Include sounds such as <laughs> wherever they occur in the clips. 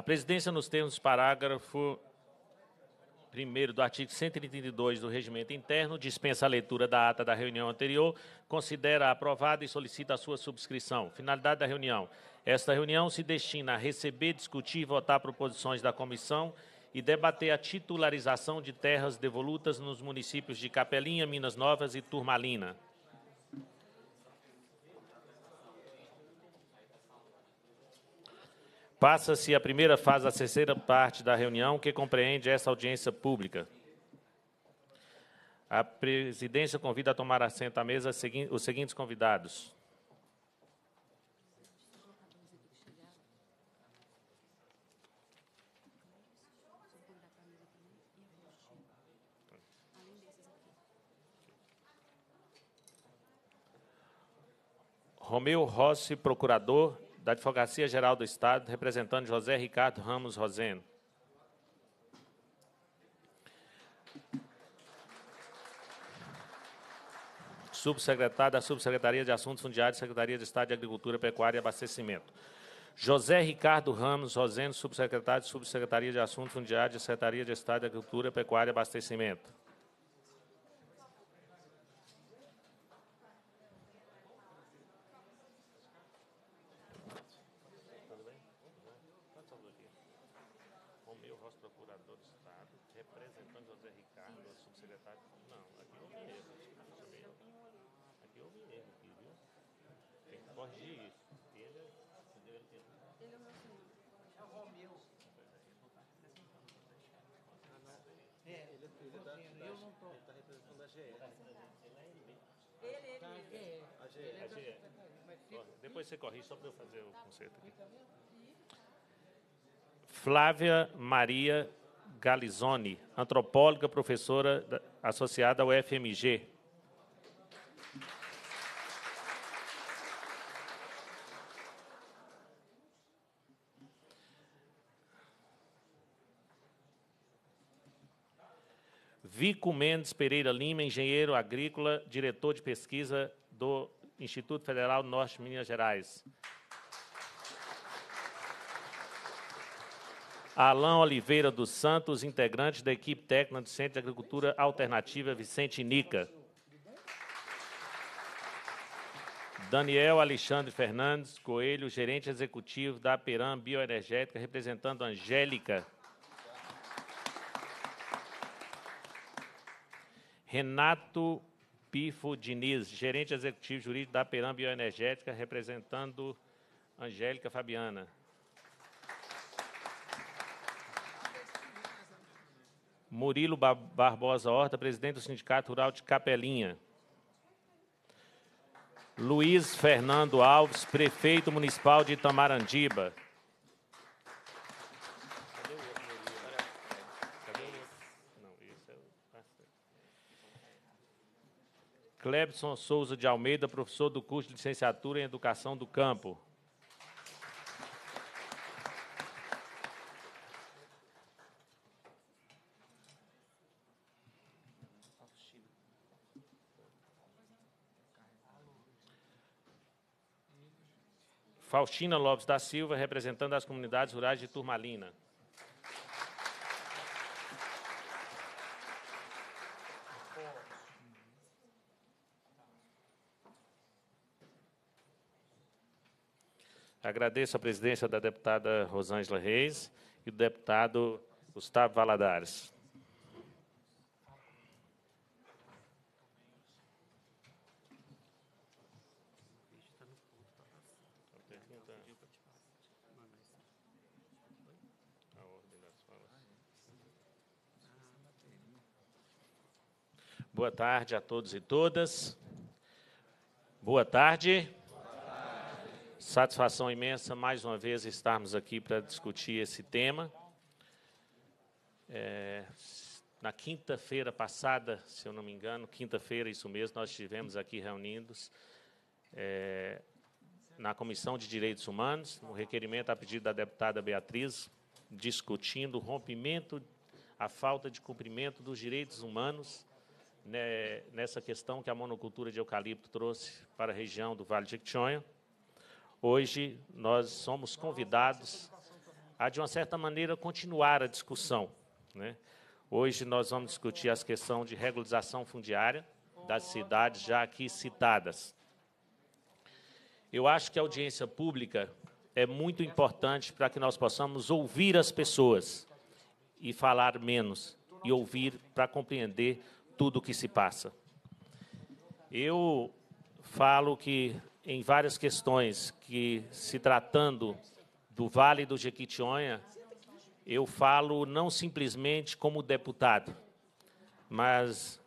A presidência, nos termos do parágrafo 1 do artigo 132 do Regimento Interno, dispensa a leitura da ata da reunião anterior, considera aprovada e solicita a sua subscrição. Finalidade da reunião. Esta reunião se destina a receber, discutir e votar proposições da comissão e debater a titularização de terras devolutas nos municípios de Capelinha, Minas Novas e Turmalina. Passa-se a primeira fase da terceira parte da reunião, que compreende essa audiência pública. A presidência convida a tomar assento à mesa os seguintes convidados. Romeu Rossi, procurador da Advocacia Geral do Estado, representando José Ricardo Ramos Roseno. Subsecretário da Subsecretaria de Assuntos Fundiários, Secretaria de Estado de Agricultura, Pecuária e Abastecimento. José Ricardo Ramos Roseno, subsecretário de Subsecretaria de Assuntos Fundiários, Secretaria de Estado de Agricultura, Pecuária e Abastecimento. Ele, ele. depois você corrige só para eu fazer o conceito aqui. Flávia Maria Galizone, antropóloga, professora associada ao FMG, Vico Mendes Pereira Lima, engenheiro agrícola, diretor de pesquisa do Instituto Federal do Norte Minas Gerais. Alain Oliveira dos Santos, integrante da equipe técnica do Centro de Agricultura Alternativa Vicente Nica. Daniel Alexandre Fernandes Coelho, gerente executivo da Peram Bioenergética, representando Angélica Renato Pifo Diniz, gerente executivo jurídico da Peram Bioenergética, representando Angélica Fabiana. Murilo Barbosa Horta, presidente do Sindicato Rural de Capelinha. Luiz Fernando Alves, prefeito municipal de Itamarandiba. Clebson Souza de Almeida, professor do curso de licenciatura em Educação do Campo. Faustina Lopes da Silva, representando as comunidades rurais de Turmalina. Agradeço a presidência da deputada Rosângela Reis e do deputado Gustavo Valadares. Boa tarde a todos e todas. Boa tarde. Satisfação imensa mais uma vez estarmos aqui para discutir esse tema. É, na quinta-feira passada, se eu não me engano, quinta-feira, isso mesmo, nós estivemos aqui reunidos é, na Comissão de Direitos Humanos, um requerimento a pedido da deputada Beatriz, discutindo o rompimento, a falta de cumprimento dos direitos humanos né, nessa questão que a monocultura de eucalipto trouxe para a região do Vale de Jequitinhonha. Hoje nós somos convidados a, de uma certa maneira, continuar a discussão. Né? Hoje nós vamos discutir as questões de regularização fundiária das cidades já aqui citadas. Eu acho que a audiência pública é muito importante para que nós possamos ouvir as pessoas e falar menos, e ouvir para compreender tudo o que se passa. Eu falo que em várias questões que, se tratando do Vale do Jequitinhonha, eu falo não simplesmente como deputado, mas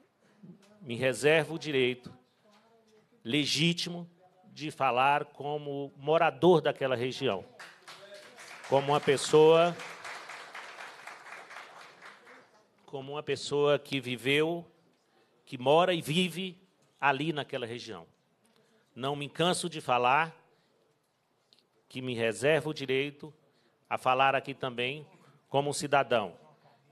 me reservo o direito legítimo de falar como morador daquela região, como uma pessoa como uma pessoa que viveu, que mora e vive ali naquela região. Não me canso de falar que me reservo o direito a falar aqui também como um cidadão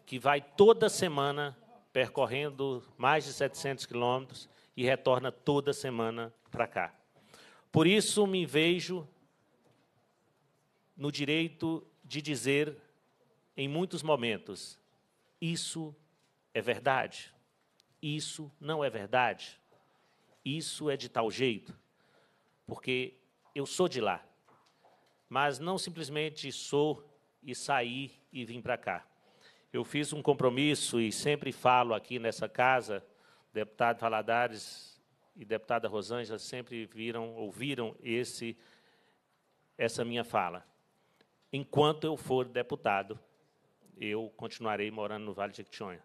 que vai toda semana percorrendo mais de 700 quilômetros e retorna toda semana para cá. Por isso me vejo no direito de dizer em muitos momentos: isso é verdade, isso não é verdade, isso é de tal jeito, porque eu sou de lá, mas não simplesmente sou e saí e vim para cá. Eu fiz um compromisso e sempre falo aqui nessa casa, deputado Valadares e deputada Rosângela sempre viram, ouviram esse essa minha fala. Enquanto eu for deputado, eu continuarei morando no Vale de Jequitinhonha.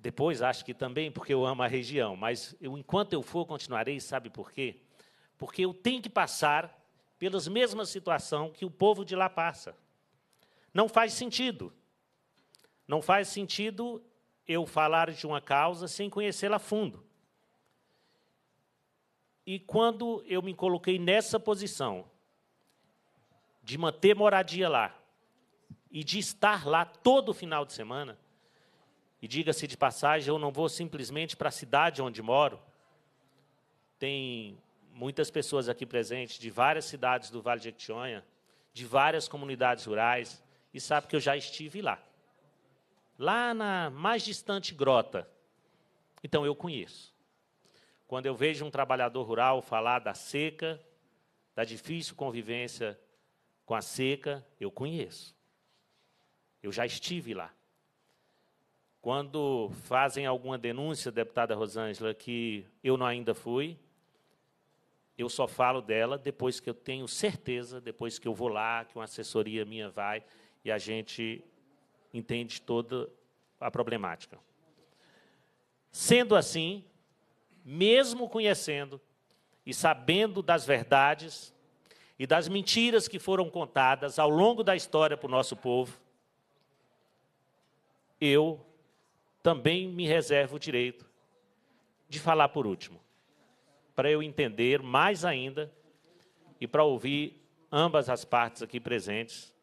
Depois, acho que também porque eu amo a região, mas eu, enquanto eu for, continuarei, sabe por quê? Porque eu tenho que passar pelas mesmas situações que o povo de lá passa. Não faz sentido. Não faz sentido eu falar de uma causa sem conhecê-la a fundo. E quando eu me coloquei nessa posição de manter moradia lá e de estar lá todo final de semana, e diga-se de passagem, eu não vou simplesmente para a cidade onde moro. Tem muitas pessoas aqui presentes de várias cidades do Vale de Jequitinhonha, de várias comunidades rurais, e sabe que eu já estive lá. Lá na mais distante grota. Então eu conheço. Quando eu vejo um trabalhador rural falar da seca, da difícil convivência com a seca, eu conheço. Eu já estive lá. Quando fazem alguma denúncia, deputada Rosângela, que eu não ainda fui, eu só falo dela depois que eu tenho certeza, depois que eu vou lá, que uma assessoria minha vai e a gente entende toda a problemática. Sendo assim, mesmo conhecendo e sabendo das verdades e das mentiras que foram contadas ao longo da história para o nosso povo, eu também me reservo o direito de falar por último, para eu entender mais ainda e para ouvir ambas as partes aqui presentes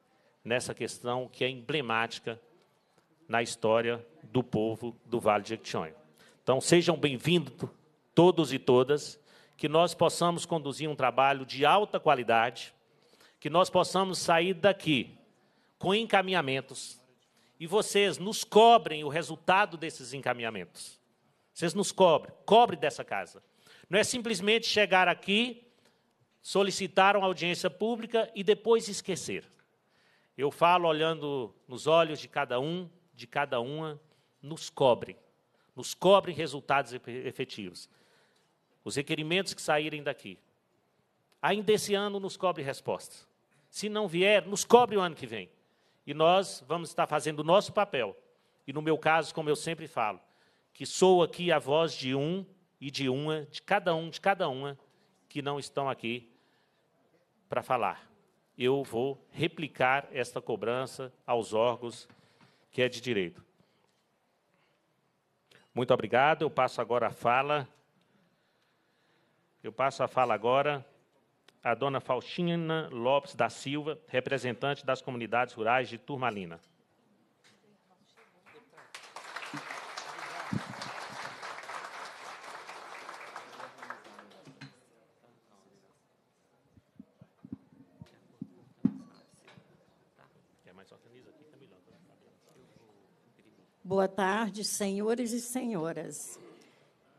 nessa questão que é emblemática na história do povo do Vale de Jequitinhonha. Então, sejam bem-vindos todos e todas, que nós possamos conduzir um trabalho de alta qualidade, que nós possamos sair daqui com encaminhamentos e vocês nos cobrem o resultado desses encaminhamentos. Vocês nos cobrem, cobre dessa casa. Não é simplesmente chegar aqui, solicitar uma audiência pública e depois esquecer. Eu falo olhando nos olhos de cada um, de cada uma, nos cobrem. Nos cobrem resultados efetivos. Os requerimentos que saírem daqui. Ainda esse ano nos cobre respostas. Se não vier, nos cobre o ano que vem e nós vamos estar fazendo o nosso papel. E no meu caso, como eu sempre falo, que sou aqui a voz de um e de uma, de cada um, de cada uma que não estão aqui para falar. Eu vou replicar esta cobrança aos órgãos que é de direito. Muito obrigado. Eu passo agora a fala. Eu passo a fala agora a dona Faustina Lopes da Silva, representante das comunidades rurais de Turmalina. Boa tarde, senhores e senhoras.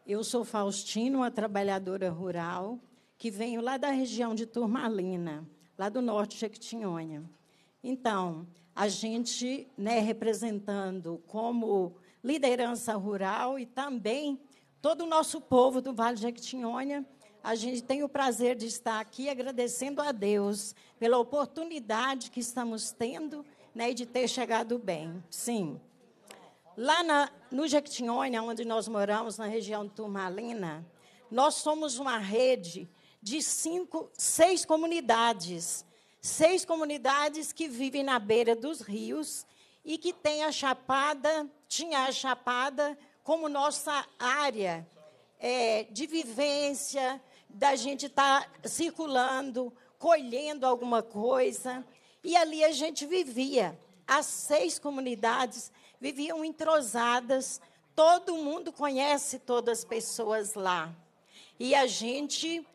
Eu sou Faustino, uma trabalhadora rural que venho lá da região de Turmalina, lá do norte de Jequitinhonha. Então, a gente, né, representando como liderança rural e também todo o nosso povo do Vale de Jequitinhonha, a gente tem o prazer de estar aqui agradecendo a Deus pela oportunidade que estamos tendo né, e de ter chegado bem. Sim. Lá na, no Jequitinhonha, onde nós moramos, na região de Turmalina, nós somos uma rede de cinco, seis comunidades. Seis comunidades que vivem na beira dos rios e que tem a Chapada, tinha a Chapada como nossa área é, de vivência, da gente estar tá circulando, colhendo alguma coisa. E ali a gente vivia. As seis comunidades viviam entrosadas, todo mundo conhece todas as pessoas lá. E a gente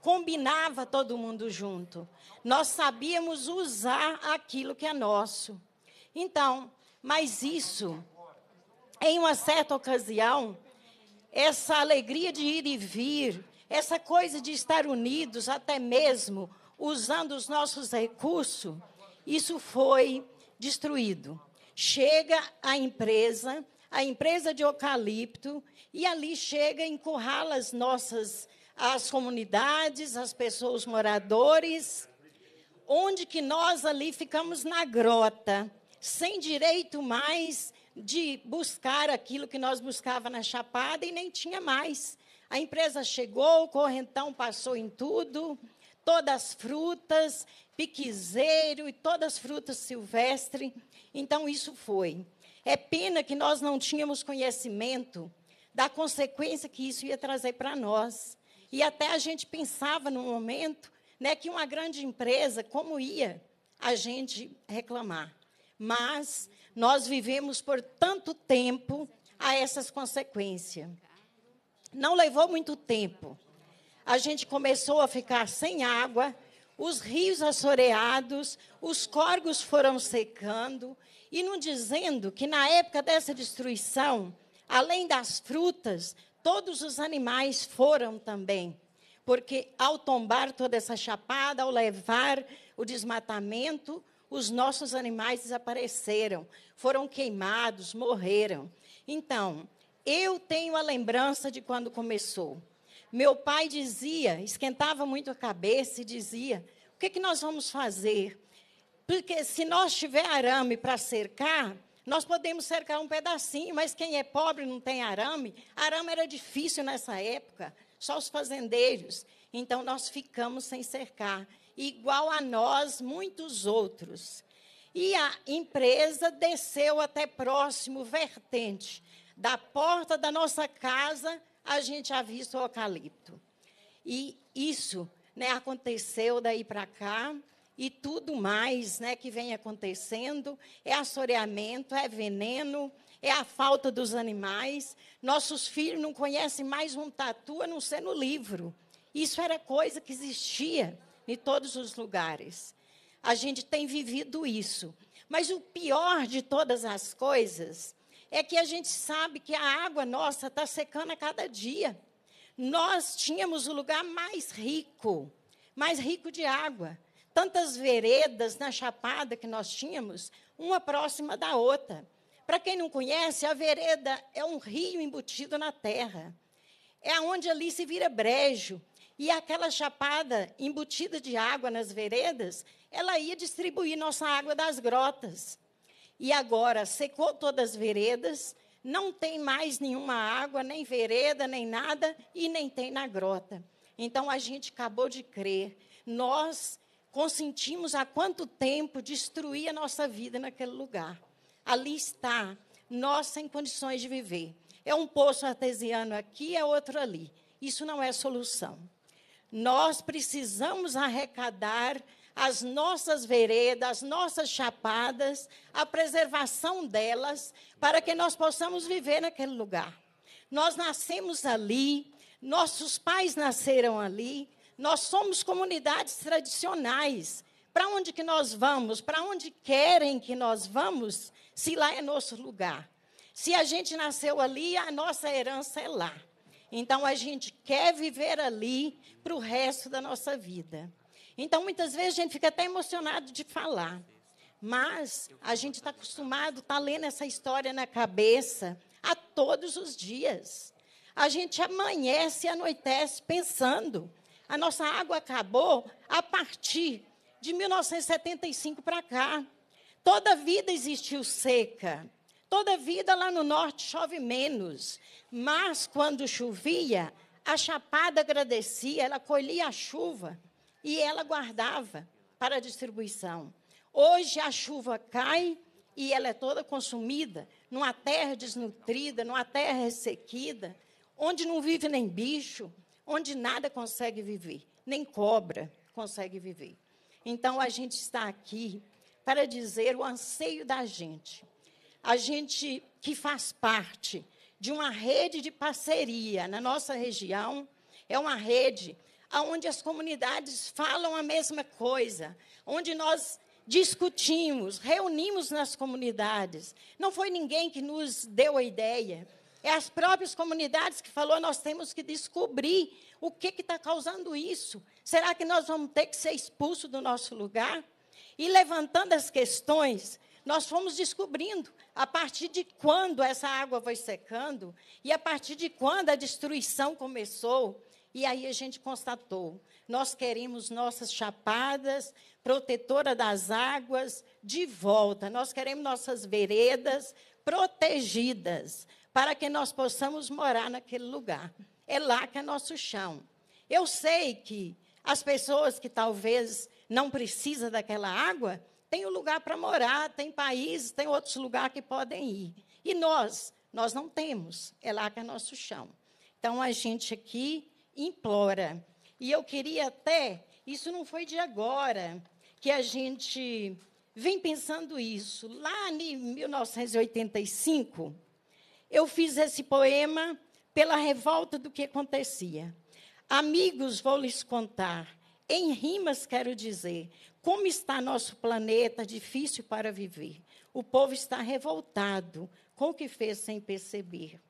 combinava todo mundo junto. Nós sabíamos usar aquilo que é nosso. Então, mas isso, em uma certa ocasião, essa alegria de ir e vir, essa coisa de estar unidos, até mesmo usando os nossos recursos, isso foi destruído. Chega a empresa, a empresa de eucalipto, e ali chega encurrala as nossas as comunidades, as pessoas moradores, onde que nós ali ficamos na grota, sem direito mais de buscar aquilo que nós buscava na Chapada e nem tinha mais. A empresa chegou, o correntão passou em tudo, todas as frutas, piquezeiro e todas as frutas silvestres. Então isso foi. É pena que nós não tínhamos conhecimento da consequência que isso ia trazer para nós. E até a gente pensava no momento né, que uma grande empresa, como ia a gente reclamar? Mas nós vivemos por tanto tempo a essas consequências. Não levou muito tempo. A gente começou a ficar sem água, os rios assoreados, os corgos foram secando, e não dizendo que na época dessa destruição, além das frutas, Todos os animais foram também, porque ao tombar toda essa chapada, ao levar o desmatamento, os nossos animais desapareceram, foram queimados, morreram. Então, eu tenho a lembrança de quando começou. Meu pai dizia, esquentava muito a cabeça e dizia: o que, é que nós vamos fazer? Porque se nós tiver arame para cercar, nós podemos cercar um pedacinho, mas quem é pobre não tem arame. Arame era difícil nessa época, só os fazendeiros. Então nós ficamos sem cercar, igual a nós, muitos outros. E a empresa desceu até próximo vertente. Da porta da nossa casa, a gente avista o eucalipto. E isso né, aconteceu daí para cá e tudo mais né, que vem acontecendo, é assoreamento, é veneno, é a falta dos animais. Nossos filhos não conhecem mais um tatu a não ser no livro. Isso era coisa que existia em todos os lugares. A gente tem vivido isso. Mas o pior de todas as coisas é que a gente sabe que a água nossa está secando a cada dia. Nós tínhamos o lugar mais rico, mais rico de água tantas veredas na Chapada que nós tínhamos, uma próxima da outra. Para quem não conhece, a vereda é um rio embutido na terra. É onde ali se vira brejo. E aquela chapada embutida de água nas veredas, ela ia distribuir nossa água das grotas. E agora secou todas as veredas, não tem mais nenhuma água, nem vereda, nem nada, e nem tem na grota. Então a gente acabou de crer. Nós consentimos há quanto tempo destruir a nossa vida naquele lugar. Ali está, nós em condições de viver. É um poço artesiano aqui, é outro ali. Isso não é solução. Nós precisamos arrecadar as nossas veredas, nossas chapadas, a preservação delas, para que nós possamos viver naquele lugar. Nós nascemos ali, nossos pais nasceram ali, nós somos comunidades tradicionais. Para onde que nós vamos? Para onde querem que nós vamos? Se lá é nosso lugar. Se a gente nasceu ali, a nossa herança é lá. Então a gente quer viver ali para o resto da nossa vida. Então muitas vezes a gente fica até emocionado de falar, mas a gente está acostumado, está lendo essa história na cabeça a todos os dias. A gente amanhece e anoitece pensando. A nossa água acabou a partir de 1975 para cá. Toda vida existiu seca. Toda vida lá no norte chove menos. Mas quando chovia, a chapada agradecia, ela colhia a chuva e ela guardava para a distribuição. Hoje a chuva cai e ela é toda consumida numa terra desnutrida, numa terra ressequida, onde não vive nem bicho, onde nada consegue viver, nem cobra consegue viver. Então, a gente está aqui para dizer o anseio da gente. A gente que faz parte de uma rede de parceria na nossa região, é uma rede onde as comunidades falam a mesma coisa, onde nós discutimos, reunimos nas comunidades. Não foi ninguém que nos deu a ideia, é as próprias comunidades que falou, nós temos que descobrir o que está causando isso. Será que nós vamos ter que ser expulsos do nosso lugar? E levantando as questões, nós fomos descobrindo a partir de quando essa água foi secando e a partir de quando a destruição começou. E aí a gente constatou: nós queremos nossas chapadas, protetora das águas, de volta. Nós queremos nossas veredas protegidas para que nós possamos morar naquele lugar. É lá que é nosso chão. Eu sei que as pessoas que talvez não precisam daquela água têm um lugar para morar, tem países, tem outros lugares que podem ir. E nós, nós não temos. É lá que é nosso chão. Então a gente aqui implora. E eu queria até, isso não foi de agora, que a gente vem pensando isso. Lá em 1985, eu fiz esse poema pela revolta do que acontecia. Amigos, vou lhes contar, em rimas quero dizer, como está nosso planeta difícil para viver. O povo está revoltado com o que fez sem perceber.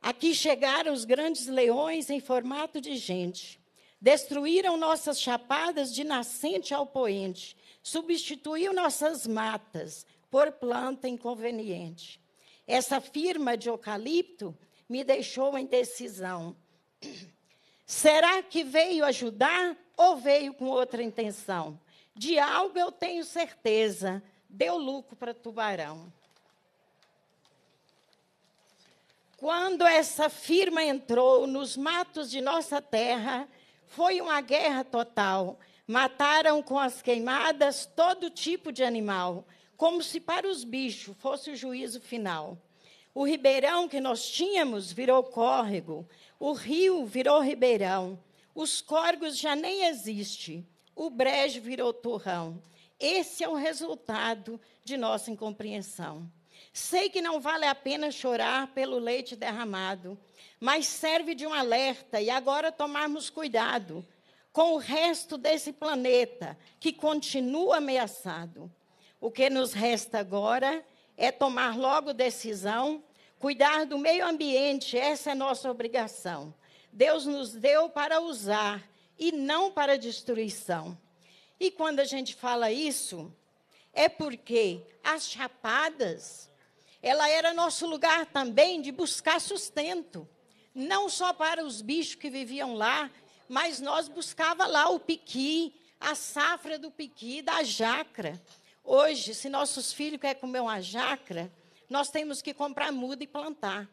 Aqui chegaram os grandes leões em formato de gente. Destruíram nossas chapadas de nascente ao poente. Substituiu nossas matas por planta inconveniente. Essa firma de eucalipto me deixou em decisão. Será que veio ajudar ou veio com outra intenção? De algo eu tenho certeza, deu lucro para Tubarão. Quando essa firma entrou nos matos de nossa terra, foi uma guerra total. Mataram com as queimadas todo tipo de animal como se para os bichos fosse o juízo final. O ribeirão que nós tínhamos virou córrego, o rio virou ribeirão, os córregos já nem existem, o brejo virou torrão. Esse é o resultado de nossa incompreensão. Sei que não vale a pena chorar pelo leite derramado, mas serve de um alerta e agora tomarmos cuidado com o resto desse planeta que continua ameaçado. O que nos resta agora é tomar logo decisão, cuidar do meio ambiente, essa é nossa obrigação. Deus nos deu para usar e não para destruição. E quando a gente fala isso, é porque as chapadas, ela era nosso lugar também de buscar sustento, não só para os bichos que viviam lá, mas nós buscava lá o piqui, a safra do piqui, da jaca. Hoje, se nossos filhos querem comer uma jacra, nós temos que comprar muda e plantar.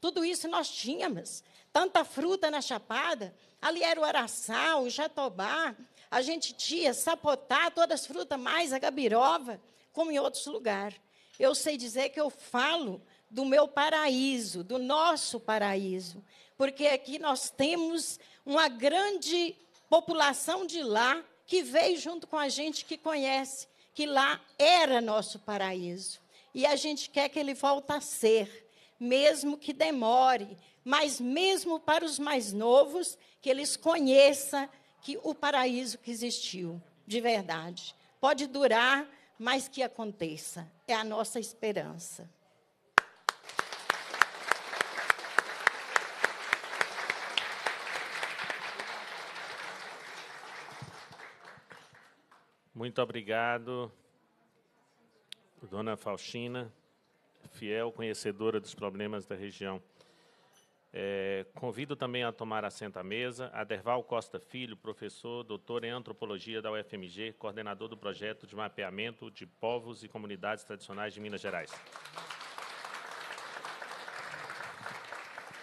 Tudo isso nós tínhamos. Tanta fruta na Chapada, ali era o araçá, o jatobá, a gente tinha sapotá, todas as frutas mais, a gabirova, como em outros lugares. Eu sei dizer que eu falo do meu paraíso, do nosso paraíso, porque aqui nós temos uma grande população de lá que veio junto com a gente, que conhece que lá era nosso paraíso. E a gente quer que ele volte a ser, mesmo que demore, mas mesmo para os mais novos, que eles conheçam que o paraíso que existiu, de verdade. Pode durar, mas que aconteça. É a nossa esperança. Muito obrigado, dona Faustina, fiel conhecedora dos problemas da região. É, convido também a tomar assento à mesa Aderval Costa Filho, professor, doutor em antropologia da UFMG, coordenador do projeto de mapeamento de povos e comunidades tradicionais de Minas Gerais.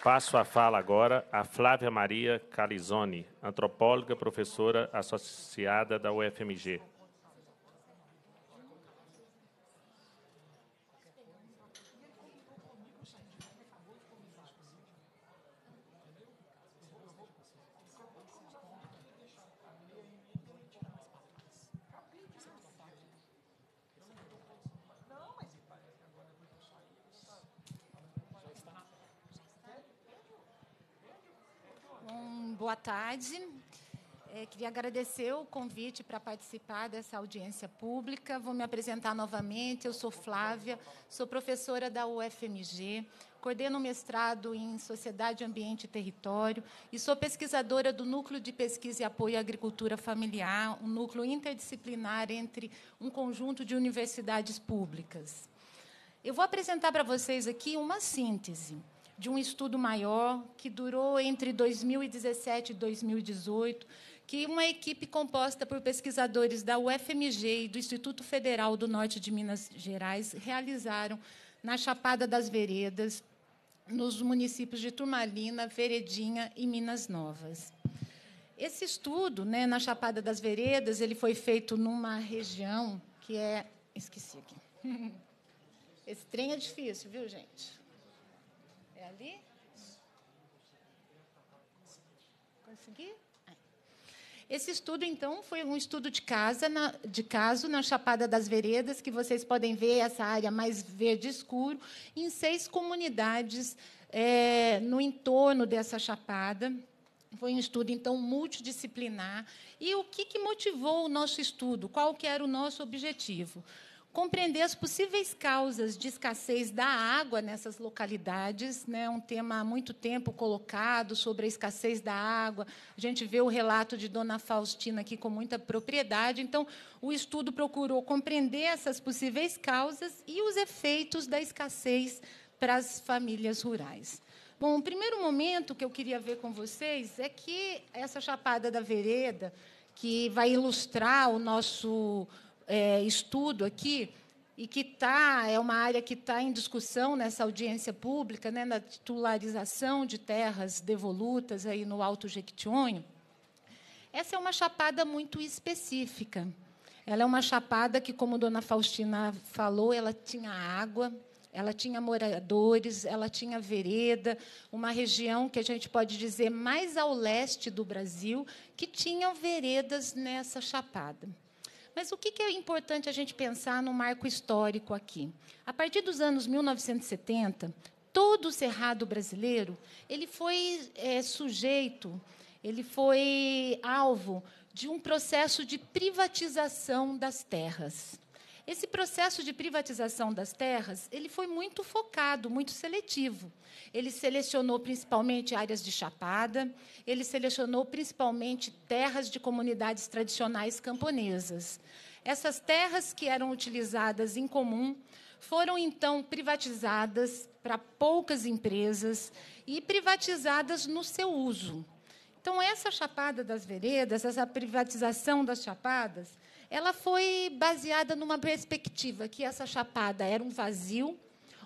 Passo a fala agora a Flávia Maria Calizone, antropóloga, professora associada da UFMG. tarde. É, queria agradecer o convite para participar dessa audiência pública. Vou me apresentar novamente. Eu sou Flávia, sou professora da UFMG, coordeno mestrado em Sociedade, Ambiente e Território e sou pesquisadora do Núcleo de Pesquisa e Apoio à Agricultura Familiar, um núcleo interdisciplinar entre um conjunto de universidades públicas. Eu vou apresentar para vocês aqui uma síntese de um estudo maior que durou entre 2017 e 2018, que uma equipe composta por pesquisadores da UFMG e do Instituto Federal do Norte de Minas Gerais realizaram na Chapada das Veredas, nos municípios de Turmalina, Veredinha e Minas Novas. Esse estudo, né, na Chapada das Veredas, ele foi feito numa região que é, esqueci aqui. <laughs> Esse trem é difícil, viu, gente? ali? Consegui? Esse estudo, então, foi um estudo de, casa, na, de caso na Chapada das Veredas, que vocês podem ver essa área mais verde escuro, em seis comunidades é, no entorno dessa chapada. Foi um estudo, então, multidisciplinar. E o que, que motivou o nosso estudo? Qual que era o nosso objetivo? compreender as possíveis causas de escassez da água nessas localidades, né? Um tema há muito tempo colocado sobre a escassez da água. A gente vê o relato de Dona Faustina aqui com muita propriedade. Então, o estudo procurou compreender essas possíveis causas e os efeitos da escassez para as famílias rurais. Bom, o primeiro momento que eu queria ver com vocês é que essa chapada da vereda que vai ilustrar o nosso é, estudo aqui e que tá é uma área que está em discussão nessa audiência pública, né, na titularização de terras devolutas aí no Alto Jequitinhonha. Essa é uma chapada muito específica. Ela é uma chapada que, como Dona Faustina falou, ela tinha água, ela tinha moradores, ela tinha vereda, uma região que a gente pode dizer mais ao leste do Brasil que tinha veredas nessa chapada. Mas o que é importante a gente pensar no marco histórico aqui? A partir dos anos 1970, todo o cerrado brasileiro ele foi é, sujeito, ele foi alvo de um processo de privatização das terras. Esse processo de privatização das terras, ele foi muito focado, muito seletivo. Ele selecionou principalmente áreas de chapada, ele selecionou principalmente terras de comunidades tradicionais camponesas. Essas terras que eram utilizadas em comum foram então privatizadas para poucas empresas e privatizadas no seu uso. Então, essa chapada das veredas, essa privatização das chapadas, ela foi baseada numa perspectiva que essa chapada era um vazio,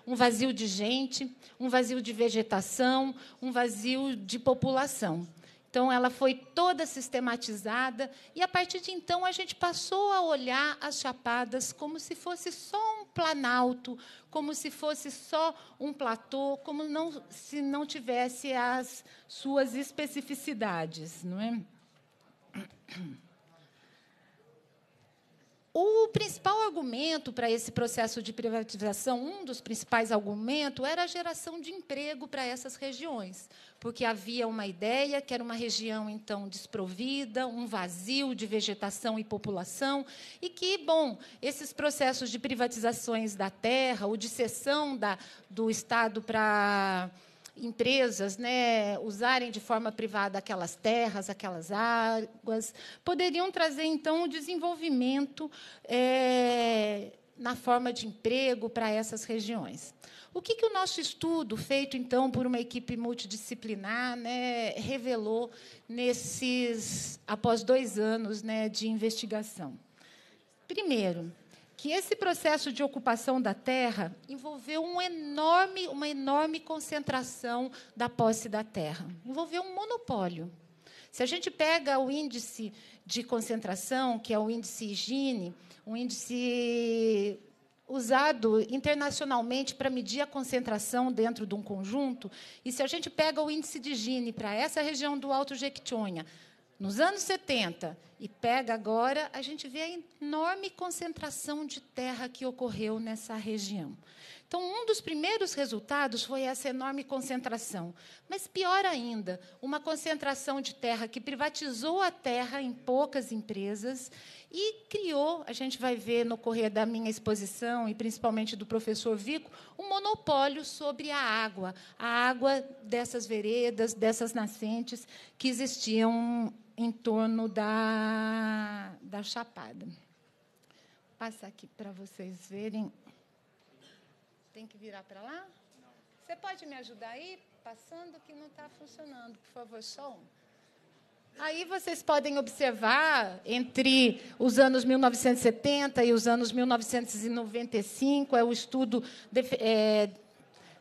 um vazio de gente, um vazio de vegetação, um vazio de população. Então, ela foi toda sistematizada, e a partir de então a gente passou a olhar as chapadas como se fosse só um planalto, como se fosse só um platô, como não, se não tivesse as suas especificidades. Não é? O principal argumento para esse processo de privatização, um dos principais argumentos, era a geração de emprego para essas regiões, porque havia uma ideia que era uma região então desprovida, um vazio de vegetação e população, e que, bom, esses processos de privatizações da terra ou de cessão da, do Estado para empresas né, usarem de forma privada aquelas terras, aquelas águas, poderiam trazer, então, o desenvolvimento é, na forma de emprego para essas regiões. O que, que o nosso estudo, feito, então, por uma equipe multidisciplinar, né, revelou nesses após dois anos né, de investigação? Primeiro, que esse processo de ocupação da terra envolveu um enorme, uma enorme concentração da posse da terra, envolveu um monopólio. Se a gente pega o índice de concentração, que é o índice Gini, um índice usado internacionalmente para medir a concentração dentro de um conjunto, e se a gente pega o índice de Gini para essa região do Alto Jequitinhonha, nos anos 70 e pega agora, a gente vê a enorme concentração de terra que ocorreu nessa região. Então, um dos primeiros resultados foi essa enorme concentração. Mas, pior ainda, uma concentração de terra que privatizou a terra em poucas empresas e criou, a gente vai ver no correr da minha exposição e principalmente do professor Vico, um monopólio sobre a água, a água dessas veredas, dessas nascentes que existiam em torno da, da Chapada. Vou passar aqui para vocês verem. Tem que virar para lá? Você pode me ajudar aí? Passando que não está funcionando, por favor, só um. Aí vocês podem observar, entre os anos 1970 e os anos 1995, é o estudo de, é,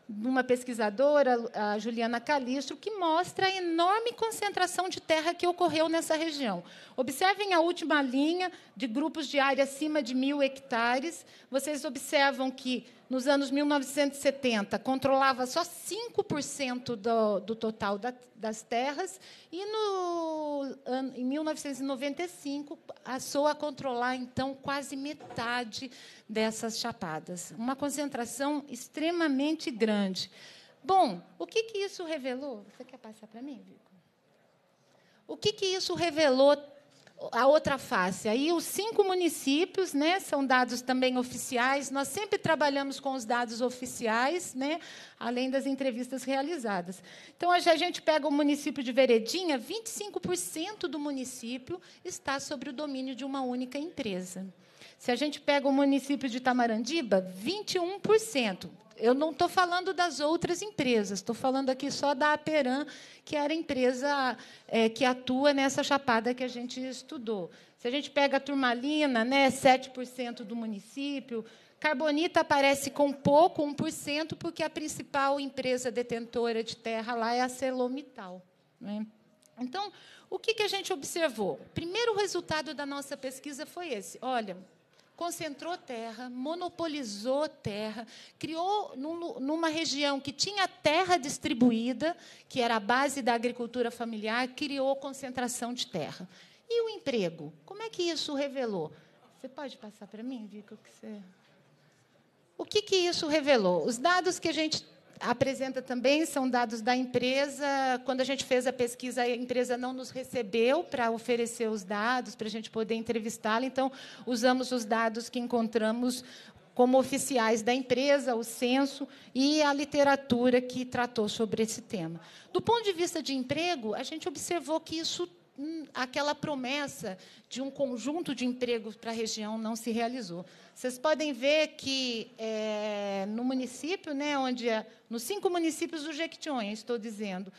uma pesquisadora, a Juliana Calistro, que mostra a enorme concentração de terra que ocorreu nessa região. Observem a última linha de grupos de área acima de mil hectares. Vocês observam que nos anos 1970, controlava só 5% do, do total da, das terras, e no, em 1995 passou a controlar, então, quase metade dessas chapadas. Uma concentração extremamente grande. Bom, o que, que isso revelou? Você quer passar para mim, Vico? O que, que isso revelou a outra face. Aí os cinco municípios, né, são dados também oficiais. Nós sempre trabalhamos com os dados oficiais, né, além das entrevistas realizadas. Então a gente pega o município de Veredinha, 25% do município está sobre o domínio de uma única empresa. Se a gente pega o município de Tamarandiba, 21% eu não estou falando das outras empresas, estou falando aqui só da Aperam, que era a empresa é, que atua nessa chapada que a gente estudou. Se a gente pega a turmalina, né, 7% do município, Carbonita aparece com pouco, 1%, porque a principal empresa detentora de terra lá é a Celomital. Né? Então, o que, que a gente observou? O primeiro resultado da nossa pesquisa foi esse. Olha, concentrou terra, monopolizou terra, criou num, numa região que tinha terra distribuída, que era a base da agricultura familiar, criou concentração de terra. E o emprego? Como é que isso revelou? Você pode passar para mim, Vico, que você... O que, que isso revelou? Os dados que a gente apresenta também são dados da empresa. Quando a gente fez a pesquisa, a empresa não nos recebeu para oferecer os dados, para a gente poder entrevistá-la. Então, usamos os dados que encontramos como oficiais da empresa, o censo e a literatura que tratou sobre esse tema. Do ponto de vista de emprego, a gente observou que isso aquela promessa de um conjunto de empregos para a região não se realizou. Vocês podem ver que é, no município, né, onde é, nos cinco municípios do Jequitinhonha, estou dizendo,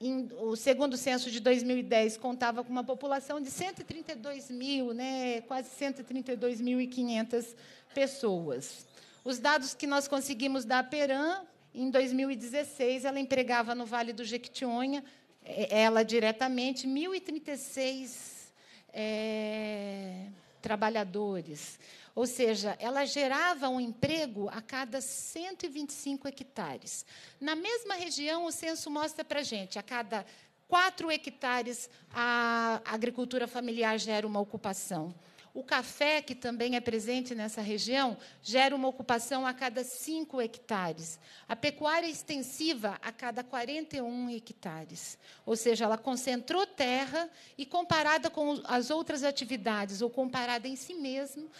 em, o segundo censo de 2010 contava com uma população de 132 mil, né, quase 132.500 pessoas. Os dados que nós conseguimos da Peran, em 2016, ela empregava no Vale do Jequitinhonha é, ela diretamente 1.036 é, trabalhadores. Ou seja, ela gerava um emprego a cada 125 hectares. Na mesma região, o censo mostra para a gente, a cada 4 hectares, a agricultura familiar gera uma ocupação. O café, que também é presente nessa região, gera uma ocupação a cada 5 hectares. A pecuária extensiva, a cada 41 hectares. Ou seja, ela concentrou terra e, comparada com as outras atividades, ou comparada em si mesmo,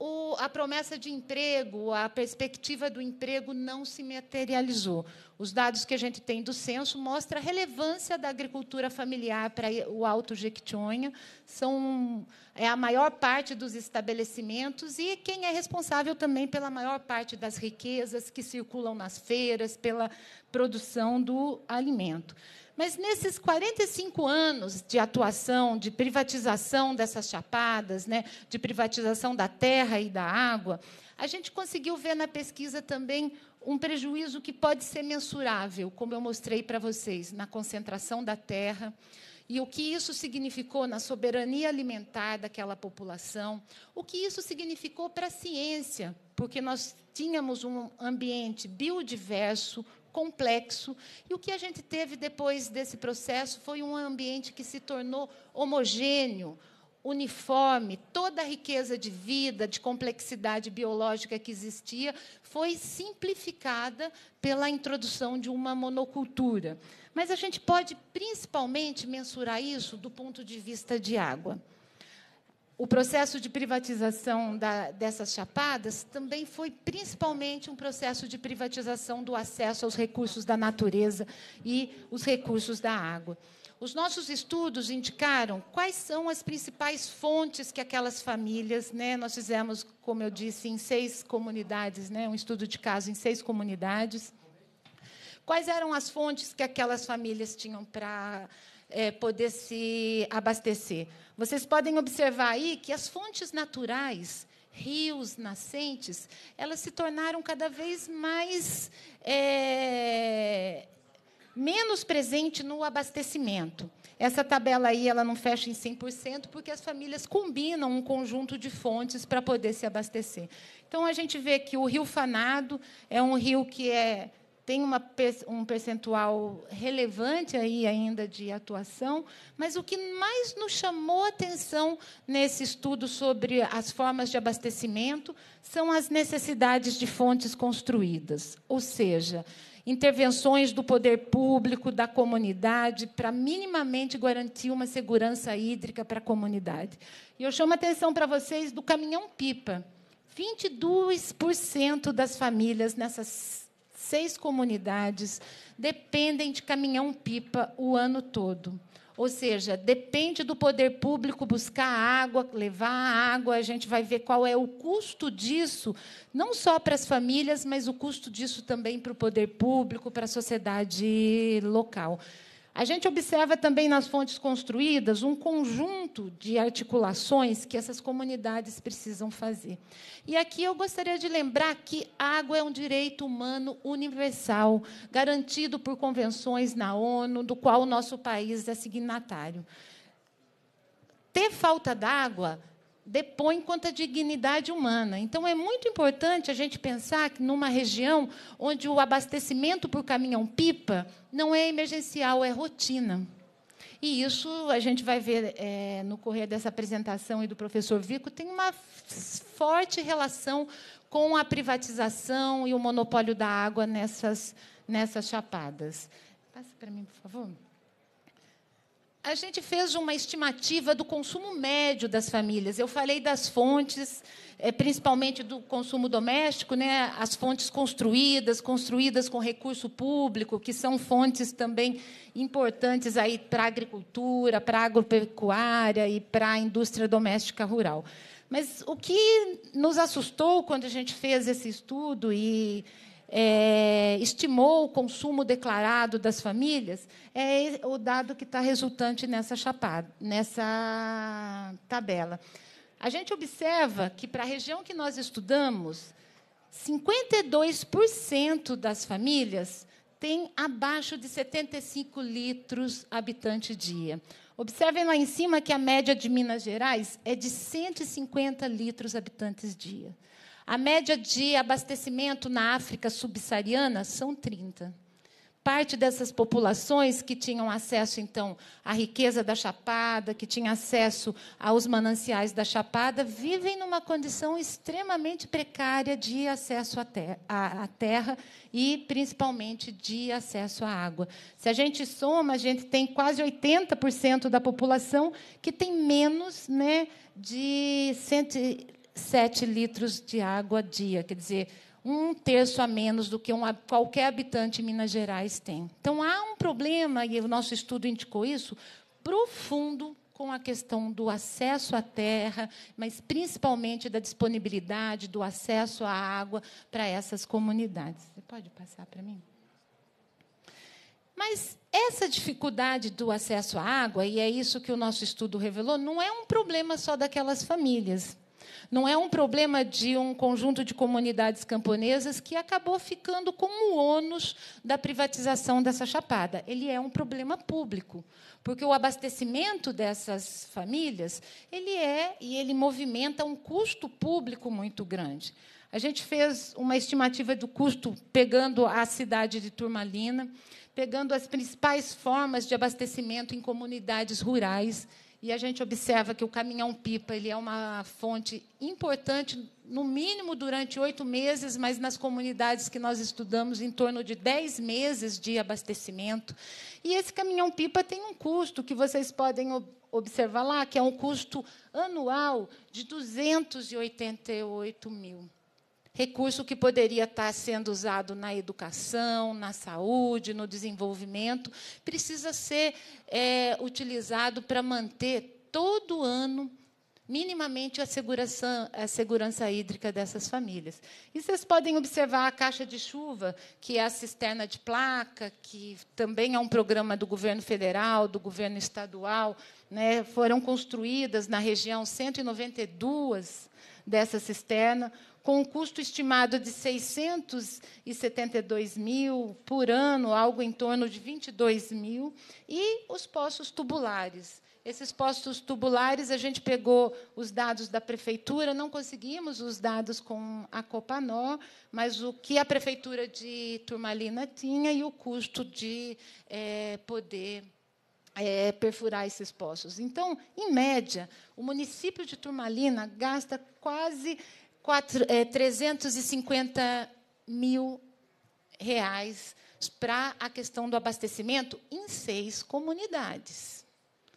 o, a promessa de emprego, a perspectiva do emprego não se materializou. Os dados que a gente tem do censo mostram a relevância da agricultura familiar para o Alto Jequitinhonha. São, é a maior parte dos estabelecimentos e quem é responsável também pela maior parte das riquezas que circulam nas feiras, pela produção do alimento. Mas nesses 45 anos de atuação, de privatização dessas chapadas, né, de privatização da terra e da água, a gente conseguiu ver na pesquisa também um prejuízo que pode ser mensurável, como eu mostrei para vocês, na concentração da terra e o que isso significou na soberania alimentar daquela população, o que isso significou para a ciência, porque nós tínhamos um ambiente biodiverso, complexo. E o que a gente teve depois desse processo foi um ambiente que se tornou homogêneo, uniforme, toda a riqueza de vida, de complexidade biológica que existia foi simplificada pela introdução de uma monocultura. Mas a gente pode principalmente mensurar isso do ponto de vista de água. O processo de privatização da, dessas chapadas também foi principalmente um processo de privatização do acesso aos recursos da natureza e os recursos da água. Os nossos estudos indicaram quais são as principais fontes que aquelas famílias, né, nós fizemos, como eu disse, em seis comunidades, né, um estudo de caso em seis comunidades. Quais eram as fontes que aquelas famílias tinham para é, poder se abastecer. Vocês podem observar aí que as fontes naturais, rios, nascentes, elas se tornaram cada vez mais é, menos presente no abastecimento. Essa tabela aí ela não fecha em 100%, porque as famílias combinam um conjunto de fontes para poder se abastecer. Então, a gente vê que o rio Fanado é um rio que é tem uma, um percentual relevante aí ainda de atuação, mas o que mais nos chamou a atenção nesse estudo sobre as formas de abastecimento são as necessidades de fontes construídas, ou seja, intervenções do poder público, da comunidade, para minimamente garantir uma segurança hídrica para a comunidade. E eu chamo a atenção para vocês do caminhão-pipa. 22% das famílias nessas seis comunidades dependem de caminhão-pipa o ano todo. Ou seja, depende do poder público buscar água, levar água. A gente vai ver qual é o custo disso, não só para as famílias, mas o custo disso também para o poder público, para a sociedade local. A gente observa também nas fontes construídas um conjunto de articulações que essas comunidades precisam fazer. E aqui eu gostaria de lembrar que água é um direito humano universal, garantido por convenções na ONU, do qual o nosso país é signatário. Ter falta d'água depõe quanto a dignidade humana. Então, é muito importante a gente pensar que numa região onde o abastecimento por caminhão-pipa não é emergencial, é rotina. E isso a gente vai ver é, no correr dessa apresentação e do professor Vico, tem uma forte relação com a privatização e o monopólio da água nessas, nessas chapadas. Passa para mim, por favor a gente fez uma estimativa do consumo médio das famílias. Eu falei das fontes, é, principalmente do consumo doméstico, né? as fontes construídas, construídas com recurso público, que são fontes também importantes aí para a agricultura, para a agropecuária e para a indústria doméstica rural. Mas o que nos assustou quando a gente fez esse estudo e é, estimou o consumo declarado das famílias, é o dado que está resultante nessa chapada, nessa tabela. A gente observa que para a região que nós estudamos, 52% das famílias têm abaixo de 75 litros habitante dia. Observem lá em cima que a média de Minas Gerais é de 150 litros habitantes dia. A média de abastecimento na África subsaariana são 30. Parte dessas populações que tinham acesso, então, à riqueza da Chapada, que tinham acesso aos mananciais da Chapada, vivem numa condição extremamente precária de acesso à, ter à, à terra e, principalmente, de acesso à água. Se a gente soma, a gente tem quase 80% da população que tem menos né, de 100, sete litros de água a dia, quer dizer, um terço a menos do que um, qualquer habitante em Minas Gerais tem. Então há um problema, e o nosso estudo indicou isso, profundo com a questão do acesso à terra, mas principalmente da disponibilidade do acesso à água para essas comunidades. Você pode passar para mim? Mas essa dificuldade do acesso à água, e é isso que o nosso estudo revelou, não é um problema só daquelas famílias. Não é um problema de um conjunto de comunidades camponesas que acabou ficando com o ônus da privatização dessa chapada. Ele é um problema público, porque o abastecimento dessas famílias, ele é e ele movimenta um custo público muito grande. A gente fez uma estimativa do custo pegando a cidade de Turmalina, pegando as principais formas de abastecimento em comunidades rurais e a gente observa que o caminhão-pipa ele é uma fonte importante, no mínimo durante oito meses, mas nas comunidades que nós estudamos, em torno de dez meses de abastecimento. E esse caminhão-pipa tem um custo que vocês podem observar lá, que é um custo anual de 288 mil recurso que poderia estar sendo usado na educação, na saúde, no desenvolvimento, precisa ser é, utilizado para manter todo ano minimamente a segurança, a segurança hídrica dessas famílias. E vocês podem observar a caixa de chuva, que é a cisterna de placa, que também é um programa do governo federal, do governo estadual. Né? Foram construídas na região 192 dessa cisterna com um custo estimado de 672 mil por ano, algo em torno de 22 mil, e os poços tubulares. Esses postos tubulares, a gente pegou os dados da prefeitura, não conseguimos os dados com a Copanó, mas o que a prefeitura de Turmalina tinha e o custo de é, poder é, perfurar esses poços. Então, em média, o município de Turmalina gasta quase 4, é, 350 mil reais para a questão do abastecimento em seis comunidades.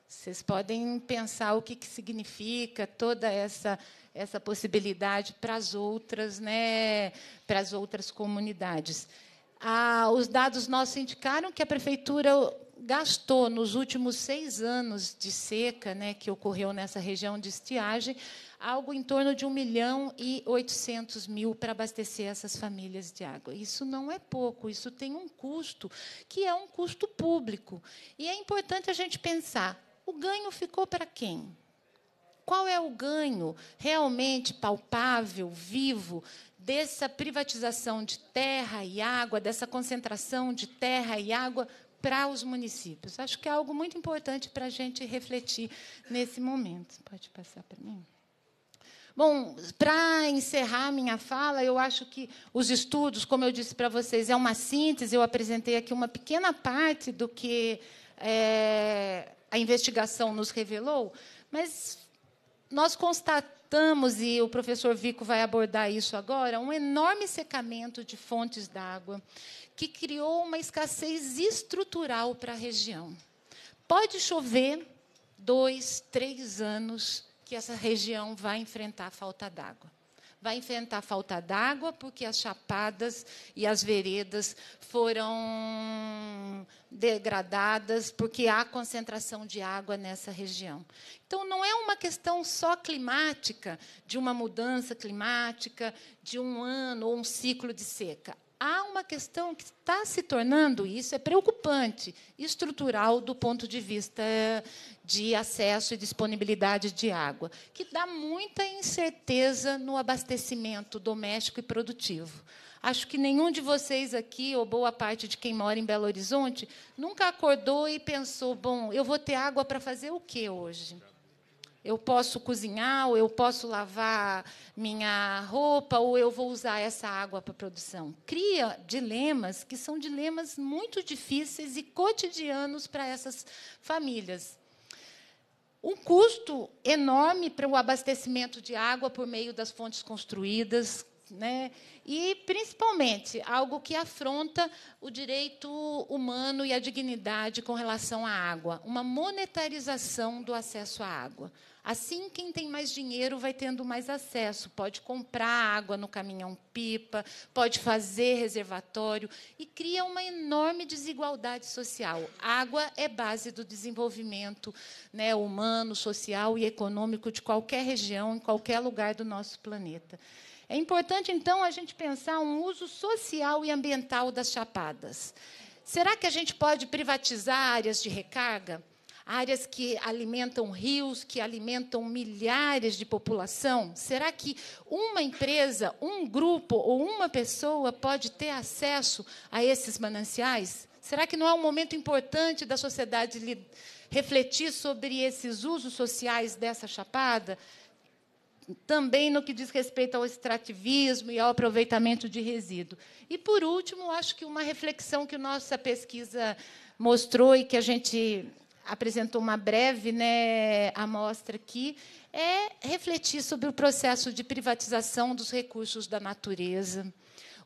Vocês podem pensar o que, que significa toda essa essa possibilidade para as outras, né, para as outras comunidades. Ah, os dados nossos indicaram que a prefeitura gastou nos últimos seis anos de seca, né, que ocorreu nessa região de estiagem, algo em torno de 1 milhão e 800 mil para abastecer essas famílias de água. Isso não é pouco, isso tem um custo, que é um custo público. E é importante a gente pensar: o ganho ficou para quem? Qual é o ganho realmente palpável, vivo, dessa privatização de terra e água, dessa concentração de terra e água para os municípios. Acho que é algo muito importante para a gente refletir nesse momento. Pode passar para mim? Bom, para encerrar minha fala, eu acho que os estudos, como eu disse para vocês, é uma síntese. Eu apresentei aqui uma pequena parte do que é, a investigação nos revelou, mas nós constatamos enfrentamos, e o professor Vico vai abordar isso agora, um enorme secamento de fontes d'água que criou uma escassez estrutural para a região. Pode chover dois, três anos que essa região vai enfrentar falta d'água vai enfrentar falta d'água, porque as chapadas e as veredas foram degradadas, porque há concentração de água nessa região. Então, não é uma questão só climática, de uma mudança climática, de um ano ou um ciclo de seca há uma questão que está se tornando, isso é preocupante, estrutural do ponto de vista de acesso e disponibilidade de água, que dá muita incerteza no abastecimento doméstico e produtivo. Acho que nenhum de vocês aqui, ou boa parte de quem mora em Belo Horizonte, nunca acordou e pensou: bom, eu vou ter água para fazer o que hoje? Eu posso cozinhar, ou eu posso lavar minha roupa, ou eu vou usar essa água para produção. Cria dilemas que são dilemas muito difíceis e cotidianos para essas famílias. Um custo enorme para o abastecimento de água por meio das fontes construídas, né? e, principalmente, algo que afronta o direito humano e a dignidade com relação à água uma monetarização do acesso à água. Assim, quem tem mais dinheiro vai tendo mais acesso, pode comprar água no caminhão-pipa, pode fazer reservatório e cria uma enorme desigualdade social. Água é base do desenvolvimento né, humano, social e econômico de qualquer região, em qualquer lugar do nosso planeta. É importante, então, a gente pensar um uso social e ambiental das chapadas. Será que a gente pode privatizar áreas de recarga? áreas que alimentam rios, que alimentam milhares de população? Será que uma empresa, um grupo ou uma pessoa pode ter acesso a esses mananciais? Será que não é um momento importante da sociedade refletir sobre esses usos sociais dessa chapada? também no que diz respeito ao extrativismo e ao aproveitamento de resíduo. E, por último, acho que uma reflexão que nossa pesquisa mostrou e que a gente apresentou uma breve né, amostra aqui, é refletir sobre o processo de privatização dos recursos da natureza.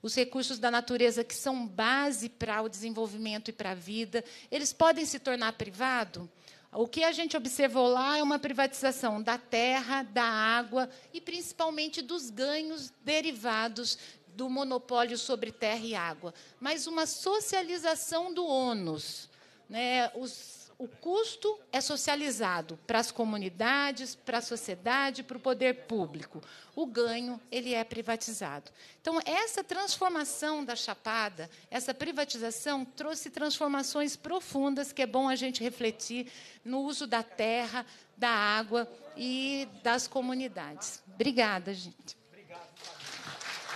Os recursos da natureza que são base para o desenvolvimento e para a vida, eles podem se tornar privado? O que a gente observou lá é uma privatização da terra, da água e principalmente dos ganhos derivados do monopólio sobre terra e água, mas uma socialização do ônus. Né? Os o custo é socializado para as comunidades, para a sociedade, para o poder público. O ganho ele é privatizado. Então essa transformação da Chapada, essa privatização trouxe transformações profundas que é bom a gente refletir no uso da terra, da água e das comunidades. Obrigada, gente.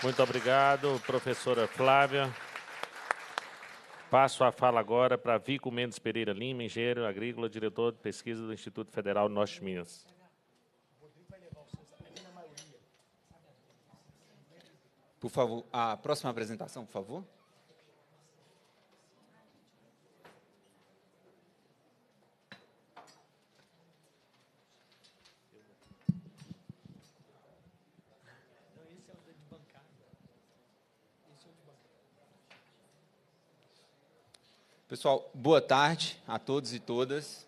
Muito obrigado, professora Flávia. Passo a fala agora para Vico Mendes Pereira Lima, engenheiro agrícola, diretor de pesquisa do Instituto Federal Norte Minas. Por favor, a próxima apresentação, por favor. Pessoal, boa tarde a todos e todas.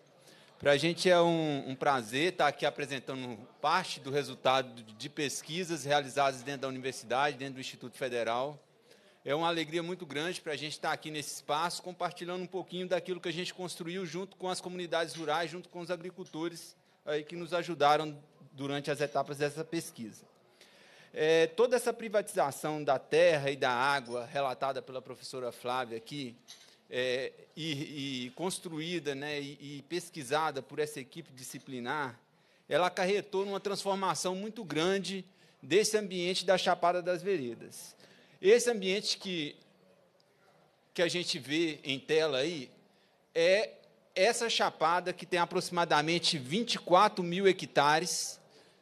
Para a gente é um, um, prazer estar aqui apresentando parte do resultado de pesquisas realizadas dentro da universidade, dentro do Instituto Federal. É uma alegria muito grande para a gente estar aqui nesse espaço, compartilhando um pouquinho daquilo que a gente construiu junto com as comunidades rurais, junto com os agricultores aí, que nos ajudaram durante as etapas dessa pesquisa. É, toda essa privatização da terra e da água relatada pela professora Flávia aqui, é, e, e, construída né, e, e pesquisada por essa equipe disciplinar, ela acarretou numa transformação muito grande desse ambiente da Chapada das Veredas. Esse ambiente que, que a gente vê em tela aí é essa chapada que tem aproximadamente 24 mil hectares.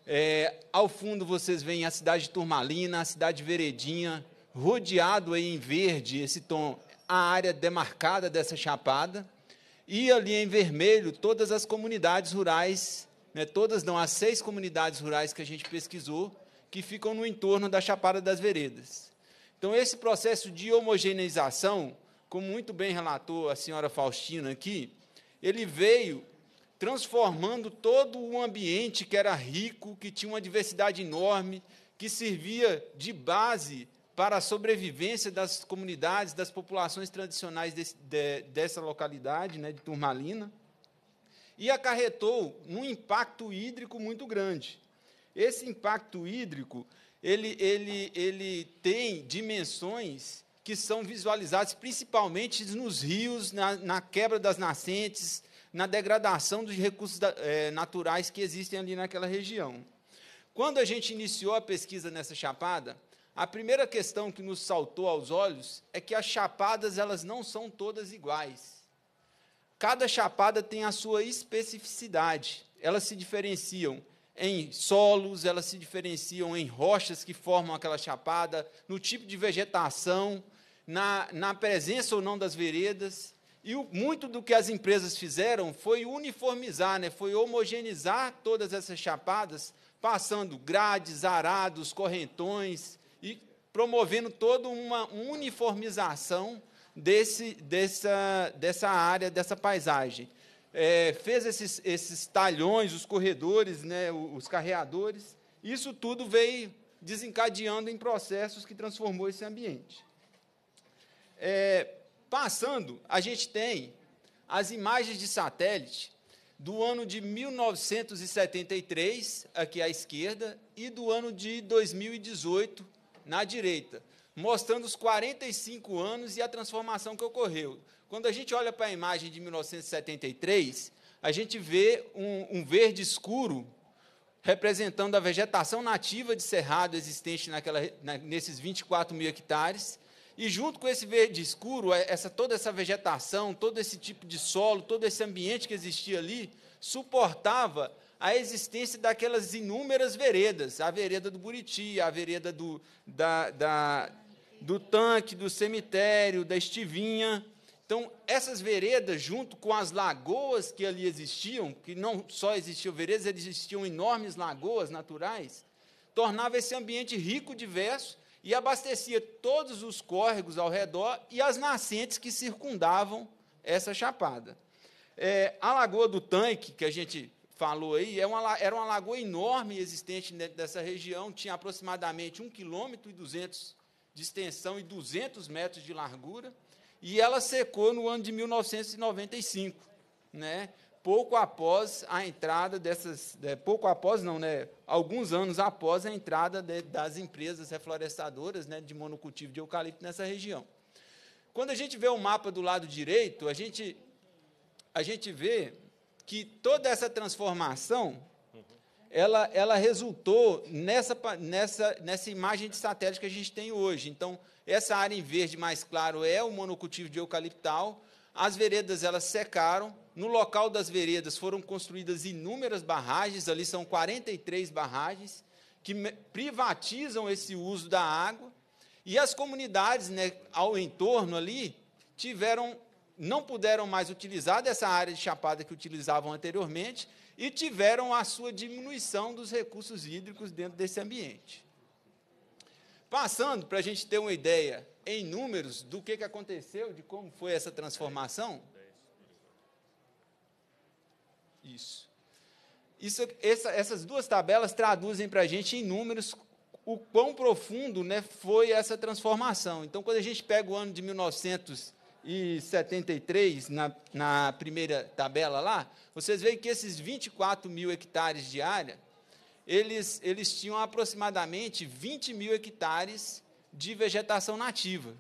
É, ao fundo vocês veem a cidade de Turmalina, a cidade de Veredinha, rodeado aí em verde, esse tom a área demarcada dessa chapada, e ali em vermelho todas as comunidades rurais, né, todas não, as seis comunidades rurais que a gente pesquisou, que ficam no entorno da Chapada das Veredas. Então, esse processo de homogeneização, como muito bem relatou a senhora Faustina aqui, ele veio transformando todo um ambiente que era rico, que tinha uma diversidade enorme, que servia de base para a sobrevivência das comunidades, das populações tradicionais desse, de, dessa localidade, né, de Turmalina, e acarretou um impacto hídrico muito grande. Esse impacto hídrico ele, ele, ele tem dimensões que são visualizadas principalmente nos rios, na, na quebra das nascentes, na degradação dos recursos da, é, naturais que existem ali naquela região. Quando a gente iniciou a pesquisa nessa chapada, a primeira questão que nos saltou aos olhos é que as chapadas elas não são todas iguais. Cada chapada tem a sua especificidade. Elas se diferenciam em solos, elas se diferenciam em rochas que formam aquela chapada, no tipo de vegetação, na, na presença ou não das veredas. E o, muito do que as empresas fizeram foi uniformizar, né? foi homogeneizar todas essas chapadas, passando grades, arados, correntões, promovendo toda uma uniformização desse, dessa, dessa área, dessa paisagem. É, fez esses, esses talhões, os corredores, né, os carreadores. Isso tudo veio desencadeando em processos que transformou esse ambiente. É, passando, a gente tem as imagens de satélite do ano de 1973, aqui à esquerda, e do ano de 2018, na direita, mostrando os 45 anos e a transformação que ocorreu. Quando a gente olha para a imagem de 1973, a gente vê um, um verde escuro representando a vegetação nativa de cerrado existente naquela, na, nesses 24 mil hectares. E junto com esse verde escuro, é, essa, toda essa vegetação, todo esse tipo de solo, todo esse ambiente que existia ali, suportava a existência daquelas inúmeras veredas, a vereda do Buriti, a vereda do, da, da, do tanque, do cemitério, da estivinha. Então, essas veredas, junto com as lagoas que ali existiam, que não só existiam veredas, existiam enormes lagoas naturais, tornava esse ambiente rico, diverso e abastecia todos os córregos ao redor e as nascentes que circundavam essa chapada. É, a Lagoa do Tanque, que a gente falou aí, era é uma, era uma lagoa enorme existente dentro dessa região, tinha aproximadamente 1,2 quilômetro e de extensão e 200 metros de largura, e ela secou no ano de 1995, né? pouco após a entrada dessas, é, pouco após não, né? alguns anos após a entrada de, das empresas reflorestadoras né, de monocultivo de eucalipto nessa região. Quando a gente vê o mapa do lado direito, a gente, a gente vê que toda essa transformação ela, ela resultou nessa, nessa, nessa imagem de satélite que a gente tem hoje. Então, essa área em verde mais claro é o monocultivo de eucaliptal. As veredas elas secaram. No local das veredas foram construídas inúmeras barragens, ali são 43 barragens, que privatizam esse uso da água. E as comunidades né, ao entorno ali tiveram não puderam mais utilizar dessa área de chapada que utilizavam anteriormente e tiveram a sua diminuição dos recursos hídricos dentro desse ambiente. Passando, para a gente ter uma ideia em números do que, que aconteceu, de como foi essa transformação. Isso. Isso essa, essas duas tabelas traduzem para a gente em números o quão profundo né, foi essa transformação. Então, quando a gente pega o ano de 1900 e 73, na, na primeira tabela lá, vocês veem que esses 24 mil hectares de área, eles, eles tinham aproximadamente 20 mil hectares de vegetação nativa.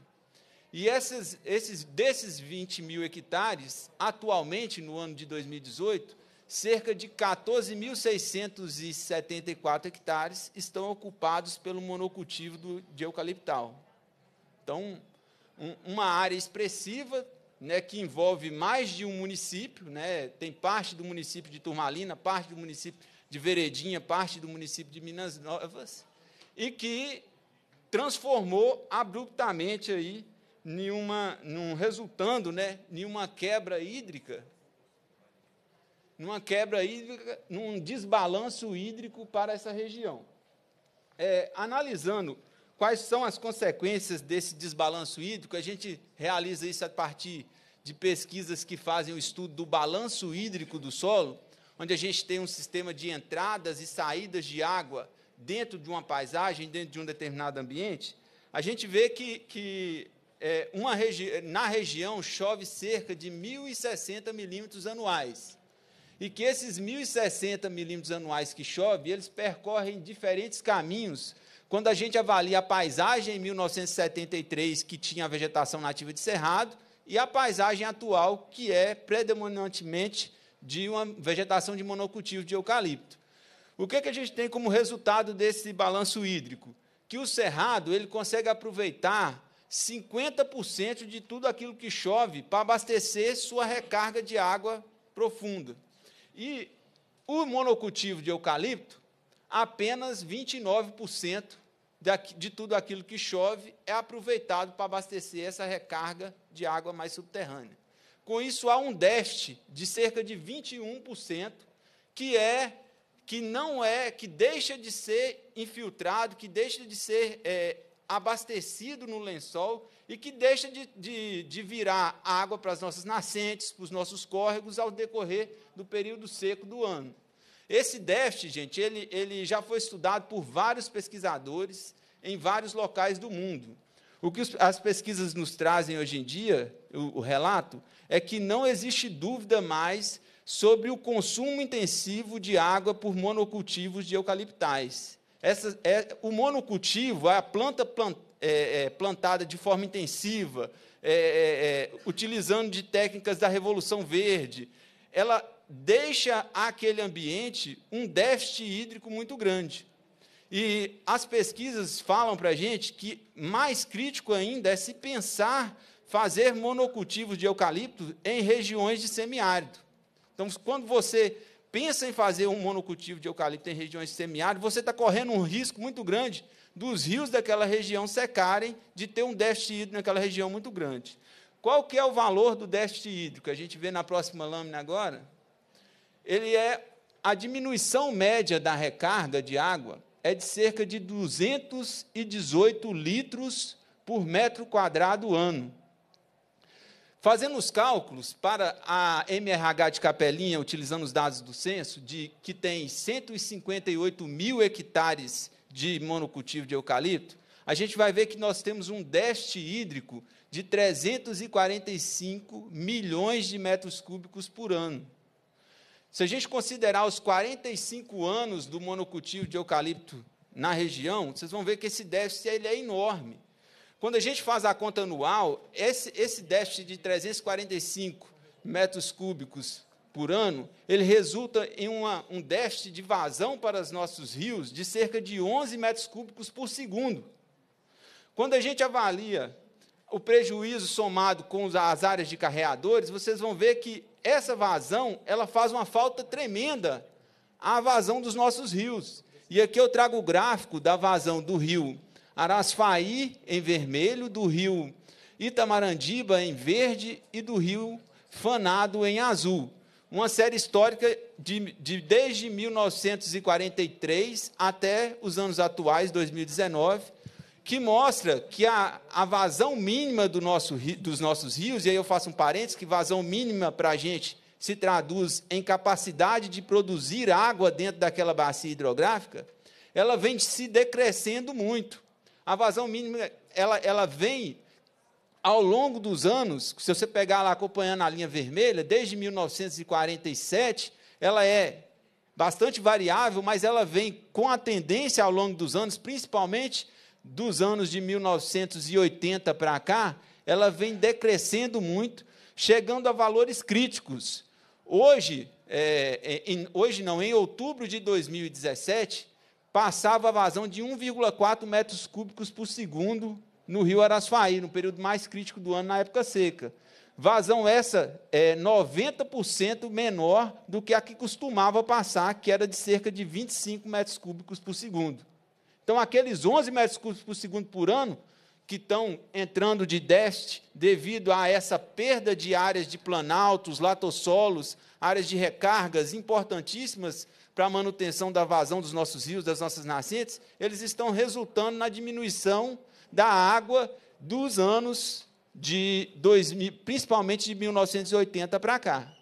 E esses esses, desses 20 mil hectares, atualmente, no ano de 2018, cerca de 14.674 hectares estão ocupados pelo monocultivo do, de eucaliptal. Então, um, uma área expressiva, né, que envolve mais de um município, né, tem parte do município de Turmalina, parte do município de Veredinha, parte do município de Minas Novas, e que transformou abruptamente aí nenhuma, num, resultando né, nenhuma quebra hídrica, numa quebra hídrica, num desbalanço hídrico para essa região. É, analisando quais são as consequências desse desbalanço hídrico. A gente realiza isso a partir de pesquisas que fazem o estudo do balanço hídrico do solo, onde a gente tem um sistema de entradas e saídas de água dentro de uma paisagem, dentro de um determinado ambiente. A gente vê que, que é, regi na região chove cerca de 1.060 milímetros anuais. E que esses 1.060 milímetros anuais que chove, eles percorrem diferentes caminhos quando a gente avalia a paisagem em 1973, que tinha a vegetação nativa de cerrado, e a paisagem atual, que é predominantemente de uma vegetação de monocultivo de eucalipto. O que, é que a gente tem como resultado desse balanço hídrico? Que o cerrado ele consegue aproveitar 50% de tudo aquilo que chove para abastecer sua recarga de água profunda. E o monocultivo de eucalipto, apenas 29% de tudo aquilo que chove é aproveitado para abastecer essa recarga de água mais subterrânea. Com isso, há um déficit de cerca de 21%, que é que não é, que deixa de ser infiltrado, que deixa de ser é, abastecido no lençol e que deixa de, de, de virar água para as nossas nascentes, para os nossos córregos, ao decorrer do período seco do ano. Esse déficit, gente, ele, ele já foi estudado por vários pesquisadores em vários locais do mundo. O que as pesquisas nos trazem hoje em dia, o, o relato, é que não existe dúvida mais sobre o consumo intensivo de água por monocultivos de eucaliptais. Essa, é, o monocultivo, a planta plant, é, é, plantada de forma intensiva, é, é, é, utilizando de técnicas da Revolução Verde, ela deixa aquele ambiente um déficit hídrico muito grande. E as pesquisas falam para a gente que mais crítico ainda é se pensar fazer monocultivos de eucalipto em regiões de semiárido. Então, quando você pensa em fazer um monocultivo de eucalipto em regiões de semiárido, você está correndo um risco muito grande dos rios daquela região secarem, de ter um déficit hídrico naquela região muito grande. Qual que é o valor do déficit hídrico? A gente vê na próxima lâmina agora ele é a diminuição média da recarga de água é de cerca de 218 litros por metro quadrado ano. Fazendo os cálculos para a MRH de Capelinha, utilizando os dados do censo, de que tem 158 mil hectares de monocultivo de eucalipto, a gente vai ver que nós temos um déficit hídrico de 345 milhões de metros cúbicos por ano. Se a gente considerar os 45 anos do monocultivo de eucalipto na região, vocês vão ver que esse déficit ele é enorme. Quando a gente faz a conta anual, esse, esse déficit de 345 metros cúbicos por ano, ele resulta em uma, um déficit de vazão para os nossos rios de cerca de 11 metros cúbicos por segundo. Quando a gente avalia o prejuízo somado com as áreas de carreadores, vocês vão ver que essa vazão, ela faz uma falta tremenda à vazão dos nossos rios. E aqui eu trago o gráfico da vazão do rio Arasfaí em vermelho, do rio Itamarandiba em verde e do rio Fanado em azul. Uma série histórica de, de desde 1943 até os anos atuais, 2019, que mostra que a, a vazão mínima do nosso, dos nossos rios, e aí eu faço um parênteses, que vazão mínima para a gente se traduz em capacidade de produzir água dentro daquela bacia hidrográfica, ela vem se decrescendo muito. A vazão mínima, ela, ela vem ao longo dos anos, se você pegar lá acompanhando a linha vermelha, desde 1947, ela é bastante variável, mas ela vem com a tendência ao longo dos anos, principalmente dos anos de 1980 para cá, ela vem decrescendo muito, chegando a valores críticos. Hoje, é, é em, hoje não, em outubro de 2017, passava a vazão de 1,4 metros cúbicos por segundo no rio Araçuaí, no período mais crítico do ano, na época seca. Vazão essa é 90% menor do que a que costumava passar, que era de cerca de 25 metros cúbicos por segundo. Então, aqueles 11 metros cúbicos por segundo por ano que estão entrando de deste devido a essa perda de áreas de planaltos, latossolos, áreas de recargas importantíssimas para a manutenção da vazão dos nossos rios, das nossas nascentes, eles estão resultando na diminuição da água dos anos de 2000, principalmente de 1980 para cá.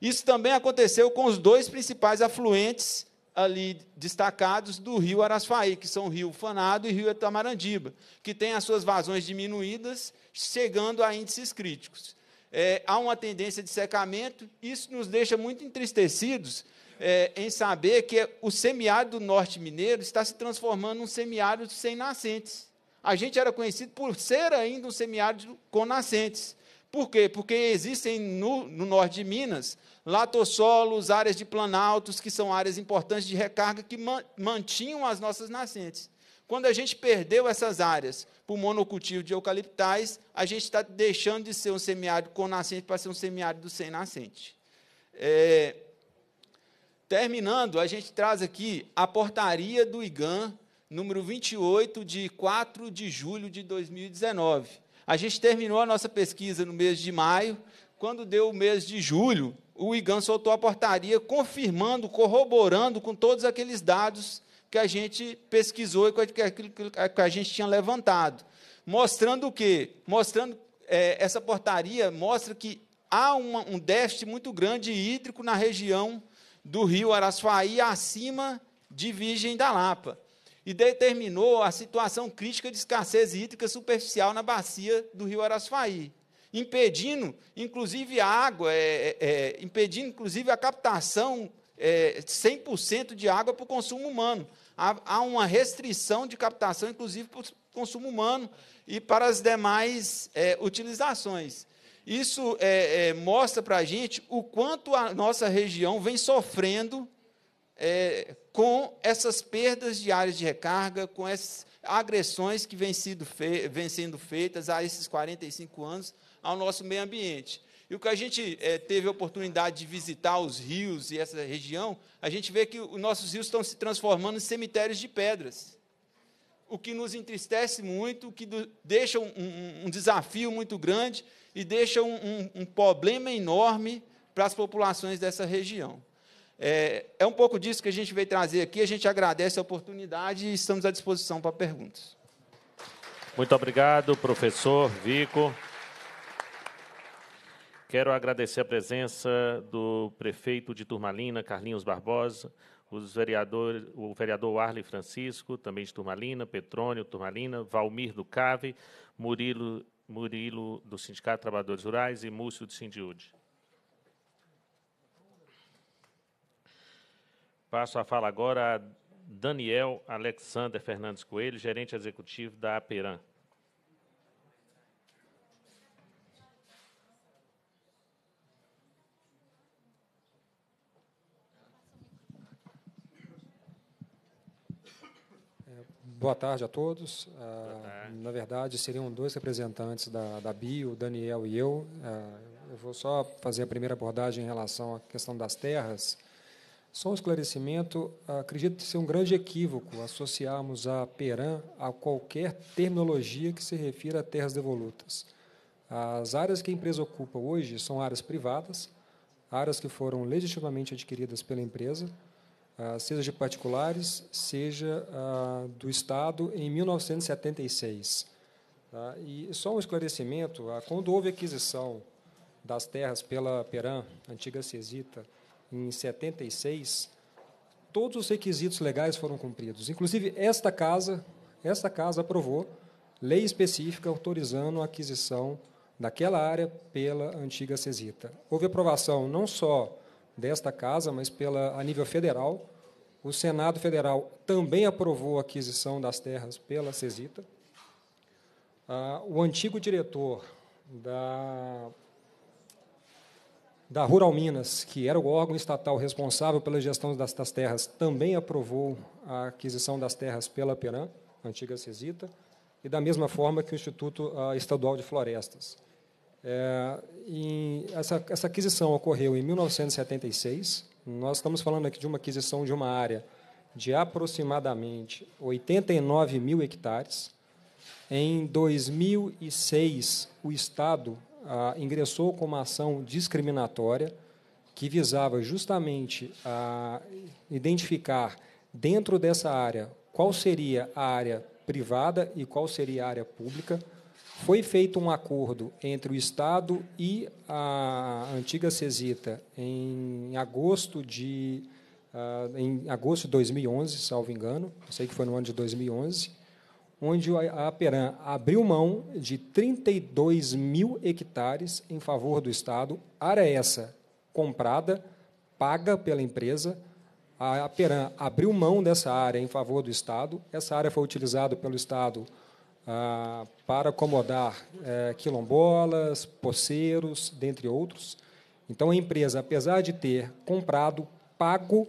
Isso também aconteceu com os dois principais afluentes ali destacados do rio Arasfaí, que são o rio Fanado e o rio Itamarandiba, que têm as suas vazões diminuídas, chegando a índices críticos. É, há uma tendência de secamento, isso nos deixa muito entristecidos é, em saber que o semiárido do norte mineiro está se transformando num semiárido sem nascentes. A gente era conhecido por ser ainda um semiárido com nascentes. Por quê? Porque existem no, no norte de Minas latossolos, áreas de planaltos, que são áreas importantes de recarga que man, mantinham as nossas nascentes. Quando a gente perdeu essas áreas para o monocultivo de eucaliptais, a gente está deixando de ser um semiárido com nascente para ser um semiárido sem nascente. É, terminando, a gente traz aqui a portaria do IGAN, número 28, de 4 de julho de 2019 a gente terminou a nossa pesquisa no mês de maio. Quando deu o mês de julho, o IGAN soltou a portaria confirmando, corroborando com todos aqueles dados que a gente pesquisou e com aquilo que a gente tinha levantado. Mostrando o quê? Mostrando é, essa portaria mostra que há uma, um déficit muito grande hídrico na região do rio Araçuaí, acima de Virgem da Lapa e determinou a situação crítica de escassez hídrica superficial na bacia do rio Araçuaí, impedindo, inclusive, a água, é, é, é impedindo, inclusive, a captação é, 100% de água para o consumo humano. Há, há, uma restrição de captação, inclusive, para o consumo humano e para as demais é, utilizações. Isso é, mostra para a gente o quanto a nossa região vem sofrendo é, com essas perdas de áreas de recarga, com essas agressões que vêm, sido fe vêm sendo feitas há esses 45 anos ao nosso meio ambiente. E o que a gente é, teve a oportunidade de visitar os rios e essa região, a gente vê que os nossos rios estão se transformando em cemitérios de pedras. O que nos entristece muito, o que deixa um, um, um, desafio muito grande e deixa um, um problema enorme para as populações dessa região. É, é um pouco disso que a gente veio trazer aqui. A gente agradece a oportunidade e estamos à disposição para perguntas. Muito obrigado, professor Vico. Quero agradecer a presença do prefeito de Turmalina, Carlinhos Barbosa, os vereadores, o vereador Arley Francisco, também de Turmalina, Petrônio Turmalina, Valmir do Cave, Murilo, Murilo do Sindicato de Trabalhadores Rurais e Múcio do Sindiúde. Passo a fala agora a Daniel Alexander Fernandes Coelho, gerente executivo da Aperam. É, boa tarde a todos. Ah, na verdade, seriam dois representantes da, da BIO, Daniel e eu. Ah, eu vou só fazer a primeira abordagem em relação à questão das terras. Só um esclarecimento: acredito ser um grande equívoco associarmos a Peran a qualquer terminologia que se refira a terras devolutas. As áreas que a empresa ocupa hoje são áreas privadas, áreas que foram legitimamente adquiridas pela empresa, ah, seja de particulares, seja ah, do Estado, em 1976. Tá? E só um esclarecimento: ah, quando houve aquisição das terras pela Peran, antiga Cesita, em 76, todos os requisitos legais foram cumpridos. Inclusive, esta casa, esta casa aprovou lei específica autorizando a aquisição daquela área pela antiga CESITA. Houve aprovação não só desta casa, mas pela a nível federal. O Senado Federal também aprovou a aquisição das terras pela CESITA. Ah, o antigo diretor da da Rural Minas, que era o órgão estatal responsável pela gestão das, das terras, também aprovou a aquisição das terras pela Peram, antiga Cesita, e da mesma forma que o Instituto ah, Estadual de Florestas. É, essa, essa aquisição ocorreu em 1976. Nós estamos falando aqui de uma aquisição de uma área de aproximadamente 89 mil hectares. Em 2006, o Estado ah, ingressou com uma ação discriminatória que visava justamente a identificar dentro dessa área qual seria a área privada e qual seria a área pública. Foi feito um acordo entre o Estado e a antiga Cesita em agosto de ah, em agosto de 2011, salvo engano, eu sei que foi no ano de 2011, onde a Peram abriu mão de 32 mil hectares em favor do Estado, área essa comprada, paga pela empresa. A Peram abriu mão dessa área em favor do Estado, essa área foi utilizada pelo Estado ah, para acomodar eh, quilombolas, poceiros, dentre outros. Então, a empresa, apesar de ter comprado, pago,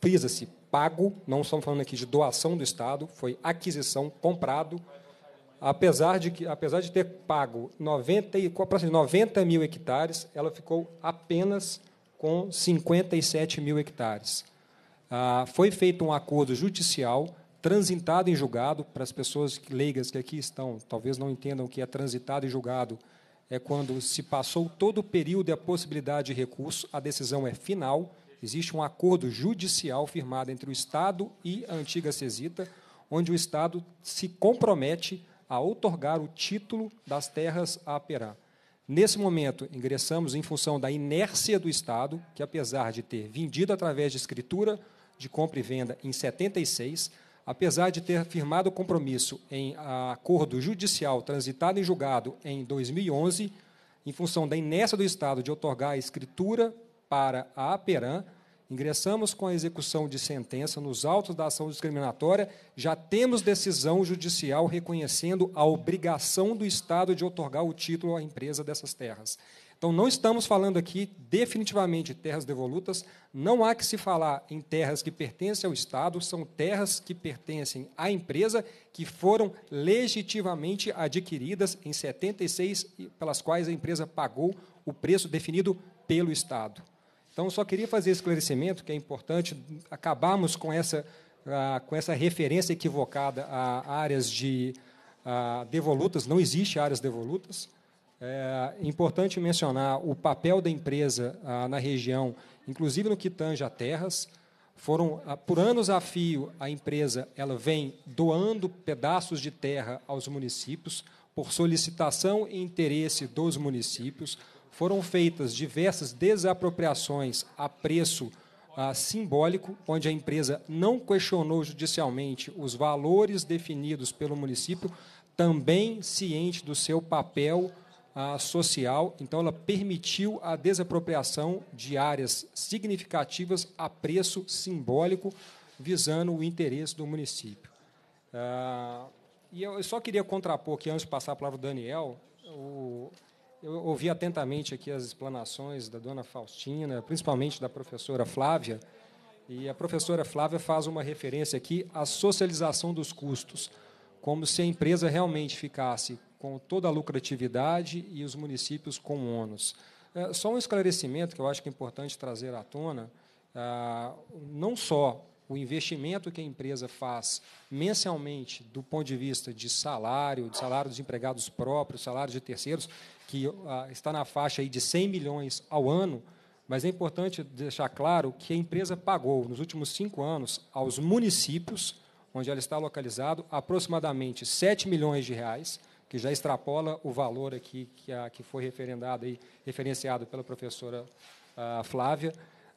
frisa-se, pago, não estamos falando aqui de doação do Estado, foi aquisição, comprado, apesar de, que, apesar de ter pago 90, 90 mil hectares, ela ficou apenas com 57 mil hectares. Ah, foi feito um acordo judicial, transitado em julgado, para as pessoas leigas que aqui estão, talvez não entendam o que é transitado em julgado, é quando se passou todo o período e a possibilidade de recurso, a decisão é final, existe um acordo judicial firmado entre o Estado e a antiga Cesita, onde o Estado se compromete a outorgar o título das terras a Perá. Nesse momento, ingressamos em função da inércia do Estado, que apesar de ter vendido através de escritura de compra e venda em 76, apesar de ter firmado o compromisso em acordo judicial transitado em julgado em 2011, em função da inércia do Estado de otorgar a escritura para a APERAN, ingressamos com a execução de sentença nos autos da ação discriminatória, já temos decisão judicial reconhecendo a obrigação do Estado de otorgar o título à empresa dessas terras. Então, não estamos falando aqui definitivamente de terras devolutas, não há que se falar em terras que pertencem ao Estado, são terras que pertencem à empresa, que foram legitimamente adquiridas em 76, pelas quais a empresa pagou o preço definido pelo Estado. Então, só queria fazer esse esclarecimento, que é importante acabarmos com essa, ah, com essa referência equivocada a áreas de a ah, devolutas, não existe áreas devolutas. É importante mencionar o papel da empresa ah, na região, inclusive no que tange a terras. Foram, por anos a fio, a empresa ela vem doando pedaços de terra aos municípios, por solicitação e interesse dos municípios foram feitas diversas desapropriações a preço ah, simbólico, onde a empresa não questionou judicialmente os valores definidos pelo município, também ciente do seu papel ah, social. Então, ela permitiu a desapropriação de áreas significativas a preço simbólico, visando o interesse do município. Ah, e eu só queria contrapor aqui, antes de passar a palavra ao Daniel, o, eu ouvi atentamente aqui as explanações da dona Faustina, principalmente da professora Flávia, e a professora Flávia faz uma referência aqui à socialização dos custos, como se a empresa realmente ficasse com toda a lucratividade e os municípios com ônus. É, só um esclarecimento que eu acho que é importante trazer à tona, ah, não só o investimento que a empresa faz mensalmente do ponto de vista de salário, de salário dos empregados próprios, salário de terceiros, que ah, está na faixa aí de 100 milhões ao ano, mas é importante deixar claro que a empresa pagou, nos últimos cinco anos, aos municípios, onde ela está localizado, aproximadamente 7 milhões de reais, que já extrapola o valor aqui que, a, que foi referendado aí, referenciado pela professora ah, Flávia,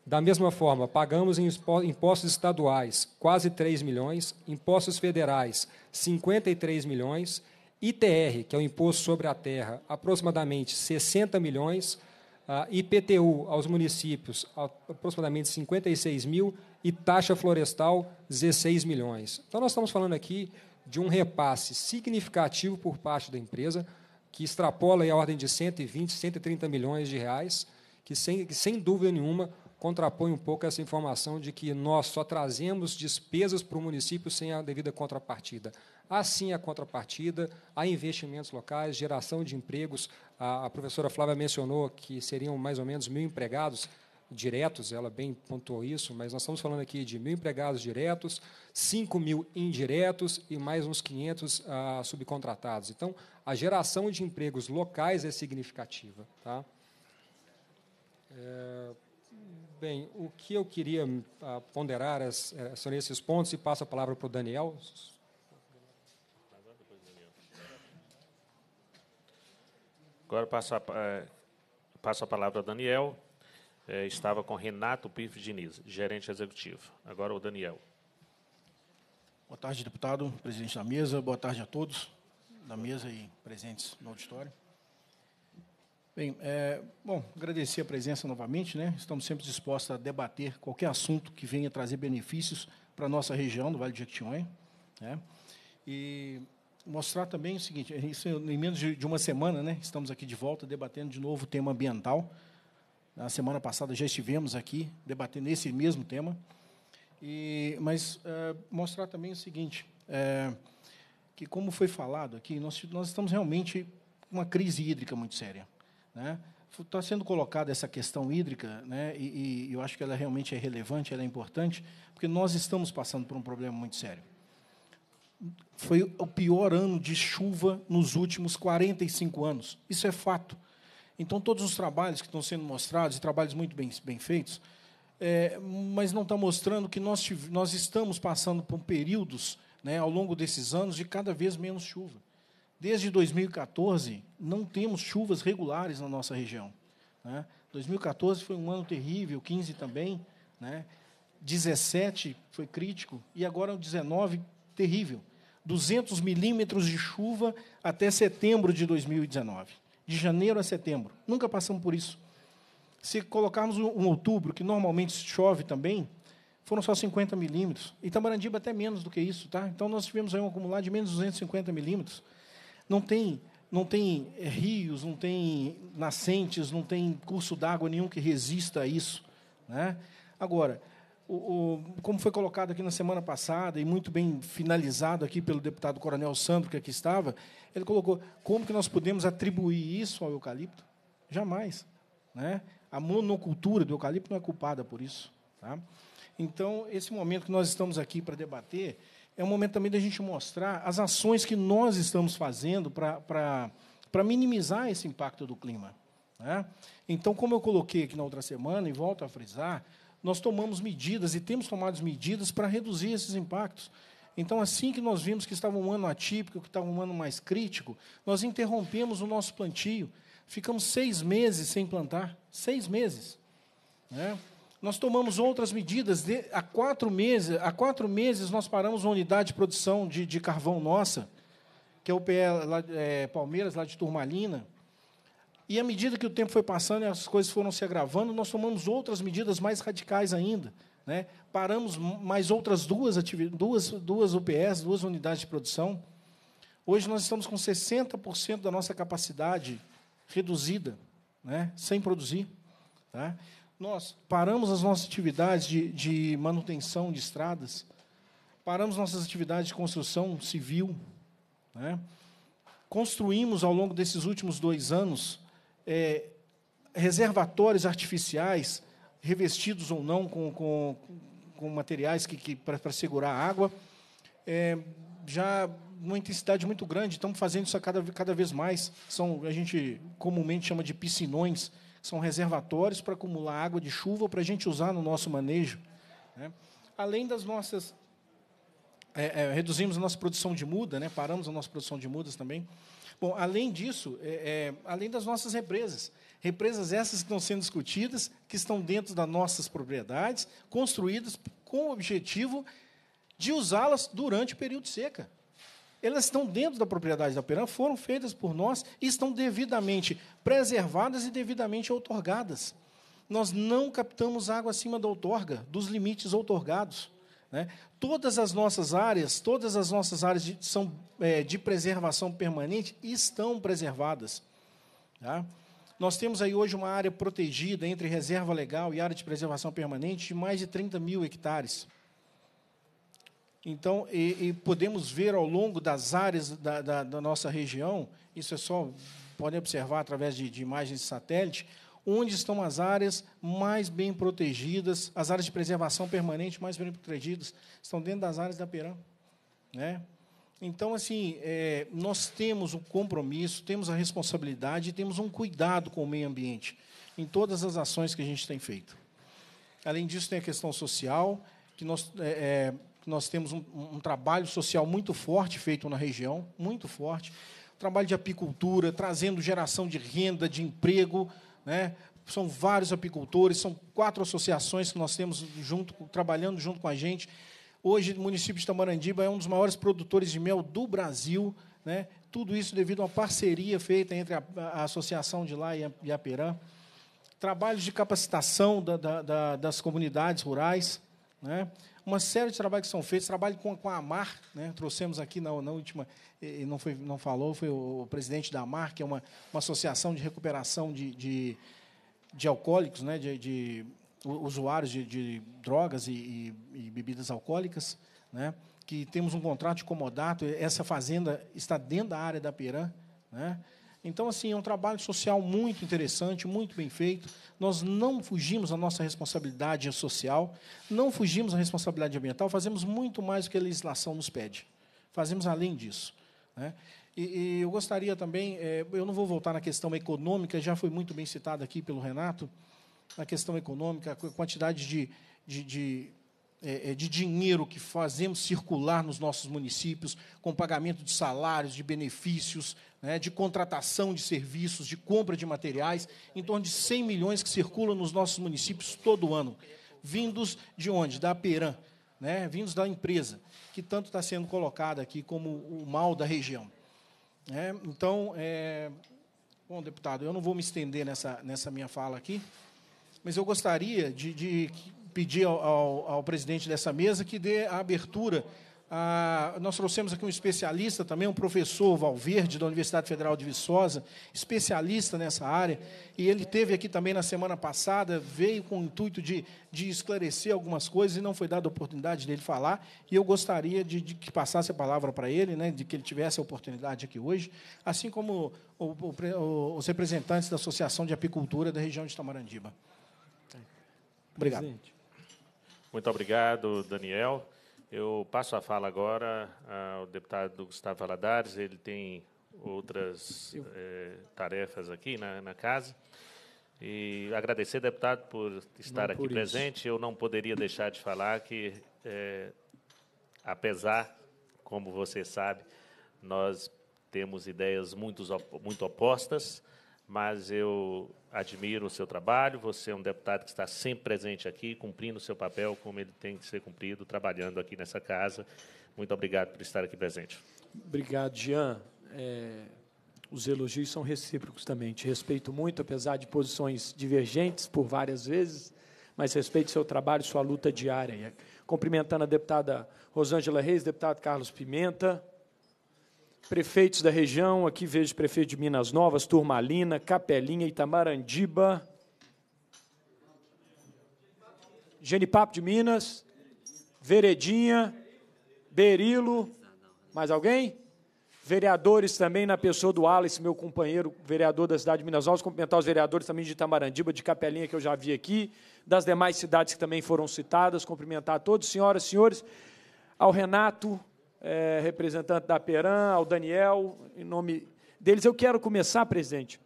da mesma forma, pagamos em impostos estaduais, quase 3 milhões, impostos federais, 53 milhões, ITR, que é o Imposto sobre a Terra, aproximadamente 60 milhões, ah, IPTU aos municípios, aproximadamente 56 mil, e taxa florestal, 16 milhões. Então, nós estamos falando aqui de um repasse significativo por parte da empresa, que extrapola a ordem de 120, 130 milhões de reais, que, sem, que, sem dúvida nenhuma, contrapõe um pouco essa informação de que nós só trazemos despesas para o município sem a devida contrapartida. Há sim a contrapartida, há investimentos locais, geração de empregos. A, a professora Flávia mencionou que seriam mais ou menos mil empregados diretos, ela bem pontuou isso, mas nós estamos falando aqui de mil empregados diretos, 5 mil indiretos e mais uns 500 ah, subcontratados. Então, a geração de empregos locais é significativa. Tá? É... Bem, o que eu queria hum, ponderar são eh, esses pontos e passo a palavra para o Daniel. Agora passo a, eh, passo a palavra ao Daniel. Eh, estava com Renato Pif Diniz, gerente executivo. Agora o Daniel. Boa tarde, deputado, presidente da mesa. Boa tarde a todos da mesa e presentes no auditório. Bem, é, bom, agradecer a presença novamente, né? Estamos sempre dispostos a debater qualquer assunto que venha trazer benefícios para a nossa região do Vale do Jequitinhonha, né? E mostrar também o seguinte, é, isso em menos de uma semana, né? Estamos aqui de volta debatendo de novo o tema ambiental. Na semana passada já estivemos aqui debatendo esse mesmo tema. E, mas é, mostrar também o seguinte, é, que como foi falado aqui, nós, nós estamos realmente com uma crise hídrica muito séria. Né? Está sendo colocada essa questão hídrica, né? E, e, eu acho que ela realmente é relevante, ela é importante, porque nós estamos passando por um problema muito sério. Foi o pior ano de chuva nos últimos 45 anos. Isso é fato. Então, todos os trabalhos que estão sendo mostrados, e trabalhos muito bem, bem feitos, é, mas não está mostrando que nós, nós estamos passando por períodos né, ao longo desses anos de cada vez menos chuva. Desde 2014, não temos chuvas regulares na nossa região. Né? 2014 foi um ano terrível, 15 também, né? 17 foi crítico e agora 19 é terrível. 200 milímetros de chuva até setembro de 2019, de janeiro a setembro. Nunca passamos por isso. Se colocarmos um outubro, que normalmente chove também, foram só 50 milímetros. Itamarandiba até menos do que isso, tá? Então nós tivemos aí um acumulado de menos 250 milímetros. Não tem, não tem eh, rios, não tem nascentes, não tem curso d'água nenhum que resista a isso. Né? Agora, o, o, como foi colocado aqui na semana passada e muito bem finalizado aqui pelo deputado Coronel Sandro, que aqui estava, ele colocou como que nós podemos atribuir isso ao eucalipto? Jamais. Né? A monocultura do eucalipto não é culpada por isso. Tá? Então, esse momento que nós estamos aqui para debater, é um momento também da gente mostrar as ações que nós estamos fazendo para minimizar esse impacto do clima. Né? Então, como eu coloquei aqui na outra semana, e volto a frisar, nós tomamos medidas e temos tomado medidas para reduzir esses impactos. Então, assim que nós vimos que estava um ano atípico, que estava um ano mais crítico, nós interrompemos o nosso plantio. Ficamos seis meses sem plantar. Seis meses. Né? nós tomamos outras medidas. De, há, quatro meses, há quatro meses nós paramos uma unidade de produção de, de carvão nossa, que é o PE é, Palmeiras, lá de Turmalina. E à medida que o tempo foi passando e as coisas foram se agravando, nós tomamos outras medidas mais radicais ainda. Né? Paramos mais outras duas, duas, duas UPS, duas unidades de produção. Hoje nós estamos com 60% da nossa capacidade reduzida, né? sem produzir. Tá? nós paramos as nossas atividades de, de manutenção de estradas, paramos nossas atividades de construção civil, né? construímos ao longo desses últimos dois anos é, reservatórios artificiais, revestidos ou não com, com, com materiais que, que para segurar a água, é, já uma intensidade muito grande. Estamos fazendo isso cada, cada vez mais. São a gente comumente chama de piscinões são reservatórios para acumular água de chuva para a gente usar no nosso manejo. Né? Além das nossas. É, é, reduzimos a nossa produção de muda, né? paramos a nossa produção de mudas também. Bom, além disso, é, é além das nossas represas, represas essas que estão sendo discutidas, que estão dentro das nossas propriedades, construídas com o objetivo de usá-las durante o período de seca elas estão dentro da propriedade da Peran, foram feitas por nós e estão devidamente preservadas e devidamente outorgadas. Nós não captamos água acima da outorga, dos limites outorgados. Né? Todas as nossas áreas, todas as nossas áreas de, são, é, de preservação permanente estão preservadas. Tá? Nós temos aí hoje uma área protegida entre reserva legal e área de preservação permanente de mais de 30 mil hectares. Então, e, e podemos ver ao longo das áreas da, da, da, nossa região, isso é só, podem observar através de, de imagens de satélite, onde estão as áreas mais bem protegidas, as áreas de preservação permanente mais bem protegidas, estão dentro das áreas da Peram. Né? Então, assim, é, nós temos um compromisso, temos a responsabilidade e temos um cuidado com o meio ambiente em todas as ações que a gente tem feito. Além disso, tem a questão social, que nós é, é, nós temos um, um trabalho social muito forte feito na região, muito forte. Trabalho de apicultura, trazendo geração de renda, de emprego, né? são vários apicultores, são quatro associações que nós temos junto, trabalhando junto com a gente. Hoje, o município de Tamarandiba é um dos maiores produtores de mel do Brasil. Né? Tudo isso devido a uma parceria feita entre a, a associação de lá e a, e a Perã. Trabalhos de capacitação da, da, da, das comunidades rurais. Né? uma série de trabalhos que são feitos, trabalho com, com a AMAR, né? trouxemos aqui na, na última, não, foi, não falou, foi o presidente da AMAR, que é uma, uma associação de recuperação de, de, de alcoólicos, né? de, de usuários de, de drogas e, e, e, bebidas alcoólicas, né? que temos um contrato de comodato, essa fazenda está dentro da área da Peran né? Então, assim, é um trabalho social muito interessante, muito bem feito. Nós não fugimos da nossa responsabilidade social, não fugimos da responsabilidade ambiental, fazemos muito mais do que a legislação nos pede. Fazemos além disso. Né? E, e, eu gostaria também, é, eu não vou voltar na questão econômica, já foi muito bem citada aqui pelo Renato, na questão econômica, a quantidade de, de, de é, é, de dinheiro que fazemos circular nos nossos municípios, com pagamento de salários, de benefícios, né, de contratação de serviços, de compra de materiais, em torno de 100 milhões que circulam nos nossos municípios todo ano. Vindos de onde? Da Peran, né, vindos da empresa, que tanto está sendo colocada aqui como o mal da região. É, então, é... bom, deputado, eu não vou me estender nessa, nessa minha fala aqui, mas eu gostaria de, de pedir ao, ao, ao presidente dessa mesa que dê a abertura ah, nós trouxemos aqui um especialista também, um professor Valverde, da Universidade Federal de Viçosa, especialista nessa área, e ele teve aqui também na semana passada, veio com o intuito de, de esclarecer algumas coisas e não foi dada a oportunidade dele falar, e eu gostaria de, de que passasse a palavra para ele, né, de que ele tivesse a oportunidade aqui hoje, assim como o, o, os representantes da Associação de Apicultura da região de Tamarandiba. Obrigado. Presidente. Muito obrigado, Daniel. Eu passo a fala agora ao deputado Gustavo Valadares. Ele tem outras é, tarefas aqui na, na casa. E agradecer, deputado, por estar não aqui por presente. Isso. Eu não poderia deixar de falar que, é, apesar, como você sabe, nós temos ideias muito, muito opostas, mas eu admiro o seu trabalho. Você é um deputado que está sempre presente aqui, cumprindo o seu papel como ele tem que ser cumprido, trabalhando aqui nessa casa. Muito obrigado por estar aqui presente. Obrigado, Jean. É, os elogios são recíprocos também. Te respeito muito, apesar de posições divergentes por várias vezes, mas respeito seu trabalho, sua luta diária. Cumprimentando a deputada Rosângela Reis, deputado Carlos Pimenta, prefeitos da região, aqui vejo prefeito de Minas Novas, Turmalina, Capelinha, Itamarandiba, Genipapo de Minas, Veredinha, Berilo, mais alguém? Vereadores também, na pessoa do Alice, meu companheiro, vereador da cidade de Minas Novas, cumprimentar os vereadores também de Itamarandiba, de Capelinha, que eu já vi aqui, das demais cidades que também foram citadas, cumprimentar a todos, senhoras e senhores, ao Renato, é, representante da Peran, ao Daniel, em nome deles. Eu quero começar, presidente,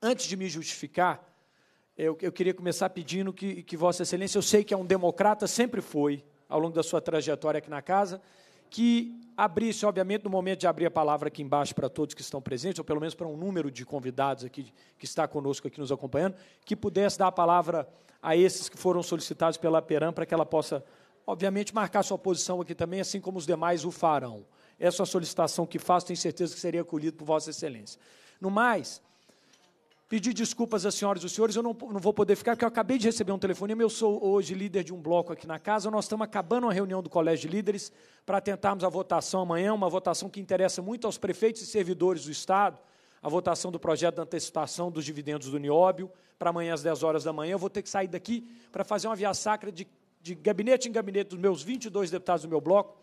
antes de me justificar, eu, eu queria começar pedindo que, que Vossa Excelência, eu sei que é um democrata, sempre foi, ao longo da sua trajetória aqui na casa, que abrisse, obviamente, no momento de abrir a palavra aqui embaixo para todos que estão presentes, ou pelo menos para um número de convidados aqui que está conosco aqui nos acompanhando, que pudesse dar a palavra a esses que foram solicitados pela Peram para que ela possa obviamente, marcar sua posição aqui também, assim como os demais o farão. Essa é a solicitação que faço, tenho certeza que seria acolhido por Vossa Excelência. No mais, pedir desculpas às senhoras e aos senhores, eu não, não vou poder ficar, porque eu acabei de receber um telefonema, eu sou hoje líder de um bloco aqui na casa, nós estamos acabando uma reunião do Colégio de Líderes para tentarmos a votação amanhã, uma votação que interessa muito aos prefeitos e servidores do Estado, a votação do projeto de antecipação dos dividendos do Nióbio, para amanhã às 10 horas da manhã, eu vou ter que sair daqui para fazer uma via sacra de de gabinete em gabinete dos meus 22 deputados do meu bloco,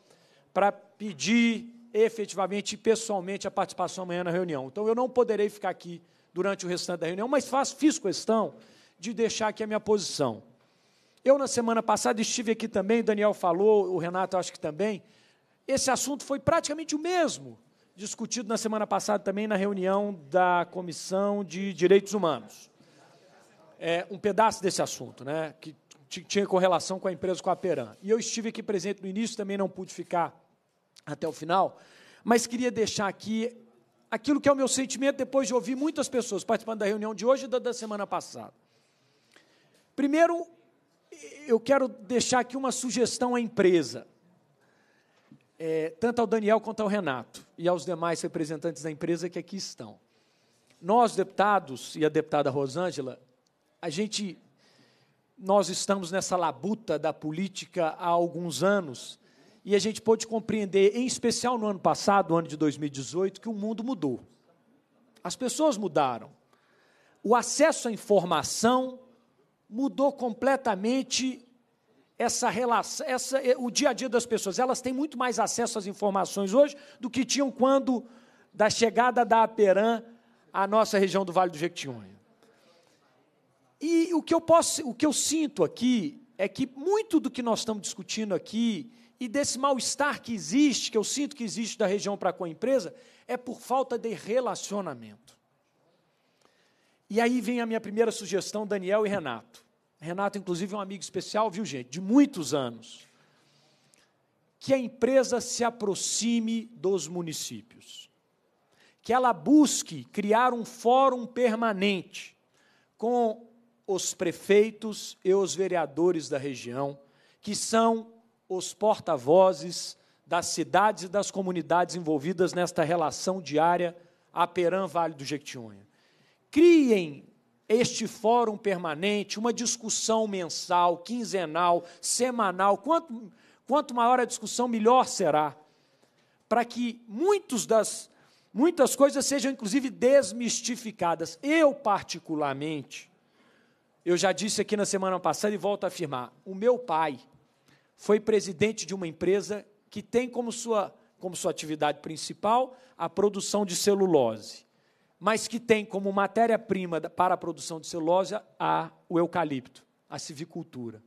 para pedir efetivamente e pessoalmente a participação amanhã na reunião. Então, eu não poderei ficar aqui durante o restante da reunião, mas faço, fiz questão de deixar aqui a minha posição. Eu, na semana passada, estive aqui também, o Daniel falou, o Renato acho que também. Esse assunto foi praticamente o mesmo discutido na semana passada também na reunião da Comissão de Direitos Humanos. É, um pedaço desse assunto, né, que tinha correlação com a empresa com a Peran. E eu estive aqui presente no início, também não pude ficar até o final, mas queria deixar aqui aquilo que é o meu sentimento depois de ouvir muitas pessoas participando da reunião de hoje e da, da semana passada. Primeiro, eu quero deixar aqui uma sugestão à empresa, é, tanto ao Daniel quanto ao Renato e aos demais representantes da empresa que aqui estão. Nós, deputados, e a deputada Rosângela, a gente nós estamos nessa labuta da política há alguns anos e a gente pôde compreender, em especial no ano passado, no ano de 2018, que o mundo mudou. As pessoas mudaram. O acesso à informação mudou completamente essa relação, essa, eh, o dia a dia das pessoas. Elas têm muito mais acesso às informações hoje do que tinham quando da chegada da Aperam à nossa região do Vale do Jequitinhonha. E o que eu posso, o que eu sinto aqui é que muito do que nós estamos discutindo aqui e desse mal-estar que existe, que eu sinto que existe da região para com a empresa, é por falta de relacionamento. E aí vem a minha primeira sugestão, Daniel e Renato. Renato, inclusive, é um amigo especial, viu, gente, de muitos anos. Que a empresa se aproxime dos municípios. Que ela busque criar um fórum permanente com os prefeitos e os vereadores da região, que são os porta-vozes das cidades e das comunidades envolvidas nesta relação diária Aperam Vale do Jequitinhonha. Criem este fórum permanente, uma discussão mensal, quinzenal, semanal, quanto, quanto maior a discussão, melhor será, para que muitos das, muitas coisas sejam, inclusive, desmistificadas. Eu, particularmente, eu já disse aqui na semana passada e volto a afirmar: o meu pai foi presidente de uma empresa que tem como sua, como sua atividade principal a produção de celulose, mas que tem como matéria-prima para a produção de celulose a, o eucalipto, a civicultura.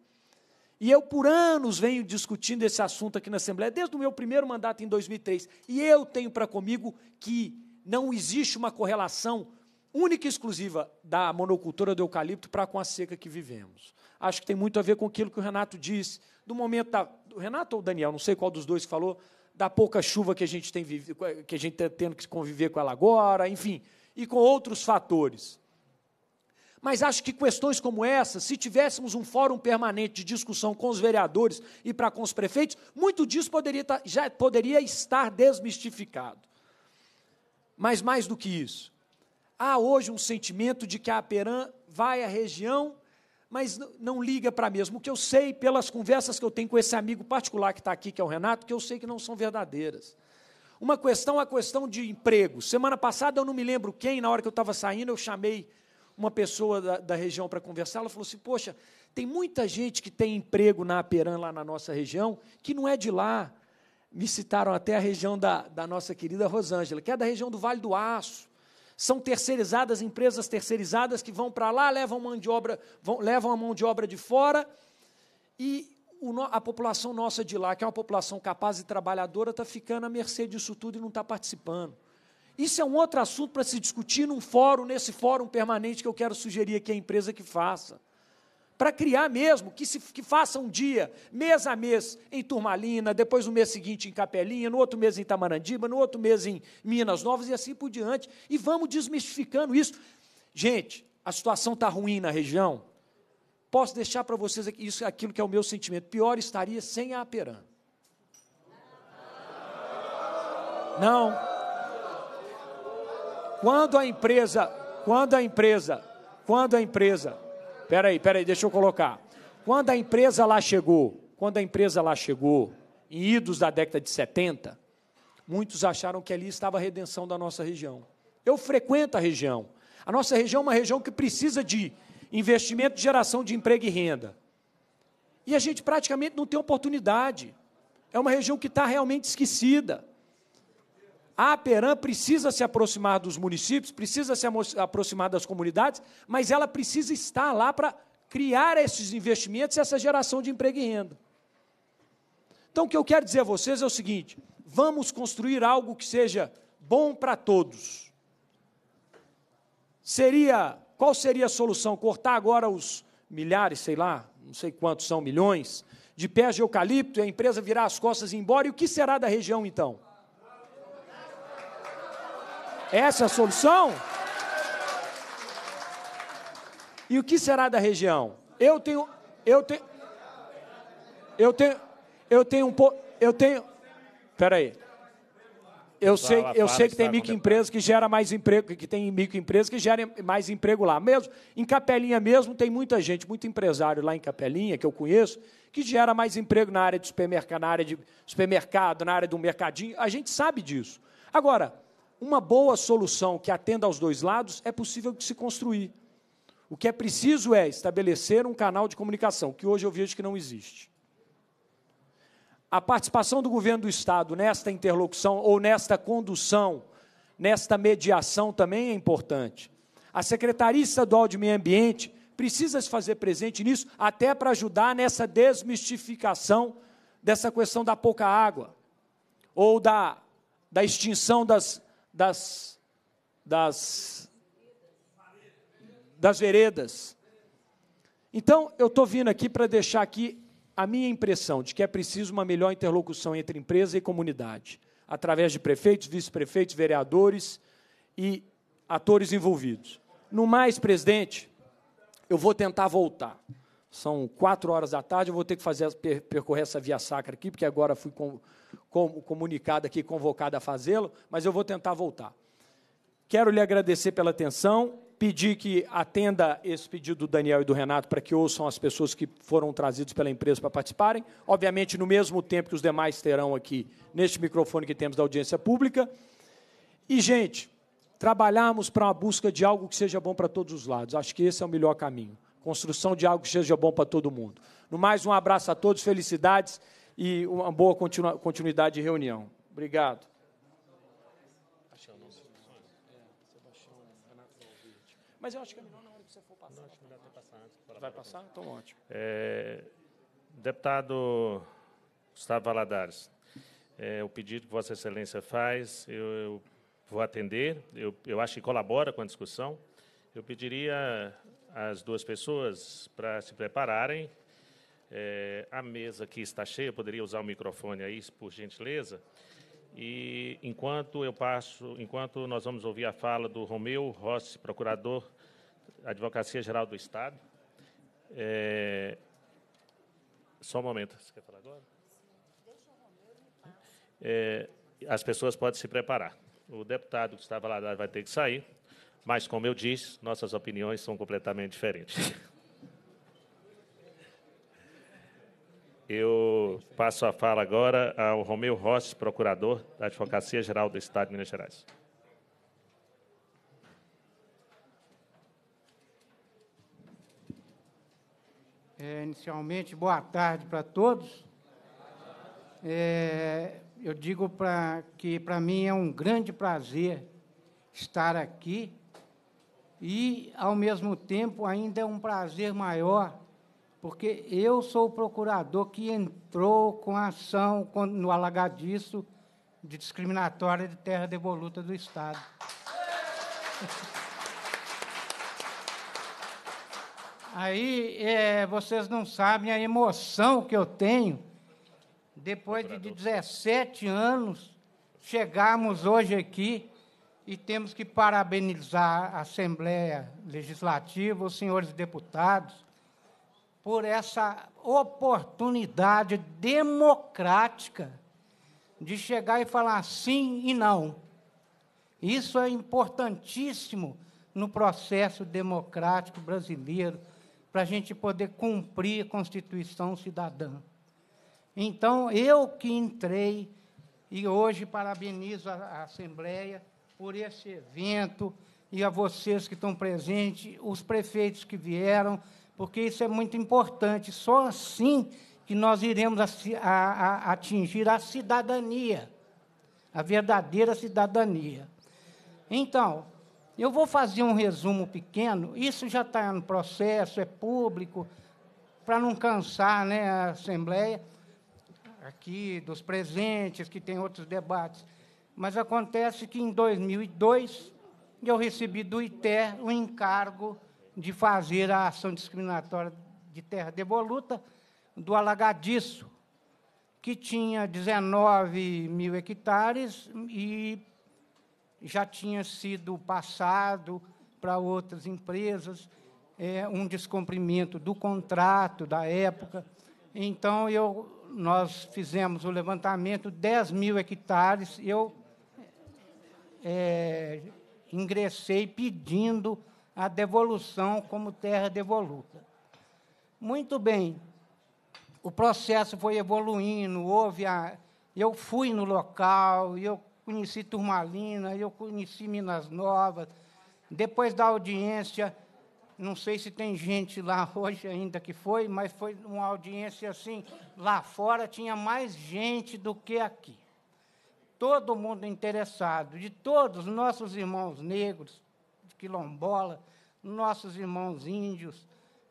E eu, por anos, venho discutindo esse assunto aqui na Assembleia, desde o meu primeiro mandato em 2003. E eu tenho para comigo que não existe uma correlação única e exclusiva da monocultura do eucalipto para com a seca que vivemos. Acho que tem muito a ver com aquilo que o Renato disse, do momento da. Do Renato ou Daniel, não sei qual dos dois falou, da pouca chuva que a gente tem que a gente está tendo que conviver com ela agora, enfim, e com outros fatores. Mas acho que questões como essa, se tivéssemos um fórum permanente de discussão com os vereadores e para com os prefeitos, muito disso poderia, tá, já poderia estar desmistificado. Mas mais do que isso, Há hoje um sentimento de que a Aperam vai à região, mas não liga para mesmo. O que eu sei pelas conversas que eu tenho com esse amigo particular que está aqui, que é o Renato, que eu sei que não são verdadeiras. Uma questão é a questão de emprego. Semana passada, eu não me lembro quem, na hora que eu estava saindo, eu chamei uma pessoa da, da região para conversar. Ela falou assim: Poxa, tem muita gente que tem emprego na Aperam, lá na nossa região, que não é de lá. Me citaram até a região da, da nossa querida Rosângela, que é da região do Vale do Aço. São terceirizadas, empresas terceirizadas que vão para lá, levam, mão de obra, vão, levam a mão de obra de fora e o, a população nossa de lá, que é uma população capaz e trabalhadora, está ficando à mercê disso tudo e não está participando. Isso é um outro assunto para se discutir num fórum, nesse fórum permanente que eu quero sugerir aqui a empresa que faça para criar mesmo, que, se, que faça um dia, mês a mês, em Turmalina, depois no mês seguinte em Capelinha, no outro mês em Tamarandiba, no outro mês em Minas Novas e assim por diante. E vamos desmistificando isso. Gente, a situação está ruim na região. Posso deixar para vocês aqui, isso, aquilo que é o meu sentimento. Pior estaria sem a Aperam. Não. Quando a empresa, quando a empresa, quando a empresa Peraí, peraí, deixa eu colocar. Quando a empresa lá chegou, quando a empresa lá chegou, em idos da década de 70, muitos acharam que ali estava a redenção da nossa região. Eu frequento a região. A nossa região é uma região que precisa de investimento de geração de emprego e renda. E a gente praticamente não tem oportunidade. É uma região que está realmente esquecida. A Aperam precisa se aproximar dos municípios, precisa se aproximar das comunidades, mas ela precisa estar lá para criar esses investimentos e essa geração de emprego e renda. Então, o que eu quero dizer a vocês é o seguinte: vamos construir algo que seja bom para todos. Seria qual seria a solução? Cortar agora os milhares, sei lá, não sei quantos são milhões de pés de eucalipto e a empresa virar as costas e ir embora? E o que será da região então? Essa é a solução? E o que será da região? Eu tenho. Eu tenho. Eu tenho. Eu tenho um pouco. Eu tenho. aí. Eu sei, eu sei que tem é. microempresas que gera mais emprego, que tem microempresas que gerem mais emprego lá. Mesmo em Capelinha mesmo tem muita gente, muito empresário lá em Capelinha que eu conheço, que gera mais emprego na área de supermercado, na área de supermercado, na área do mercadinho. A gente sabe disso. Agora, uma boa solução que atenda aos dois lados é possível de se construir. O que é preciso é estabelecer um canal de comunicação, que hoje eu vejo que não existe. A participação do governo do Estado nesta interlocução ou nesta condução, nesta mediação também é importante. A Secretaria Estadual de Meio Ambiente precisa se fazer presente nisso, até para ajudar nessa desmistificação dessa questão da pouca água ou da, da extinção das das, das, das veredas. Então, eu estou vindo aqui para deixar aqui a minha impressão de que é preciso uma melhor interlocução entre empresa e comunidade, através de prefeitos, vice-prefeitos, vereadores e atores envolvidos. No mais, presidente, eu vou tentar voltar. São quatro horas da tarde, eu vou ter que fazer percorrer essa via sacra aqui, porque agora fui com, comunicado aqui, convocado a fazê-lo, mas eu vou tentar voltar. Quero lhe agradecer pela atenção, pedir que atenda esse pedido do Daniel e do Renato para que ouçam as pessoas que foram trazidas pela empresa para participarem. Obviamente, no mesmo tempo que os demais terão aqui, neste microfone que temos da audiência pública. E, gente, trabalharmos para uma busca de algo que seja bom para todos os lados. Acho que esse é o melhor caminho. Construção de algo que seja bom para todo mundo. No mais, um abraço a todos, felicidades e uma boa continu continuidade de reunião. Obrigado. Mas eu acho que é melhor na hora que você for passar. Não, acho melhor ter passado Vai passar? Então ótimo. É, deputado Gustavo Valadares, é, o pedido que Vossa Excelência faz, eu, eu vou atender, eu, eu acho que colabora com a discussão. Eu pediria às duas pessoas para se prepararem é, a mesa aqui está cheia, poderia usar o microfone aí, por gentileza. E enquanto eu passo, enquanto nós vamos ouvir a fala do Romeu Rossi, procurador, Advocacia Geral do Estado. É, só um momento, você quer falar agora? É, as pessoas podem se preparar. O deputado que estava lá vai ter que sair, mas, como eu disse, nossas opiniões são completamente diferentes. <laughs> Eu passo a fala agora ao Romeu Rossi, procurador da Advocacia Geral do Estado de Minas Gerais. É, inicialmente, boa tarde para todos. É, eu digo pra, que para mim é um grande prazer estar aqui e, ao mesmo tempo, ainda é um prazer maior porque eu sou o procurador que entrou com a ação no alagadiço de discriminatória de terra devoluta do Estado. <laughs> Aí é, vocês não sabem a emoção que eu tenho depois de 17 anos chegarmos hoje aqui e temos que parabenizar a Assembleia Legislativa, os senhores deputados, por essa oportunidade democrática de chegar e falar sim e não. Isso é importantíssimo no processo democrático brasileiro para a gente poder cumprir a Constituição cidadã. Então, eu que entrei e hoje parabenizo a Assembleia por esse evento e a vocês que estão presentes, os prefeitos que vieram, porque isso é muito importante. Só assim que nós iremos atingir a cidadania, a verdadeira cidadania. Então, eu vou fazer um resumo pequeno, isso já está no processo, é público, para não cansar né, a Assembleia aqui, dos presentes, que tem outros debates. Mas acontece que em 2002 eu recebi do ITER o encargo de fazer a ação discriminatória de terra devoluta do alagadiço, que tinha 19 mil hectares e já tinha sido passado para outras empresas é, um descumprimento do contrato da época. Então, eu, nós fizemos o levantamento, 10 mil hectares, eu é, ingressei pedindo a devolução como terra devoluta. Muito bem, o processo foi evoluindo, houve a. Eu fui no local, eu conheci Turmalina, eu conheci Minas Novas. Depois da audiência, não sei se tem gente lá <laughs> hoje ainda que foi, mas foi uma audiência assim, lá fora tinha mais gente do que aqui. Todo mundo interessado, de todos nossos irmãos negros, quilombola, nossos irmãos índios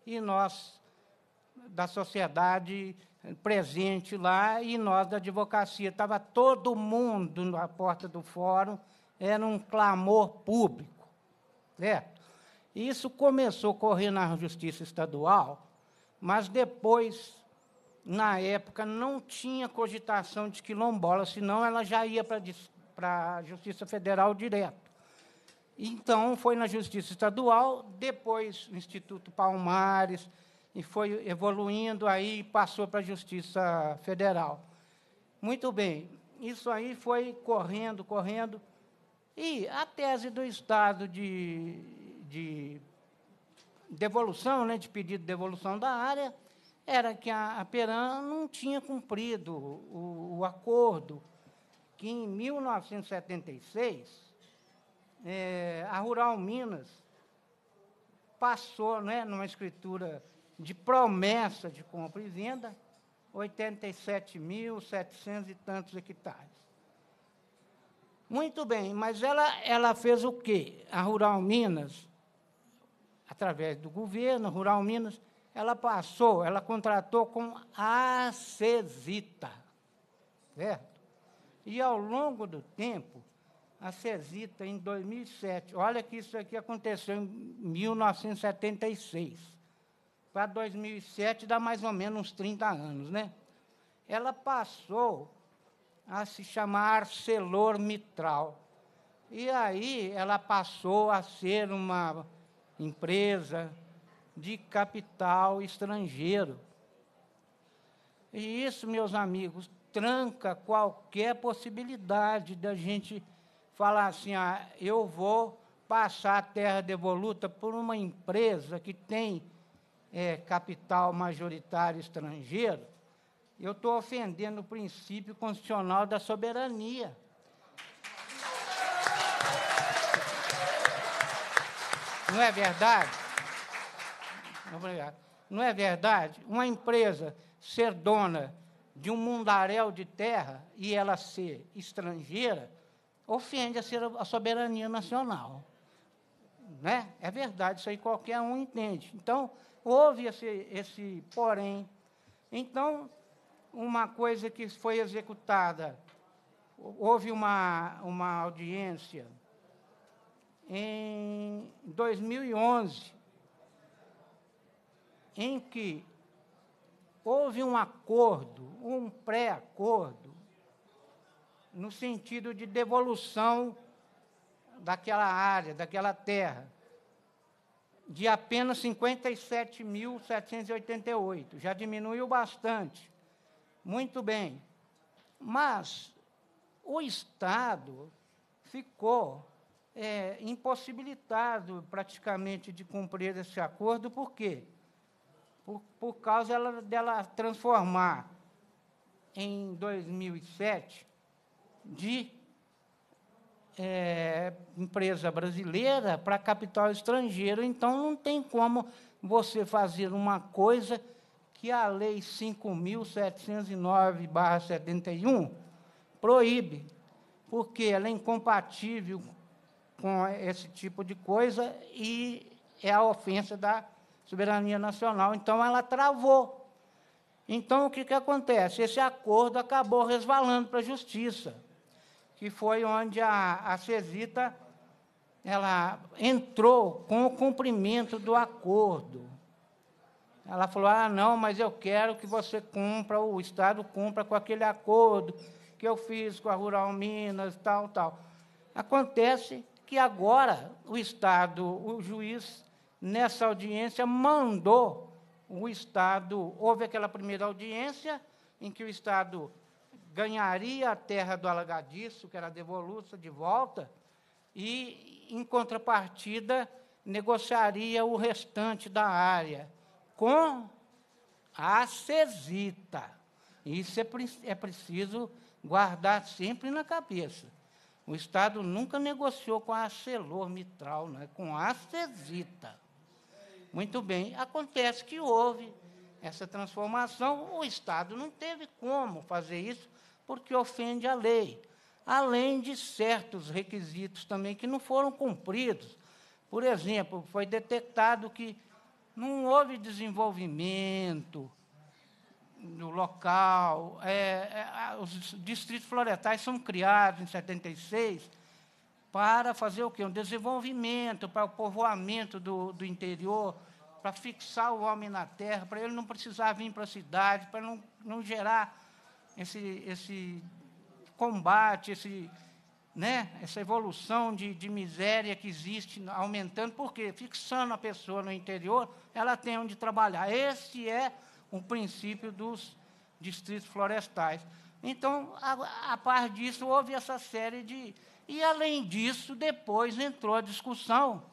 e nós da sociedade presente lá e nós da advocacia. Estava todo mundo na porta do fórum, era um clamor público. Certo? Isso começou a correr na Justiça Estadual, mas depois, na época, não tinha cogitação de quilombola, senão ela já ia para a Justiça Federal direto. Então, foi na Justiça Estadual, depois no Instituto Palmares, e foi evoluindo aí passou para a Justiça Federal. Muito bem, isso aí foi correndo, correndo. E a tese do Estado de, de devolução, né, de pedido de devolução da área, era que a, a Peran não tinha cumprido o, o acordo que, em 1976, é, a Rural Minas passou, né, numa escritura de promessa de compra e venda, 87.700 e tantos hectares. Muito bem, mas ela, ela fez o quê? A Rural Minas, através do governo, Rural Minas, ela passou, ela contratou com a Cesita, certo? E ao longo do tempo, a Cesita em 2007. Olha que isso aqui aconteceu em 1976. Para 2007 dá mais ou menos uns 30 anos, né? Ela passou a se chamar ArcelorMittal. E aí ela passou a ser uma empresa de capital estrangeiro. E isso, meus amigos, tranca qualquer possibilidade da gente falar assim: ah, eu vou passar a terra devoluta por uma empresa que tem é, capital majoritário estrangeiro, eu estou ofendendo o princípio constitucional da soberania. Não é verdade? Obrigado. Não é verdade? Uma empresa ser dona de um mundaréu de terra e ela ser estrangeira, ofende a soberania nacional. Né? É verdade, isso aí qualquer um entende. Então, houve esse, esse porém. Então, uma coisa que foi executada, houve uma, uma audiência em 2011, em que houve um acordo, um pré-acordo, no sentido de devolução daquela área, daquela terra, de apenas 57.788. Já diminuiu bastante. Muito bem. Mas o Estado ficou é, impossibilitado praticamente de cumprir esse acordo, por quê? Por, por causa dela, dela transformar em 2007 de é, empresa brasileira para capital estrangeiro. Então, não tem como você fazer uma coisa que a Lei 5.709-71 proíbe, porque ela é incompatível com esse tipo de coisa e é a ofensa da soberania nacional. Então, ela travou. Então, o que, que acontece? Esse acordo acabou resvalando para a justiça que foi onde a, a Cesita ela entrou com o cumprimento do acordo. Ela falou: "Ah, não, mas eu quero que você cumpra, o estado cumpra com aquele acordo que eu fiz com a Rural Minas, tal, tal". Acontece que agora o estado, o juiz nessa audiência mandou o estado, houve aquela primeira audiência em que o estado ganharia a terra do alagadiço, que era devoluta, de volta, e, em contrapartida, negociaria o restante da área com a Cesita. Isso é, é preciso guardar sempre na cabeça. O Estado nunca negociou com a ArcelorMittal, né? com a Cesita. Muito bem, acontece que houve essa transformação, o Estado não teve como fazer isso, porque ofende a lei, além de certos requisitos também que não foram cumpridos. Por exemplo, foi detectado que não houve desenvolvimento no local, é, é, os distritos florestais são criados em 76 para fazer o quê? Um desenvolvimento, para o povoamento do, do interior, para fixar o homem na terra, para ele não precisar vir para a cidade, para não, não gerar esse, esse combate, esse, né, essa evolução de, de miséria que existe aumentando, porque fixando a pessoa no interior, ela tem onde trabalhar. Esse é o princípio dos distritos florestais. Então, a, a par disso, houve essa série de. E, além disso, depois entrou a discussão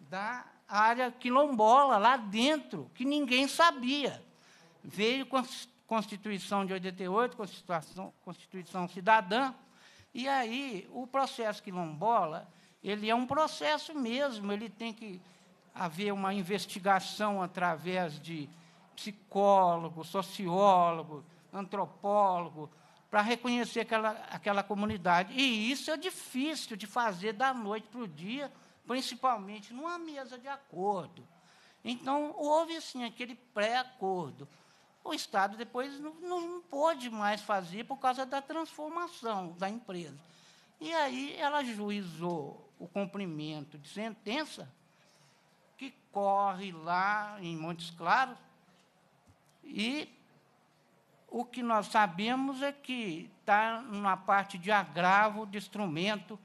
da área quilombola lá dentro, que ninguém sabia. Veio com as Constituição de 88, Constituição, Constituição Cidadã, e aí o processo quilombola, ele é um processo mesmo, ele tem que haver uma investigação através de psicólogo, sociólogo, antropólogo, para reconhecer aquela, aquela comunidade. E isso é difícil de fazer da noite para o dia, principalmente numa mesa de acordo. Então, houve, sim, aquele pré-acordo. O Estado depois não, não pôde mais fazer por causa da transformação da empresa. E aí ela juizou o cumprimento de sentença, que corre lá em Montes Claros, e o que nós sabemos é que está numa parte de agravo de instrumento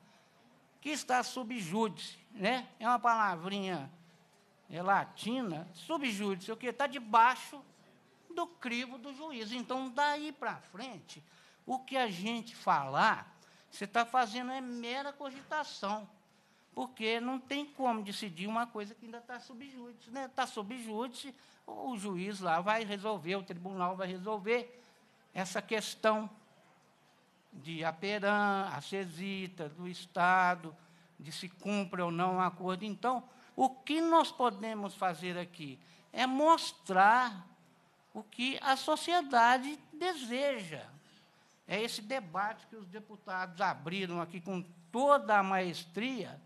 que está subjúdice, né? É uma palavrinha é latina, subjúdice, o que está debaixo do crivo do juiz. Então, daí para frente, o que a gente falar, você está fazendo é mera cogitação. Porque não tem como decidir uma coisa que ainda está sob júdice. Né? Está sob júdice, o juiz lá vai resolver, o tribunal vai resolver essa questão de Aperam, a Cesita, do Estado, de se cumpre ou não o um acordo. Então, o que nós podemos fazer aqui é mostrar o que a sociedade deseja. É esse debate que os deputados abriram aqui com toda a maestria,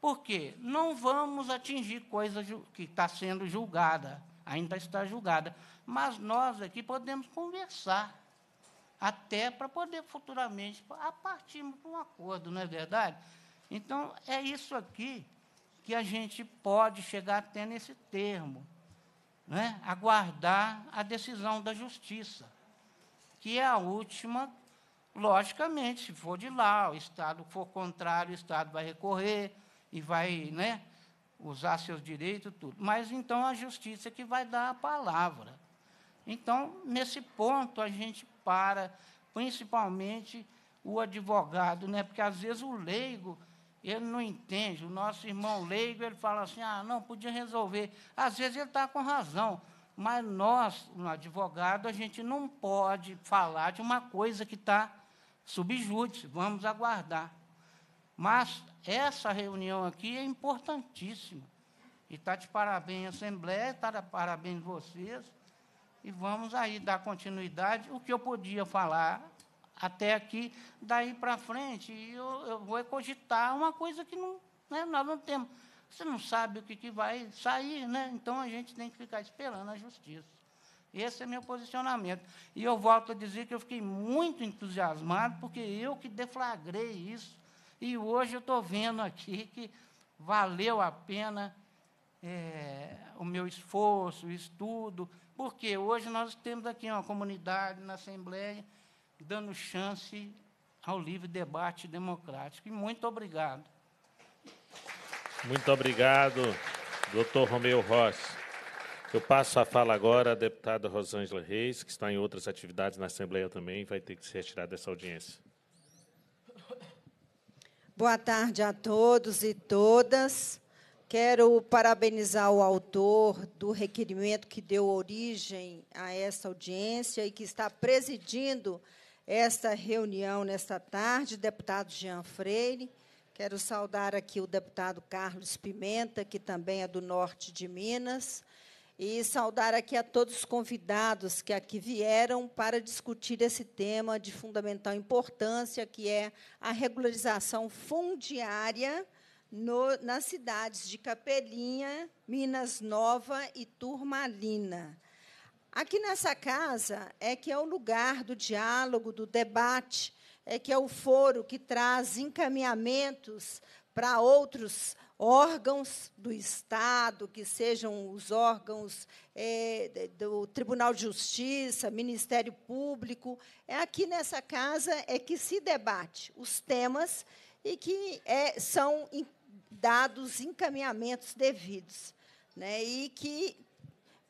porque não vamos atingir coisa que está sendo julgada, ainda está julgada, mas nós aqui podemos conversar, até para poder futuramente partirmos partir um acordo, não é verdade? Então, é isso aqui que a gente pode chegar até nesse termo né, aguardar a decisão da justiça, que é a última, logicamente, se for de lá, o Estado for contrário, o Estado vai recorrer e vai né, usar seus direitos, tudo. Mas então a justiça é que vai dar a palavra. Então, nesse ponto, a gente para, principalmente o advogado, né, porque às vezes o leigo ele não entende. O nosso irmão leigo, ele fala assim: ah, não, podia resolver. Às vezes ele está com razão, mas nós, no advogado, a gente não pode falar de uma coisa que está subjúdice, vamos aguardar. Mas essa reunião aqui é importantíssima. E está de parabéns a Assembleia, está de parabéns vocês. E vamos aí dar continuidade. O que eu podia falar até aqui, daí para frente, eu, eu vou cogitar uma coisa que não, né, nós não temos. Você não sabe o que, que vai sair, né? então a gente tem que ficar esperando a justiça. Esse é meu posicionamento. E eu volto a dizer que eu fiquei muito entusiasmado, porque eu que deflagrei isso. E hoje eu estou vendo aqui que valeu a pena é, o meu esforço, o estudo, porque hoje nós temos aqui uma comunidade na Assembleia dando chance ao livre debate democrático. E muito obrigado. Muito obrigado, doutor Romeu Rossi. Eu passo a fala agora à deputada Rosângela Reis, que está em outras atividades na Assembleia também, vai ter que se retirar dessa audiência. Boa tarde a todos e todas. Quero parabenizar o autor do requerimento que deu origem a essa audiência e que está presidindo esta reunião nesta tarde, deputado Jean Freire. Quero saudar aqui o deputado Carlos Pimenta, que também é do norte de Minas, e saudar aqui a todos os convidados que aqui vieram para discutir esse tema de fundamental importância, que é a regularização fundiária no, nas cidades de Capelinha, Minas Nova e Turmalina. Aqui nessa casa é que é o lugar do diálogo, do debate, é que é o foro que traz encaminhamentos para outros órgãos do Estado, que sejam os órgãos é, do Tribunal de Justiça, Ministério Público. É aqui nessa casa é que se debate os temas e que é, são dados encaminhamentos devidos. Né, e que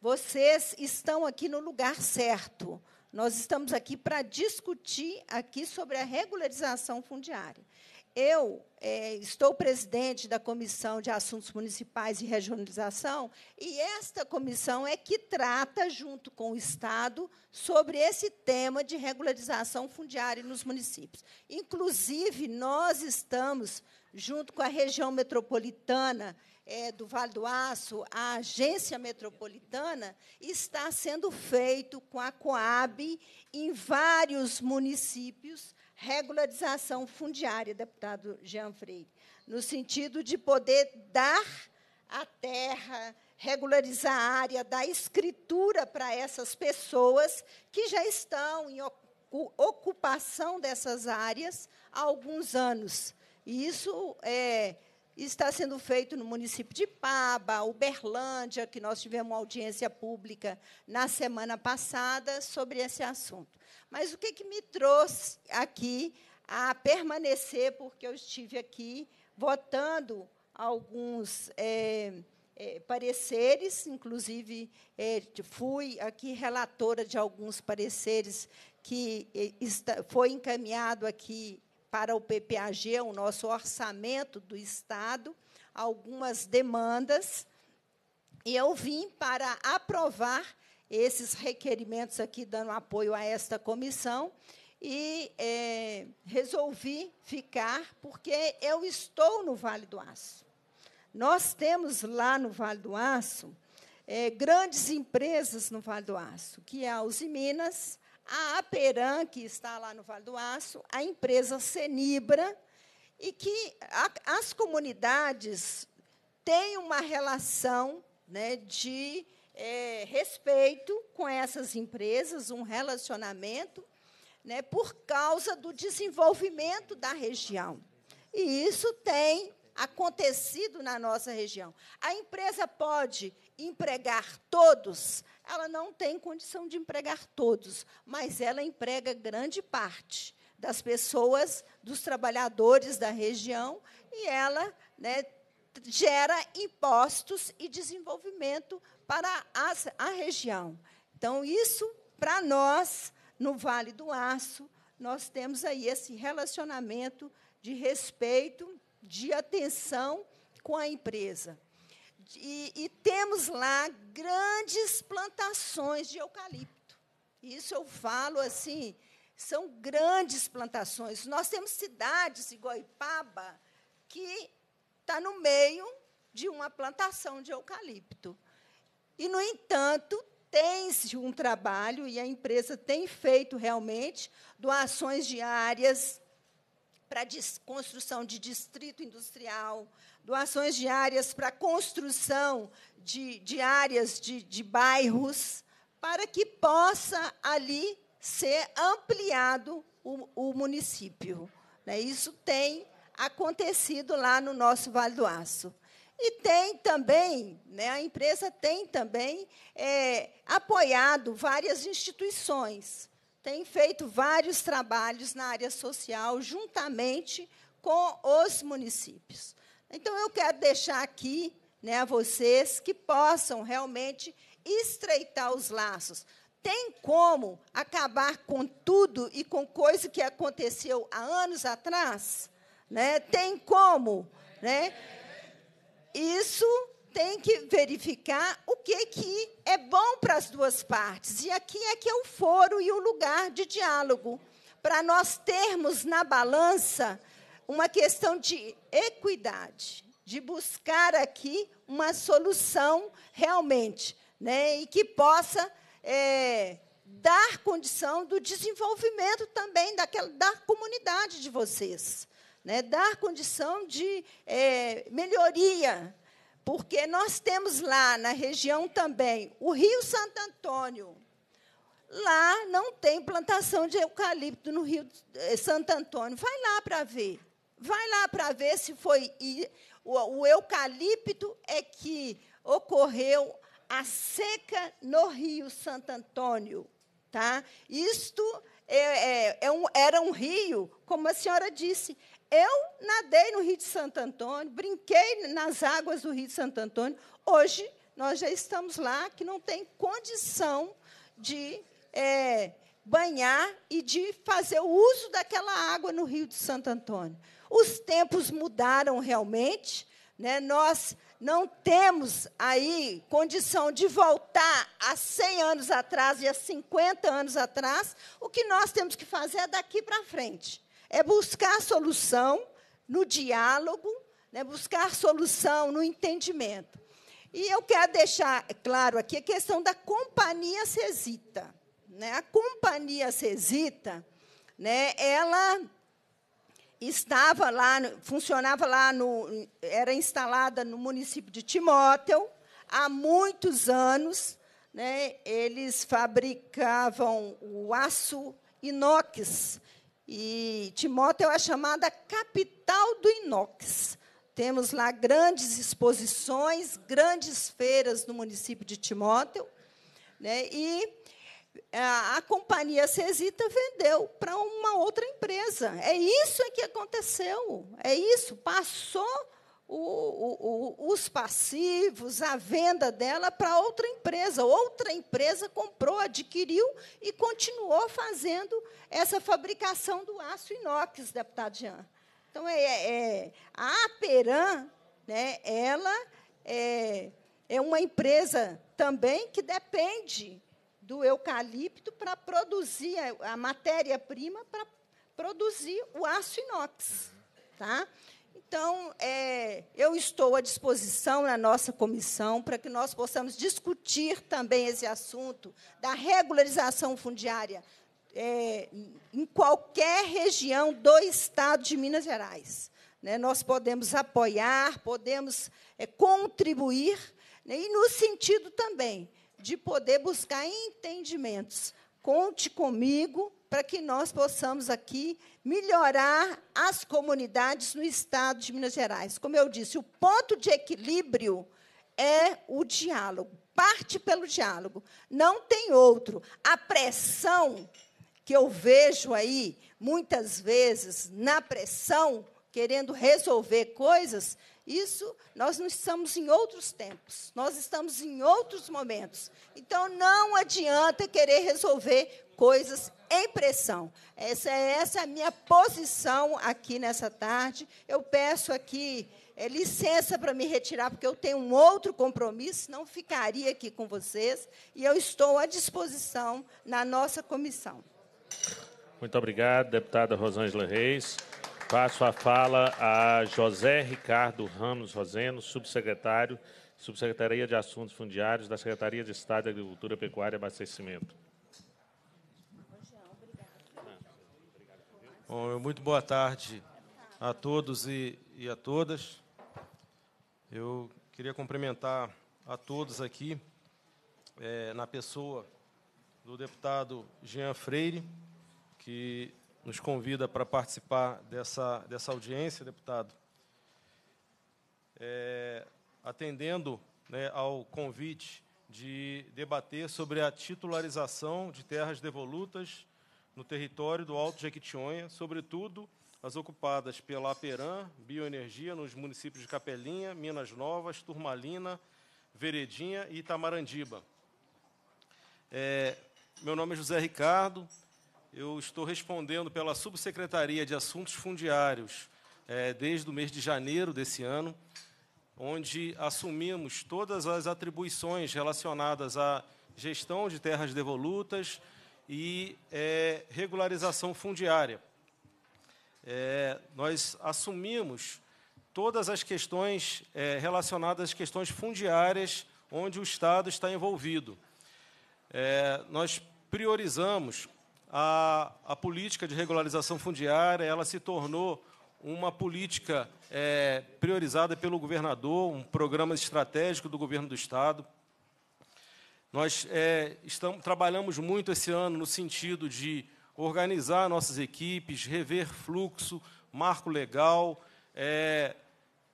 vocês estão aqui no lugar certo. Nós estamos aqui para discutir aqui sobre a regularização fundiária. Eu é, estou presidente da Comissão de Assuntos Municipais e Regionalização, e esta comissão é que trata, junto com o Estado, sobre esse tema de regularização fundiária nos municípios. Inclusive, nós estamos, junto com a região metropolitana, é, do Vale do Aço, a agência metropolitana, está sendo feito com a Coab em vários municípios regularização fundiária, deputado Jean Freire, no sentido de poder dar a terra, regularizar a área, dar escritura para essas pessoas que já estão em ocupação dessas áreas há alguns anos. E isso é, está sendo feito no município de Paba, Uberlândia, que nós tivemos uma audiência pública na semana passada sobre esse assunto. Mas o que, que me trouxe aqui a permanecer, porque eu estive aqui votando alguns é, é, pareceres, inclusive é, fui aqui relatora de alguns pareceres que é, foi encaminhado aqui para o PPAG, é o nosso orçamento do Estado, algumas demandas, e eu vim para aprovar esses requerimentos aqui, dando apoio a esta comissão, e é, resolvi ficar, porque eu estou no Vale do Aço. Nós temos lá no Vale do Aço é, grandes empresas no Vale do Aço, que é a Uzi Minas, a Aperam, que está lá no Vale do Aço, a empresa Senibra, e que a, as comunidades têm uma relação né, de é, respeito com essas empresas, um relacionamento, né, por causa do desenvolvimento da região. E isso tem acontecido na nossa região. A empresa pode empregar todos, ela não tem condição de empregar todos, mas ela emprega grande parte das pessoas, dos trabalhadores da região, e ela né, gera impostos e desenvolvimento para as, a região. Então, isso, para nós, no Vale do Aço, nós temos aí esse relacionamento de respeito de atenção com a empresa. E, e, temos lá grandes plantações de eucalipto. Isso eu falo assim, são grandes plantações. Nós temos cidades, igual Ipaba, que está no meio de uma plantação de eucalipto. E, no entanto, tem-se um trabalho, e a empresa tem feito realmente, doações diárias para construção de distrito industrial, doações de áreas para construção de, de áreas de, de bairros, para que possa ali ser ampliado o, o município. Né? Isso tem acontecido lá no nosso Vale do Aço. E tem também, né, a empresa tem também é, apoiado várias instituições tem feito vários trabalhos na área social, juntamente com os municípios. Então, eu quero deixar aqui né, a vocês que possam realmente estreitar os laços. Tem como acabar com tudo e com coisa que aconteceu há anos atrás? Né? Tem como? Né? Isso tem que verificar o que, que é bom para as duas partes. E aqui é que é o foro e o lugar de diálogo, para nós termos na balança uma questão de equidade, de buscar aqui uma solução realmente, né, e que possa é, dar condição do desenvolvimento também daquela, da comunidade de vocês, né, dar condição de é, melhoria porque nós temos lá na região também o Rio Santo Antônio. Lá não tem plantação de eucalipto no Rio eh, Santo Antônio. Vai lá para ver. Vai lá para ver se foi. O, o eucalipto é que ocorreu a seca no Rio Santo Antônio. Tá? Isto é, é, é um, era um rio, como a senhora disse, eu nadei no Rio de Santo Antônio, brinquei nas águas do Rio de Santo Antônio. Hoje, nós já estamos lá que não tem condição de é, banhar e de fazer o uso daquela água no Rio de Santo Antônio. Os tempos mudaram realmente, né? nós não temos aí condição de voltar a 100 anos atrás e a 50 anos atrás. O que nós temos que fazer é daqui para frente. É buscar solução no diálogo, né, buscar solução no entendimento. E eu quero deixar claro aqui a questão da companhia cesita. Né? A companhia cesita, né, ela estava lá, funcionava lá, no, era instalada no município de Timóteo há muitos anos. Né, eles fabricavam o aço inox, e Timóteo é chamada capital do inox. Temos lá grandes exposições, grandes feiras no município de Timóteo. Né? E a, é, a companhia Cesita vendeu para uma outra empresa. É isso que aconteceu. É isso. Passou o, o, os passivos, a venda dela para outra empresa. Outra empresa comprou, adquiriu e continuou fazendo essa fabricação do aço inox, deputado Jean. Então, é, é, é a Aperam, né, ela é, é uma empresa também que depende do eucalipto para produzir a, a matéria-prima para produzir o aço inox. Tá? Então, é, eu estou à disposição na nossa comissão para que nós possamos discutir também esse assunto da regularização fundiária é, em qualquer região do estado de Minas Gerais. Né? Nós podemos apoiar, podemos é, contribuir, né? e no sentido também de poder buscar entendimentos. Conte comigo para que nós possamos aqui melhorar as comunidades no estado de Minas Gerais. Como eu disse, o ponto de equilíbrio é o diálogo. Parte pelo diálogo, não tem outro. A pressão que eu vejo aí, muitas vezes, na pressão, querendo resolver coisas, isso nós não estamos em outros tempos, nós estamos em outros momentos. Então não adianta querer resolver coisas em pressão. Essa é essa é a minha posição aqui nessa tarde. Eu peço aqui é, licença para me retirar, porque eu tenho um outro compromisso, não ficaria aqui com vocês, e eu estou à disposição na nossa comissão. Muito obrigado, deputada Rosângela Reis. Passo a fala a José Ricardo Ramos Roseno, subsecretário, Subsecretaria de Assuntos Fundiários da Secretaria de Estado da Agricultura, Pecuária e Abastecimento. Bom, muito boa tarde a todos e, e, a todas. Eu queria cumprimentar a todos aqui, é, na pessoa do deputado Jean Freire, que nos convida para participar dessa, dessa audiência, deputado. É, atendendo né, ao convite de debater sobre a titularização de terras devolutas no território do Alto Jequitinhonha, sobretudo as ocupadas pela Aperam, Bioenergia, nos municípios de Capelinha, Minas Novas, Turmalina, Veredinha e Itamarandiba. É, meu nome é José Ricardo, eu estou respondendo pela Subsecretaria de Assuntos Fundiários é, desde o mês de janeiro desse ano, onde assumimos todas as atribuições relacionadas à gestão de terras devolutas, e é, regularização fundiária. É, nós assumimos todas as questões é, relacionadas às questões fundiárias onde o Estado está envolvido. É, nós priorizamos a, a, política de regularização fundiária, ela se tornou uma política é, priorizada pelo governador, um programa estratégico do governo do Estado. Nós é, estamos, trabalhamos muito esse ano no sentido de organizar nossas equipes, rever fluxo, marco legal, é,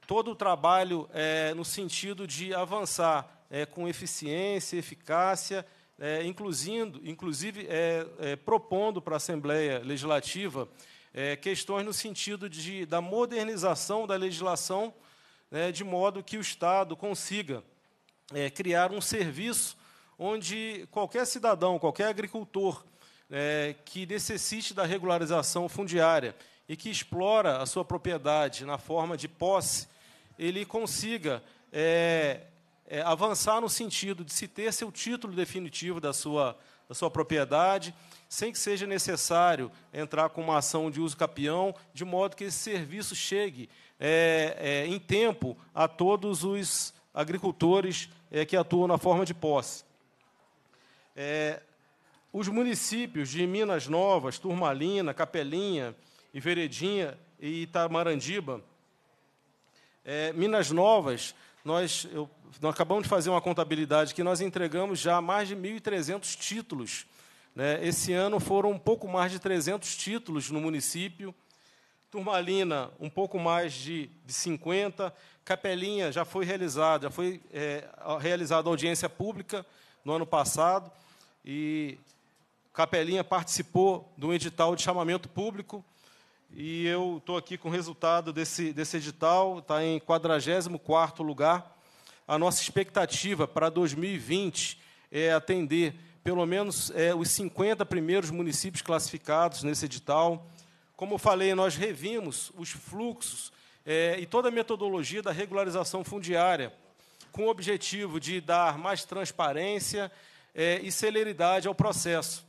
todo o trabalho é, no sentido de avançar é, com eficiência, eficácia, é, inclusive, inclusive é, propondo para a Assembleia Legislativa questões no sentido de, da modernização da legislação, né, de modo que o Estado consiga criar um serviço onde qualquer cidadão, qualquer agricultor é, que necessite da regularização fundiária e que explora a sua propriedade na forma de posse, ele consiga é, é, avançar no sentido de se ter seu título definitivo da sua, da sua propriedade, sem que seja necessário entrar com uma ação de uso capião, de modo que esse serviço chegue é, é em tempo a todos os agricultores é, que atuam na forma de posse. É, os municípios de Minas Novas, Turmalina, Capelinha e Veredinha e Itamarandiba, é, Minas Novas, nós, eu, nós acabamos de fazer uma contabilidade que nós entregamos já mais de 1.300 títulos. Né? Esse ano foram um pouco mais de 300 títulos no município. Turmalina, um pouco mais de, de 50. Capelinha já foi realizada, já foi é, realizada audiência pública no ano passado e Capelinha participou de um edital de chamamento público e eu estou aqui com o resultado desse, desse edital, está em 44º lugar. A nossa expectativa para 2020 é atender pelo menos é, os 50 primeiros municípios classificados nesse edital. Como eu falei, nós revimos os fluxos é, e toda a metodologia da regularização fundiária, com o objetivo de dar mais transparência é, e celeridade ao processo.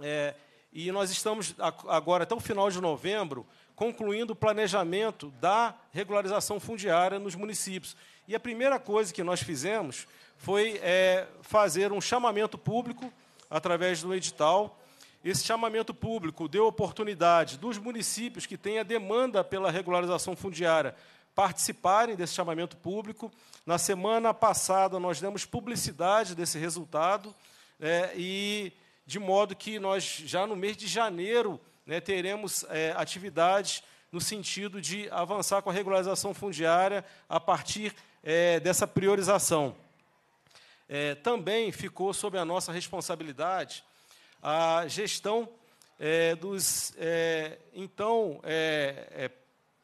É, e nós estamos agora, até o final de novembro, concluindo o planejamento da regularização fundiária nos municípios. E a primeira coisa que nós fizemos foi é, fazer um chamamento público através do edital. Esse chamamento público deu oportunidade dos municípios que têm a demanda pela regularização fundiária participarem desse chamamento público. Na semana passada, nós demos publicidade desse resultado, é, e de modo que nós, já no mês de janeiro, né, teremos é, atividades no sentido de avançar com a regularização fundiária a partir é, dessa priorização. É, também ficou sob a nossa responsabilidade a gestão é, dos é, então é, é,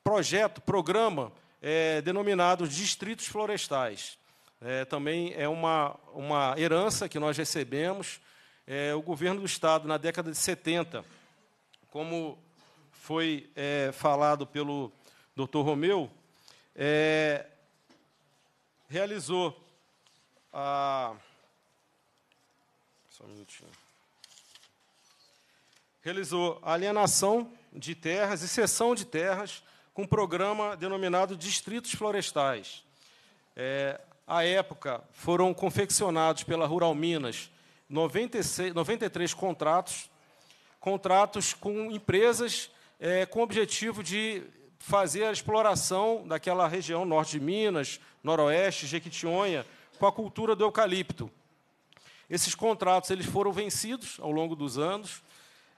projeto, programa é, denominados distritos florestais. É, também é uma, uma herança que nós recebemos. É, o governo do Estado, na década de 70, como foi é, falado pelo Dr. Romeu, é, realizou a. Só um minutinho. Realizou alienação de terras e cessão de terras com um programa denominado Distritos Florestais. É, à época, foram confeccionados pela Rural Minas 96, 93 contratos, contratos com empresas é, com o objetivo de fazer a exploração daquela região norte de Minas, noroeste, Jequitinhonha, com a cultura do eucalipto. Esses contratos eles foram vencidos ao longo dos anos,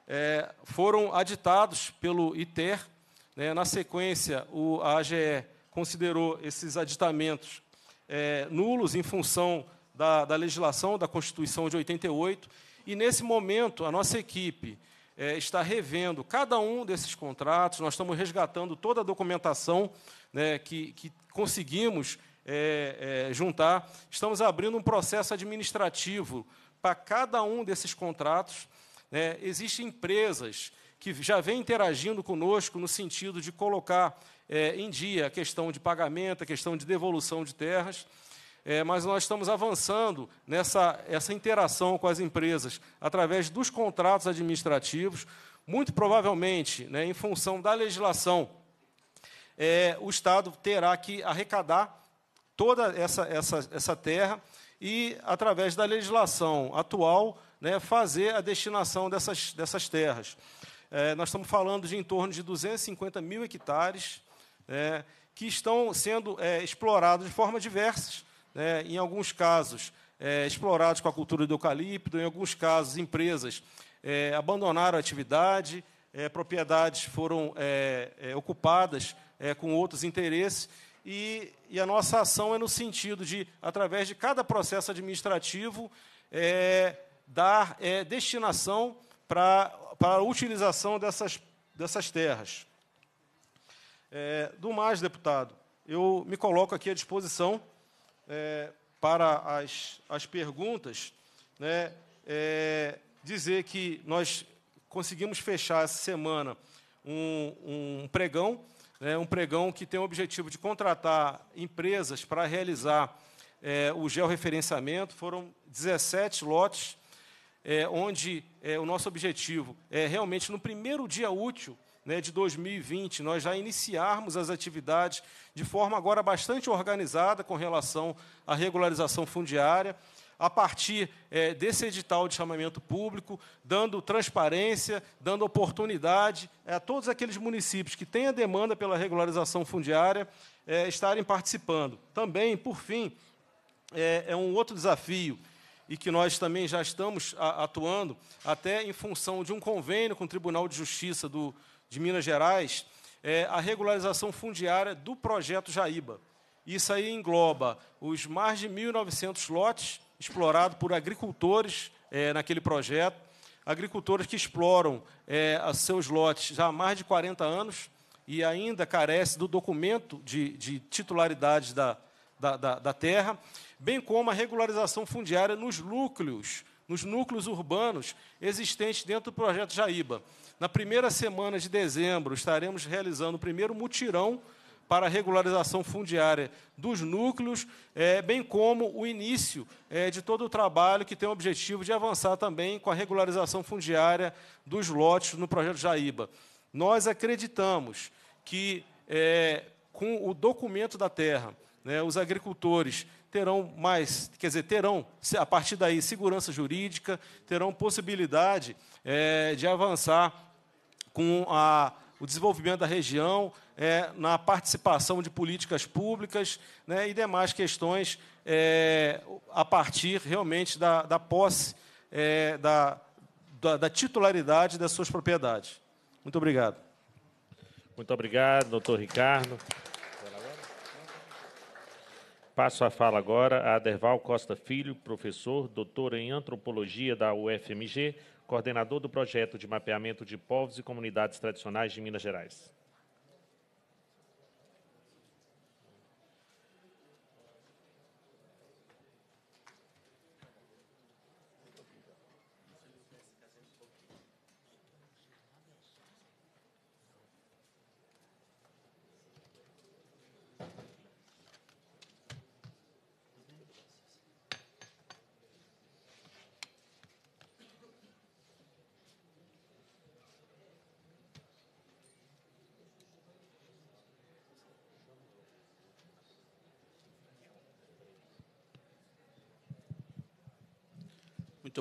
é, foram aditados pelo ITER, né, na sequência, o, a AGE considerou esses aditamentos é, nulos em função da, da, legislação da Constituição de 88, e nesse momento a nossa equipe é, está revendo cada um desses contratos, nós estamos resgatando toda a documentação né, que, que, conseguimos é, é juntar, estamos abrindo um processo administrativo para cada um desses contratos. Né, existem empresas que já vem interagindo conosco no sentido de colocar é, em dia a questão de pagamento, a questão de devolução de terras. É, mas nós estamos avançando nessa essa interação com as empresas através dos contratos administrativos, muito provavelmente, né, em função da legislação, é, o Estado terá que arrecadar toda essa, essa, essa terra e, através da legislação atual, né, fazer a destinação dessas, dessas terras. É, nós estamos falando de em torno de 250 mil hectares é, que estão sendo é, explorados de forma diversas. Né, em alguns casos, é, explorados com a cultura do eucalipto, em alguns casos, empresas é, abandonaram a atividade, é, propriedades foram ocupadas com outros interesses. E, e, a nossa ação é no sentido de, através de cada processo administrativo, é, dar é, destinação para para a utilização dessas, dessas terras. É, do mais, deputado, eu me coloco aqui à disposição é, para as, as perguntas, né, é, dizer que nós conseguimos fechar essa semana um, um pregão, né, um pregão que tem o objetivo de contratar empresas para realizar é, o georreferenciamento. Foram 17 lotes é, onde é, o nosso objetivo é realmente no primeiro dia útil né, de 2020 nós já iniciarmos as atividades de forma agora bastante organizada com relação à regularização fundiária a partir é, desse edital de chamamento público, dando transparência, dando oportunidade é, a todos aqueles municípios que têm a demanda pela regularização fundiária é, estarem participando. Também, por fim, é, é um outro desafio e que nós também já estamos atuando, até em função de um convênio com o Tribunal de Justiça do, de Minas Gerais, é a regularização fundiária do projeto Jaíba. Isso aí engloba os mais de 1.900 lotes explorados por agricultores é, naquele projeto, agricultores que exploram é, seus lotes já há mais de 40 anos e ainda carece do documento de, de titularidade da, da, da, da terra bem como a regularização fundiária nos núcleos, nos núcleos urbanos existentes dentro do projeto Jaíba. Na primeira semana de dezembro, estaremos realizando o primeiro mutirão para a regularização fundiária dos núcleos, é, bem como o início é, de todo o trabalho que tem o objetivo de avançar também com a regularização fundiária dos lotes no projeto Jaíba. Nós acreditamos que, é, com o documento da terra, né, os agricultores terão mais, quer dizer, terão, a partir daí, segurança jurídica, terão possibilidade é, de avançar com a, o desenvolvimento da região, é, na participação de políticas públicas né, e demais questões é, a partir realmente da, da posse, da, da, da titularidade das suas propriedades. Muito obrigado. Muito obrigado, doutor Ricardo. Passo a fala agora a Aderval Costa Filho, professor, doutor em antropologia da UFMG, coordenador do projeto de mapeamento de povos e comunidades tradicionais de Minas Gerais.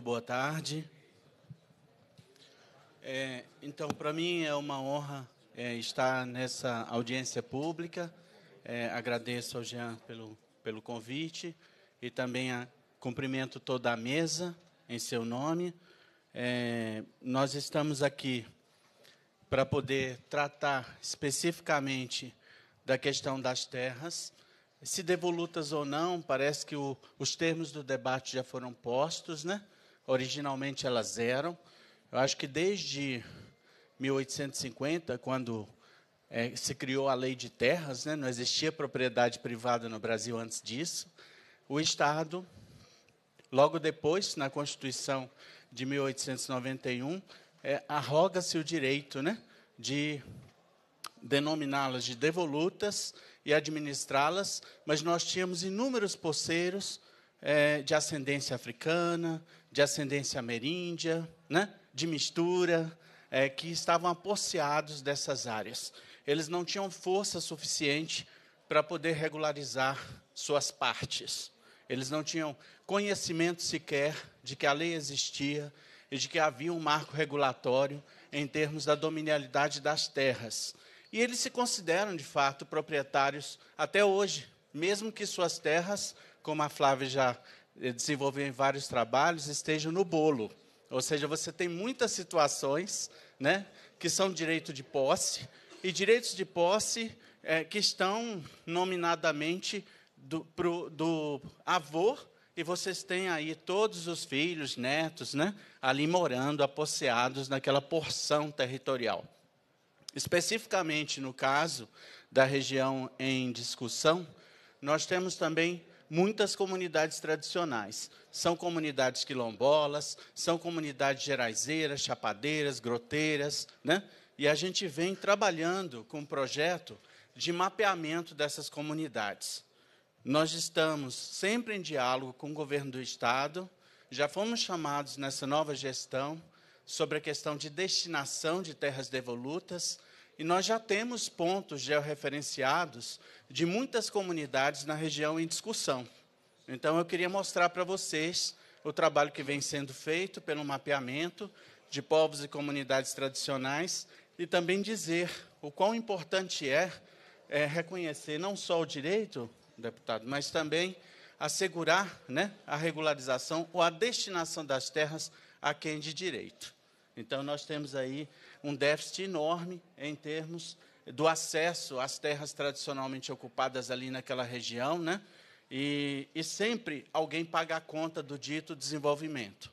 boa tarde. É, então, para mim é uma honra é, estar nessa audiência pública. É, agradeço ao Jean pelo, pelo convite e também a, cumprimento toda a mesa em seu nome. É, nós estamos aqui para poder tratar especificamente da questão das terras se devolutas ou não, parece que o, os termos do debate já foram postos, né? Originalmente elas eram. Eu acho que desde 1850, quando é, se criou a lei de terras, né, não existia propriedade privada no Brasil antes disso, o Estado, logo depois, na Constituição de 1891, é, arroga-se o direito né, de denominá-las de devolutas e administrá-las, mas nós tínhamos inúmeros poceiros é, de ascendência africana, de ascendência ameríndia, né? de mistura, é, que estavam aposseados dessas áreas. Eles não tinham força suficiente para poder regularizar suas partes. Eles não tinham conhecimento sequer de que a lei existia e de que havia um marco regulatório em termos da dominialidade das terras. E eles se consideram, de fato, proprietários até hoje, mesmo que suas terras, como a Flávia já eh, desenvolver vários trabalhos, estejam no bolo. Ou seja, você tem muitas situações né, que são direito de posse, e direitos de posse é, que estão nominadamente do, pro, do avô, e vocês têm aí todos os filhos, netos, né, ali morando, aposseados naquela porção territorial. Especificamente no caso da região em discussão, nós temos também muitas comunidades tradicionais. São comunidades quilombolas, são comunidades geraizeiras, chapadeiras, groteiras, né? E a gente vem trabalhando com um projeto de mapeamento dessas comunidades. Nós estamos sempre em diálogo com o governo do estado, já fomos chamados nessa nova gestão sobre a questão de destinação de terras devolutas e nós já temos pontos georreferenciados de muitas comunidades na região em discussão. Então, eu queria mostrar para vocês o trabalho que vem sendo feito pelo mapeamento de povos e comunidades tradicionais e também dizer o quão importante é, é reconhecer não só o direito, deputado, mas também assegurar né, a regularização ou a destinação das terras a quem é de direito. Então, nós temos aí um déficit enorme em termos do acesso às terras tradicionalmente ocupadas ali naquela região, né? E, e sempre alguém paga a conta do dito desenvolvimento.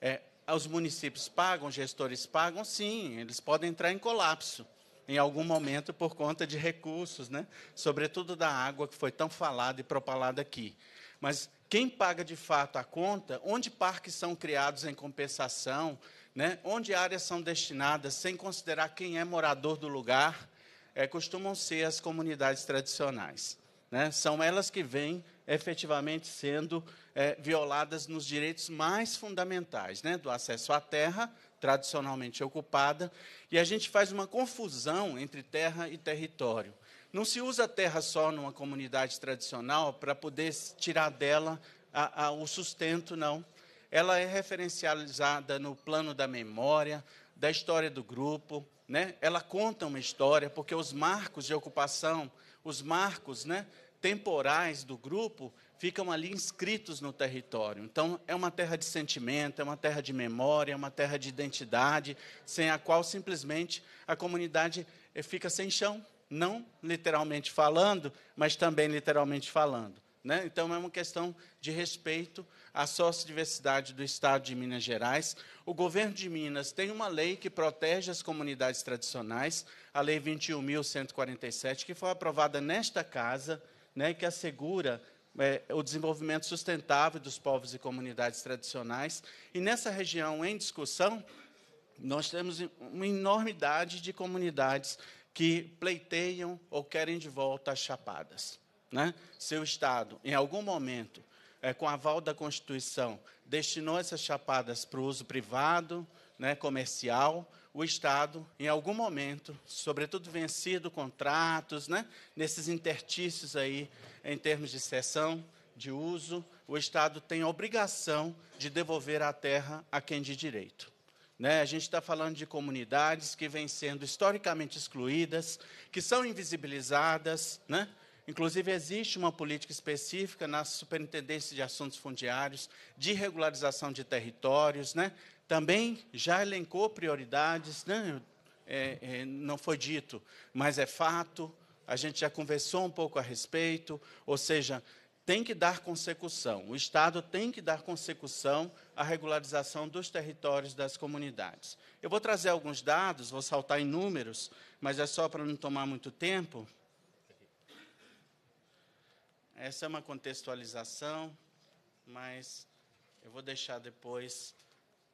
É, os municípios pagam, gestores pagam, sim, eles podem entrar em colapso em algum momento por conta de recursos, né? sobretudo da água que foi tão falada e propalada aqui. Mas quem paga de fato a conta, onde parques são criados em compensação, né? Onde áreas são destinadas sem considerar quem é morador do lugar, é, costumam ser as comunidades tradicionais. Né? São elas que vêm efetivamente sendo é, violadas nos direitos mais fundamentais, né? do acesso à terra, tradicionalmente ocupada, e a gente faz uma confusão entre terra e território. Não se usa terra só numa comunidade tradicional para poder tirar dela a, a, o sustento, não ela é referencializada no plano da memória, da história do grupo, né? Ela conta uma história porque os marcos de ocupação, os marcos, né, temporais do grupo ficam ali inscritos no território. Então, é uma terra de sentimento, é uma terra de memória, é uma terra de identidade, sem a qual simplesmente a comunidade eh, fica sem chão, não literalmente falando, mas também literalmente falando. Né? Então, é uma questão de respeito a sociodiversidade do Estado de Minas Gerais. O governo de Minas tem uma lei que protege as comunidades tradicionais, a Lei 21.147, que foi aprovada nesta casa, né, que assegura é, o desenvolvimento sustentável dos povos e comunidades tradicionais. E nessa região em discussão, nós temos uma enormidade de comunidades que pleiteiam ou querem de volta as chapadas. Né? Se o Estado, em algum momento, é, com aval da Constituição, destinou essas chapadas para o uso privado, né, comercial, o Estado, em algum momento, sobretudo vencido contratos, né, nesses intertícios aí, em termos de cessão, de uso, o Estado tem a obrigação de devolver a terra a quem de direito. Né? A gente está falando de comunidades que vêm sendo historicamente excluídas, que são invisibilizadas, né? Inclusive, existe uma política específica na Superintendência de Assuntos Fundiários de regularização de territórios. Né? Também já elencou prioridades, né? é, é, não foi dito, mas é fato. A gente já conversou um pouco a respeito, ou seja, tem que dar consecução. O Estado tem que dar consecução à regularização dos territórios das comunidades. Eu vou trazer alguns dados, vou saltar em números, mas é só para não tomar muito tempo. Essa é uma contextualização, mas eu vou deixar depois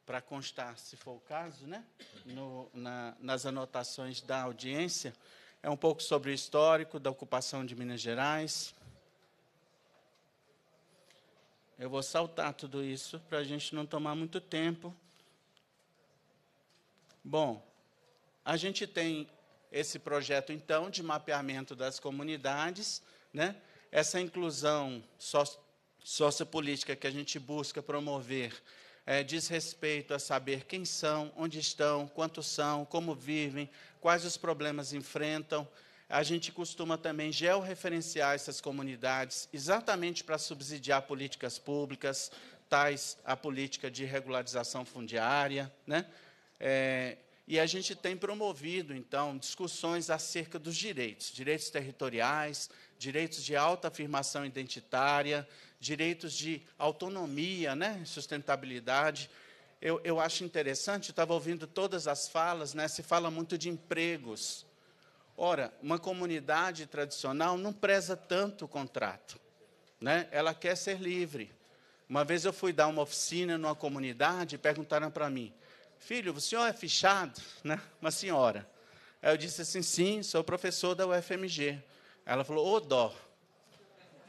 para constar, se for o caso, né? No, na, nas anotações da audiência. É um pouco sobre o histórico da ocupação de Minas Gerais. Eu vou saltar tudo isso para a gente não tomar muito tempo. Bom, a gente tem esse projeto, então, de mapeamento das comunidades, né? essa inclusão sociopolítica que a gente busca promover é, diz respeito a saber quem são, onde estão, quantos são, como vivem, quais os problemas enfrentam. A gente costuma também georreferenciar essas comunidades exatamente para subsidiar políticas públicas, tais a política de regularização fundiária. Né? É, e a gente tem promovido, então, discussões acerca dos direitos, direitos territoriais, direitos de autoafirmação identitária, direitos de autonomia, né, sustentabilidade. Eu, eu acho interessante, estava ouvindo todas as falas, né, se fala muito de empregos. Ora, uma comunidade tradicional não preza tanto o contrato, né? ela quer ser livre. Uma vez eu fui dar uma oficina numa comunidade e perguntaram para mim, filho, o senhor é fichado? <laughs> Né? Uma senhora. Aí eu disse assim, sim, sou professor da UFMG. Ela falou, ô oh, dó.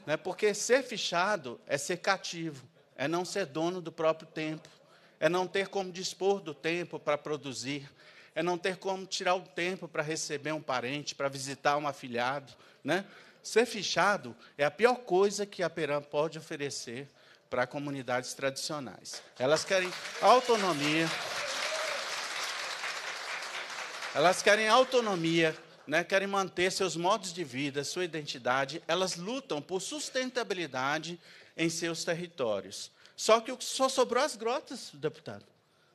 Né? Porque ser fichado é ser cativo, é não ser dono do próprio tempo, é não ter como dispor do tempo para produzir, é não ter como tirar o tempo para receber um parente, para visitar um afilhado. Né? Ser fichado é a pior coisa que a Peram pode oferecer para comunidades tradicionais. Elas querem autonomia. Elas querem autonomia, né, querem manter seus modos de vida, sua identidade, elas lutam por sustentabilidade em seus territórios. Só que só sobrou as grotas, deputado.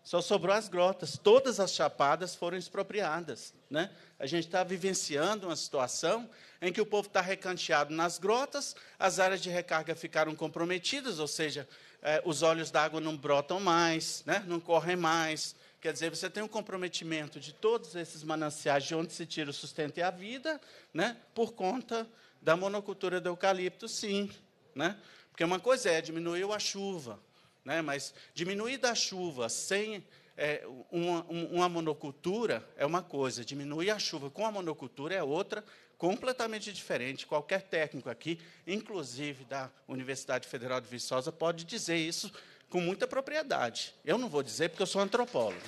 Só sobrou as grotas. Todas as chapadas foram expropriadas. Né? A gente está vivenciando uma situação em que o povo está recanteado nas grotas, as áreas de recarga ficaram comprometidas, ou seja, eh, os olhos d'água não brotam mais, né? não correm mais, Quer dizer, você tem um comprometimento de todos esses mananciais de onde se tira o sustento e a vida, né, por conta da monocultura do eucalipto, sim. Né? Porque uma coisa é, diminuiu a chuva, né? mas diminuir da chuva sem é, uma, uma, monocultura é uma coisa, diminuir a chuva com a monocultura é outra, completamente diferente. Qualquer técnico aqui, inclusive da Universidade Federal de Viçosa, pode dizer isso com muita propriedade. Eu não vou dizer porque eu sou antropólogo.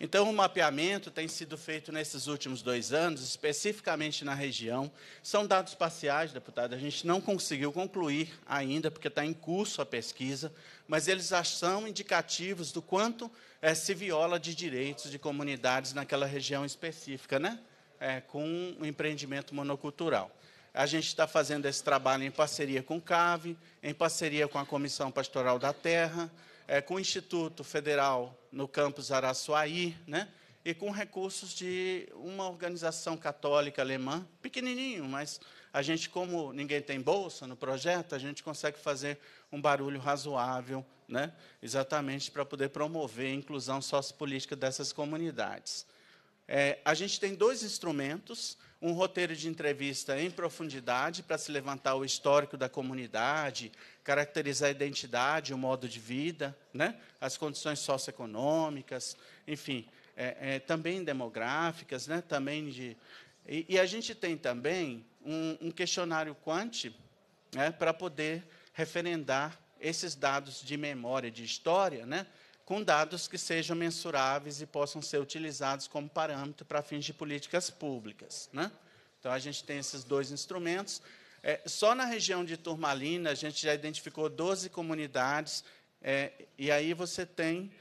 Então, o mapeamento tem sido feito nesses últimos dois anos, especificamente na região. São dados parciais, deputado. A gente não conseguiu concluir ainda, porque está em curso a pesquisa, mas eles já são indicativos do quanto é, se viola de direitos de comunidades naquela região específica, né? É, com um empreendimento monocultural a gente está fazendo esse trabalho em parceria com o CAVE, em parceria com a Comissão Pastoral da Terra, é, com o Instituto Federal no campus Araçuaí, né? e com recursos de uma organização católica alemã, pequenininho, mas a gente, como ninguém tem bolsa no projeto, a gente consegue fazer um barulho razoável, né? exatamente para poder promover a inclusão sociopolítica dessas comunidades. É, a gente tem dois instrumentos um roteiro de entrevista em profundidade para se levantar o histórico da comunidade, caracterizar a identidade, o modo de vida, né? as condições socioeconômicas, enfim, é, é, também demográficas, né? também de. E, e a gente tem também um, um questionário Quant né? para poder referendar esses dados de memória, de história, né? com dados que sejam mensuráveis e possam ser utilizados como parâmetro para fins de políticas públicas. Né? Então, a gente tem esses dois instrumentos. É, só na região de Turmalina, a gente já identificou 12 comunidades, é, e aí você tem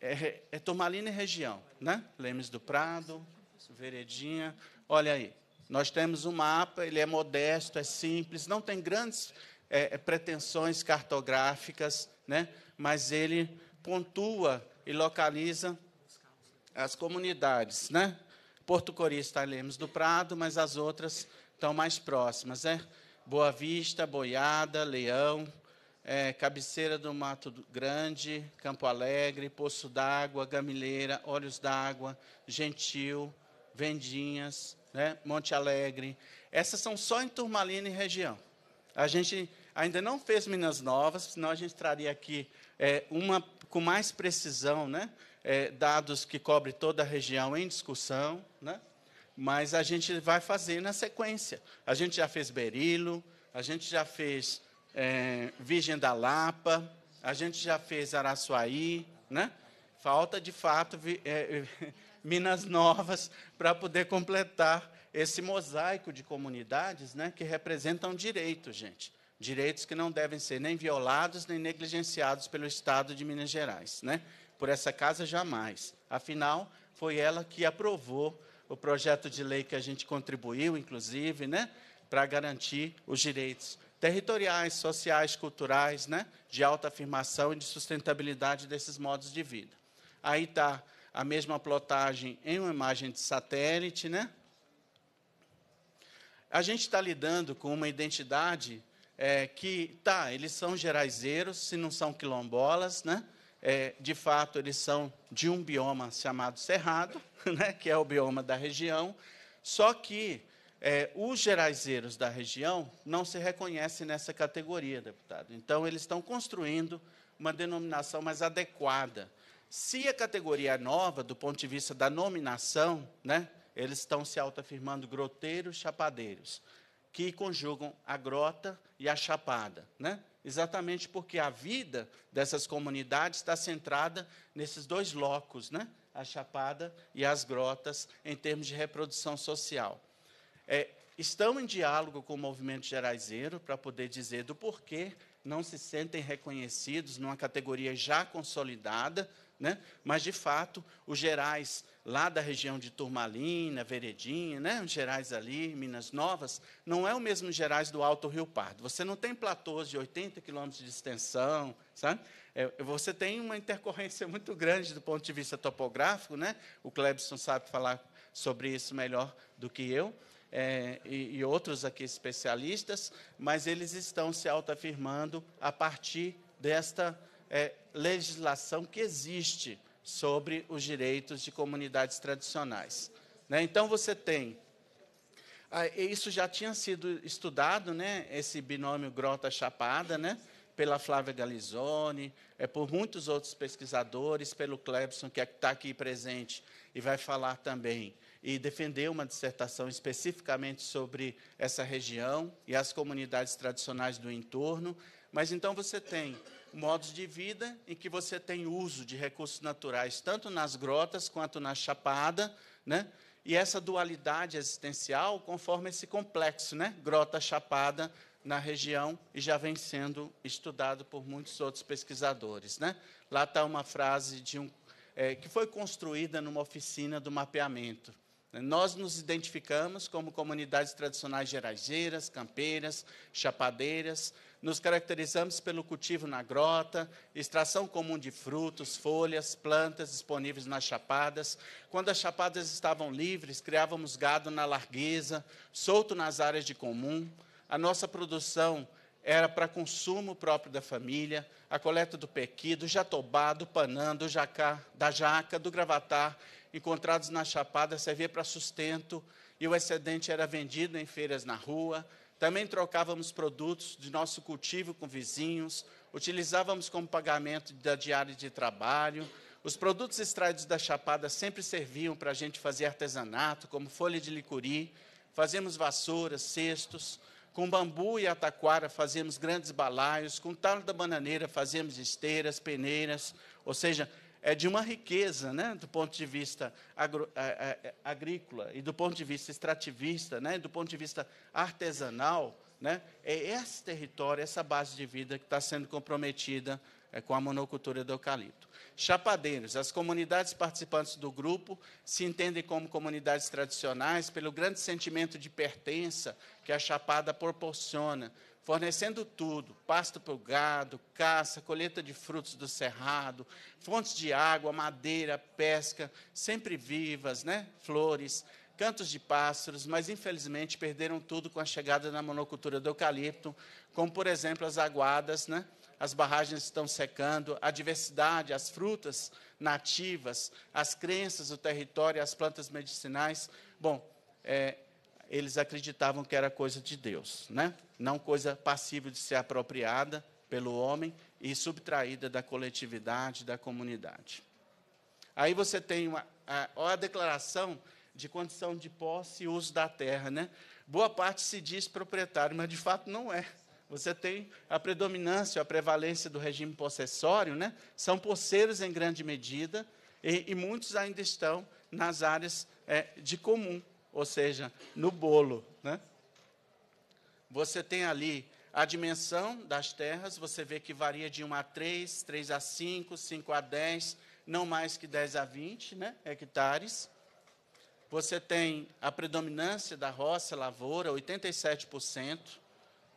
é, é Turmalina e região, né? Lemes do Prado, Veredinha, olha aí. Nós temos um mapa, ele é modesto, é simples, não tem grandes é, pretensões cartográficas, né? mas ele pontua e localiza as comunidades, né? Porto Coria está em Lemos do Prado, mas as outras estão mais próximas, né? Boa Vista, Boiada, Leão, é, Cabeceira do Mato Grande, Campo Alegre, Poço d'Água, Gamileira, Olhos d'Água, Gentil, Vendinhas, né? Monte Alegre. Essas são só em Turmalina e região. A gente Ainda não fez Minas Novas, senão a gente traria aqui é, uma com mais precisão, né? É, dados que cobre toda a região em discussão, né? Mas a gente vai fazer na sequência. A gente já fez Berilo, a gente já fez é, Virgem da Lapa, a gente já fez Araçuaí, né? Falta de fato é, <laughs> Minas Novas para poder completar esse mosaico de comunidades, né? Que representam direito, gente direitos que não devem ser nem violados nem negligenciados pelo Estado de Minas Gerais, né? Por essa casa jamais. Afinal, foi ela que aprovou o projeto de lei que a gente contribuiu, inclusive, né, para garantir os direitos territoriais, sociais, culturais, né, de autoafirmação e de sustentabilidade desses modos de vida. Aí está a mesma plotagem em uma imagem de satélite, né? A gente está lidando com uma identidade é, que, tá, eles são geraizeiros, se não são quilombolas, né? É, de fato, eles são de um bioma chamado Cerrado, <laughs> né? que é o bioma da região, só que é, os geraizeiros da região não se reconhecem nessa categoria, deputado. Então, eles estão construindo uma denominação mais adequada. Se a categoria é nova, do ponto de vista da nominação, né, eles estão se autoafirmando groteiros chapadeiros que conjugam a grota e a chapada, né? Exatamente porque a vida dessas comunidades está centrada nesses dois locos, né? A chapada e as grotas, em termos de reprodução social. É, estão em diálogo com o movimento geraizeiro para poder dizer do porquê não se sentem reconhecidos numa categoria já consolidada, né? Mas, de fato, os gerais lá da região de Turmalina, Veredinha, né? os gerais ali, Minas Novas, não é o mesmo gerais do Alto Rio Pardo. Você não tem platôs de 80 quilômetros de extensão, sabe? É, você tem uma intercorrência <laughs> muito grande do ponto de vista topográfico, né? O Clebson sabe falar sobre isso melhor do que eu. É, e, e outros aqui especialistas, mas eles estão se autoafirmando a partir desta é, legislação que existe sobre os direitos de comunidades tradicionais. Né? Então, você tem. Ah, isso já tinha sido estudado, né? esse binômio grota-chapada, né? pela Flávia Galizone, é por muitos outros pesquisadores, pelo Clebson, que é está aqui presente e vai falar também, e defender uma dissertação especificamente sobre essa região e as comunidades tradicionais do entorno. Mas então você tem modos de vida em que você tem uso de recursos naturais, tanto nas grotas quanto na chapada, né? E essa dualidade existencial conforma esse complexo, né? Grota chapada na região e já vem sendo estudado por muitos outros pesquisadores, né? Lá está uma frase de um é, que foi construída numa oficina do mapeamento. Nós nos identificamos como comunidades tradicionais gerageiras, campeiras, chapadeiras, nos caracterizamos pelo cultivo na grota, extração comum de frutos, folhas, plantas disponíveis nas chapadas. Quando as chapadas estavam livres, criávamos gado na largueza, solto nas áreas de comum. A nossa produção era para consumo próprio da família, a coleta do pequi, do jatobá, do panã, do jacá, da jaca, do gravatá, encontrados na chapada, servia para sustento, e o excedente era vendido em feiras na rua, também trocávamos produtos de nosso cultivo com vizinhos, utilizávamos como pagamento da diária de trabalho. Os produtos extraídos da chapada sempre serviam para a gente fazer artesanato, como folha de licuri. Fazíamos vassouras, cestos. Com bambu e ataquara fazíamos grandes balaios. Com talo da bananeira fazíamos esteiras, peneiras. Ou seja, é de uma riqueza, né, do ponto de vista agro, a, é, a, é, é, agrícola e do ponto de vista extrativista, né, do ponto de vista artesanal, né, é esse território, essa base de vida que está sendo comprometida é, com a monocultura do eucalipto. Chapadeiros, as comunidades participantes do grupo se entendem como comunidades tradicionais pelo grande sentimento de pertença que a chapada proporciona fornecendo tudo: pasto para o gado, caça, colheita de frutos do cerrado, fontes de água, madeira, pesca, sempre vivas, né? flores, cantos de pássaros, mas infelizmente perderam tudo com a chegada da monocultura do eucalipto, como por exemplo as aguadas, né? as barragens estão secando, a diversidade, as frutas nativas, as crenças, o território, as plantas medicinais. Bom, é, eles acreditavam que era coisa de Deus, né? não coisa passível de ser apropriada pelo homem e subtraída da coletividade, da comunidade. Aí você tem uma, a, a declaração de condição de posse e uso da terra. Né? Boa parte se diz proprietário, mas de fato não é. Você tem a predominância, a prevalência do regime possessório, né? são posseiros em grande medida, e, e muitos ainda estão nas áreas é, de comum, ou seja, no bolo. Né? Você tem ali a dimensão das terras, você vê que varia de 1 a 3, 3 a 5, 5 a 10, não mais que 10 a 20 né, hectares. Você tem a predominância da roça, lavoura, 87%.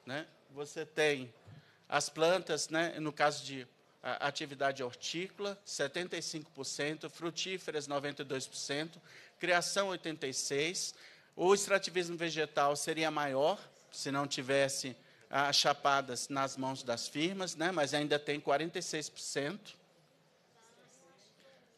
Né? Você tem as plantas, né, no caso de atividade hortícola, 75%, frutíferas, 92%, criação, 86%. O extrativismo vegetal seria maior se não tivesse ah, as chapadas nas mãos das firmas, né? mas ainda tem 46%.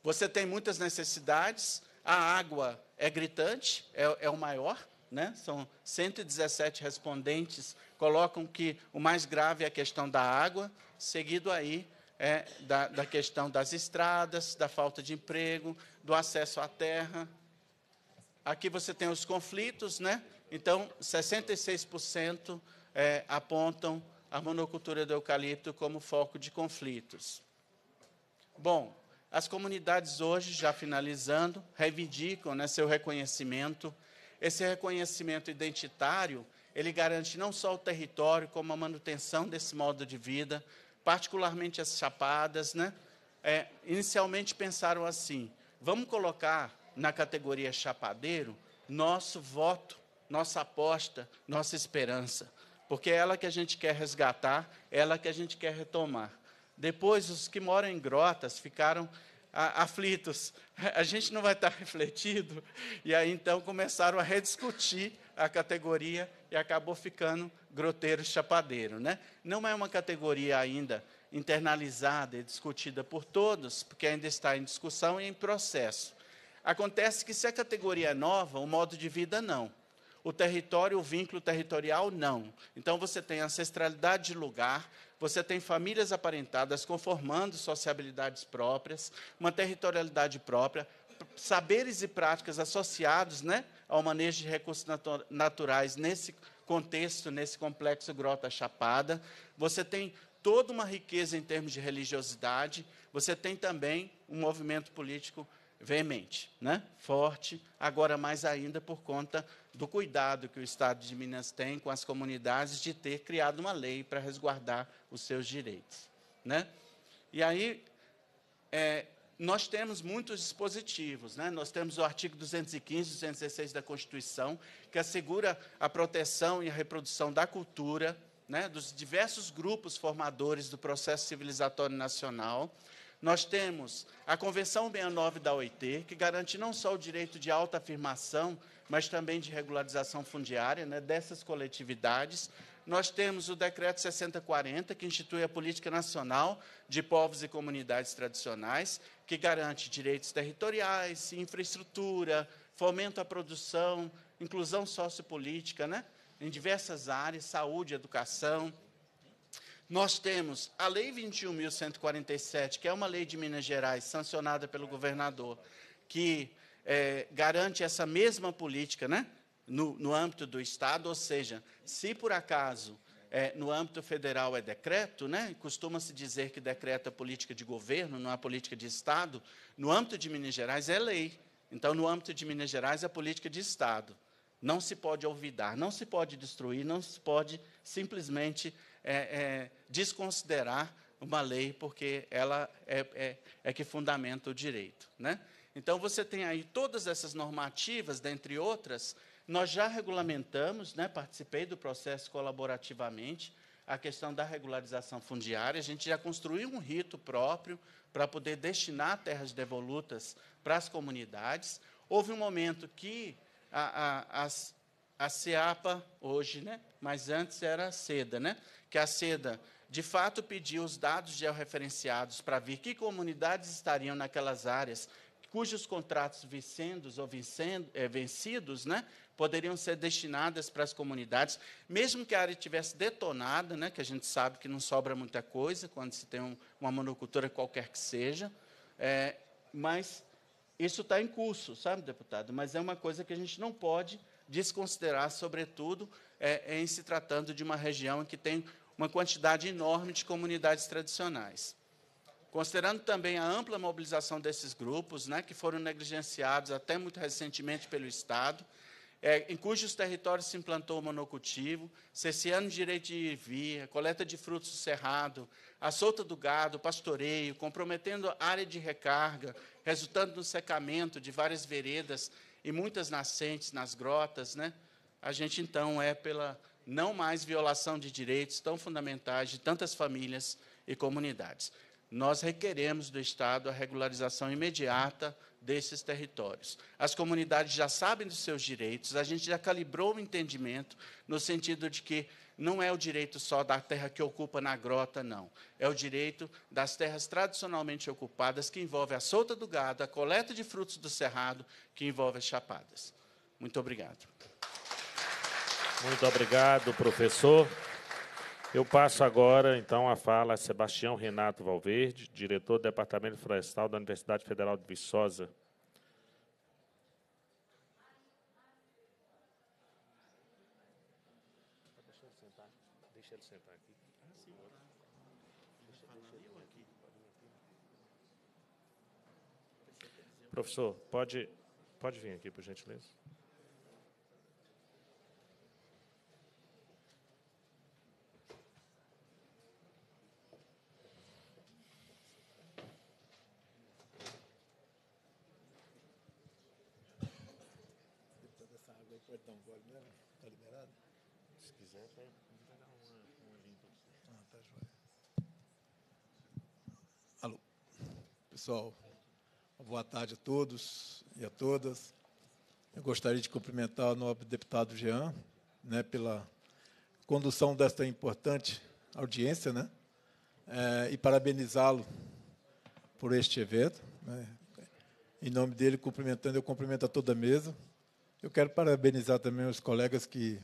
Você tem muitas necessidades, a água é gritante, é, é o maior, né? são 117 respondentes, colocam que o mais grave é a questão da água, seguido aí é, da, da questão das estradas, da falta de emprego, do acesso à terra. Aqui você tem os conflitos, né? Então, 66% é, apontam a monocultura do eucalipto como foco de conflitos. Bom, as comunidades hoje, já finalizando, reivindicam né, seu reconhecimento. Esse reconhecimento identitário, ele garante não só o território, como a manutenção desse modo de vida, particularmente as chapadas, né? É, inicialmente pensaram assim: vamos colocar na categoria chapadeiro nosso voto, nossa aposta, nossa esperança, porque é ela que a gente quer resgatar, é ela que a gente quer retomar. Depois, os que moram em grotas ficaram aflitos, a gente não vai estar <laughs> refletido. E aí então começaram a rediscutir a categoria e acabou ficando groteiro chapadeiro, né? Não é uma categoria ainda internalizada e discutida por todos, porque ainda está em discussão e em processo. Acontece que se a categoria é nova, o modo de vida não o território, o vínculo territorial, não. Então você tem ancestralidade de lugar, você tem famílias aparentadas conformando sociabilidades próprias, uma territorialidade própria, saberes e práticas associados né, ao manejo de recursos natu naturais nesse contexto, nesse complexo Grota Chapada. Você tem toda uma riqueza em termos de religiosidade, você tem também um movimento político veemente, né? forte, agora mais ainda por conta do cuidado que o Estado de Minas tem com as comunidades de ter criado uma lei para resguardar os seus direitos. Né? E aí, é, nós temos muitos dispositivos. Né? Nós temos o artigo 215 e 216 da Constituição, que assegura a proteção e a reprodução da cultura, né? dos diversos grupos formadores do processo civilizatório nacional. Nós temos a Convenção 69 da OIT, que garante não só o direito de autoafirmação, mas também de regularização fundiária né, dessas coletividades. Nós temos o Decreto 6040, que institui a Política Nacional de Povos e Comunidades Tradicionais, que garante direitos territoriais, infraestrutura, fomento à produção, inclusão sociopolítica, né, em diversas áreas, saúde, educação. Nós temos a Lei 21.147, que é uma lei de Minas Gerais, sancionada pelo governador, que é, garante essa mesma política né, no, no, âmbito do Estado, ou seja, se por acaso é, no âmbito federal é decreto, né, costuma-se dizer que decreto é política de governo, não é política de Estado, no âmbito de Minas Gerais é lei. Então, no âmbito de Minas Gerais, é política de Estado. Não se pode olvidar, não se pode destruir, não se pode simplesmente é, é, desconsiderar uma lei, porque ela é, é, é, que fundamenta o direito. Né? Então, você tem aí todas essas normativas, dentre outras, nós já regulamentamos, né, participei do processo colaborativamente, a questão da regularização fundiária, a gente já construiu um rito próprio para poder destinar terras devolutas para as comunidades. Houve um momento que a, a, a, a CEAPA, hoje, né, mas antes era a SEDA, né, que a seda de fato pediu os dados georreferenciados para ver que comunidades estariam naquelas áreas cujos contratos vencidos ou vencendo, é, vencidos né, poderiam ser destinadas para as comunidades, mesmo que a área tivesse detonada, né, que a gente sabe que não sobra muita coisa quando se tem um, uma monocultura qualquer que seja, é, mas isso está em curso, sabe, deputado? Mas é uma coisa que a gente não pode desconsiderar, sobretudo é, em se tratando de uma região que tem uma quantidade enorme de comunidades tradicionais. Considerando também a ampla mobilização desses grupos, né, que foram negligenciados até muito recentemente pelo Estado, é, em cujos territórios se implantou o monocultivo, cesseando o direito de via, coleta de frutos do cerrado, a solta do gado, pastoreio, comprometendo a área de recarga, resultando no secamento de várias veredas e muitas nascentes nas grotas, né? a gente, então, é pela não mais violação de direitos tão fundamentais de tantas famílias e comunidades. Nós requeremos do Estado a regularização imediata desses territórios. As comunidades já sabem dos seus direitos, a gente já calibrou o entendimento no sentido de que não é o direito só da terra que ocupa na grota, não. É o direito das terras tradicionalmente ocupadas, que envolve a solta do gado, a coleta de frutos do cerrado, que envolve as chapadas. Muito obrigado. Muito obrigado, professor. Eu passo agora, então, a fala a Sebastião Renato Valverde, diretor do Departamento Florestal da Universidade Federal de Viçosa. Professor, pode, pode vir aqui, por gentileza. pessoal. Boa tarde a todos e a todas. Eu gostaria de cumprimentar o nobre deputado Jean né, pela condução desta importante audiência né, é, e parabenizá-lo por este evento. Né. Em nome dele, cumprimentando, eu cumprimento a toda a mesa. Eu quero parabenizar também os colegas que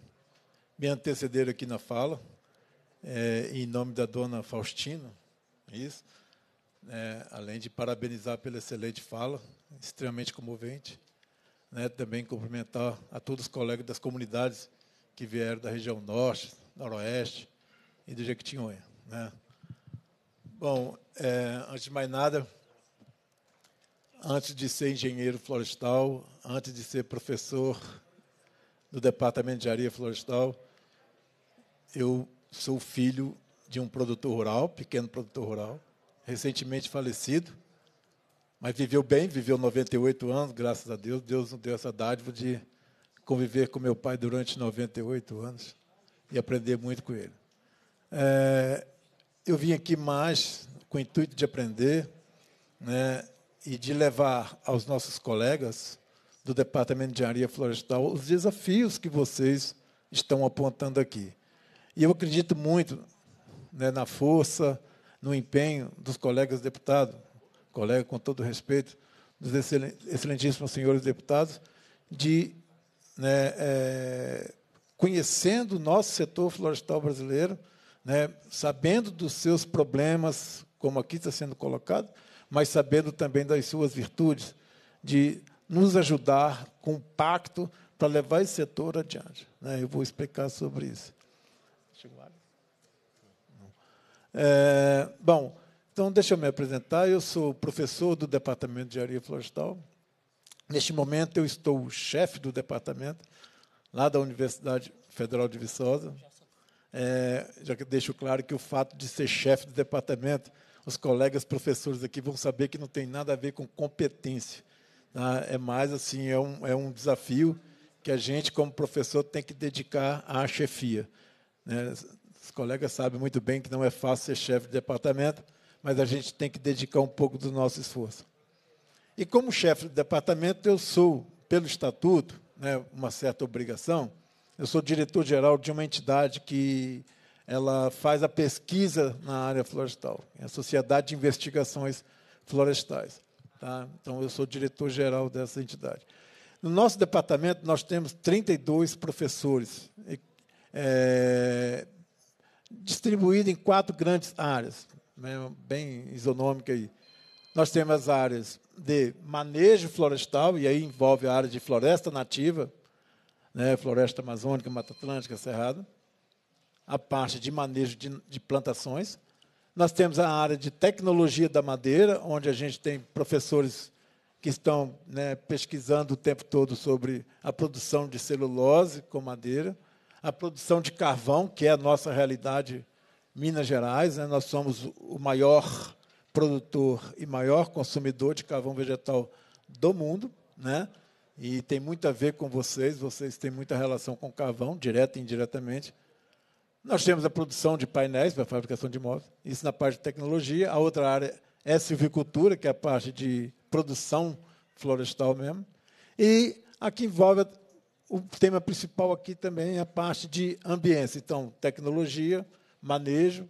me antecederam aqui na fala, é, em nome da dona Faustina, é isso, né, além de parabenizar pela excelente fala, extremamente comovente, né, também cumprimentar a todos os colegas das comunidades que vieram da região norte, noroeste e do Jequitinhonha. Né. Bom, é, antes de mais nada, antes de ser engenheiro florestal, antes de ser professor do Departamento de Areia Florestal, eu sou filho de um produtor rural, pequeno produtor rural, recentemente falecido, mas viveu bem, viveu 98 anos, graças a Deus. Deus nos deu essa dádiva de conviver com meu pai durante 98 anos e aprender muito com ele. É, eu vim aqui mais com o intuito de aprender né, e de levar aos nossos colegas do Departamento de Engenharia Florestal os desafios que vocês estão apontando aqui. E eu acredito muito né, na força, no empenho dos colegas deputados, colega com todo respeito, dos excelentíssimos senhores deputados, de né, é, conhecendo o nosso setor florestal brasileiro, né, sabendo dos seus problemas, como aqui está sendo colocado, mas sabendo também das suas virtudes, de nos ajudar com um pacto para levar esse setor adiante. Né? Eu vou explicar sobre isso. Deixa é, bom, então deixa eu me apresentar. Eu sou professor do Departamento de Engenharia Florestal. Neste momento eu estou o chefe do departamento lá da Universidade Federal de Viçosa. É, já que deixo claro que o fato de ser chefe do departamento, os colegas professores aqui vão saber que não tem nada a ver com competência. Tá? É mais assim, é um, é um desafio que a gente, como professor, tem que dedicar à chefia. Né? Os colegas sabem muito bem que não é fácil ser chefe de departamento, mas a gente tem que dedicar um pouco do nosso esforço. E como chefe de departamento, eu sou, pelo estatuto, né, uma certa obrigação, eu sou diretor-geral de uma entidade que ela faz a pesquisa na área florestal, é a Sociedade de Investigações Florestais. Tá? Então, eu sou diretor-geral dessa entidade. No nosso departamento, nós temos 32 professores é, distribuída em quatro grandes áreas, né, bem isonômica aí. Nós temos as áreas de manejo florestal, e aí envolve a área de floresta nativa, né, floresta amazônica, mata atlântica, cerrado. A parte de manejo de, de plantações. Nós temos a área de tecnologia da madeira, onde a gente tem professores que estão né, pesquisando o tempo todo sobre a produção de celulose com madeira a produção de carvão, que é a nossa realidade Minas Gerais. Né? Nós somos o maior produtor e maior consumidor de carvão vegetal do mundo, né? E tem muito a ver com vocês, vocês têm muita relação com carvão, direta e indiretamente. Nós temos a produção de painéis para fabricação de móveis, isso na parte de tecnologia. A outra área é a silvicultura, que é a parte de produção florestal mesmo. E a que envolve o tema principal aqui também é a parte de ambiência. Então, tecnologia, manejo,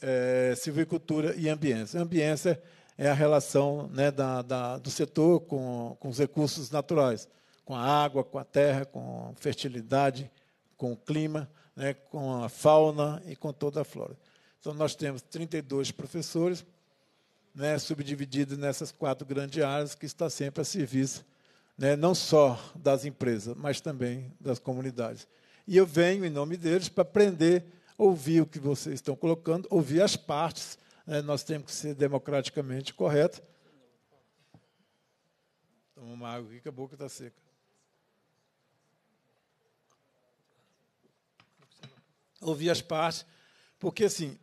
é, silvicultura e ambiência. ambiência é a relação né, da, da, do setor com, com os recursos naturais, com a água, com a terra, com a fertilidade, com o clima, né, com a fauna e com toda a flora. Então, nós temos 32 professores, né, subdivididos nessas quatro grandes áreas, que está sempre a serviço né, não só das empresas, mas também das comunidades. E eu venho em nome deles para aprender, ouvir o que vocês estão colocando, ouvir as partes. Né, nós temos que ser democraticamente corretos. Toma uma água aqui que a boca está seca. Ouvir as partes, porque assim,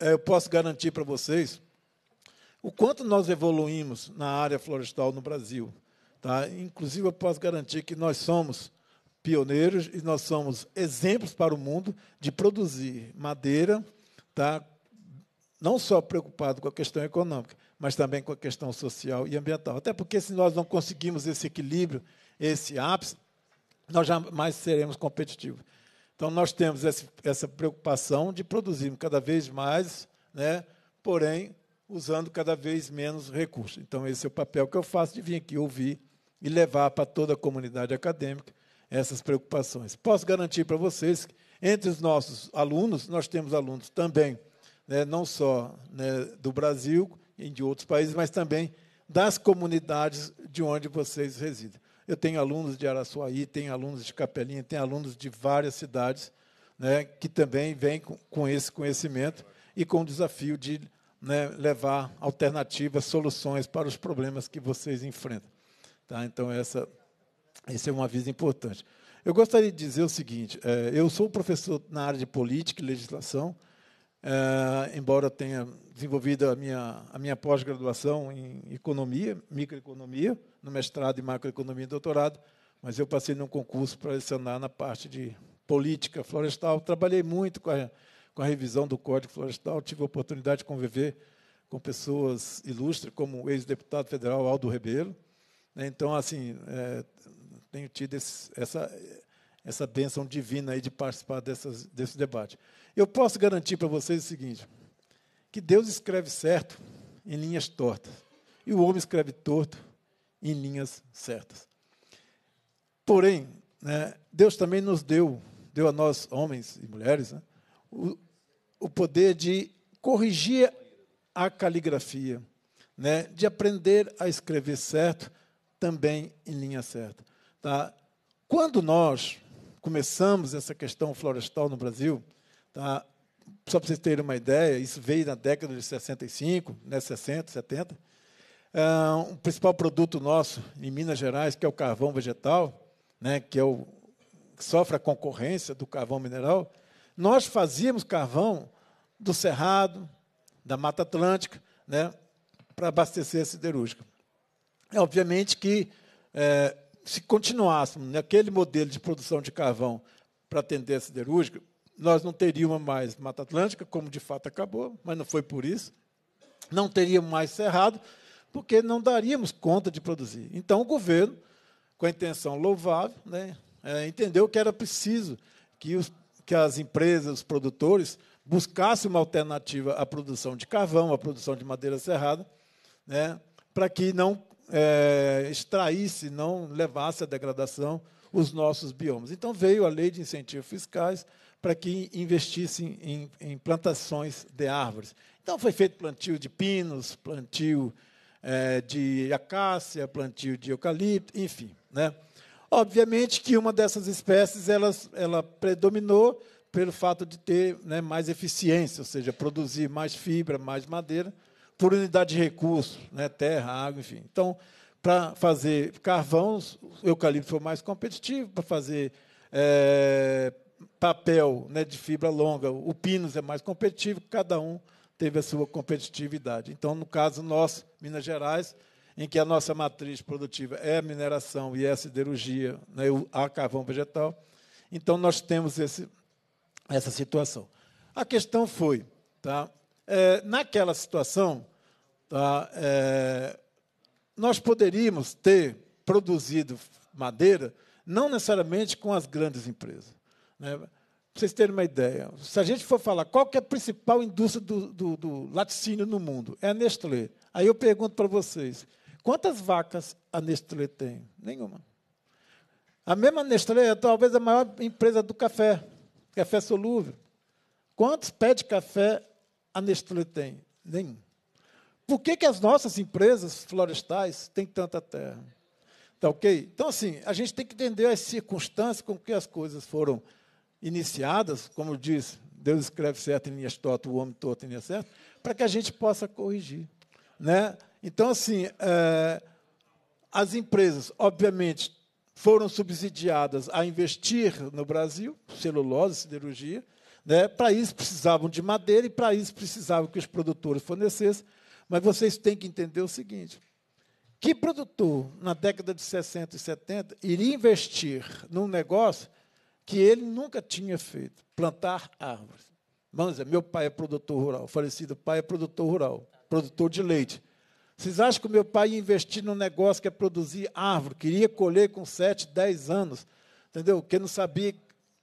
é, eu posso garantir para vocês o quanto nós evoluímos na área florestal no Brasil. Tá? Inclusive, eu posso garantir que nós somos pioneiros e nós somos exemplos para o mundo de produzir madeira, tá? não só preocupado com a questão econômica, mas também com a questão social e ambiental. Até porque, se nós não conseguirmos esse equilíbrio, esse ápice, nós jamais seremos competitivos. Então, nós temos essa preocupação de produzirmos cada vez mais, né? porém, usando cada vez menos recursos. Então, esse é o papel que eu faço de vir aqui ouvir e levar para toda a comunidade acadêmica essas preocupações. Posso garantir para vocês que, entre os nossos alunos, nós temos alunos também, né, não só né, do Brasil e de outros países, mas também das comunidades de onde vocês residem. Eu tenho alunos de Araçuaí, tenho alunos de Capelinha, tenho alunos de várias cidades né, que também vêm com, com, esse conhecimento e com o desafio de né, levar alternativas, soluções para os problemas que vocês enfrentam. Tá? Então, essa, esse é um aviso importante. Eu gostaria de dizer o seguinte: é, eu sou professor na área de política e legislação, é, embora tenha desenvolvido a minha, a minha pós-graduação em economia, microeconomia, no mestrado em macroeconomia e doutorado, mas eu passei num concurso para lecionar na parte de política florestal. Trabalhei muito com a, com a revisão do Código Florestal, tive a oportunidade de conviver com pessoas ilustres, como o ex-deputado federal Aldo Rebelo, né? Então, assim, é, tenho tido esse, essa, essa bênção divina aí de participar dessas, desse debate. Eu posso garantir para vocês o seguinte: que Deus escreve certo em linhas tortas, e o homem escreve torto em linhas certas. Porém, né, Deus também nos deu, deu a nós, homens e mulheres, né, o, o poder de corrigir a caligrafia, né, de aprender a escrever certo também em linha certa. Tá? Quando nós começamos essa questão florestal no Brasil, tá? só para vocês terem uma ideia, isso veio na década de 65, né, 60, 70. É, um principal produto nosso em Minas Gerais, que é o carvão vegetal, né, que, é o, que sofre a concorrência do carvão mineral, nós fazíamos carvão do Cerrado, da Mata Atlântica, né, para abastecer a siderúrgica. É obviamente que é, se continuássemos naquele modelo de produção de carvão para atender a siderúrgica, nós não teríamos mais Mata Atlântica, como de fato acabou, mas não foi por isso. Não teríamos mais Cerrado, porque não daríamos conta de produzir. Então, o governo, com a intenção louvável, né, é, entendeu que era preciso que, os, que as empresas, os produtores, buscassem uma alternativa à produção de carvão, à produção de madeira cerrada, né, para que não é, extraísse, não levasse à degradação os nossos biomas. Então veio a lei de incentivos fiscais para que investissem em, em, plantações de árvores. Então foi feito plantio de pinos, plantio é, de acácia, plantio de eucalipto, enfim, né? Obviamente que uma dessas espécies elas, ela predominou pelo fato de ter né, mais eficiência, ou seja, produzir mais fibra, mais madeira, por unidade de recurso, né, terra, água, enfim. Então, para fazer carvão, o eucalipto foi mais competitivo, para fazer é, papel né, de fibra longa, o pinus é mais competitivo, cada um teve a sua competitividade. Então, no caso nosso, Minas Gerais, em que a nossa matriz produtiva é a mineração e é a siderurgia, né, a carvão vegetal, então nós temos esse, essa situação. A questão foi, tá, é, naquela situação, tá, é, nós poderíamos ter produzido madeira, não necessariamente com as grandes empresas. Né? Para vocês terem uma ideia, se a gente for falar qual é a principal indústria do, do, do laticínio no mundo, é a Nestlé. Aí eu pergunto para vocês, quantas vacas a Nestlé tem? Nenhuma. A mesma Nestlé é talvez a maior empresa do café, café solúvel. Quantos pés de café a Nestlé tem? Nenhum. Por que, que as nossas empresas florestais têm tanta terra? Tá ok? Então, assim, a gente tem que entender as circunstâncias com que as coisas foram iniciadas, como diz, Deus escreve certo em linhas tortas, o homem torto em linhas certas, para que a gente possa corrigir. Né? Então, assim, é, as empresas, obviamente, foram subsidiadas a investir no Brasil, celulose, siderurgia, né? Para isso precisavam de madeira e para isso precisavam que os produtores fornecessem. Mas vocês têm que entender o seguinte: que produtor, na década de 60 e 70, iria investir num negócio que ele nunca tinha feito, plantar árvores? Manza, meu pai é produtor rural, falecido pai é produtor rural, produtor de leite. Vocês acham que o meu pai ia investir num negócio que é produzir árvore, queria colher com 7, 10 anos, entendeu? Que não sabia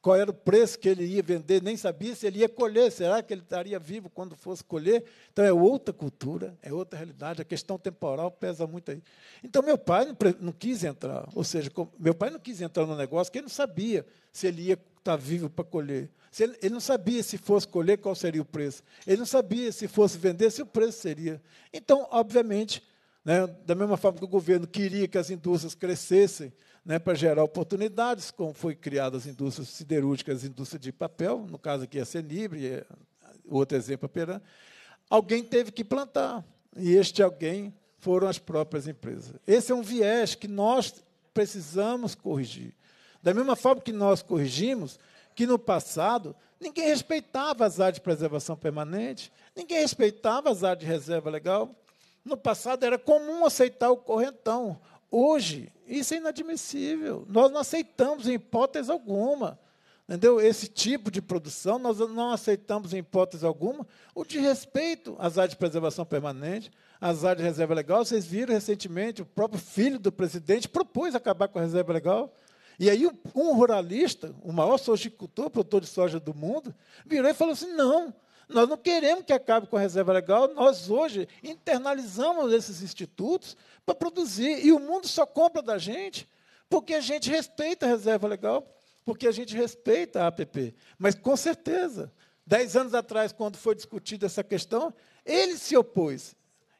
qual era o preço que ele ia vender, nem sabia se ele ia colher, será que ele estaria vivo quando fosse colher? Então é outra cultura, é outra realidade, a questão temporal pesa muito aí. Então meu pai não, não quis entrar, ou seja, meu pai não quis entrar no negócio porque ele não sabia se ele ia estar vivo para colher. Ele, ele não sabia se fosse colher qual seria o preço. Ele não sabia se fosse vender se o preço seria. Então, obviamente, né, da mesma forma que o governo queria que as indústrias crescessem, né, para gerar oportunidades, como foi criadas as indústrias siderúrgicas, as indústria de papel, no caso aqui a Cenibre, é, outro exemplo a Peran, alguém teve que plantar, e este alguém foram as próprias empresas. Esse é um viés que nós precisamos corrigir. Da mesma forma que nós corrigimos, que no passado ninguém respeitava as áreas de preservação permanente, ninguém respeitava as áreas de reserva legal. No passado era comum aceitar o correntão. Hoje, isso é inadmissível. Nós não aceitamos em hipótese alguma. Entendeu? Esse tipo de produção, nós não aceitamos em hipótese alguma o de respeito às áreas de preservação permanente, às áreas de reserva legal. Vocês viram recentemente, o próprio filho do presidente propôs acabar com a reserva legal. E aí um ruralista, o maior sojicultor, produtor de soja do mundo, virou e falou assim, não, nós não queremos que acabe com a reserva legal, nós hoje internalizamos esses institutos para produzir. E o mundo só compra da gente porque a gente respeita a reserva legal, porque a gente respeita a APP. Mas, com certeza, dez anos atrás, quando foi discutida essa questão, ele se opôs.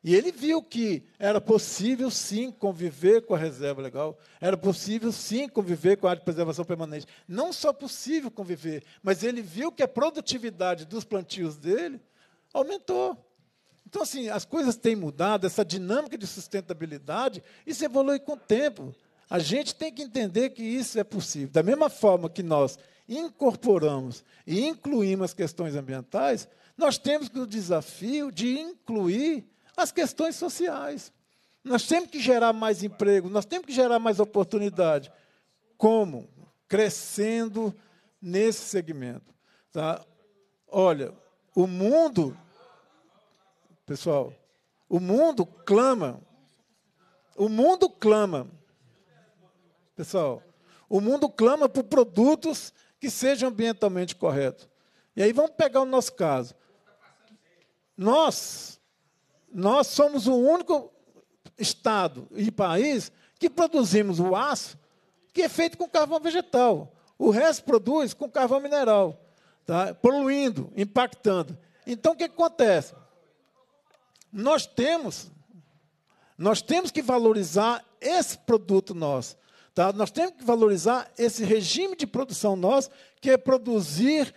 E ele viu que era possível sim conviver com a reserva legal, era possível sim conviver com a área de preservação permanente. Não só possível conviver, mas ele viu que a produtividade dos plantios dele aumentou. Então, assim, as coisas têm mudado, essa dinâmica de sustentabilidade, isso evolui com o tempo. A gente tem que entender que isso é possível. Da mesma forma que nós incorporamos e incluímos as questões ambientais, nós temos o desafio de incluir as questões sociais. Nós temos que gerar mais emprego, nós temos que gerar mais oportunidade. Como? Crescendo nesse segmento. Tá? Olha, o mundo, pessoal, o mundo clama. O mundo clama. Pessoal, o mundo clama por produtos que sejam ambientalmente corretos. E aí vamos pegar o nosso caso. Nós nós somos o único estado e país que produzimos o aço que é feito com carvão vegetal. O resto produz com carvão mineral, tá? poluindo, impactando. Então, o que acontece? Nós temos, nós temos que valorizar esse produto nosso. Tá? Nós temos que valorizar esse regime de produção nosso, que é produzir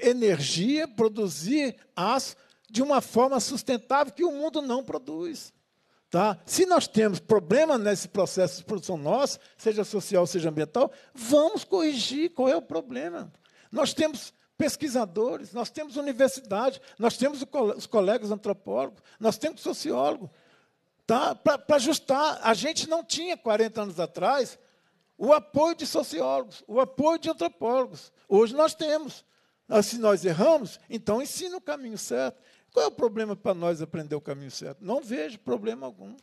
energia, produzir aço, de uma forma sustentável que o mundo não produz. Tá? Se nós temos problema nesse processo de produção nossa, seja social, seja ambiental, vamos corrigir qual é o problema. Nós temos pesquisadores, nós temos universidade, nós temos os colegas antropólogos, nós temos sociólogo. Tá? Para ajustar, a gente não tinha 40 anos atrás o apoio de sociólogos, o apoio de antropólogos. Hoje nós temos. Ah, se nós erramos, então ensina o caminho certo. Qual é o problema para nós aprender o caminho certo? Não vejo problema algum.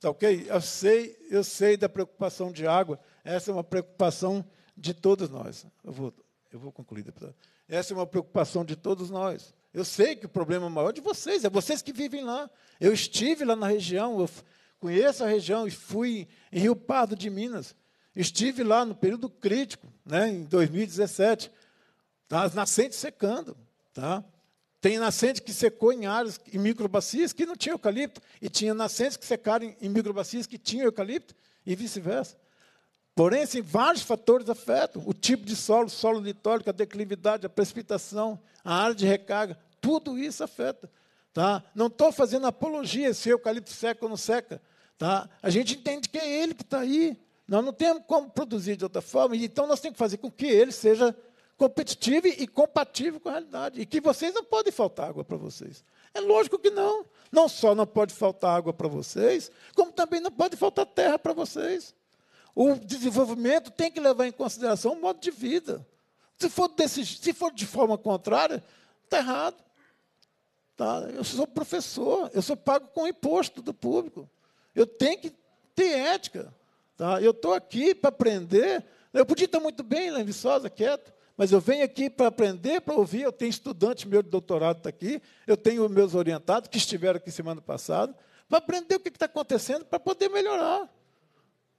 Tá ok? Eu sei, eu sei da preocupação de água. Essa é uma preocupação de todos nós. Eu vou, eu vou concluir, deputado. Essa é uma preocupação de todos nós. Eu sei que o problema maior é de vocês, é vocês que vivem lá. Eu estive lá na região, eu conheço a região e fui em Rio Pardo de Minas. Estive lá no período crítico, né, em 2017, tá, as nascentes secando. Tá? Tem nascente que secou em áreas, em microbacias que não tinha eucalipto, e tinha nascentes que secaram em, microbacias que tinham eucalipto, e vice-versa. Porém, assim, vários fatores afetam o tipo de solo, solo litólico, a declividade, a precipitação, a área de recarga, tudo isso afeta. Tá? Não estou fazendo apologia se o eucalipto seca ou não seca. Tá? A gente entende que é ele que está aí. Nós não temos como produzir de outra forma, então nós temos que fazer com que ele seja competitiva e compatível com a realidade. E que vocês não podem faltar água para vocês. É lógico que não. Não só não pode faltar água para vocês, como também não pode faltar terra para vocês. O desenvolvimento tem que levar em consideração o modo de vida. Se for, desse, se for de forma contrária, está errado. Tá? Eu sou professor, eu sou pago com imposto do público. Eu tenho que ter ética. Tá? Eu estou aqui para aprender. Eu podia estar muito bem lá em Viçosa, quieto, mas eu venho aqui para aprender, para ouvir. Eu tenho estudante meu de doutorado tá aqui, eu tenho meus orientados que estiveram aqui semana passada, para aprender o que está acontecendo, para poder melhorar.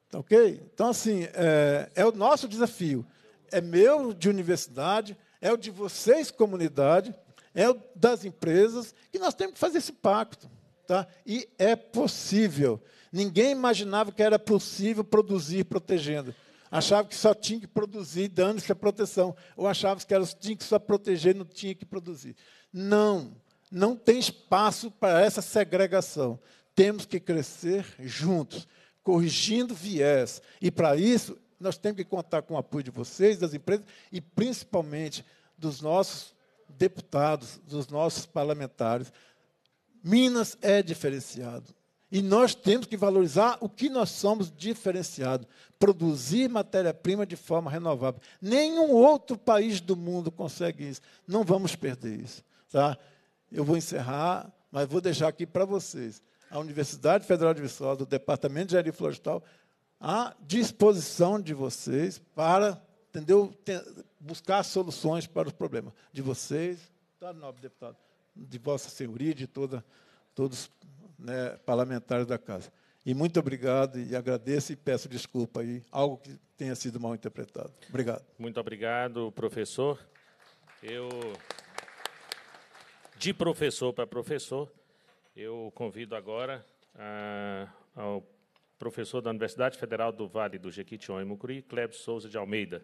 Tá ok? Então, assim, é, é o nosso desafio. É meu de universidade, é o de vocês, comunidade, é o das empresas, que nós temos que fazer esse pacto. Tá? E é possível. Ninguém imaginava que era possível produzir protegendo. Achava que só tinha que produzir dando-se a é proteção. Ou achava que ela tinha que só proteger, não tinha que produzir. Não, não tem espaço para essa segregação. Temos que crescer juntos, corrigindo viés. E para isso, nós temos que contar com o apoio de vocês, das empresas e principalmente dos nossos deputados, dos nossos parlamentares. Minas é diferenciado. E nós temos que valorizar o que nós somos diferenciado, produzir matéria-prima de forma renovável. Nenhum outro país do mundo consegue isso. Não vamos perder isso. Tá? Eu vou encerrar, mas vou deixar aqui para vocês. A Universidade Federal de Viçosa, o Departamento de Engenharia Florestal, à disposição de vocês para entendeu? buscar soluções para os problemas de vocês, tá, nobre deputado, de Vossa Senhoria, de toda, todos né, parlamentares da Casa. E muito obrigado e agradeço e peço desculpa aí, algo que tenha sido mal interpretado. Obrigado. Muito obrigado, professor. Eu de professor para professor, eu convido agora a, ah, ao professor da Universidade Federal do Vale do Jequitinhonha e Mucuri, Clebson Souza de Almeida.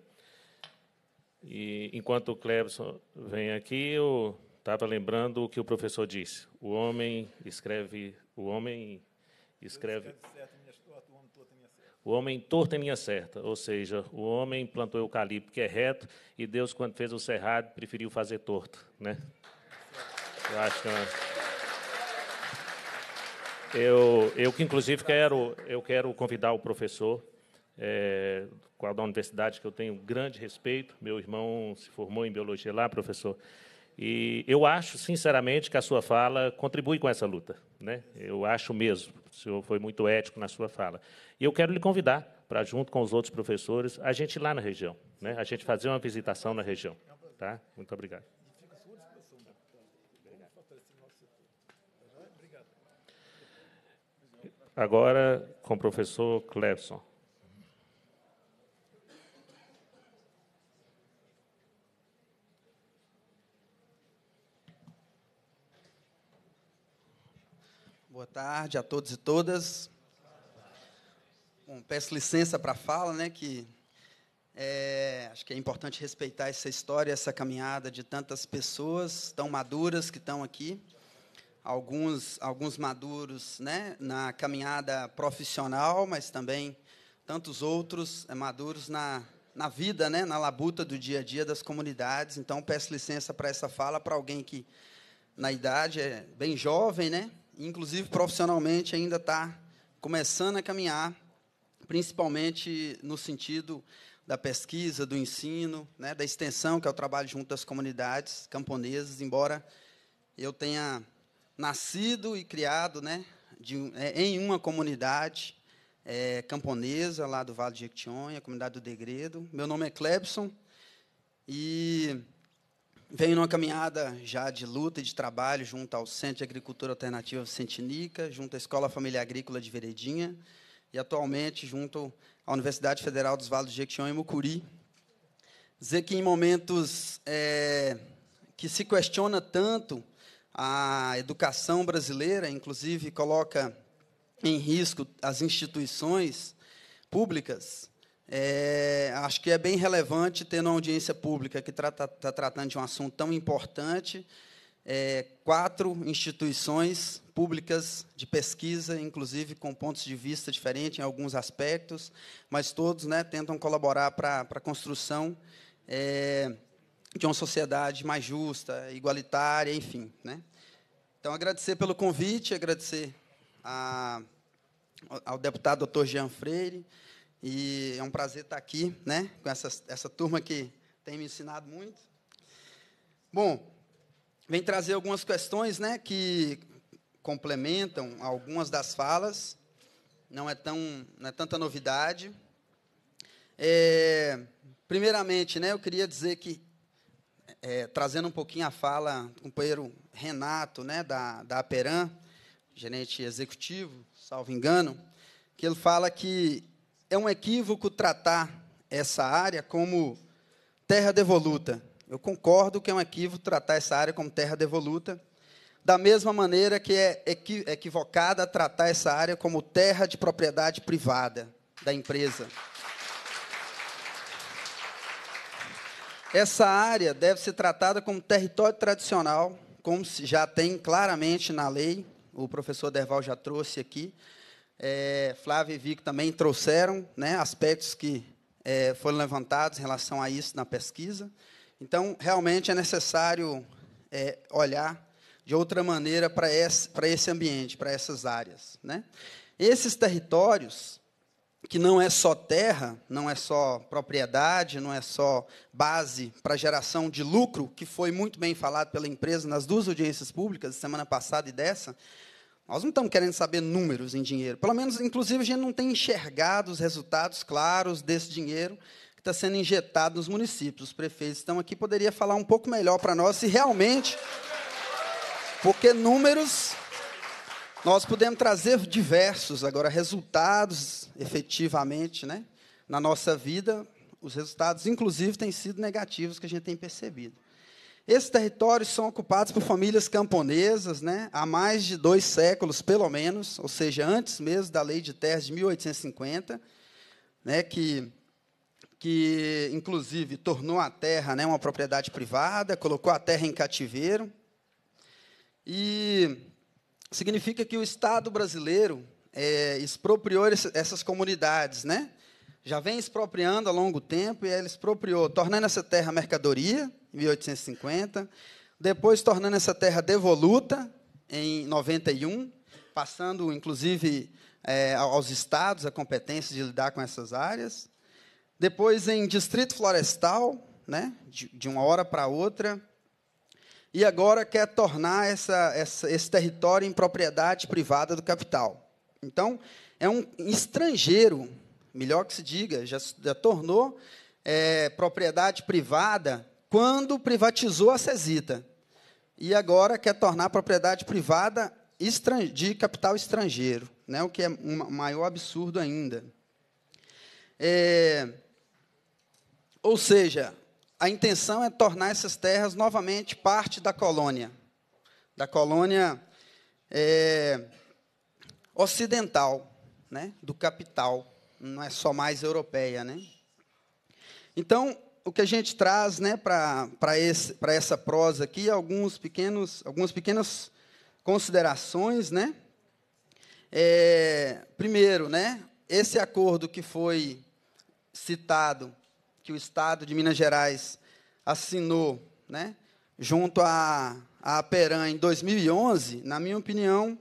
E enquanto o Clebson vem aqui, eu Estava lembrando o que o professor disse. O homem escreve, o homem escreve. O homem torto em linha certa, ou seja, o homem plantou eucalipto que é reto e Deus quando fez o cerrado preferiu fazer torto, né? Eu acho que é eu, eu que inclusive quero, eu quero convidar o professor é, qual da universidade que eu tenho grande respeito. Meu irmão se formou em biologia lá, professor. E eu acho, sinceramente, que a sua fala contribui com essa luta. Né? Eu acho mesmo. O senhor foi muito ético na sua fala. E eu quero lhe convidar para, junto com os outros professores, a gente ir lá na região, né? a gente fazer uma visitação na região. Tá? Muito obrigado. Agora, com o professor Clebson. Boa tarde a todos e todas. Bom, peço licença para a fala, né, que é, acho que é importante respeitar essa história, essa caminhada de tantas pessoas tão maduras que estão aqui. Alguns, alguns maduros né, na caminhada profissional, mas também tantos outros é, maduros na, na vida, né, na labuta do dia a dia das comunidades. Então, peço licença para essa fala para alguém que, na idade, é bem jovem, né, inclusive profissionalmente ainda está começando a caminhar, principalmente no sentido da pesquisa, do ensino, né, da extensão, que é o trabalho junto das comunidades camponesas, embora eu tenha nascido e criado né, de, é, em uma comunidade é, camponesa, lá do Vale de Jequitinhonha, a comunidade do Degredo. Meu nome é Clebson, e Venho numa caminhada já de luta e de trabalho junto ao Centro de Agricultura Alternativa Centinica, junto à Escola Família Agrícola de Veredinha e atualmente junto à Universidade Federal dos Vales de Jequitinhonha e Mucuri. Dizer que em momentos é, que se questiona tanto a educação brasileira, inclusive coloca em risco as instituições públicas, é, acho que é bem relevante ter uma audiência pública que está tá tratando de um assunto tão importante. É, quatro instituições públicas de pesquisa, inclusive com pontos de vista diferentes em alguns aspectos, mas todos né, tentam colaborar para a construção é, de uma sociedade mais justa, igualitária, enfim. Né? Então, agradecer pelo convite, agradecer a, ao deputado Dr. Jean Freire. E é um prazer estar aqui, né, com essa, essa turma que tem me ensinado muito. Bom, vem trazer algumas questões, né, que complementam algumas das falas. Não é tão, não é tanta novidade. É, primeiramente, né, eu queria dizer que é, trazendo um pouquinho a fala do companheiro Renato, né, da da Aperam, gerente executivo, salvo engano, que ele fala que é um equívoco tratar essa área como terra devoluta. Eu concordo que é um equívoco tratar essa área como terra devoluta, da mesma maneira que é equivocada tratar essa área como terra de propriedade privada da empresa. Essa área deve ser tratada como território tradicional, como já tem claramente na lei, o professor Derval já trouxe aqui, é, Flávio e Vico também trouxeram né, aspectos que é, foram levantados em relação a isso na pesquisa. Então, realmente é necessário é, olhar de outra maneira para esse, esse ambiente, para essas áreas. Né? Esses territórios, que não é só terra, não é só propriedade, não é só base para geração de lucro, que foi muito bem falado pela empresa nas duas audiências públicas, semana passada e dessa, nós não estamos querendo saber números em dinheiro. Pelo menos, inclusive, a gente não tem enxergado os resultados claros desse dinheiro que está sendo injetado nos municípios. Os prefeitos estão aqui, poderia falar um pouco melhor para nós se realmente. Porque números nós podemos trazer diversos, agora, resultados efetivamente né, na nossa vida. Os resultados, inclusive, têm sido negativos que a gente tem percebido. Esses territórios são ocupados por famílias camponesas né, há mais de dois séculos, pelo menos, ou seja, antes mesmo da Lei de Terras de 1850, né, que, que, inclusive, tornou a terra né, uma propriedade privada, colocou a terra em cativeiro. E significa que o Estado brasileiro é, expropriou essas comunidades, né? já vem expropriando há longo tempo, e ela expropriou, tornando essa terra mercadoria, em 1850. Depois, tornando essa terra devoluta, em 91, passando, inclusive, é, aos estados a competência de lidar com essas áreas. Depois, em distrito florestal, né, de, de uma hora para outra. E agora quer tornar essa, essa, esse território em propriedade privada do capital. Então, é um estrangeiro, melhor que se diga, já, já tornou é, propriedade privada quando privatizou a Cesita e agora quer tornar propriedade privada de capital estrangeiro, né, o que é um maior absurdo ainda. É, ou seja, a intenção é tornar essas terras novamente parte da colônia, da colônia é, ocidental, né, do capital, não é só mais europeia. Né? Então, o que a gente traz né, para essa prosa aqui, alguns pequenos, algumas pequenas considerações. Né? É, primeiro, né, esse acordo que foi citado, que o Estado de Minas Gerais assinou né, junto à, a Peran em 2011, na minha opinião,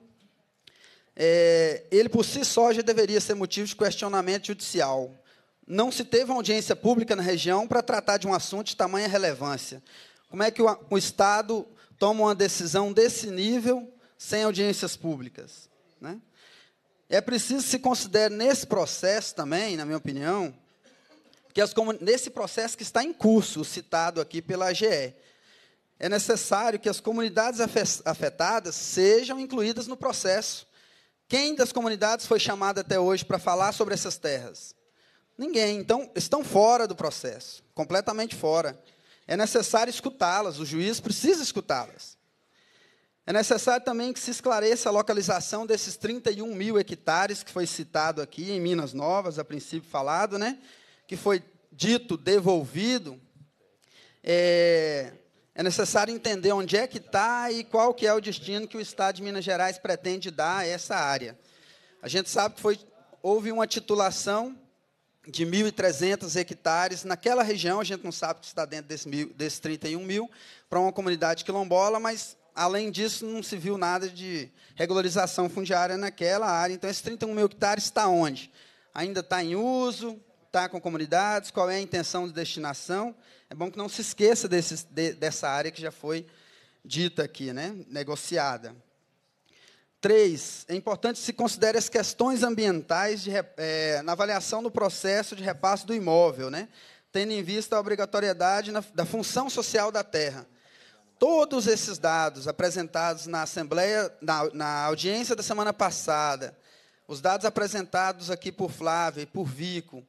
é, ele por si só já deveria ser motivo de questionamento judicial não se teve uma audiência pública na região para tratar de um assunto de tamanha relevância. Como é que o, Estado toma uma decisão desse nível sem audiências públicas? Né? É preciso se considerar nesse processo também, na minha opinião, que as nesse processo que está em curso, citado aqui pela AGE, é necessário que as comunidades afetadas sejam incluídas no processo. Quem das comunidades foi chamado até hoje para falar sobre essas terras? Ninguém. Então, estão fora do processo, completamente fora. É necessário escutá-las, o juiz precisa escutá-las. É necessário também que se esclareça a localização desses 31 mil hectares que foi citado aqui em Minas Novas, a princípio falado, né? que foi dito, devolvido. É, é necessário entender onde é que está e qual que é o destino que o Estado de Minas Gerais pretende dar a essa área. A gente sabe que foi, houve uma titulação de 1.300 hectares. Naquela região, a gente não sabe que está dentro desse, mil, desse 31 mil, para uma comunidade quilombola, mas, além disso, não se viu nada de regularização fundiária naquela área. Então, esse 31 mil hectares está onde? Ainda está em uso? Está com comunidades? Qual é a intenção de destinação? É bom que não se esqueça desse, de, dessa área que já foi dita aqui, né? negociada. 3. É importante se considere as questões ambientais de, é, na avaliação do processo de repasse do imóvel, né? tendo em vista a obrigatoriedade na, da função social da terra. Todos esses dados apresentados na Assembleia, na, na audiência da semana passada, os dados apresentados aqui por Flávia e por Vico,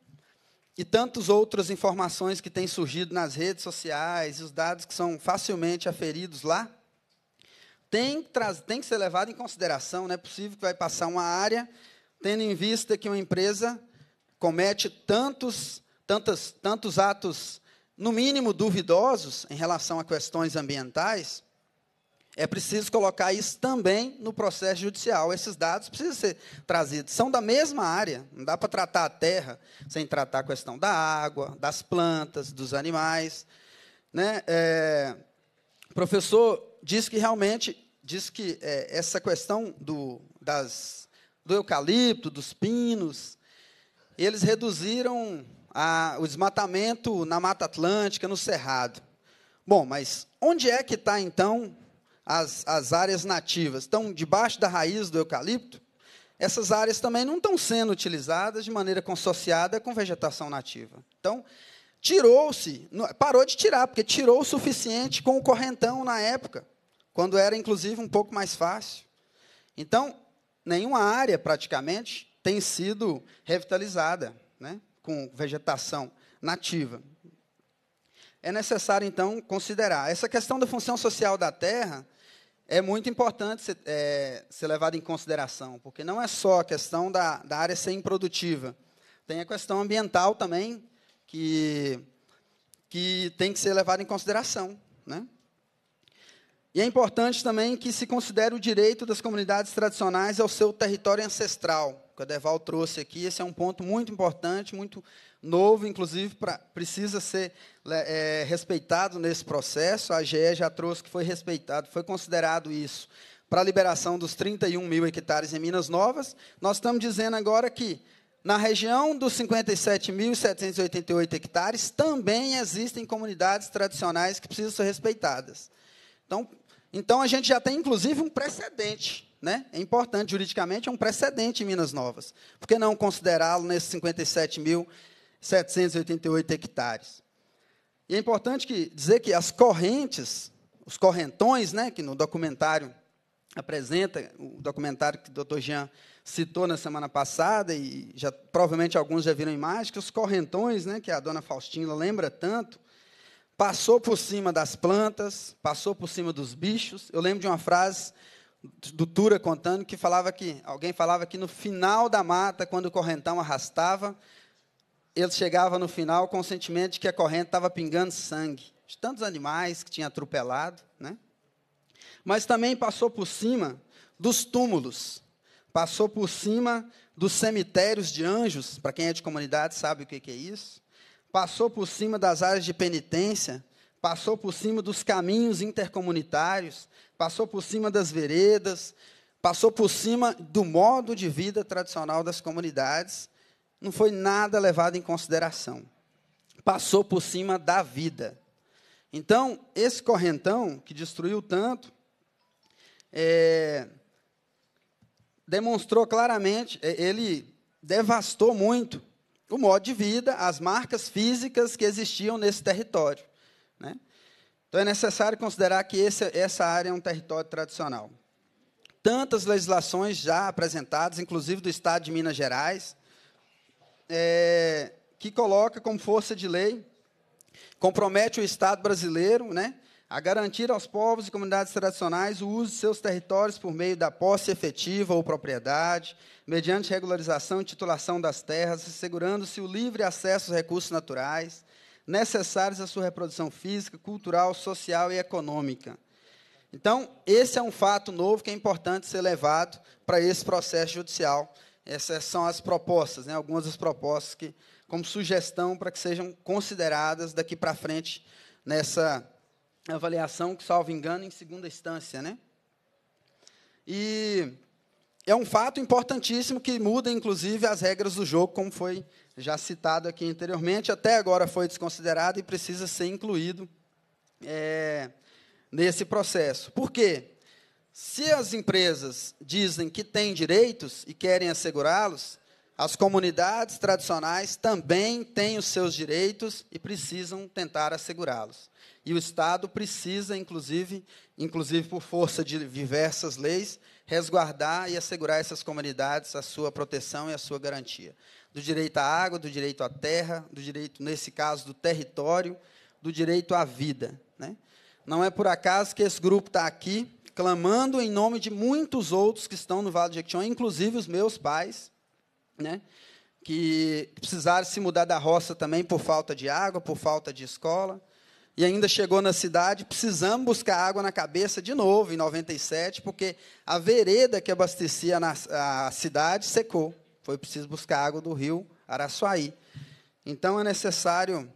e tantas outras informações que têm surgido nas redes sociais, e os dados que são facilmente aferidos lá, tem, tem que ser levado em consideração. Não é possível que vai passar uma área, tendo em vista que uma empresa comete tantos, tantos, tantos atos, no mínimo duvidosos, em relação a questões ambientais. É preciso colocar isso também no processo judicial. Esses dados precisam ser trazidos. São da mesma área. Não dá para tratar a terra sem tratar a questão da água, das plantas, dos animais. Né? É, professor diz que realmente diz que é, essa questão do, das, do eucalipto, dos pinos, eles reduziram a, o desmatamento na Mata Atlântica, no Cerrado. Bom, mas onde é que está então as, as áreas nativas? Estão debaixo da raiz do eucalipto? Essas áreas também não estão sendo utilizadas de maneira consociada com vegetação nativa. Então, tirou-se, parou de tirar, porque tirou o suficiente com o correntão na época, quando era inclusive um pouco mais fácil. Então, nenhuma área praticamente tem sido revitalizada né, com vegetação nativa. É necessário, então, considerar. Essa questão da função social da terra é muito importante ser, é, ser levada em consideração, porque não é só a questão da, da área ser improdutiva, tem a questão ambiental também, que, que tem que ser levado em consideração. Né? E é importante também que se considere o direito das comunidades tradicionais ao seu território ancestral, que o Deval trouxe aqui. Esse é um ponto muito importante, muito novo, inclusive pra, precisa ser é, respeitado nesse processo. A GE já trouxe que foi respeitado, foi considerado isso para a liberação dos 31 mil hectares em Minas Novas. Nós estamos dizendo agora que na região dos 57.788 hectares, também existem comunidades tradicionais que precisam ser respeitadas. Então, então a gente já tem, inclusive, um precedente. Né? É importante juridicamente, é um precedente em Minas Novas. Por que não considerá-lo nesses 57.788 hectares? E é importante que, dizer que as correntes, os correntões, né, que no documentário apresenta, o documentário que o doutor Jean citou na semana passada, e já, provavelmente alguns já viram imagem, que os correntões, né, que a dona Faustina lembra tanto, passou por cima das plantas, passou por cima dos bichos. Eu lembro de uma frase do Tura contando que falava que alguém falava que no final da mata, quando o correntão arrastava, ele chegava no final com o sentimento de que a corrente estava pingando sangue de tantos animais que tinha atropelado, né? Mas também passou por cima dos túmulos passou por cima dos cemitérios de anjos, para quem é de comunidade sabe o que, é isso, passou por cima das áreas de penitência, passou por cima dos caminhos intercomunitários, passou por cima das veredas, passou por cima do modo de vida tradicional das comunidades, não foi nada levado em consideração. Passou por cima da vida. Então, esse correntão que destruiu tanto, é, demonstrou claramente, ele devastou muito o modo de vida, as marcas físicas que existiam nesse território. Né? Então é necessário considerar que esse, essa área é um território tradicional. Tantas legislações já apresentadas, inclusive do Estado de Minas Gerais, é, que coloca como força de lei, compromete o Estado brasileiro, né, a garantir aos povos e comunidades tradicionais o uso de seus territórios por meio da posse efetiva ou propriedade, mediante regularização e titulação das terras, assegurando-se o livre acesso aos recursos naturais necessários à sua reprodução física, cultural, social e econômica. Então, esse é um fato novo que é importante ser levado para esse processo judicial. Essas são as propostas, né? algumas das propostas que, como sugestão para que sejam consideradas daqui para frente nessa avaliação, que salvo engano, em segunda instância, né? E é um fato importantíssimo que muda, inclusive, as regras do jogo, como foi já citado aqui anteriormente, até agora foi desconsiderado e precisa ser incluído é, nesse processo. Por quê? Se as empresas dizem que têm direitos e querem assegurá-los, as comunidades tradicionais também têm os seus direitos e precisam tentar assegurá-los e o Estado precisa, inclusive, inclusive por força de diversas leis, resguardar e assegurar essas comunidades a sua proteção e a sua garantia. Do direito à água, do direito à terra, do direito, nesse caso, do território, do direito à vida. Né? Não é por acaso que esse grupo está aqui, clamando em nome de muitos outros que estão no Vale do Jequitinhonha, inclusive os meus pais, né? que precisaram se mudar da roça também por falta de água, por falta de escola e ainda chegou na cidade, precisamos buscar água na cabeça de novo, em 97, porque a vereda que abastecia a cidade secou. Foi preciso buscar água do rio Araçuaí. Então é necessário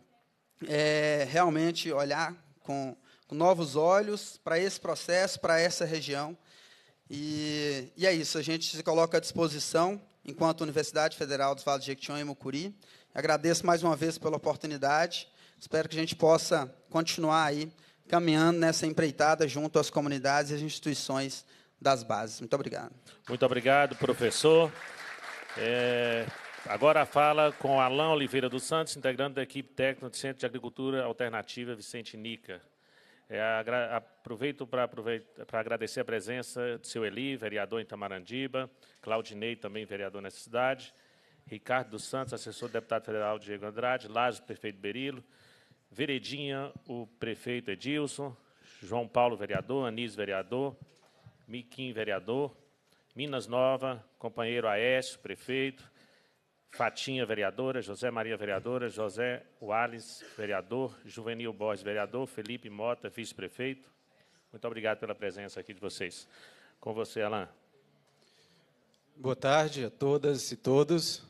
é, realmente olhar com, com novos olhos para esse processo, para essa região. E, e, é isso, a gente se coloca à disposição enquanto Universidade Federal dos Vales de Jequitinhonha e Mucuri. Agradeço mais uma vez pela oportunidade. Espero que a gente possa continuar aí caminhando nessa empreitada junto às comunidades e às instituições das bases. Muito obrigado. Muito obrigado, professor. É, agora fala com Alain Oliveira dos Santos, integrante da equipe técnica do Centro de Agricultura Alternativa Vicente Nica. É, aproveito para agradecer a presença de seu Eli, vereador em Tamarandiba, Claudinei, também vereador nessa cidade, Ricardo dos Santos, assessor do deputado federal Diego Andrade, Lázaro, prefeito Berilo, Veredinha, o prefeito Edilson, João Paulo, vereador, Anis, vereador, Miquim, vereador, Minas Nova, companheiro Aécio, prefeito, Fatinha, vereadora, José Maria, vereadora, José Wallis, vereador, Juvenil Borges, vereador, Felipe Mota, vice-prefeito. Muito obrigado pela presença aqui de vocês. Com você, Alain. Boa tarde a todas e todos.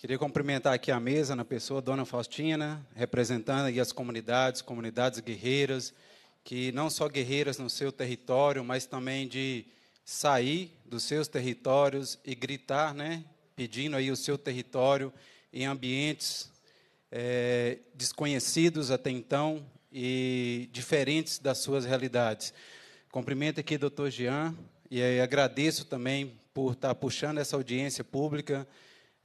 Queria cumprimentar aqui a mesa, na pessoa, Dona Faustina, representando as comunidades, comunidades guerreiras, que não só guerreiras no seu território, mas também de sair dos seus territórios e gritar, né, pedindo aí o seu território em ambientes é, desconhecidos até então e diferentes das suas realidades. Cumprimento aqui o doutor Jean e agradeço também por estar puxando essa audiência pública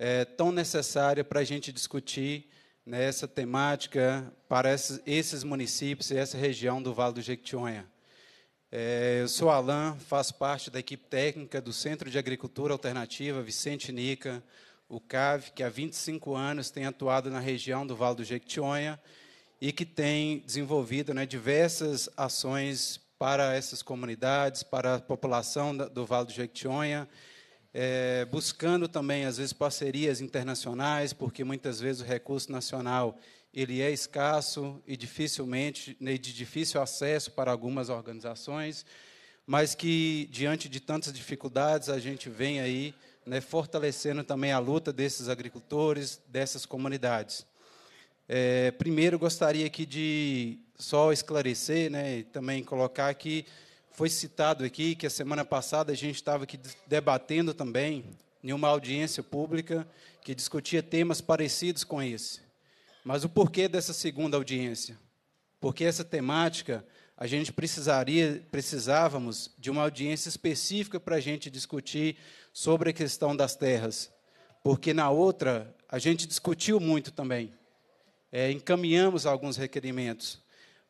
é, tão necessária para a gente discutir nessa né, temática para esses municípios e essa região do Vale do Jequitinhonha. É, eu sou Alain, faço parte da equipe técnica do Centro de Agricultura Alternativa Vicente Nica, o CAV, que há 25 anos tem atuado na região do Vale do Jequitinhonha e que tem desenvolvido né, diversas ações para essas comunidades, para a população do Vale do Jequitinhonha, é, buscando também, às vezes, parcerias internacionais, porque muitas vezes o recurso nacional ele é escasso e dificilmente né, de difícil acesso para algumas organizações, mas que diante de tantas dificuldades a gente vem aí né, fortalecendo também a luta desses agricultores, dessas comunidades. É, primeiro gostaria aqui de só esclarecer, né, e também colocar que foi citado aqui que a semana passada a gente estava aqui debatendo também em uma audiência pública que discutia temas parecidos com esse. Mas o porquê dessa segunda audiência? Porque essa temática a gente precisaria, precisávamos de uma audiência específica para a gente discutir sobre a questão das terras, porque na outra a gente discutiu muito também, é, encaminhamos alguns requerimentos,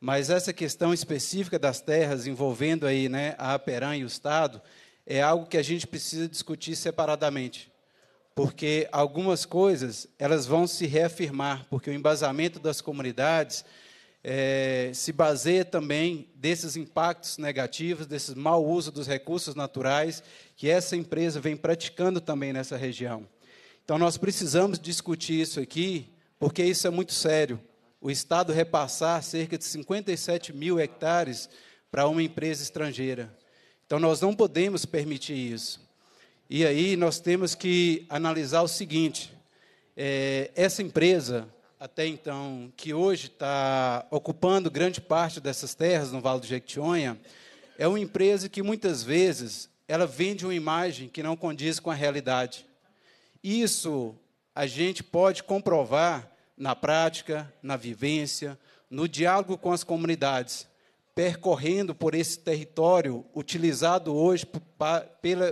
mas essa questão específica das terras envolvendo aí, né, a Aperam e o Estado é algo que a gente precisa discutir separadamente. Porque algumas coisas elas vão se reafirmar, porque o embasamento das comunidades é, se baseia também desses impactos negativos, desse mau uso dos recursos naturais que essa empresa vem praticando também nessa região. Então, nós precisamos discutir isso aqui, porque isso é muito sério o Estado repassar cerca de 57 mil hectares para uma empresa estrangeira. Então, nós não podemos permitir isso. E aí, nós temos que analisar o seguinte: é, essa empresa, até então, que hoje está ocupando grande parte dessas terras no Vale do Jequitinhonha, é uma empresa que muitas vezes ela vende uma imagem que não condiz com a realidade. Isso a gente pode comprovar na prática, na vivência, no diálogo com as comunidades, percorrendo por esse território utilizado hoje pela,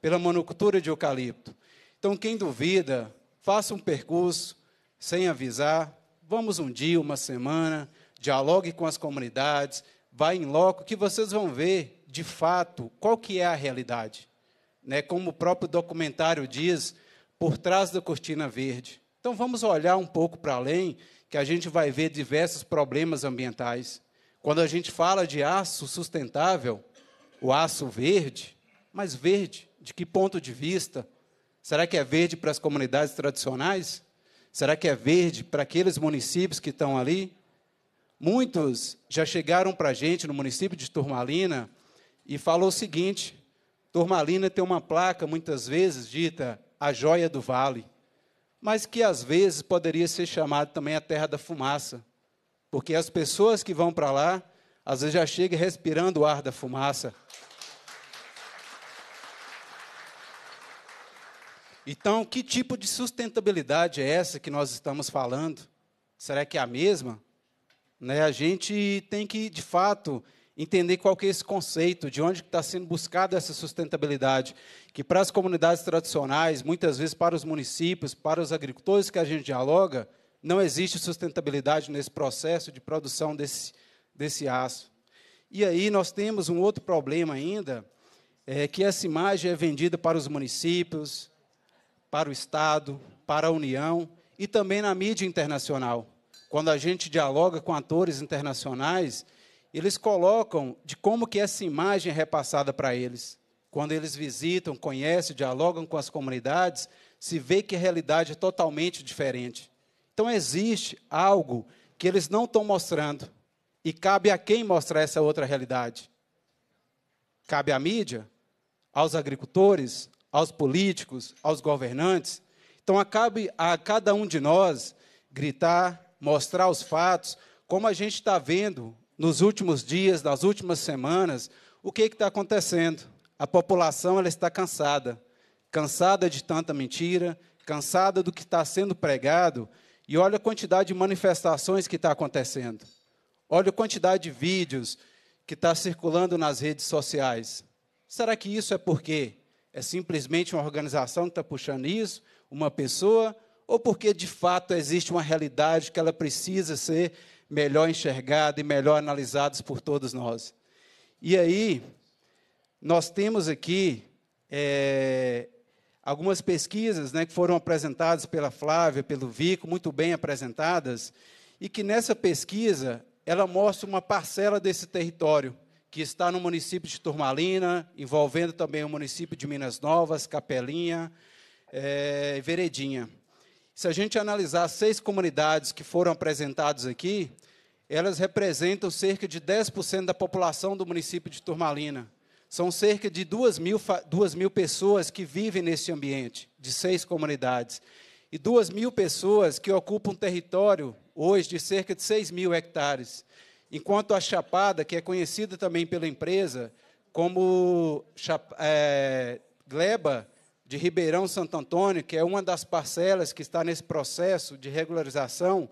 pela monocultura de eucalipto. Então, quem duvida, faça um percurso sem avisar, vamos um dia, uma semana, dialogue com as comunidades, vá em loco, que vocês vão ver, de fato, qual que é a realidade. Né? Como o próprio documentário diz, por trás da cortina verde. Então vamos olhar um pouco para além, que a gente vai ver diversos problemas ambientais. Quando a gente fala de aço sustentável, o aço verde, mas verde, de que ponto de vista? Será que é verde para as comunidades tradicionais? Será que é verde para aqueles municípios que estão ali? Muitos já chegaram para a gente no município de Turmalina e falou o seguinte: Turmalina tem uma placa muitas vezes dita a joia do vale mas que às vezes poderia ser chamado também a terra da fumaça, porque as pessoas que vão para lá, às vezes já chegam respirando o ar da fumaça. Então, que tipo de sustentabilidade é essa que nós estamos falando? Será que é a mesma? Né? A gente tem que, de fato, entender qual que é esse conceito, de onde está sendo buscada essa sustentabilidade, que para as comunidades tradicionais, muitas vezes para os municípios, para os agricultores que a gente dialoga, não existe sustentabilidade nesse processo de produção desse, desse aço. E aí nós temos um outro problema ainda, é que essa imagem é vendida para os municípios, para o Estado, para a União e também na mídia internacional. Quando a gente dialoga com atores internacionais, eles colocam de como que essa imagem é repassada para eles. Quando eles visitam, conhecem, dialogam com as comunidades, se vê que a realidade é totalmente diferente. Então existe algo que eles não estão mostrando e cabe a quem mostrar essa outra realidade? Cabe à mídia, aos agricultores, aos políticos, aos governantes. Então cabe a cada um de nós gritar, mostrar os fatos, como a gente está vendo nos últimos dias, nas últimas semanas, o que é está acontecendo? A população ela está cansada, cansada de tanta mentira, cansada do que está sendo pregado, e olha a quantidade de manifestações que está acontecendo. Olha a quantidade de vídeos que está circulando nas redes sociais. Será que isso é porque é simplesmente uma organização que está puxando isso, uma pessoa, ou porque de fato existe uma realidade que ela precisa ser melhor enxergados e melhor analisados por todos nós. E aí, nós temos aqui é, algumas pesquisas né, que foram apresentadas pela Flávia, pelo Vico, muito bem apresentadas, e que nessa pesquisa ela mostra uma parcela desse território que está no município de Turmalina, envolvendo também o município de Minas Novas, Capelinha, é, Veredinha. Se a gente analisar seis comunidades que foram apresentadas aqui, elas representam cerca de 10% da população do município de Turmalina. São cerca de 2 mil, 2 mil pessoas que vivem nesse ambiente, de seis comunidades. E 2 mil pessoas que ocupam um território, hoje, de cerca de 6 mil hectares. Enquanto a Chapada, que é conhecida também pela empresa como é, Gleba, de Ribeirão Santo Antônio, que é uma das parcelas que está nesse processo de regularização,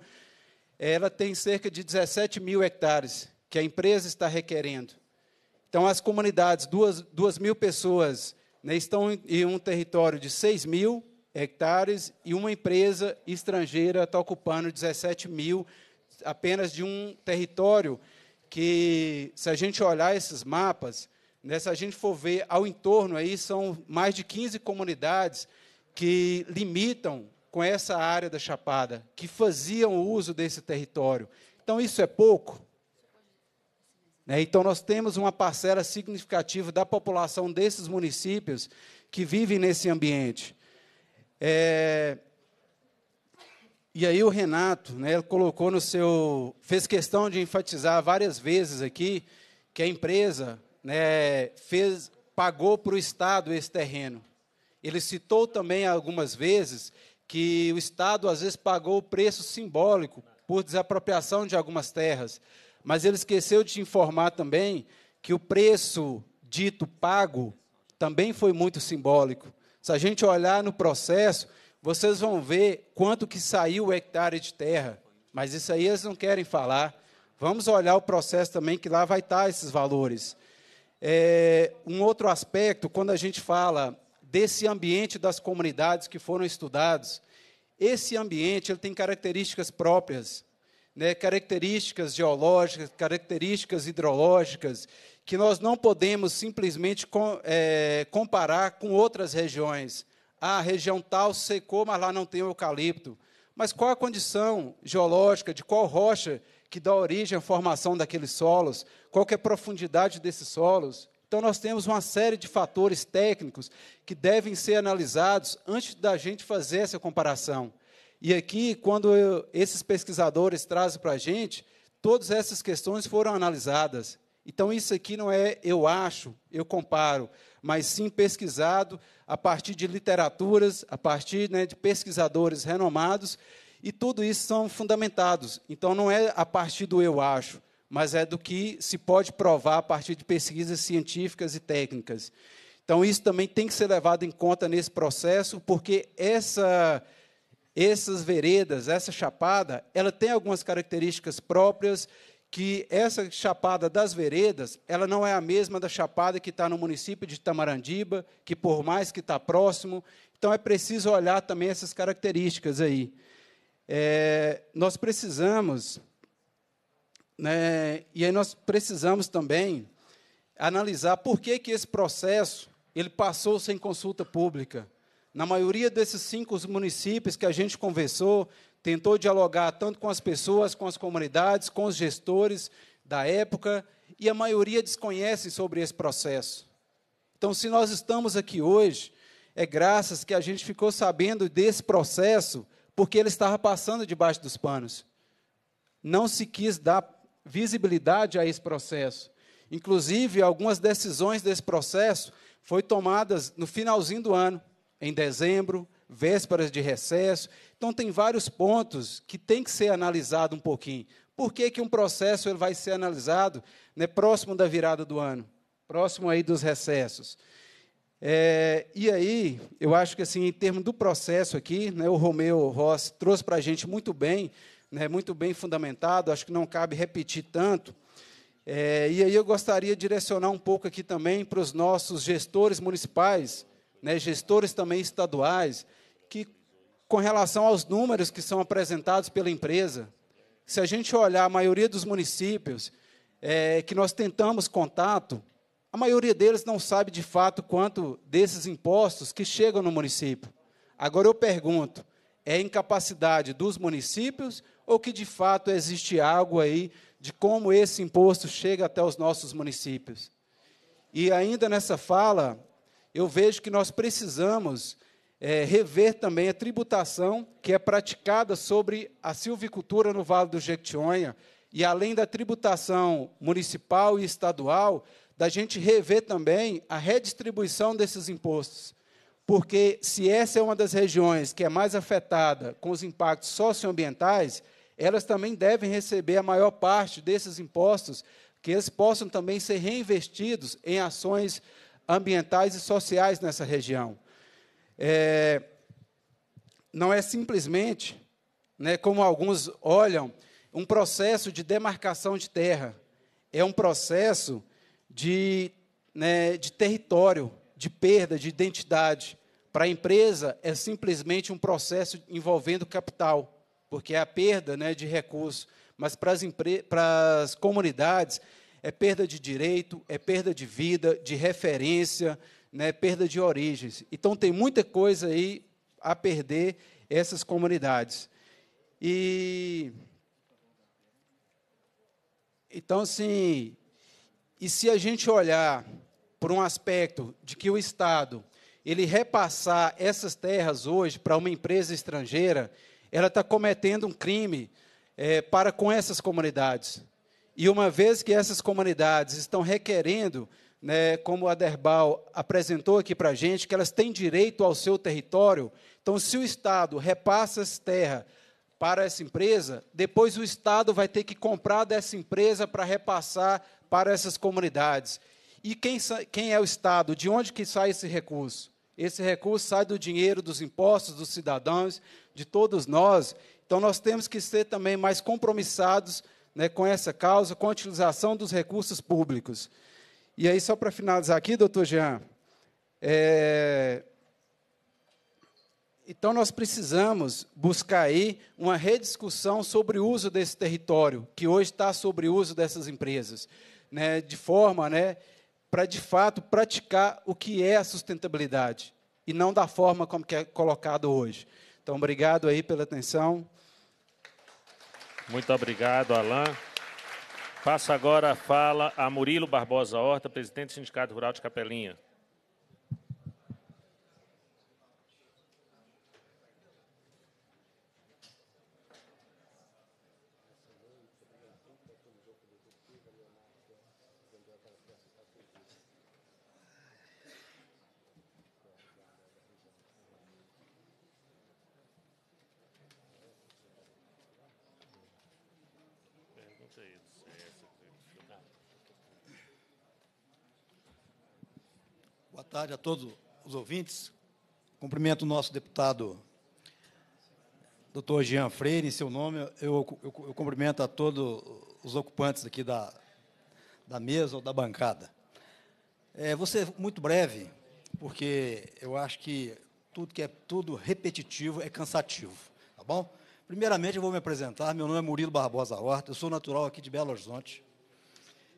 ela tem cerca de 17 mil hectares que a empresa está requerendo. Então, as comunidades, 2, mil pessoas, né, estão em um território de 6 mil hectares e uma empresa estrangeira está ocupando 17 mil apenas de um território que, se a gente olhar esses mapas, né, se a gente for ver ao entorno, aí são mais de 15 comunidades que limitam com essa área da Chapada, que faziam uso desse território. Então, isso é pouco? Né, então, nós temos uma parcela significativa da população desses municípios que vivem nesse ambiente. É, e aí o Renato, né, colocou no seu, fez questão de enfatizar várias vezes aqui que a empresa né, fez, pagou para o Estado esse terreno. Ele citou também algumas vezes que o Estado às vezes pagou o preço simbólico por desapropriação de algumas terras, mas ele esqueceu de informar também que o preço dito pago também foi muito simbólico. Se a gente olhar no processo, vocês vão ver quanto que saiu o hectare de terra, mas isso aí eles não querem falar. Vamos olhar o processo também que lá vai estar esses valores. É, um outro aspecto, quando a gente fala desse ambiente das comunidades que foram estudados, esse ambiente ele tem características próprias, né, características geológicas, características hidrológicas, que nós não podemos simplesmente com, é, comparar com outras regiões. Ah, a região tal secou, mas lá não tem eucalipto. Mas qual a condição geológica, de qual rocha que dá origem à formação daqueles solos? qual é a profundidade desses solos. Então, nós temos uma série de fatores técnicos que devem ser analisados antes da gente fazer essa comparação. E aqui, quando eu, esses pesquisadores trazem para a gente, todas essas questões foram analisadas. Então, isso aqui não é eu acho, eu comparo, mas sim pesquisado a partir de literaturas, a partir né, de pesquisadores renomados, e tudo isso são fundamentados. Então, não é a partir do eu acho, mas é do que se pode provar a partir de pesquisas científicas e técnicas. Então, isso também tem que ser levado em conta nesse processo, porque essa, essas veredas, essa chapada, ela tem algumas características próprias que essa chapada das veredas, ela não é a mesma da chapada que está no município de Tamarandiba, que por mais que está próximo, então é preciso olhar também essas características aí. É, nós precisamos né, e aí nós precisamos também analisar por que, que esse processo ele passou sem consulta pública. Na maioria desses cinco municípios que a gente conversou, tentou dialogar tanto com as pessoas, com as comunidades, com os gestores da época, e a maioria desconhece sobre esse processo. Então, se nós estamos aqui hoje, é graças que a gente ficou sabendo desse processo, porque ele estava passando debaixo dos panos. Não se quis dar visibilidade a esse processo. Inclusive, algumas decisões desse processo foram tomadas no finalzinho do ano, em dezembro, vésperas de recesso. Então, tem vários pontos que tem que ser analisado um pouquinho. Por que, que um processo ele vai ser analisado né, próximo da virada do ano, próximo aí dos recessos? É, e aí, eu acho que assim, em termos do processo aqui, né, o Romeu Rossi trouxe para a gente muito bem né, muito bem fundamentado, acho que não cabe repetir tanto. É, e aí eu gostaria de direcionar um pouco aqui também para os nossos gestores municipais, né, gestores também estaduais, que com relação aos números que são apresentados pela empresa, se a gente olhar a maioria dos municípios é, que nós tentamos contato, a maioria deles não sabe de fato quanto desses impostos que chegam no município. Agora eu pergunto, é incapacidade dos municípios ou que de fato existe algo aí de como esse imposto chega até os nossos municípios? E ainda nessa fala, eu vejo que nós precisamos é, rever também a tributação que é praticada sobre a silvicultura no Vale do Jequitinhonha, e além da tributação municipal e estadual, da gente rever também a redistribuição desses impostos. Porque se essa é uma das regiões que é mais afetada com os impactos socioambientais, elas também devem receber a maior parte desses impostos, que eles possam também ser reinvestidos em ações ambientais e sociais nessa região. É, não é simplesmente, né, como alguns olham, um processo de demarcação de terra, é um processo de, né, de território de perda de identidade. Para a empresa, é simplesmente um processo envolvendo capital, porque é a perda né, de recursos. Mas para as, para as comunidades, é perda de direito, é perda de vida, de referência, né, perda de origens. Então, tem muita coisa aí a perder essas comunidades. E. Então, assim. E se a gente olhar por um aspecto de que o Estado ele repassar essas terras hoje para uma empresa estrangeira, ela está cometendo um crime é, para com essas comunidades. E uma vez que essas comunidades estão requerendo, né, como a Derbal apresentou aqui para a gente, que elas têm direito ao seu território, então se o Estado repassa essa terra para essa empresa, depois o Estado vai ter que comprar dessa empresa para repassar para essas comunidades. E quem, quem é o Estado? De onde que sai esse recurso? Esse recurso sai do dinheiro, dos impostos, dos cidadãos, de todos nós. Então, nós temos que ser também mais compromissados né, com essa causa, com a utilização dos recursos públicos. E aí, só para finalizar aqui, doutor Jean, é... então nós precisamos buscar aí uma rediscussão sobre o uso desse território, que hoje está sobre o uso dessas empresas, né, de forma né, para de fato praticar o que é a sustentabilidade e não da forma como é colocado hoje. Então, obrigado aí pela atenção. Muito obrigado, Alain. Passa agora a fala a Murilo Barbosa Horta, presidente do Sindicato Rural de Capelinha. tarde a todos os ouvintes. Cumprimento o nosso deputado, doutor Jean Freire, em seu nome. Eu, eu, eu cumprimento a todos os ocupantes aqui da, da mesa ou da bancada. É, vou ser muito breve, porque eu acho que tudo que é tudo repetitivo é cansativo, tá bom? Primeiramente, eu vou me apresentar. Meu nome é Murilo Barbosa Horta, eu sou natural aqui de Belo Horizonte.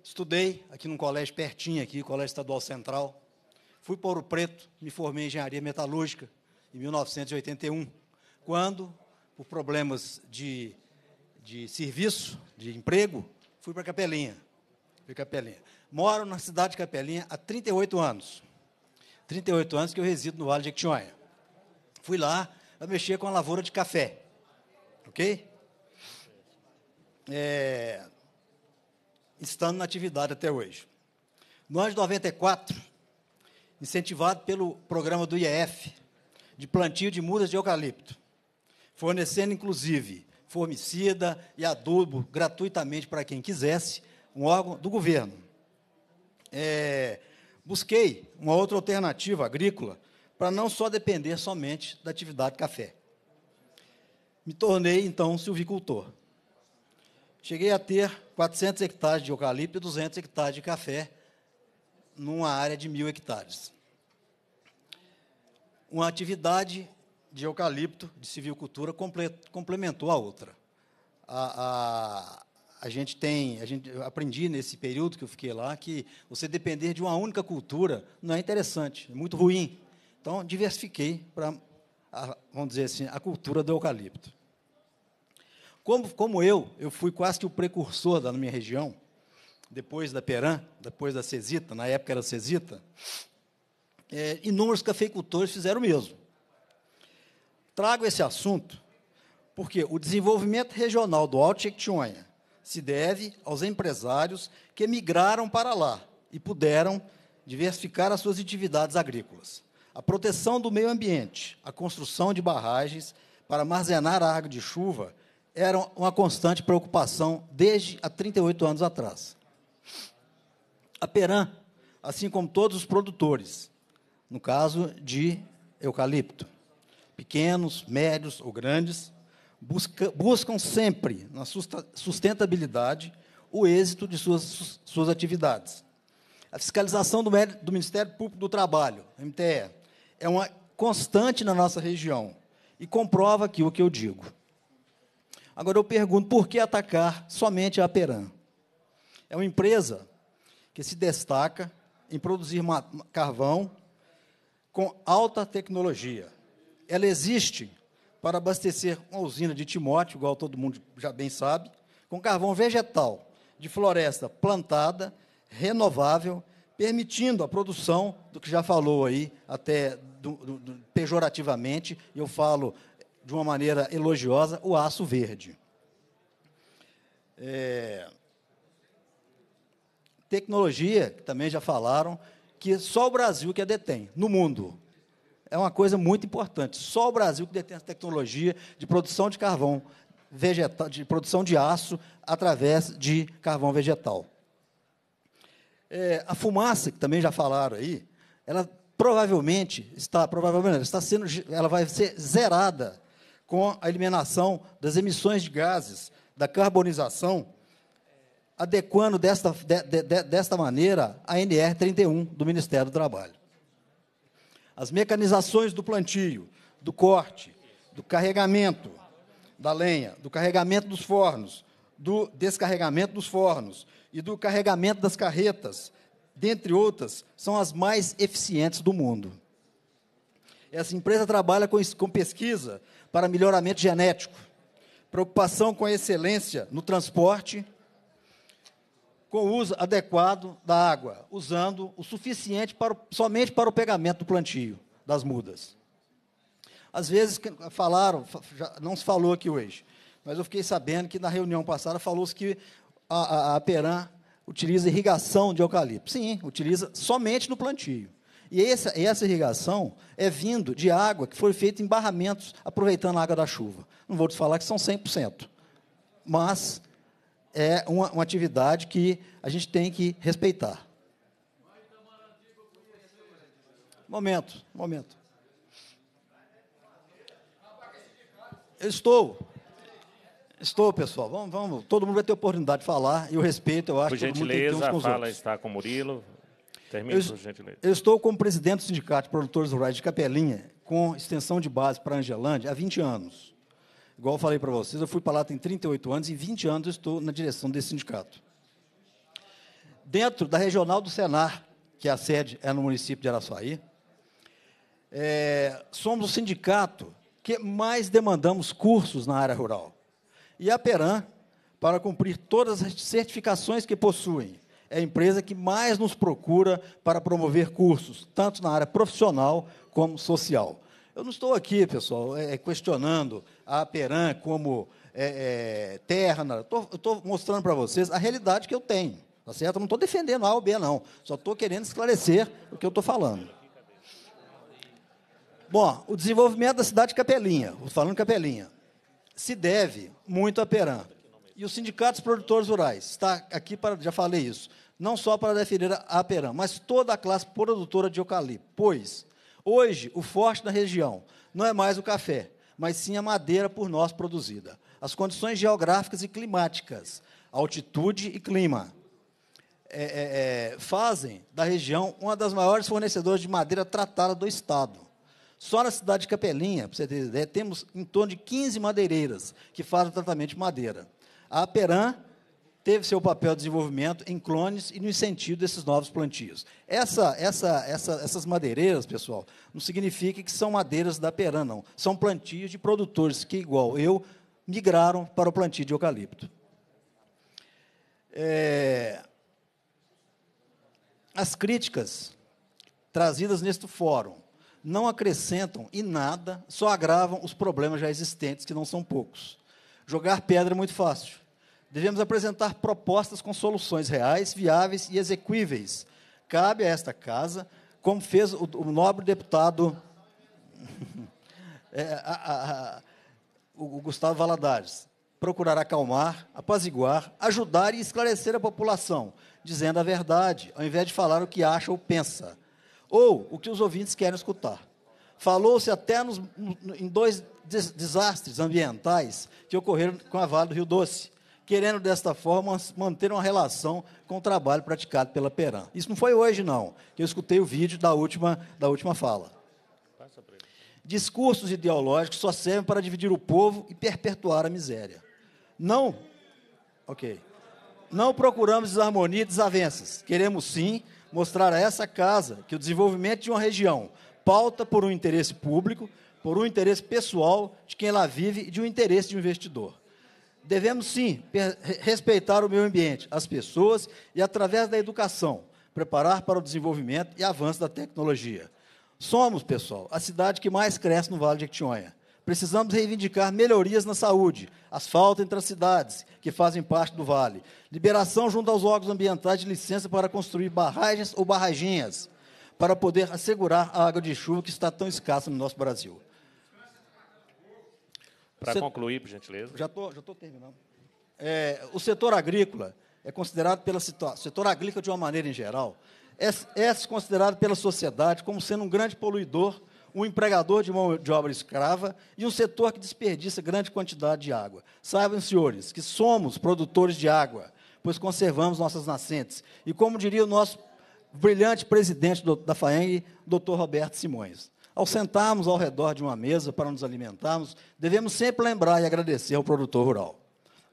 Estudei aqui num colégio pertinho aqui, Colégio Estadual Central, Fui para Ouro Preto, me formei em engenharia metalúrgica em 1981, quando, por problemas de, de serviço, de emprego, fui para Capelinha. Fui Capelinha. Moro na cidade de Capelinha há 38 anos. 38 anos que eu resido no Vale de Jequitinhonha. Fui lá para mexer com a lavoura de café. Ok? É, estando na atividade até hoje. No ano de 94, incentivado pelo programa do IEF, de plantio de mudas de eucalipto, fornecendo, inclusive, formicida e adubo gratuitamente para quem quisesse, um órgão do governo. É, busquei uma outra alternativa agrícola para não só depender somente da atividade café. Me tornei, então, silvicultor. Cheguei a ter 400 hectares de eucalipto e 200 hectares de café numa área de mil hectares. Uma atividade de eucalipto, de civicultura, complementou a outra. A, a, a gente tem, a gente aprendi nesse período que eu fiquei lá que você depender de uma única cultura não é interessante, é muito ruim. Então diversifiquei para, vamos dizer assim, a cultura do eucalipto. Como, como eu, eu fui quase que o precursor da minha região depois da Peran, depois da Cesita, na época era Cesita, é, inúmeros cafeicultores fizeram o mesmo. Trago esse assunto porque o desenvolvimento regional do Alto Jequitinhonha se deve aos empresários que migraram para lá e puderam diversificar as suas atividades agrícolas. A proteção do meio ambiente, a construção de barragens para armazenar a água de chuva eram uma constante preocupação desde há 38 anos atrás a Peran, assim como todos os produtores, no caso de eucalipto, pequenos, médios ou grandes, busca, buscam sempre na sustentabilidade o êxito de suas, suas atividades. A fiscalização do, do Ministério Público do Trabalho, MTE, é uma constante na nossa região e comprova aqui o que eu digo. Agora eu pergunto, por que atacar somente a Peran? É uma empresa que se destaca em produzir carvão com alta tecnologia. Ela existe para abastecer uma usina de Timóteo, igual todo mundo já bem sabe, com carvão vegetal de floresta plantada, renovável, permitindo a produção do que já falou aí, até do, do, do, pejorativamente, eu falo de uma maneira elogiosa, o aço verde. É, tecnologia, que também já falaram, que só o Brasil que a detém, no mundo. É uma coisa muito importante. Só o Brasil que detém essa tecnologia de produção de carvão vegetal, de produção de aço através de carvão vegetal. É, a fumaça, que também já falaram aí, ela provavelmente está, provavelmente está sendo, ela vai ser zerada com a eliminação das emissões de gases, da carbonização adequando desta, de, de, desta maneira a NR 31 do Ministério do Trabalho. As mecanizações do plantio, do corte, do carregamento da lenha, do carregamento dos fornos, do descarregamento dos fornos e do carregamento das carretas, dentre outras, são as mais eficientes do mundo. Essa empresa trabalha com, com pesquisa para melhoramento genético, preocupação com a excelência no transporte com o uso adequado da água, usando o suficiente para o, somente para o pegamento do plantio das mudas. Às vezes falaram, não se falou aqui hoje, mas eu fiquei sabendo que na reunião passada falou-se que a, a, a Peran utiliza irrigação de eucalipto. Sim, utiliza somente no plantio. E essa, essa, irrigação é vindo de água que foi feita em barramentos, aproveitando a água da chuva. Não vou te falar que são 100%, mas é uma, uma atividade que a gente tem que respeitar. Momento, momento. Eu estou. Estou, pessoal. Vamos, vamos. Todo mundo vai ter oportunidade de falar e o respeito, eu acho por que todo mundo tem que ter uns com os a fala outros. está com o Murilo. Termine, eu, por gentileza. Eu estou como presidente do Sindicato de Produtores Rurais de Capelinha, com extensão de base para Angelândia, há 20 anos. Igual eu falei para vocês, eu fui para lá tem 38 anos e 20 anos estou na direção desse sindicato. Dentro da regional do Senar, que é a sede é no município de Araçuaí, é, somos o sindicato que mais demandamos cursos na área rural. E a Peran, para cumprir todas as certificações que possuem, é a empresa que mais nos procura para promover cursos, tanto na área profissional como social. Eu não estou aqui, pessoal, é, é, questionando a Peran como é, é, terra. Estou mostrando para vocês a realidade que eu tenho. Tá certo? Eu não estou defendendo A ou B, não. Só estou querendo esclarecer o que eu estou falando. Bom, o desenvolvimento da cidade de Capelinha, falando Capelinha, se deve muito a Peran. E os sindicatos produtores rurais, está aqui para, já falei isso, não só para defender a Peran, mas toda a classe produtora de eucalipto, pois Hoje, o forte da região não é mais o café, mas sim a madeira por nós produzida. As condições geográficas e climáticas, altitude e clima, é, é, é, fazem da região uma das maiores fornecedoras de madeira tratada do Estado. Só na cidade de Capelinha, para você ter ideia, temos em torno de 15 madeireiras que fazem tratamento de madeira. A Aperam teve seu papel de desenvolvimento em clones e no incentivo desses novos plantios. Essa, essa, essa, essas madeireiras, pessoal, não significa que são madeiras da Peran, não. São plantios de produtores que, igual eu, migraram para o plantio de eucalipto. É... As críticas trazidas neste fórum não acrescentam em nada, só agravam os problemas já existentes, que não são poucos. Jogar pedra é muito fácil devemos apresentar propostas com soluções reais, viáveis e execuíveis. Cabe a esta casa, como fez o, o nobre deputado <laughs> é, a, a, a, o Gustavo Valadares, procurar acalmar, apaziguar, ajudar e esclarecer a população, dizendo a verdade, ao invés de falar o que acha ou pensa, ou o que os ouvintes querem escutar. Falou-se até nos, em dois desastres ambientais que ocorreram com a Vale do Rio Doce, querendo desta forma manter uma relação com o trabalho praticado pela Peran. Isso não foi hoje, não. que Eu escutei o vídeo da última, da última fala. Discursos ideológicos só servem para dividir o povo e perpetuar a miséria. Não, ok. Não procuramos desarmonia e desavenças. Queremos sim mostrar a essa casa que o desenvolvimento de uma região pauta por um interesse público, por um interesse pessoal de quem lá vive e de um interesse de um investidor devemos sim respeitar o meio ambiente, as pessoas e, através da educação, preparar para o desenvolvimento e avanço da tecnologia. Somos, pessoal, a cidade que mais cresce no Vale de Jequitinhonha. Precisamos reivindicar melhorias na saúde, asfalto entre as cidades que fazem parte do vale, liberação junto aos órgãos ambientais de licença para construir barragens ou barraginhas, para poder assegurar a água de chuva que está tão escassa no nosso Brasil. Para set... concluir, por gentileza. Já estou já tô terminando. É, o setor agrícola é considerado pela situação, setor agrícola de uma maneira em geral, é, é considerado pela sociedade como sendo um grande poluidor, um empregador de mão de obra escrava e um setor que desperdiça grande quantidade de água. Saibam, senhores, que somos produtores de água, pois conservamos nossas nascentes. E como diria o nosso brilhante presidente da FAENG, doutor Roberto Simões, ao sentarmos ao redor de uma mesa para nos alimentarmos, devemos sempre lembrar e agradecer ao produtor rural.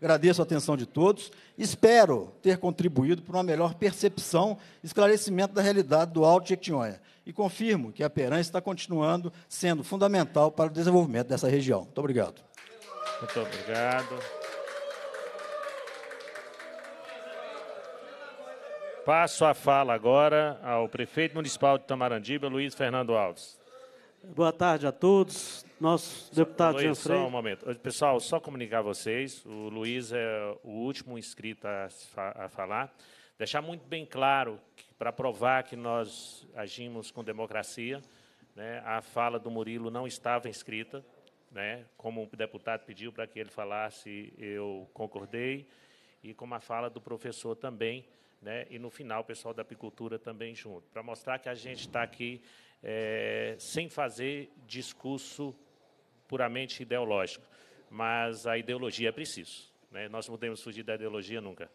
Agradeço a atenção de todos. Espero ter contribuído para uma melhor percepção e esclarecimento da realidade do Alto Jequitinhonha. E confirmo que a Peran está continuando sendo fundamental para o desenvolvimento dessa região. Muito obrigado. Muito obrigado. Passo a fala agora ao prefeito municipal de Tamarandiba, Luiz Fernando Alves. Boa tarde a todos. Nosso deputado Luiz, Só um momento. Pessoal, só comunicar a vocês, o Luiz é o último inscrito a, a falar. Deixar muito bem claro, para provar que nós agimos com democracia, né, a fala do Murilo não estava inscrita, né, como o deputado pediu para que ele falasse, eu concordei, e como a fala do professor também, né, e no final o pessoal da apicultura também junto, para mostrar que a gente está aqui é, sem fazer discurso puramente ideológico. Mas a ideologia é preciso. Né? Nós não podemos fugir da ideologia nunca.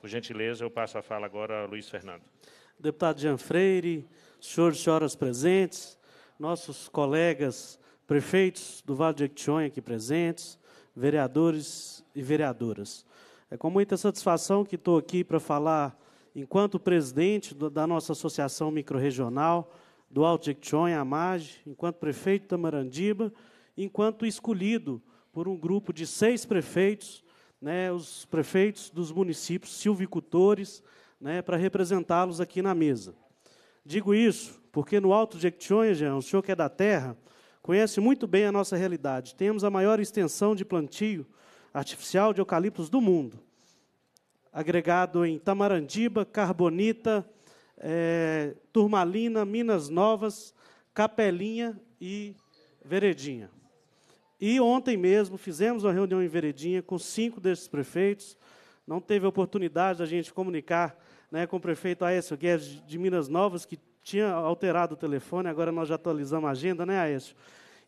Por gentileza, eu passo a fala agora a Luiz Fernando. Deputado Jean Freire, senhores e senhoras presentes, nossos colegas prefeitos do Vale de Equitionha aqui presentes, vereadores e vereadoras. É com muita satisfação que estou aqui para falar, enquanto presidente da nossa associação microrregional, do Alto Jequitinhonha, Amage, enquanto prefeito de Tamarandiba, enquanto escolhido por um grupo de seis prefeitos, né, os prefeitos dos municípios silvicultores, né, para representá-los aqui na mesa. Digo isso porque no Alto Jequitinhonha, Jean, o senhor que é da terra, conhece muito bem a nossa realidade. Temos a maior extensão de plantio artificial de eucaliptos do mundo, agregado em Tamarandiba, Carbonita, é, Turmalina, Minas Novas, Capelinha e Veredinha. E ontem mesmo fizemos uma reunião em Veredinha com cinco desses prefeitos. Não teve oportunidade a gente comunicar né, com o prefeito Aécio Guedes de Minas Novas, que tinha alterado o telefone, agora nós já atualizamos a agenda, né, Aécio?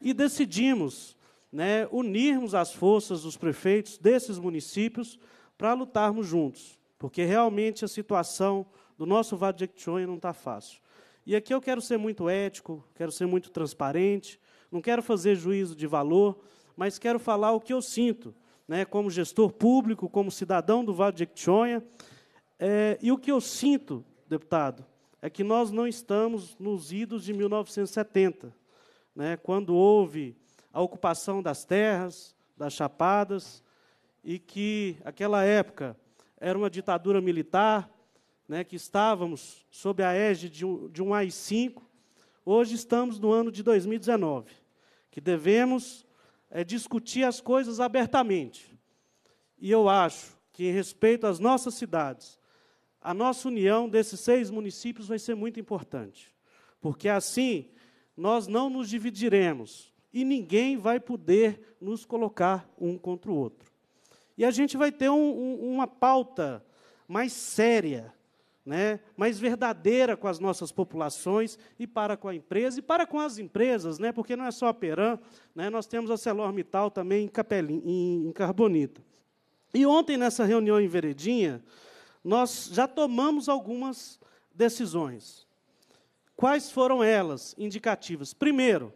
E decidimos né, unirmos as forças dos prefeitos desses municípios para lutarmos juntos, porque realmente a situação do nosso Vado de não está fácil. E aqui eu quero ser muito ético, quero ser muito transparente, não quero fazer juízo de valor, mas quero falar o que eu sinto, né, como gestor público, como cidadão do Vado de É, e o que eu sinto, deputado, é que nós não estamos nos idos de 1970, né, quando houve a ocupação das terras, das chapadas, e que, aquela época, era uma ditadura militar, né, que estávamos sob a égide de um, de um AI-5, hoje estamos no ano de 2019, que devemos é, discutir as coisas abertamente. E eu acho que, em respeito às nossas cidades, a nossa união desses seis municípios vai ser muito importante, porque assim nós não nos dividiremos e ninguém vai poder nos colocar um contra o outro. E a gente vai ter um, um, uma pauta mais séria né, verdadeira com as nossas populações e para com a empresa e para com as empresas, né, porque não é só a Peran, né, nós temos a Celormital também em, Capelim, em, em Carbonita. E ontem, nessa reunião em Veredinha, nós já tomamos algumas decisões. Quais foram elas indicativas? Primeiro,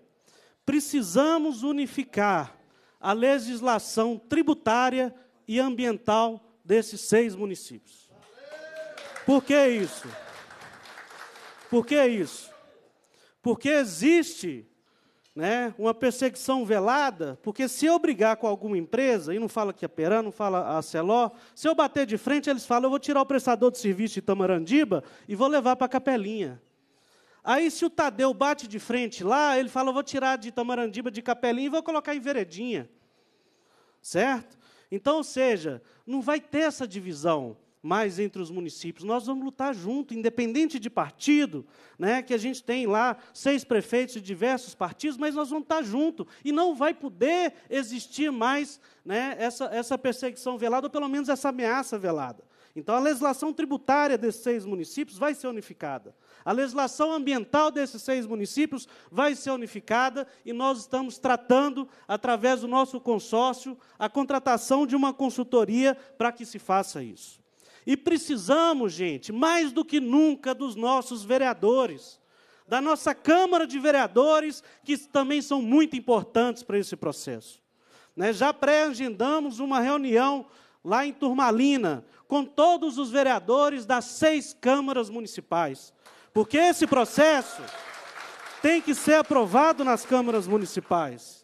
precisamos unificar a legislação tributária e ambiental desses seis municípios. Por que isso? Por que isso? Porque existe né, uma perseguição velada, porque se eu brigar com alguma empresa, e não fala que é Peran, não fala a Celó, se eu bater de frente, eles falam, eu vou tirar o prestador de serviço de Tamarandiba e vou levar para a Capelinha. Aí, se o Tadeu bate de frente lá, ele fala, eu vou tirar de Tamarandiba, de Capelinha e vou colocar em Veredinha. Certo? Então, ou seja, não vai ter essa divisão mais entre os municípios. Nós vamos lutar junto, independente de partido, né, que a gente tem lá seis prefeitos de diversos partidos, mas nós vamos estar junto e não vai poder existir mais né, essa, essa perseguição velada, ou pelo menos essa ameaça velada. Então, a legislação tributária desses seis municípios vai ser unificada. A legislação ambiental desses seis municípios vai ser unificada e nós estamos tratando, através do nosso consórcio, a contratação de uma consultoria para que se faça isso. E precisamos, gente, mais do que nunca, dos nossos vereadores, da nossa Câmara de Vereadores, que também são muito importantes para esse processo. Né? Já pré-agendamos uma reunião lá em Turmalina, com todos os vereadores das seis câmaras municipais. Porque esse processo tem que ser aprovado nas câmaras municipais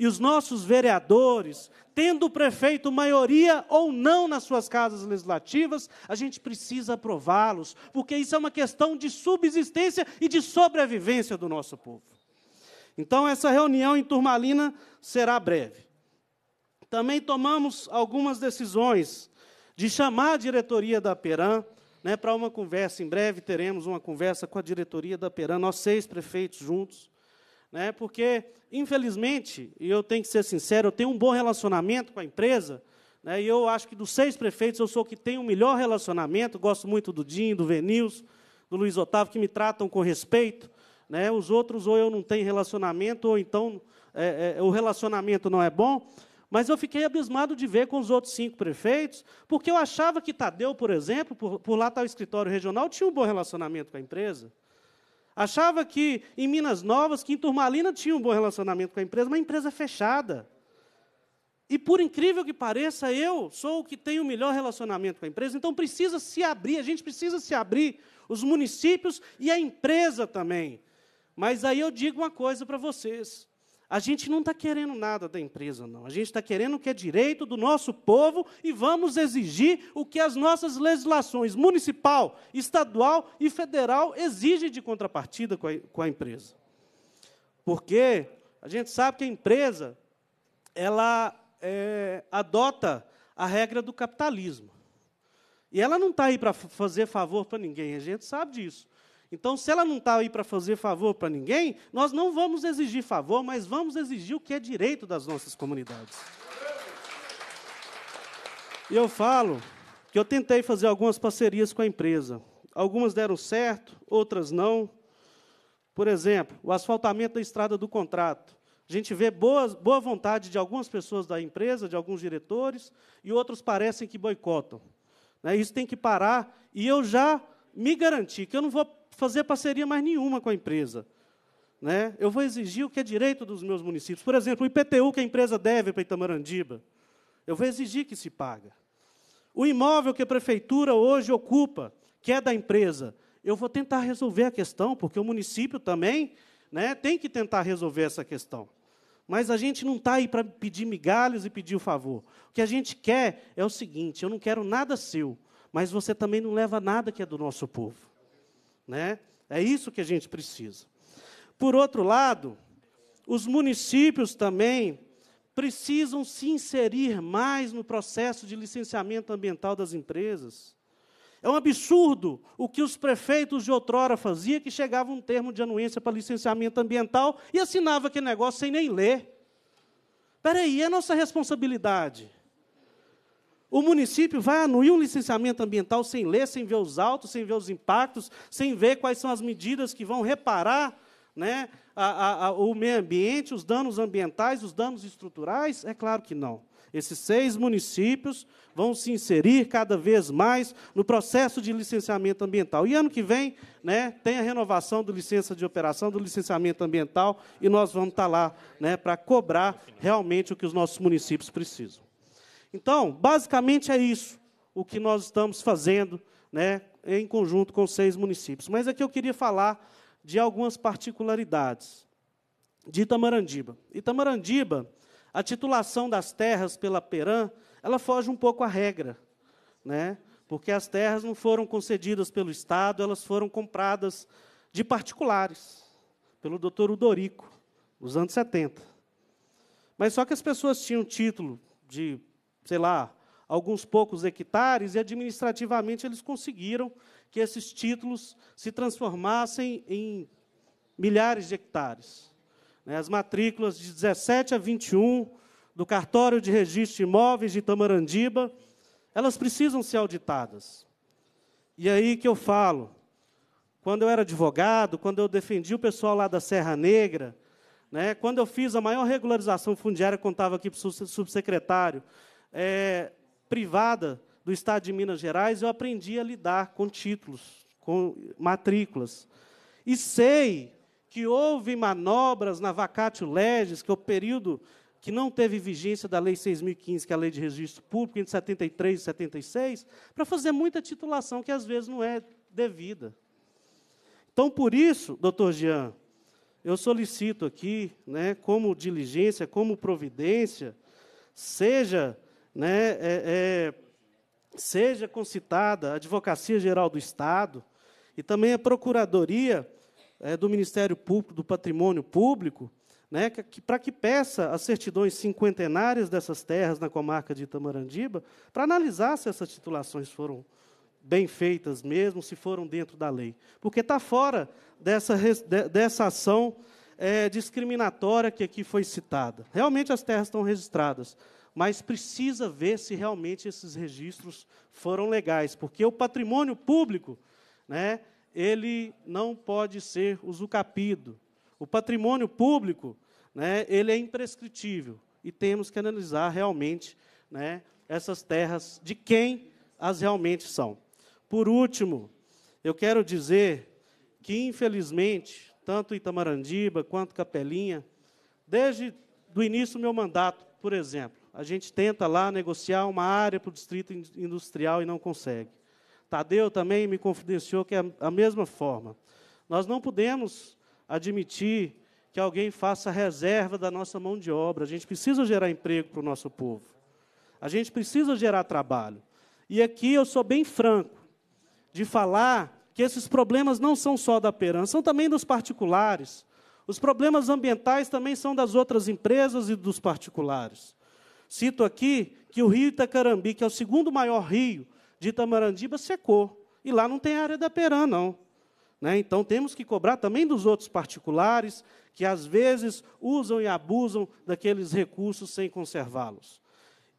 e os nossos vereadores, tendo o prefeito maioria ou não nas suas casas legislativas, a gente precisa aprová-los, porque isso é uma questão de subsistência e de sobrevivência do nosso povo. Então, essa reunião em Turmalina será breve. Também tomamos algumas decisões de chamar a diretoria da Peran né, para uma conversa. Em breve teremos uma conversa com a diretoria da Peran, nós seis prefeitos juntos né? porque, infelizmente, e eu tenho que ser sincero, eu tenho um bom relacionamento com a empresa, né? e eu acho que dos seis prefeitos eu sou o que tem o melhor relacionamento, gosto muito do Dinho, do Venils, do Luiz Otávio, que me tratam com respeito. Né? Os outros, ou eu não tenho relacionamento, ou então é, é, o relacionamento não é bom. Mas eu fiquei abismado de ver com os outros cinco prefeitos, porque eu achava que Tadeu, por exemplo, por, por lá está o escritório regional, tinha um bom relacionamento com a empresa. Achava que em Minas Novas, que em Turmalina tinha um bom relacionamento com a empresa, mas a empresa é fechada. E por incrível que pareça, eu sou o que tem o melhor relacionamento com a empresa, então precisa se abrir, a gente precisa se abrir, os municípios e a empresa também. Mas aí eu digo uma coisa para vocês: a gente não está querendo nada da empresa, não. A gente está querendo o que é direito do nosso povo e vamos exigir o que as nossas legislações municipal, estadual e federal exigem de contrapartida com a, com a empresa. Porque a gente sabe que a empresa ela é, adota a regra do capitalismo. E ela não está aí para fazer favor para ninguém, a gente sabe disso. Então, se ela não está aí para fazer favor para ninguém, nós não vamos exigir favor, mas vamos exigir o que é direito das nossas comunidades. E eu falo que eu tentei fazer algumas parcerias com a empresa. Algumas deram certo, outras não. Por exemplo, o asfaltamento da estrada do contrato. A gente vê boas, boa vontade de algumas pessoas da empresa, de alguns diretores, e outros parecem que boicotam. Né? Isso tem que parar. E eu já me garanti que eu não vou fazer parceria mais nenhuma com a empresa. Né? Eu vou exigir o que é direito dos meus municípios. Por exemplo, o IPTU que a empresa deve para Itamarandiba, eu vou exigir que se paga. O imóvel que a prefeitura hoje ocupa, que é da empresa, eu vou tentar resolver a questão, porque o município também né, tem que tentar resolver essa questão. Mas a gente não está aí para pedir migalhas e pedir o favor. O que a gente quer é o seguinte: eu não quero nada seu, mas você também não leva nada que é do nosso povo. Né? É isso que a gente precisa. Por outro lado, os municípios também precisam se inserir mais no processo de licenciamento ambiental das empresas. É um absurdo o que os prefeitos de outrora faziam, que chegava um termo de anuência para licenciamento ambiental e assinava aquele negócio sem nem ler. Espera aí, é nossa responsabilidade. O município vai anuir um licenciamento ambiental sem ler, sem ver os altos, sem ver os impactos, sem ver quais são as medidas que vão reparar né, a, a, a, o meio ambiente, os danos ambientais, os danos estruturais? É claro que não. Esses seis municípios vão se inserir cada vez mais no processo de licenciamento ambiental. E ano que vem né, tem a renovação do licença de operação, do licenciamento ambiental, e nós vamos estar lá né, para cobrar realmente o que os nossos municípios precisam. Então, basicamente é isso o que nós estamos fazendo né, em conjunto com seis municípios. Mas aqui eu queria falar de algumas particularidades de Itamarandiba. Itamarandiba, a titulação das terras pela Peran, ela foge um pouco à regra, né? porque as terras não foram concedidas pelo Estado, elas foram compradas de particulares, pelo doutor Udorico, nos anos 70. Mas só que as pessoas tinham título de sei lá, alguns poucos hectares, e administrativamente eles conseguiram que esses títulos se transformassem em milhares de hectares. Né? As matrículas de 17 a 21 do cartório de registro de imóveis de Itamarandiba, elas precisam ser auditadas. E é aí que eu falo, quando eu era advogado, quando eu defendi o pessoal lá da Serra Negra, né, quando eu fiz a maior regularização fundiária, contava aqui para o subsecretário, é, privada do Estado de Minas Gerais, eu aprendi a lidar com títulos, com matrículas. E sei que houve manobras na vacatio legis, que é o período que não teve vigência da Lei 6.015, que é a Lei de Registro Público, entre 73 e 76, para fazer muita titulação que, às vezes, não é devida. Então, por isso, doutor Jean, eu solicito aqui, né, como diligência, como providência, seja né, é, é, seja concitada a Advocacia Geral do Estado e também a Procuradoria é, do Ministério Público do Patrimônio Público, né, para que peça as certidões cinquentenárias dessas terras na comarca de Itamarandiba, para analisar se essas titulações foram bem feitas mesmo, se foram dentro da lei. Porque está fora dessa, dessa ação é, discriminatória que aqui foi citada. Realmente as terras estão registradas mas precisa ver se realmente esses registros foram legais, porque o patrimônio público, né, ele não pode ser usucapido. O patrimônio público, né, ele é imprescritível e temos que analisar realmente, né, essas terras de quem as realmente são. Por último, eu quero dizer que infelizmente tanto Itamarandiba quanto Capelinha, desde do início do meu mandato, por exemplo, a gente tenta lá negociar uma área para o distrito industrial e não consegue. Tadeu também me confidenciou que é a mesma forma. Nós não podemos admitir que alguém faça reserva da nossa mão de obra. A gente precisa gerar emprego para o nosso povo. A gente precisa gerar trabalho. E aqui eu sou bem franco de falar que esses problemas não são só da Peran, são também dos particulares. Os problemas ambientais também são das outras empresas e dos particulares. Cito aqui que o rio Itacarambi, que é o segundo maior rio de Itamarandiba, secou. E lá não tem área da Perã, não. Né? Então temos que cobrar também dos outros particulares que às vezes usam e abusam daqueles recursos sem conservá-los.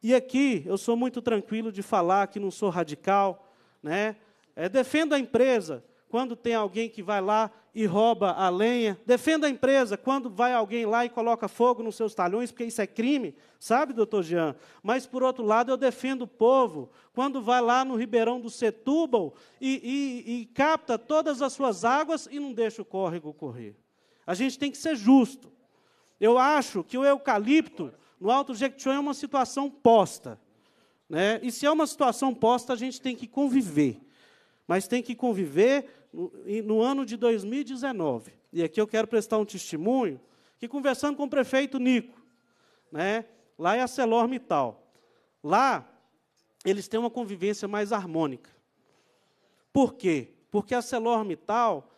E aqui eu sou muito tranquilo de falar que não sou radical, né? É, defendo a empresa, quando tem alguém que vai lá e rouba a lenha. Defenda a empresa quando vai alguém lá e coloca fogo nos seus talhões, porque isso é crime, sabe, doutor Jean? Mas, por outro lado, eu defendo o povo quando vai lá no Ribeirão do Setúbal e, e, e capta todas as suas águas e não deixa o córrego correr. A gente tem que ser justo. Eu acho que o eucalipto no Alto Jequitinhonha é uma situação posta. Né? E se é uma situação posta, a gente tem que conviver. Mas tem que conviver no, ano de 2019, e aqui eu quero prestar um testemunho, que conversando com o prefeito Nico, né, lá é a Celormital. Lá, eles têm uma convivência mais harmônica. Por quê? Porque a Celormital,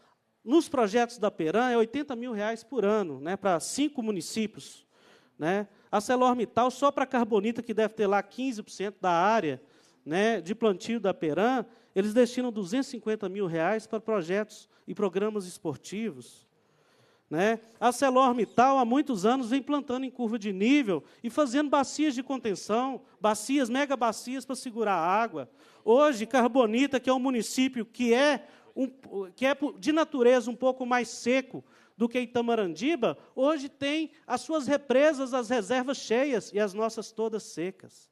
nos projetos da Peran, é 80 mil reais por ano, né, para cinco municípios. Né? A Celormital, só para a carbonita, que deve ter lá 15% da área né, de plantio da Peran, eles destinam 250 mil reais para projetos e programas esportivos. Né? A CelorMittal, há muitos anos, vem plantando em curva de nível e fazendo bacias de contenção, bacias, mega bacias para segurar a água. Hoje, Carbonita, que é um município que é, um, que é de natureza um pouco mais seco do que Itamarandiba, hoje tem as suas represas, as reservas cheias e as nossas todas secas.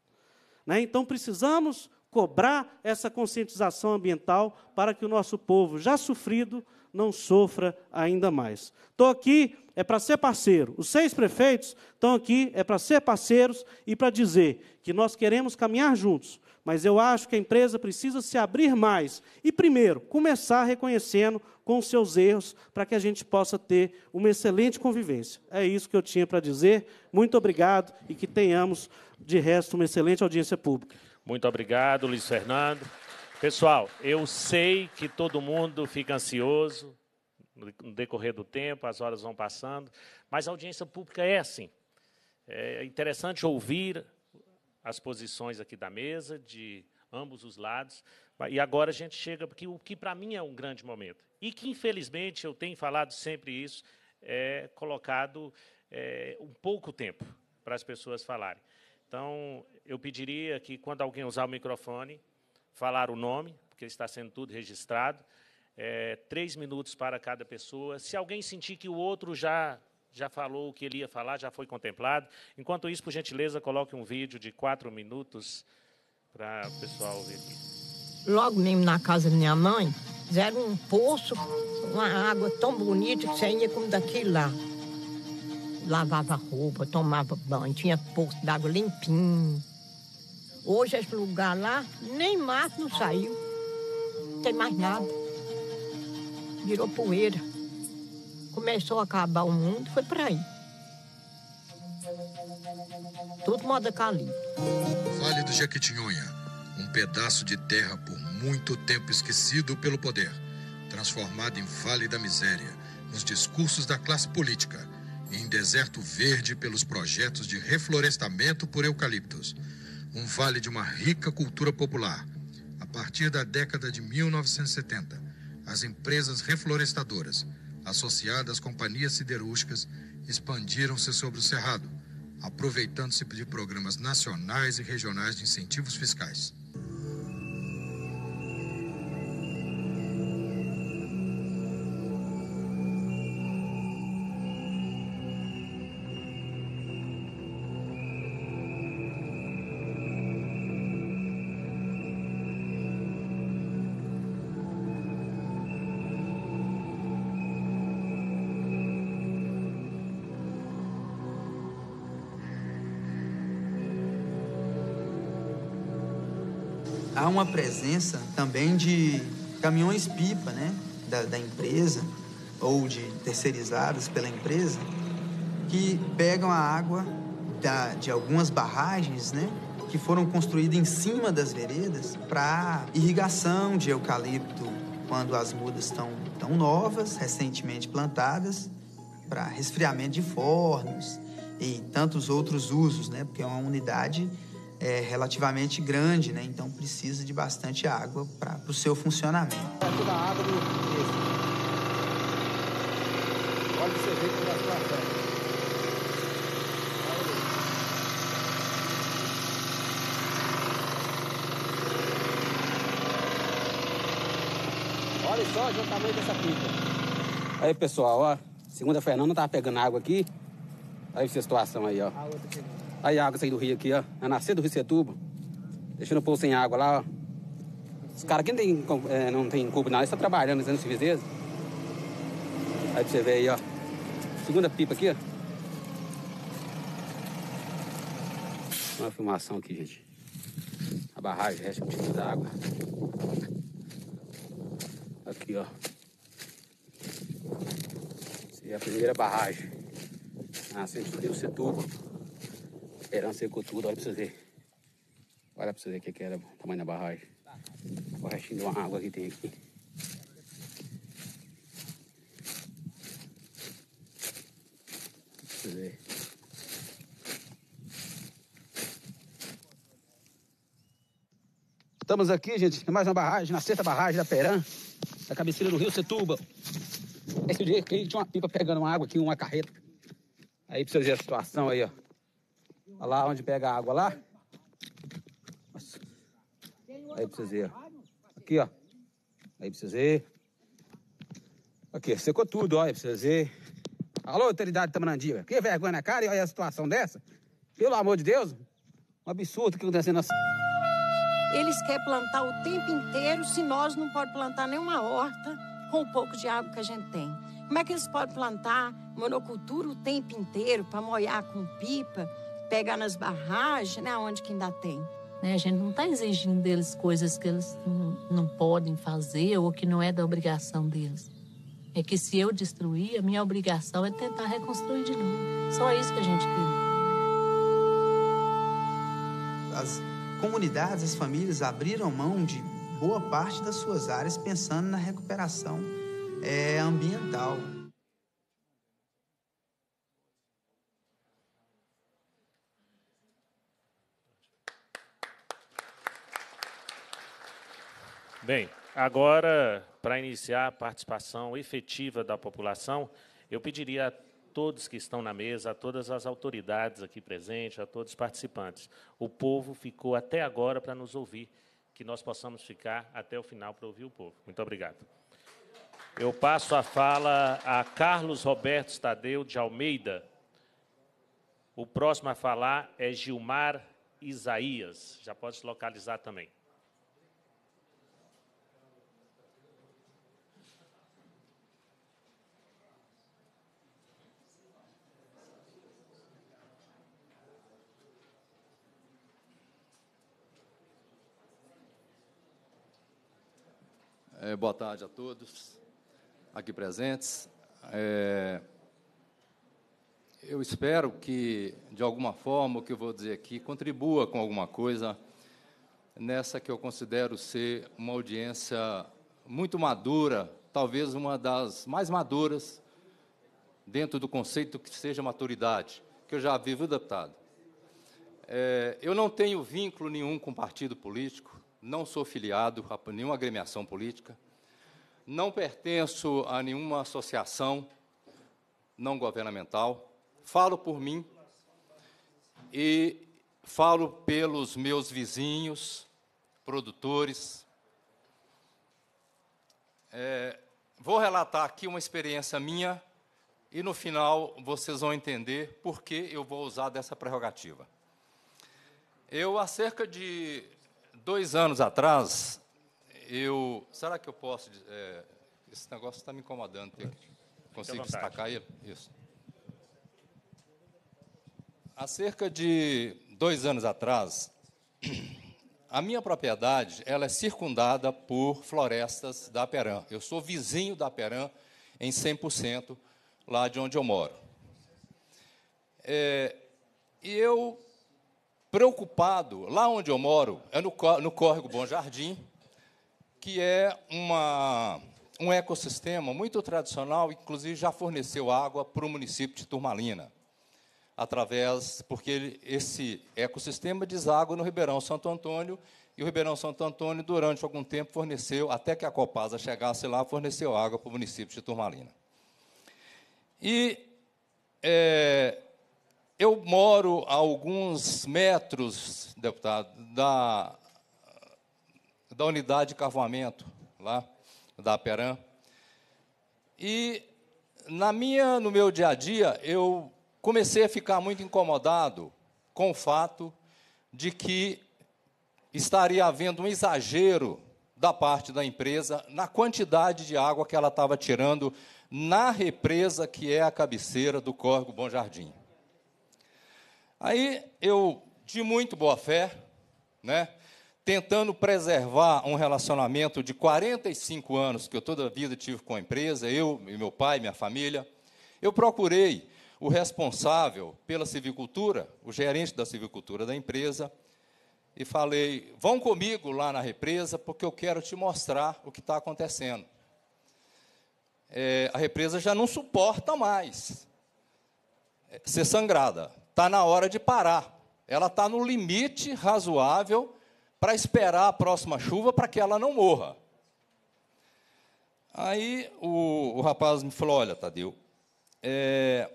Né? Então, precisamos cobrar essa conscientização ambiental para que o nosso povo, já sofrido, não sofra ainda mais. Estou aqui é para ser parceiro. Os seis prefeitos estão aqui é para ser parceiros e para dizer que nós queremos caminhar juntos, mas eu acho que a empresa precisa se abrir mais e primeiro começar reconhecendo com os seus erros para que a gente possa ter uma excelente convivência. É isso que eu tinha para dizer. Muito obrigado e que tenhamos de resto uma excelente audiência pública. Muito obrigado, Luiz Fernando. Pessoal, eu sei que todo mundo fica ansioso no decorrer do tempo, as horas vão passando, mas a audiência pública é assim. É interessante ouvir as posições aqui da mesa, de ambos os lados, e agora a gente chega, porque o que para mim é um grande momento, e que infelizmente eu tenho falado sempre isso, é colocado é, um pouco tempo para as pessoas falarem. Então, eu pediria que, quando alguém usar o microfone, falar o nome, porque está sendo tudo registrado, é, três minutos para cada pessoa. Se alguém sentir que o outro já já falou o que ele ia falar, já foi contemplado. Enquanto isso, por gentileza, coloque um vídeo de quatro minutos para o pessoal ver aqui. Logo mesmo na casa da minha mãe, fizeram um poço, uma água tão bonita que saía como daquele lá lavava roupa, tomava banho, tinha poço d'água limpinho. Hoje esse lugar lá, nem mato não saiu. Não tem mais nada. Virou poeira. Começou a acabar o mundo, foi por aí. Tudo moda cali. Vale do Jequitinhonha, um pedaço de terra por muito tempo esquecido pelo poder, transformado em Vale da Miséria, nos discursos da classe política em deserto verde pelos projetos de reflorestamento por eucaliptos. Um vale de uma rica cultura popular. A partir da década de 1970, as empresas reflorestadoras, associadas às companhias siderúrgicas, expandiram-se sobre o Cerrado, aproveitando-se de programas nacionais e regionais de incentivos fiscais. uma presença também de caminhões pipa, né, da, da empresa ou de terceirizados pela empresa que pegam a água da, de algumas barragens, né, que foram construídas em cima das veredas para irrigação de eucalipto quando as mudas estão tão novas, recentemente plantadas, para resfriamento de fornos e tantos outros usos, né? Porque é uma unidade é relativamente grande, né? Então precisa de bastante água para o seu funcionamento. Aqui é na água do Olha você vê como é Olha só o tamanho dessa pipa. Aí pessoal, ó, segunda Fernanda tava pegando água aqui. Olha essa situação aí, ó. Aí a água saiu do rio aqui, ó. A nascida do rio Setuba. Deixando o povo sem água lá, ó. Os caras que não tem, é, não tem culpa nada, eles estão tá trabalhando, fazendo serviço. civilizeiros. Aí pra você ver aí, ó. Segunda pipa aqui, ó. Uma filmação aqui, gente. A barragem, resta tipo da água. Aqui, ó. Essa é a primeira barragem. Nascente do Rio Setúbal. Esperando secou tudo, olha pra você ver. Olha pra você ver o que, era o tamanho da barragem. O restinho de uma água que tem aqui. Deixa eu ver. Estamos aqui, gente, mais uma barragem, na sexta barragem da Perã, da cabeceira do rio Setuba. Esse dia aqui tinha uma pipa pegando uma água aqui, uma carreta. Aí pra vocês verem a situação aí, ó. Olha lá onde pega a água lá. Nossa. Aí pra vocês verem. Aqui, ó. Aí pra vocês verem. Aqui, secou tudo, ó. Aí pra vocês verem. Alô, autoridade de Tamanandiba. Que vergonha na cara e olha a situação dessa. Pelo amor de Deus. Um absurdo que acontecendo assim. Eles querem plantar o tempo inteiro se nós não podemos plantar nenhuma horta com o pouco de água que a gente tem. Como é que eles podem plantar monocultura o tempo inteiro para molhar com pipa? pegar nas barragens, né, onde que ainda tem. Né, a gente não está exigindo deles coisas que eles não, não podem fazer ou que não é da obrigação deles. É que se eu destruir, a minha obrigação é tentar reconstruir de novo. Só isso que a gente quer. As comunidades, as famílias abriram mão de boa parte das suas áreas pensando na recuperação é, ambiental. Bem, agora, para iniciar a participação efetiva da população, eu pediria a todos que estão na mesa, a todas as autoridades aqui presentes, a todos os participantes. O povo ficou até agora para nos ouvir, que nós possamos ficar até o final para ouvir o povo. Muito obrigado. Eu passo a fala a Carlos Roberto Tadeu de Almeida. O próximo a falar é Gilmar Isaías. Já pode se localizar também. É, boa tarde a todos aqui presentes. É, eu espero que, de alguma forma, o que eu vou dizer aqui contribua com alguma coisa nessa que eu considero ser uma audiência muito madura, talvez uma das mais maduras dentro do conceito que seja maturidade, que eu já vivo, deputado. É, eu não tenho vínculo nenhum com partido político, não sou filiado a nenhuma agremiação política, não pertenço a nenhuma associação não governamental, falo por mim e falo pelos meus vizinhos, produtores. É, vou relatar aqui uma experiência minha e no final vocês vão entender por que eu vou usar dessa prerrogativa. Eu, há cerca de dois anos atrás, eu. Será que eu posso. É, esse negócio está me incomodando. Tem, consigo destacar ele? Isso. Há cerca de dois anos atrás, a minha propriedade ela é circundada por florestas da Aperã. Eu sou vizinho da Aperã em 100%, lá de onde eu moro. É, e eu preocupado, lá onde eu moro, é no, no Córrego Bom Jardim, que é uma, um ecossistema muito tradicional, inclusive já forneceu água para o município de Turmalina, através, porque ele, esse ecossistema deságua no Ribeirão Santo Antônio, e o Ribeirão Santo Antônio, durante algum tempo, forneceu, até que a Copasa chegasse lá, forneceu água para o município de Turmalina. E é, eu moro a alguns metros, deputado, da, da unidade de carvamento lá, da Peram, E na minha, no meu dia a dia, eu comecei a ficar muito incomodado com o fato de que estaria havendo um exagero da parte da empresa na quantidade de água que ela estava tirando na represa que é a cabeceira do Córrego Bom Jardim. Aí eu, de muito boa fé, né, tentando preservar um relacionamento de 45 anos que eu toda a vida tive com a empresa, eu e meu pai, minha família, eu procurei o responsável pela civicultura, o gerente da civicultura da empresa, e falei: vão comigo lá na represa, porque eu quero te mostrar o que está acontecendo. É, a represa já não suporta mais é, ser sangrada está na hora de parar. Ela está no limite razoável para esperar a próxima chuva para que ela não morra. Aí o, o rapaz me falou: Olha, Tadeu, é,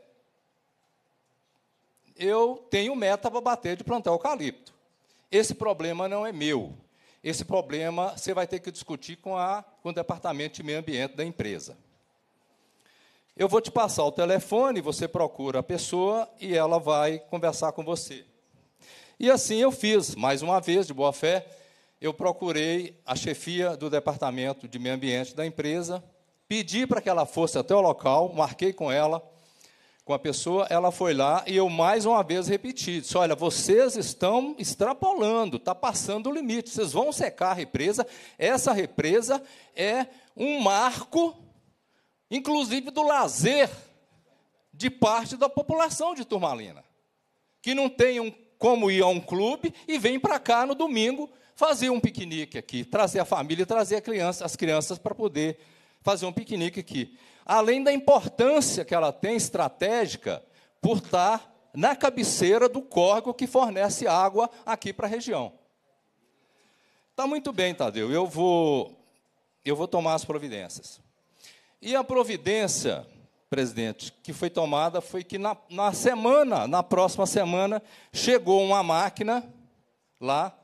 eu tenho meta para bater de plantar eucalipto. Esse problema não é meu. Esse problema você vai ter que discutir com, a, com o departamento de meio ambiente da empresa. Eu vou te passar o telefone, você procura a pessoa e ela vai conversar com você. E assim eu fiz, mais uma vez, de boa fé, eu procurei a chefia do departamento de meio ambiente da empresa, pedi para que ela fosse até o local, marquei com ela, com a pessoa, ela foi lá e eu mais uma vez repeti: disse, olha, vocês estão extrapolando, está passando o limite, vocês vão secar a represa, essa represa é um marco inclusive do lazer de parte da população de Turmalina, que não tem um, como ir a um clube e vem para cá no domingo fazer um piquenique aqui, trazer a família, trazer a criança, as crianças para poder fazer um piquenique aqui. Além da importância que ela tem estratégica por estar tá na cabeceira do córrego que fornece água aqui para a região. Tá muito bem, Tadeu. Eu vou eu vou tomar as providências. E a providência, presidente, que foi tomada foi que na, na semana, na próxima semana, chegou uma máquina lá,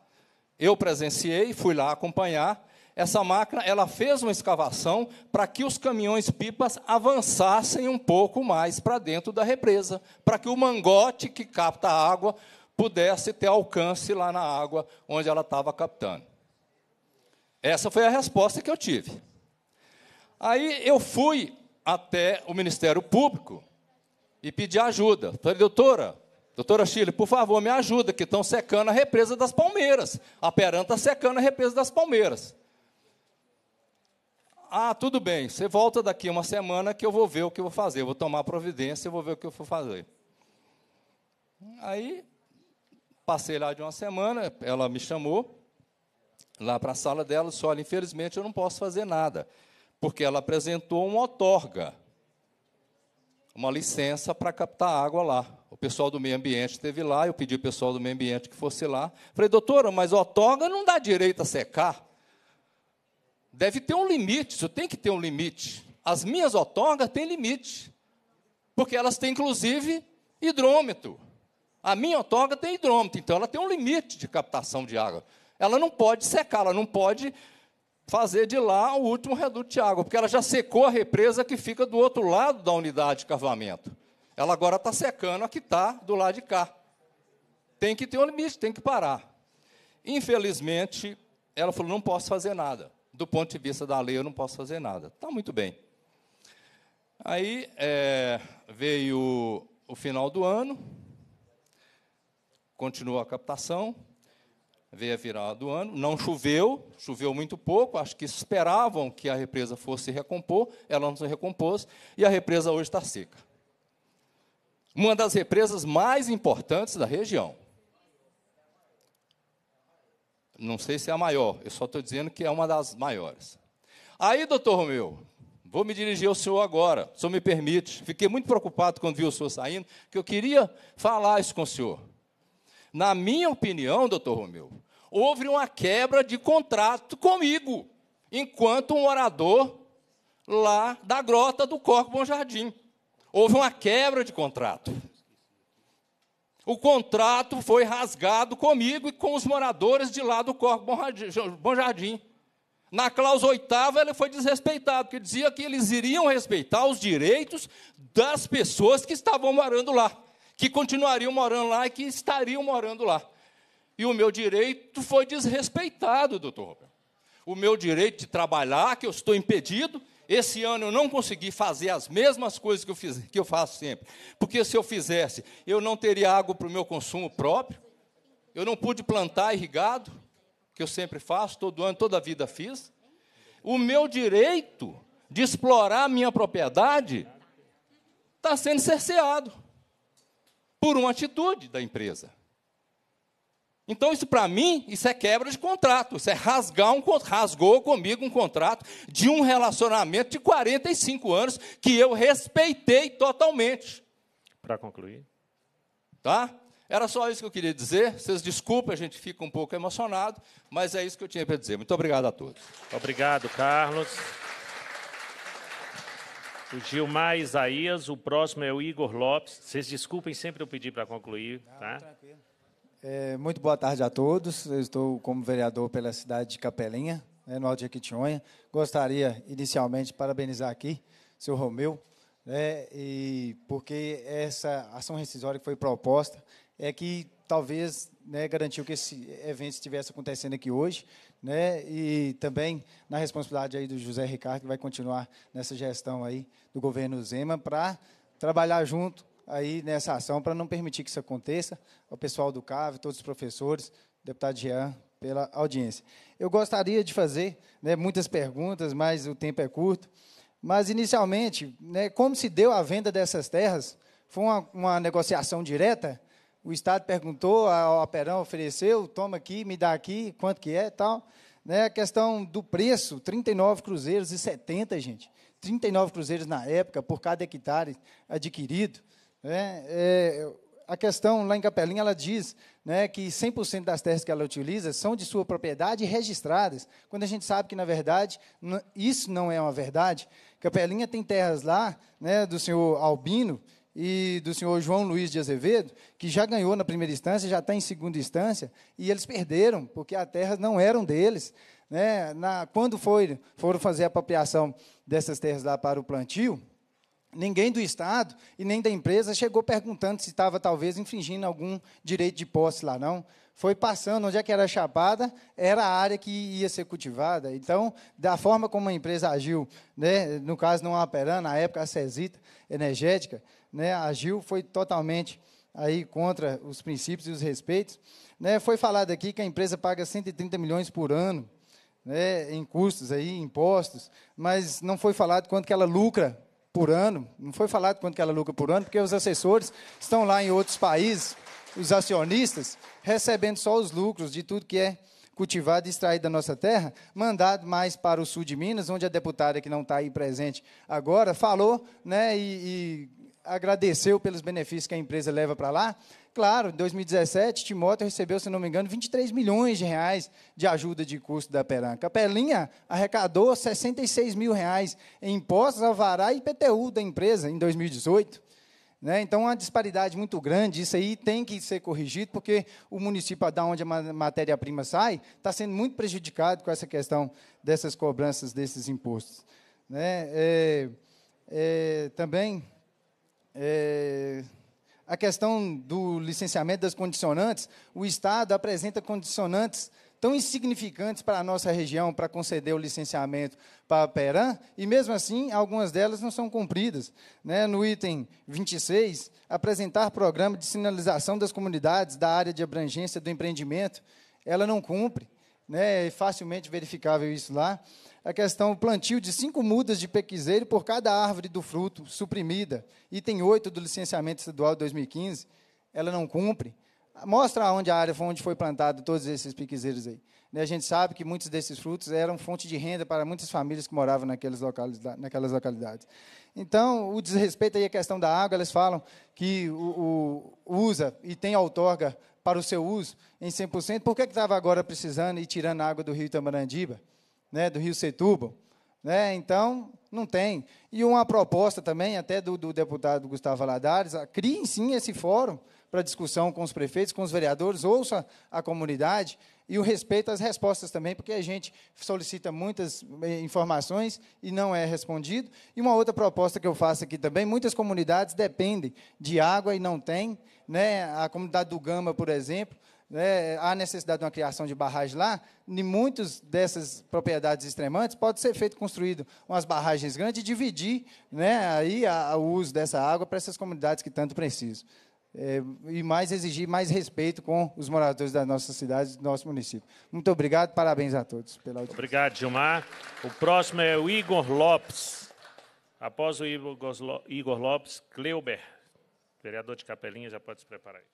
eu presenciei, fui lá acompanhar. Essa máquina, ela fez uma escavação para que os caminhões pipas avançassem um pouco mais para dentro da represa, para que o mangote que capta a água pudesse ter alcance lá na água onde ela estava captando. Essa foi a resposta que eu tive. Aí eu fui até o Ministério Público e pedi ajuda. Falei, doutora, doutora Chile, por favor, me ajuda, que estão secando a represa das Palmeiras. A Peranta tá secando a represa das Palmeiras. Ah, tudo bem, você volta daqui uma semana que eu vou ver o que eu vou fazer. Eu vou tomar providência e vou ver o que eu vou fazer. Aí, passei lá de uma semana, ela me chamou lá para a sala dela, só olha, infelizmente eu não posso fazer nada porque ela apresentou uma outorga, uma licença para captar água lá. O pessoal do meio ambiente esteve lá, eu pedi ao pessoal do meio ambiente que fosse lá. Falei, doutora, mas outorga não dá direito a secar. Deve ter um limite, isso tem que ter um limite. As minhas otorgas têm limite, porque elas têm, inclusive, hidrômetro. A minha otorga tem hidrômetro, então ela tem um limite de captação de água. Ela não pode secar, ela não pode fazer de lá o último reduto de água, porque ela já secou a represa que fica do outro lado da unidade de cavamento. Ela agora está secando a que está do lado de cá. Tem que ter um limite, tem que parar. Infelizmente, ela falou: não posso fazer nada. Do ponto de vista da lei, eu não posso fazer nada. Está muito bem. Aí é, veio o final do ano, continuou a captação, veio a virada do ano, não choveu, choveu muito pouco, acho que esperavam que a represa fosse recompor, ela não se recompôs, e a represa hoje está seca. Uma das represas mais importantes da região. Não sei se é a maior, eu só estou dizendo que é uma das maiores. Aí, doutor Romeu, vou me dirigir ao senhor agora, se o senhor me permite. Fiquei muito preocupado quando vi o senhor saindo, que eu queria falar isso com o senhor. Na minha opinião, doutor Romeu, houve uma quebra de contrato comigo, enquanto um orador lá da grota do Corpo Bom Jardim. Houve uma quebra de contrato. O contrato foi rasgado comigo e com os moradores de lá do Corpo Bom Jardim. Na cláusula oitava, ele foi desrespeitado, porque dizia que eles iriam respeitar os direitos das pessoas que estavam morando lá, que continuariam morando lá e que estariam morando lá. E o meu direito foi desrespeitado, doutor Roberto. O meu direito de trabalhar, que eu estou impedido. Esse ano eu não consegui fazer as mesmas coisas que eu, fiz, que eu faço sempre. Porque se eu fizesse, eu não teria água para o meu consumo próprio. Eu não pude plantar irrigado, que eu sempre faço, todo ano, toda a vida fiz. O meu direito de explorar a minha propriedade está sendo cerceado por uma atitude da empresa. Então, isso para mim, isso é quebra de contrato. Isso é rasgar um rasgou comigo um contrato de um relacionamento de 45 anos que eu respeitei totalmente. Para concluir. Tá? Era só isso que eu queria dizer. Vocês desculpem, a gente fica um pouco emocionado, mas é isso que eu tinha para dizer. Muito obrigado a todos. Obrigado, Carlos. O Gilmar Isaías, o próximo é o Igor Lopes. Vocês desculpem sempre eu pedir para concluir, Não, tá? Tranquilo. É, muito boa tarde a todos. Eu estou como vereador pela cidade de Capelinha, né, no Alto de Equitinhonha. Gostaria, inicialmente, parabenizar aqui o senhor Romeu, né, e porque essa ação rescisória que foi proposta é que talvez né, garantiu que esse evento estivesse acontecendo aqui hoje, né, e também na responsabilidade aí do José Ricardo, que vai continuar nessa gestão aí do governo Zema, para trabalhar junto aí nessa ação para não permitir que isso aconteça, ao pessoal do CAV, todos os professores, deputado Jean, pela audiência. Eu gostaria de fazer né, muitas perguntas, mas o tempo é curto. Mas, inicialmente, né, como se deu a venda dessas terras? Foi uma, uma negociação direta? O Estado perguntou, a Operão ofereceu, toma aqui, me dá aqui, quanto que é tal. Né, a questão do preço, 39 cruzeiros e 70, gente. 39 cruzeiros na época, por cada hectare adquirido. Né? É, a questão lá em Capelinha, ela diz né, que 100% das terras que ela utiliza são de sua propriedade e registradas, quando a gente sabe que, na verdade, isso não é uma verdade. Capelinha tem terras lá, né, do senhor Albino e do senhor João Luiz de Azevedo, que já ganhou na primeira instância, já está em segunda instância, e eles perderam, porque as terras não eram deles. Né? Na, quando foi, foram fazer a apropriação dessas terras lá para o plantio, Ninguém do Estado e nem da empresa chegou perguntando se estava talvez infringindo algum direito de posse lá, não. Foi passando, onde é que era chapada, era a área que ia ser cultivada. Então, da forma como a empresa agiu, né, no caso não a Peran, na época a Cesita Energética, né, agiu, foi totalmente aí contra os princípios e os respeitos. Né, foi falado aqui que a empresa paga 130 milhões por ano né, em custos, aí, impostos, mas não foi falado quanto que ela lucra por ano. Não foi falado quanto que ela lucra por ano, porque os assessores estão lá em outros países, os acionistas, recebendo só os lucros de tudo que é cultivado e extraído da nossa terra, mandado mais para o sul de Minas, onde a deputada que não está aí presente agora falou né, e, e agradeceu pelos benefícios que a empresa leva para lá. Claro, em 2017, Timóteo recebeu, se não me engano, 23 milhões de reais de ajuda de custo da Peranca. A Pelinha arrecadou 66 mil reais em impostos, avará e IPTU da empresa em 2018. Né? Então, uma disparidade muito grande. Isso aí tem que ser corrigido, porque o município, da onde a matéria-prima sai, está sendo muito prejudicado com essa questão dessas cobranças desses impostos. Né? É, é, também. É, a questão do licenciamento das condicionantes, o Estado apresenta condicionantes tão insignificantes para a nossa região para conceder o licenciamento para a Peran, e mesmo assim algumas delas não são cumpridas. Né? No item 26, apresentar programa de sinalização das comunidades da área de abrangência do empreendimento, ela não cumpre, né? é facilmente verificável isso lá a questão plantio de cinco mudas de pequiseiro por cada árvore do fruto suprimida. Item 8 do licenciamento estadual de 2015, ela não cumpre. Mostra onde a área foi onde foi plantado todos esses pequiseiros aí. Né, a gente sabe que muitos desses frutos eram fonte de renda para muitas famílias que moravam naqueles locais, naquelas localidades. Então, o desrespeito aí à questão da água, eles falam que o, o usa e tem outorga para o seu uso em 100%. Por que estava agora precisando e tirando a água do rio Itamarandiba? né, do Rio Setúbal. Né? Então, não tem. E uma proposta também, até do, do deputado Gustavo Aladares, ah, criem sim esse fórum para discussão com os prefeitos, com os vereadores, ouça a comunidade e o respeito às respostas também, porque a gente solicita muitas eh, informações e não é respondido. E uma outra proposta que eu faço aqui também, muitas comunidades dependem de água e não têm. né? A comunidade do Gama, por exemplo, né, há necessidade de uma criação de barragem lá, em muitas dessas propriedades extremantes pode ser feito construído umas barragens grandes e dividir né, aí a, a, o uso dessa água para essas comunidades que tanto precisam. É, e mais exigir mais respeito com os moradores das nossas cidades do nosso município. Muito obrigado, parabéns a todos pela audiência. Obrigado, Gilmar. O próximo é o Igor Lopes. Após o Igor Lopes, Cleuber, vereador de Capelinha, já pode se preparar aí.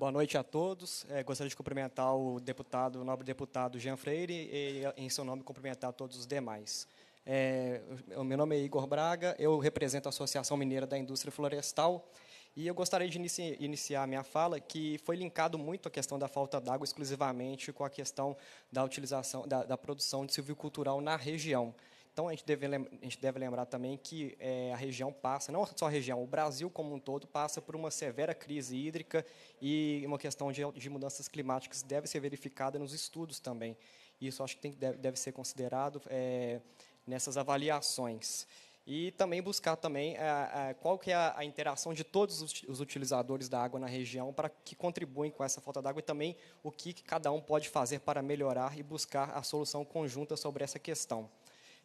Boa noite a todos. É, gostaria de cumprimentar o deputado, o nobre deputado Jean Freire, e em seu nome cumprimentar todos os demais. É, o meu nome é Igor Braga, eu represento a Associação Mineira da Indústria Florestal e eu gostaria de inici iniciar minha fala que foi linkado muito a questão da falta d'água exclusivamente com a questão da utilização da, da produção de silvicultural na região. Então, a gente deve, lembrar, a gente deve lembrar também que é, a região passa, não só a região, o Brasil como um todo passa por uma severa crise hídrica e uma questão de, de mudanças climáticas deve ser verificada nos estudos também. Isso acho que tem, deve, deve, ser considerado é, nessas avaliações e também buscar também a, é, a, é, qual que é a, a, interação de todos os, os, utilizadores da água na região para que contribuem com essa falta d'água e também o que, que cada um pode fazer para melhorar e buscar a solução conjunta sobre essa questão.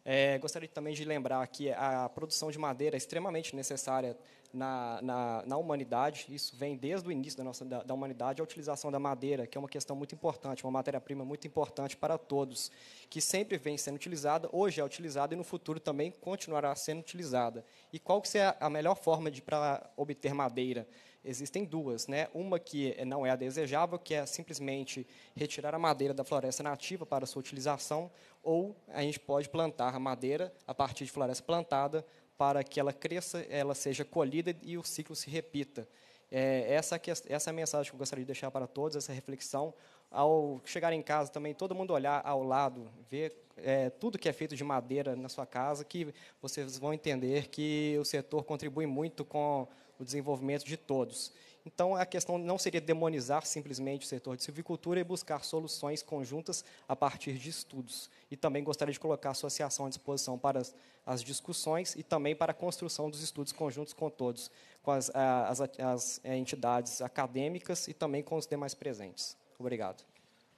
É, gostaria também de lembrar que a produção de madeira é extremamente necessária na, na, na humanidade. Isso vem desde o início da, nossa, da, da, humanidade. A utilização da madeira, que é uma questão muito importante, uma matéria-prima muito importante para todos, que sempre vem sendo utilizada, hoje é utilizada e no futuro também continuará sendo utilizada. E qual que é a melhor forma para obter madeira? existem duas, né? Uma que não é a desejável, que é simplesmente retirar a madeira da floresta nativa para sua utilização, ou a gente pode plantar a madeira a partir de floresta plantada para que ela cresça, ela seja colhida e o ciclo se repita. É, essa, essa é a mensagem que eu gostaria de deixar para todos, essa reflexão. Ao chegar em casa também, todo mundo olhar ao lado, ver é, tudo que é feito de madeira na sua casa, que vocês vão entender que o setor contribui muito com o desenvolvimento de todos. Então, a questão não seria demonizar simplesmente o setor de silvicultura e buscar soluções conjuntas a partir de estudos. E também gostaria de colocar a associação à disposição para as, as discussões e também para a construção dos estudos conjuntos com todos, com as, as, as eh, entidades acadêmicas e também com os demais presentes. Obrigado.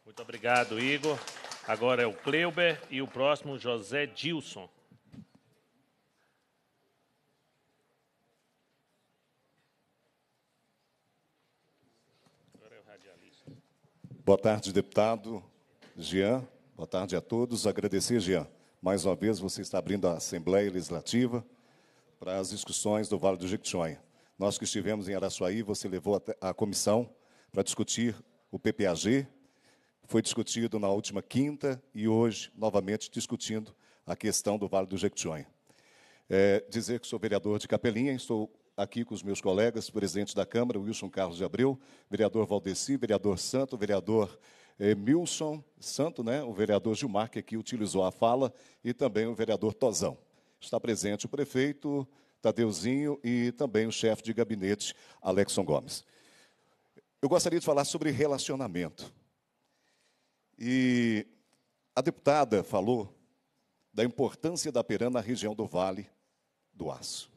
Muito obrigado, Igor. Agora é o Kleuber e o próximo, José Dilson. Boa tarde, deputado Jean. Boa tarde a todos. Agradecer, Jean. Mais uma vez, você está abrindo a Assembleia Legislativa para as discussões do Vale do Jequitinhonha. Nós que estivemos em Araçuaí, você levou a comissão para discutir o PPAG, foi discutido na última quinta e hoje, novamente, discutindo a questão do Vale do Jequitinhonha. É, dizer que sou vereador de Capelinha, estou aqui com os meus colegas, presidente da Câmara, Wilson Carlos de Abreu, vereador Valdeci, vereador Santo, vereador Milson Santo, né, o vereador Gilmar, que aqui utilizou a fala, e também o vereador Tozão. Está presente o prefeito Tadeuzinho e também o chefe de gabinete, Alexson Gomes. Eu gostaria de falar sobre relacionamento. E a deputada falou da importância da Perana na região do Vale do Aço.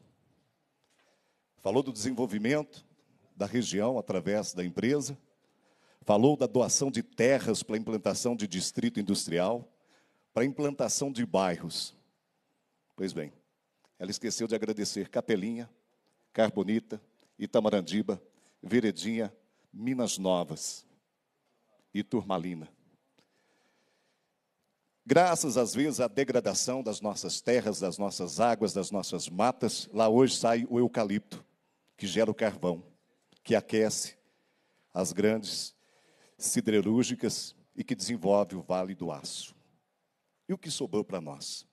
Falou do desenvolvimento da região através da empresa, falou da doação de terras para implantação de distrito industrial, para implantação de bairros. Pois bem, ela esqueceu de agradecer Capelinha, Carbonita, Itamarandiba, Veredinha, Minas Novas e Turmalina. Graças, às vezes, à degradação das nossas terras, das nossas águas, das nossas matas, lá hoje sai o eucalipto que gera o carvão, que aquece as grandes siderúrgicas e que desenvolve o Vale do Aço. E o que sobrou para nós?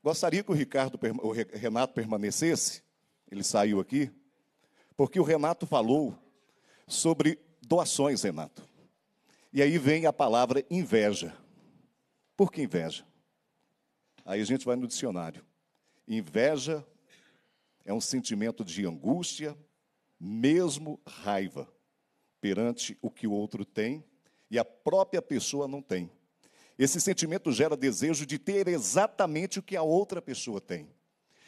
Gostaria que o, Ricardo, o Renato permanecesse, ele saiu aqui, porque o Renato falou sobre doações, Renato. E aí vem a palavra inveja. Por que inveja? Aí a gente vai no dicionário. Inveja é um sentimento de angústia, mesmo raiva, perante o que o outro tem e a própria pessoa não tem. Esse sentimento gera desejo de ter exatamente o que a outra pessoa tem.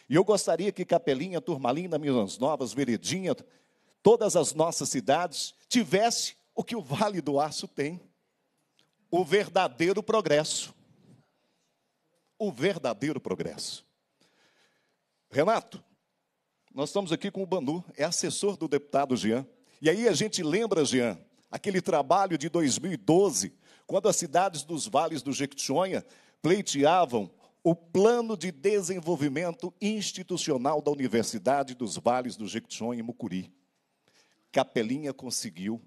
E eu gostaria que Capelinha, Turmalina, Minas Novas, Veredinha, todas as nossas cidades tivesse o que o Vale do Aço tem, o verdadeiro progresso. O verdadeiro progresso. Renato, nós estamos aqui com o Banu, é assessor do deputado Jean. E aí a gente lembra, Jean, aquele trabalho de 2012, quando as cidades dos vales do Jequitinhonha pleiteavam o Plano de Desenvolvimento Institucional da Universidade dos Vales do Jequitinhonha e Mucuri. Capelinha conseguiu,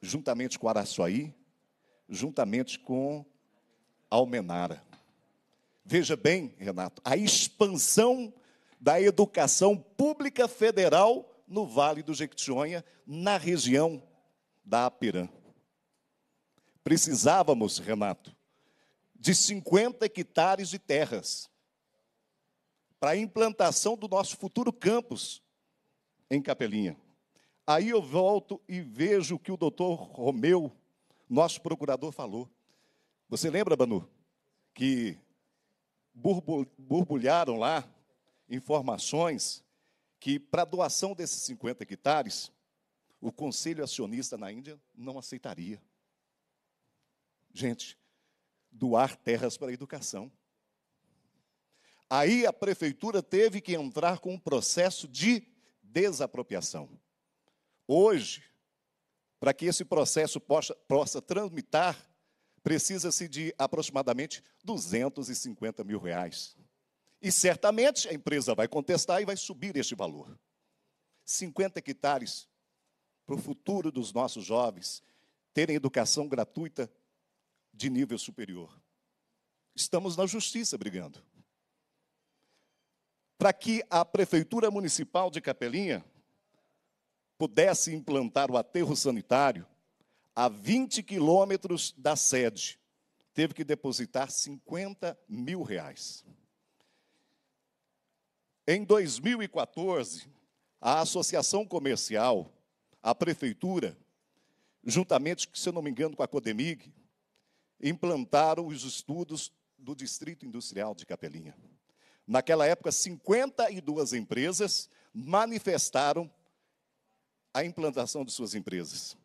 juntamente com Araçuaí, juntamente com Almenara. Veja bem, Renato, a expansão da Educação Pública Federal no Vale do Jequitinhonha, na região da Apirã. Precisávamos, Renato, de 50 hectares de terras para a implantação do nosso futuro campus em Capelinha. Aí eu volto e vejo o que o doutor Romeu, nosso procurador, falou. Você lembra, Banu, que burbulharam lá informações que, para a doação desses 50 hectares, o conselho acionista na Índia não aceitaria. Gente, doar terras para a educação. Aí a prefeitura teve que entrar com um processo de desapropriação. Hoje, para que esse processo possa, possa transmitar, precisa-se de aproximadamente 250 mil reais. E certamente a empresa vai contestar e vai subir este valor. 50 hectares para o futuro dos nossos jovens terem educação gratuita de nível superior. Estamos na justiça brigando. Para que a Prefeitura Municipal de Capelinha pudesse implantar o aterro sanitário a 20 quilômetros da sede, teve que depositar 50 mil reais. Em 2014, a Associação Comercial, a Prefeitura, juntamente, se eu não me engano, com a Codemig, implantaram os estudos do Distrito Industrial de Capelinha. Naquela época, 52 empresas manifestaram a implantação de suas empresas.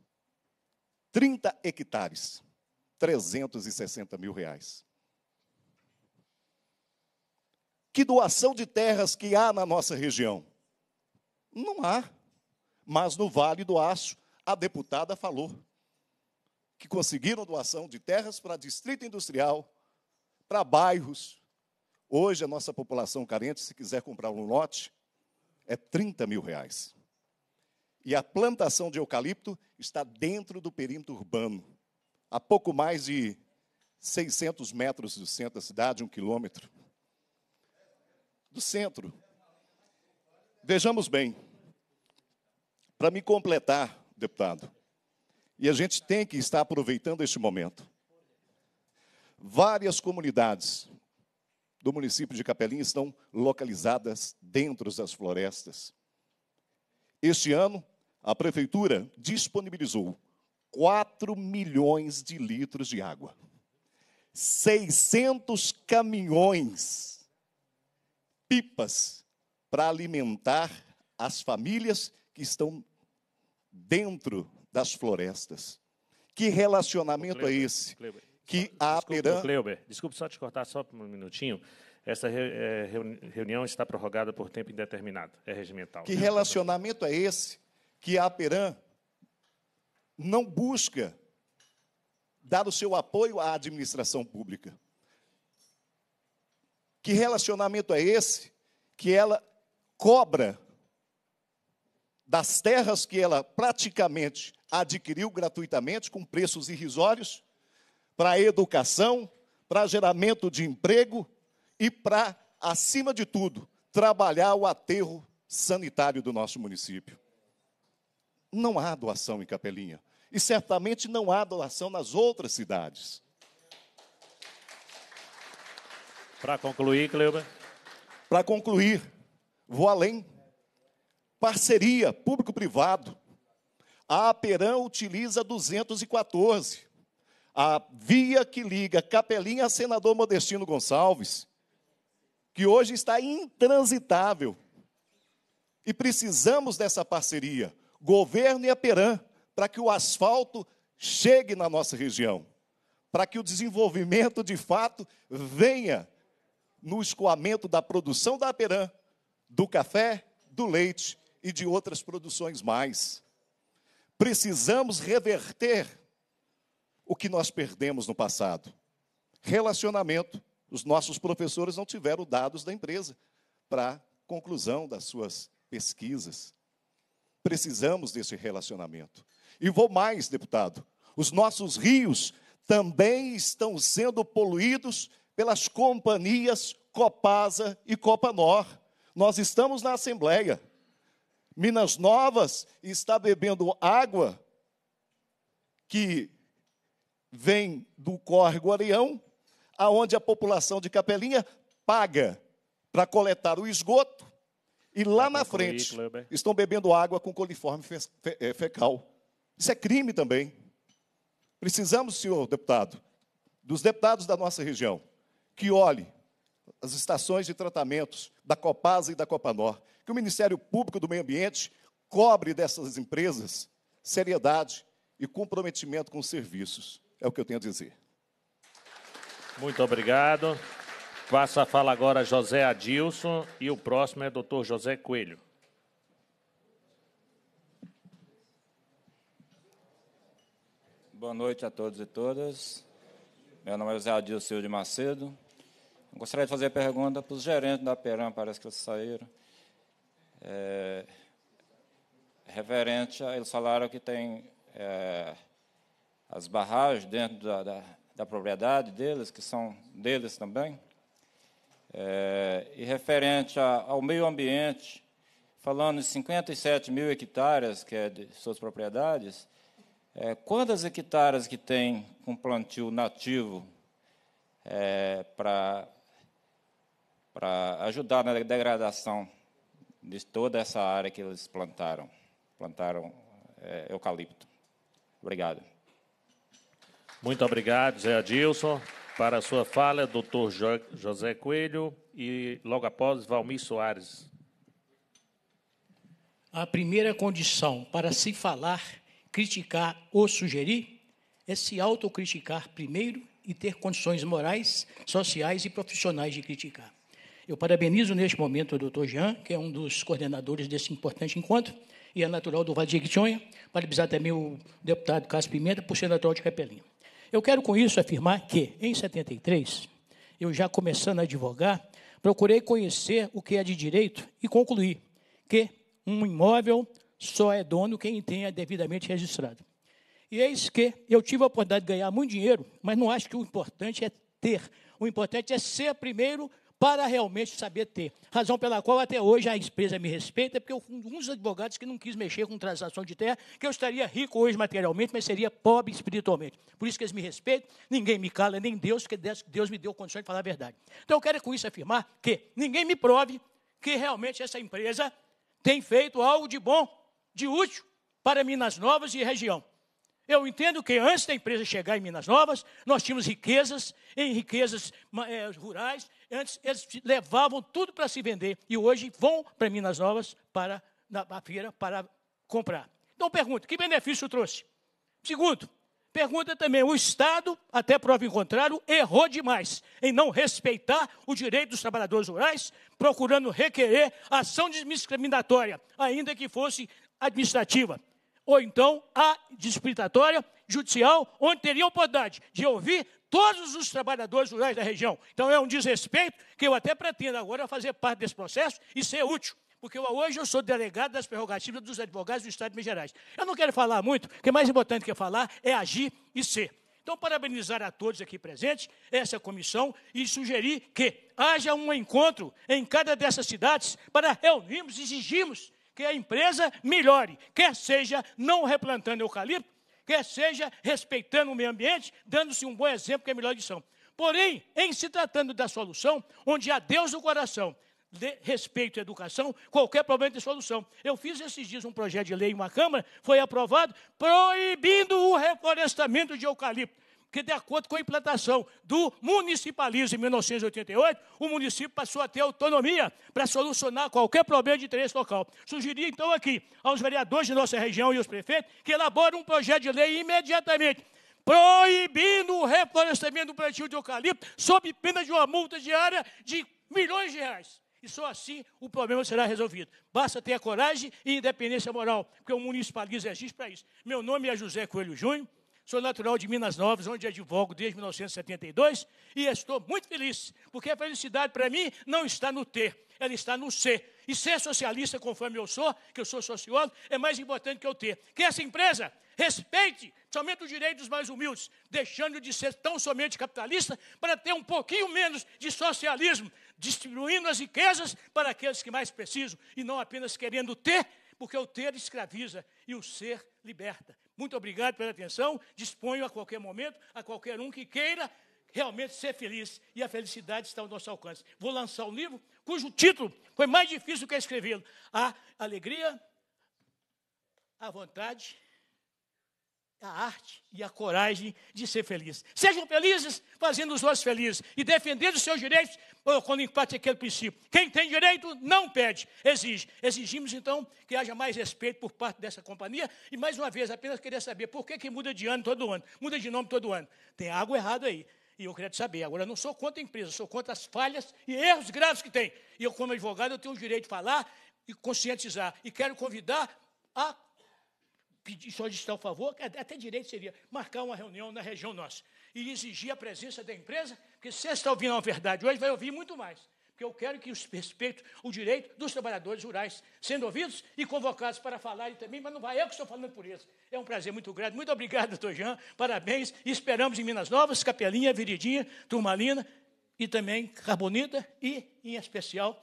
30 hectares, 360 mil reais que doação de terras que há na nossa região? Não há. Mas no Vale do Aço, a deputada falou que conseguiram doação de terras para distrito industrial, para bairros. Hoje, a nossa população carente, se quiser comprar um lote, é 30 mil reais. E a plantação de eucalipto está dentro do perímetro urbano, a pouco mais de 600 metros do centro da cidade, um quilômetro do centro. Vejamos bem, para me completar, deputado, e a gente tem que estar aproveitando este momento. Várias comunidades do município de Capelinha estão localizadas dentro das florestas. Este ano, a prefeitura disponibilizou 4 milhões de litros de água, 600 caminhões pipas para alimentar as famílias que estão dentro das florestas. Que relacionamento Cleber, é esse? Cleber. Que a Aperam? Peran... Cleber, desculpe só te cortar só por um minutinho. Essa é, reunião está prorrogada por tempo indeterminado. É regimental. Que relacionamento é esse que a Aperam não busca dar o seu apoio à administração pública? Que relacionamento é esse que ela cobra das terras que ela praticamente adquiriu gratuitamente, com preços irrisórios, para educação, para geramento de emprego e para, acima de tudo, trabalhar o aterro sanitário do nosso município. Não há doação em Capelinha. E certamente não há doação nas outras cidades. Para concluir, Cleuber. Para concluir, vou além. Parceria público-privado. A Aperam utiliza 214. A via que liga Capelinha a Senador Modestino Gonçalves, que hoje está intransitável. E precisamos dessa parceria, governo e Aperam, para que o asfalto chegue na nossa região, para que o desenvolvimento de fato venha no escoamento da produção da Aperã, do café, do leite e de outras produções mais. Precisamos reverter o que nós perdemos no passado. Relacionamento. Os nossos professores não tiveram dados da empresa para conclusão das suas pesquisas. Precisamos desse relacionamento. E vou mais, deputado. Os nossos rios também estão sendo poluídos pelas companhias Copasa e Copanor. Nós estamos na Assembleia. Minas Novas está bebendo água que vem do córrego Areão, aonde a população de Capelinha paga para coletar o esgoto e lá na frente estão bebendo água com coliforme é, fecal. Isso é crime também. Precisamos, senhor deputado, dos deputados da nossa região que olhe as estações de tratamentos da Copasa e da Copanor, que o Ministério Público do Meio Ambiente cobre dessas empresas seriedade e comprometimento com os serviços. É o que eu tenho a dizer. Muito obrigado. Passa a fala agora José Adilson e o próximo é o doutor José Coelho. Boa noite a todos e todas. Meu nome é José Adilson de Macedo, Gostaria de fazer a pergunta para os gerentes da Peram, parece que eles saíram. É, referente a. Eles falaram que tem é, as barragens dentro da, da, da, propriedade deles, que são deles também. É, e referente a, ao meio ambiente, falando em 57 mil hectares, que é de suas propriedades, é, quantas hectares que tem com plantio nativo é, para para ajudar na degradação de toda essa área que eles plantaram, plantaram é, eucalipto. Obrigado. Muito obrigado, Zé Adilson. Para a sua fala, doutor jo José Coelho e, logo após, Valmir Soares. A primeira condição para se falar, criticar ou sugerir é se autocriticar primeiro e ter condições morais, sociais e profissionais de criticar. Eu parabenizo neste momento o doutor Jean, que é um dos coordenadores desse importante encontro, e é natural do Vadir de parabenizar também o deputado Cássio Pimenta por ser natural de Capelinha. Eu quero com isso afirmar que, em 73, eu já começando a advogar, procurei conhecer o que é de direito e concluí que um imóvel só é dono quem tenha devidamente registrado. E eis que eu tive a oportunidade de ganhar muito dinheiro, mas não acho que o importante é ter. O importante é ser primeiro para realmente saber ter. Razão pela qual até hoje a empresa me respeita, porque eu fui um dos advogados que não quis mexer com transação de terra, que eu estaria rico hoje materialmente, mas seria pobre espiritualmente. Por isso que eles me respeitam, ninguém me cala, nem Deus, porque Deus me deu condições de falar a verdade. Então eu quero é com isso afirmar que ninguém me prove que realmente essa empresa tem feito algo de bom, de útil para Minas Novas e região. Eu entendo que antes da empresa chegar em Minas Novas, nós tínhamos riquezas, em riquezas é, rurais, antes eles levavam tudo para se vender e hoje vão para Minas Novas, para a feira, para comprar. Então pergunta, que benefício trouxe? Segundo, pergunta também, o Estado, até prova em contrário, errou demais em não respeitar o direito dos trabalhadores rurais, procurando requerer ação discriminatória, ainda que fosse administrativa ou então a disputatória judicial, onde teria a oportunidade de ouvir todos os trabalhadores rurais da região. Então é um desrespeito que eu até pretendo agora fazer parte desse processo e ser útil. Porque eu, hoje eu sou delegado das prerrogativas dos advogados do Estado de Minas Gerais. Eu não quero falar muito, o que é mais importante que falar é agir e ser. Então, parabenizar a todos aqui presentes, essa comissão, e sugerir que haja um encontro em cada dessas cidades para reunirmos, exigirmos que a empresa melhore, quer seja não replantando eucalipto, quer seja respeitando o meio ambiente, dando-se um bom exemplo que é a melhor lição. Porém, em se tratando da solução, onde há Deus no coração, de respeito à educação, qualquer problema tem solução. Eu fiz esses dias um projeto de lei em uma Câmara, foi aprovado, proibindo o reflorestamento de eucalipto que, de acordo com a implantação do municipalismo em 1988, o município passou a ter autonomia para solucionar qualquer problema de interesse local. Sugeria então, aqui aos vereadores de nossa região e aos prefeitos que elaborem um projeto de lei imediatamente proibindo o reflorestamento do plantio de eucalipto sob pena de uma multa diária de milhões de reais. E só assim o problema será resolvido. Basta ter a coragem e independência moral, porque o municipalismo existe para isso. Meu nome é José Coelho Júnior. Sou natural de Minas Novas, onde advogo desde 1972 e estou muito feliz, porque a felicidade para mim não está no ter, ela está no ser. E ser socialista, conforme eu sou, que eu sou sociólogo, é mais importante que eu ter. Que essa empresa respeite somente os direitos dos mais humildes, deixando de ser tão somente capitalista para ter um pouquinho menos de socialismo, distribuindo as riquezas para aqueles que mais precisam e não apenas querendo ter, porque o ter escraviza e o ser liberta. Muito obrigado pela atenção. Disponho a qualquer momento, a qualquer um que queira realmente ser feliz. E a felicidade está ao nosso alcance. Vou lançar um livro cujo título foi mais difícil que escrevê-lo: A Alegria, a Vontade a arte e a coragem de ser feliz. Sejam felizes fazendo os outros felizes e defendendo os seus direitos quando empate aquele princípio. Quem tem direito não pede, exige. Exigimos então que haja mais respeito por parte dessa companhia e mais uma vez apenas queria saber por que, que muda de ano todo ano, muda de nome todo ano. Tem algo errado aí. E eu queria saber, agora eu não sou contra a empresa, sou contra as falhas e erros graves que tem. E eu, como advogado, eu tenho o direito de falar e conscientizar. E quero convidar a pedir, estar o favor, até direito seria marcar uma reunião na região nossa e exigir a presença da empresa, porque se você está ouvindo a verdade hoje, vai ouvir muito mais. Porque eu quero que os respeito o direito dos trabalhadores rurais sendo ouvidos e convocados para falarem também, mas não vai eu que estou falando por isso. É um prazer muito grande. Muito obrigado, doutor Jean. Parabéns. esperamos em Minas Novas, Capelinha, Viridinha, Turmalina e também Carbonita e, em especial,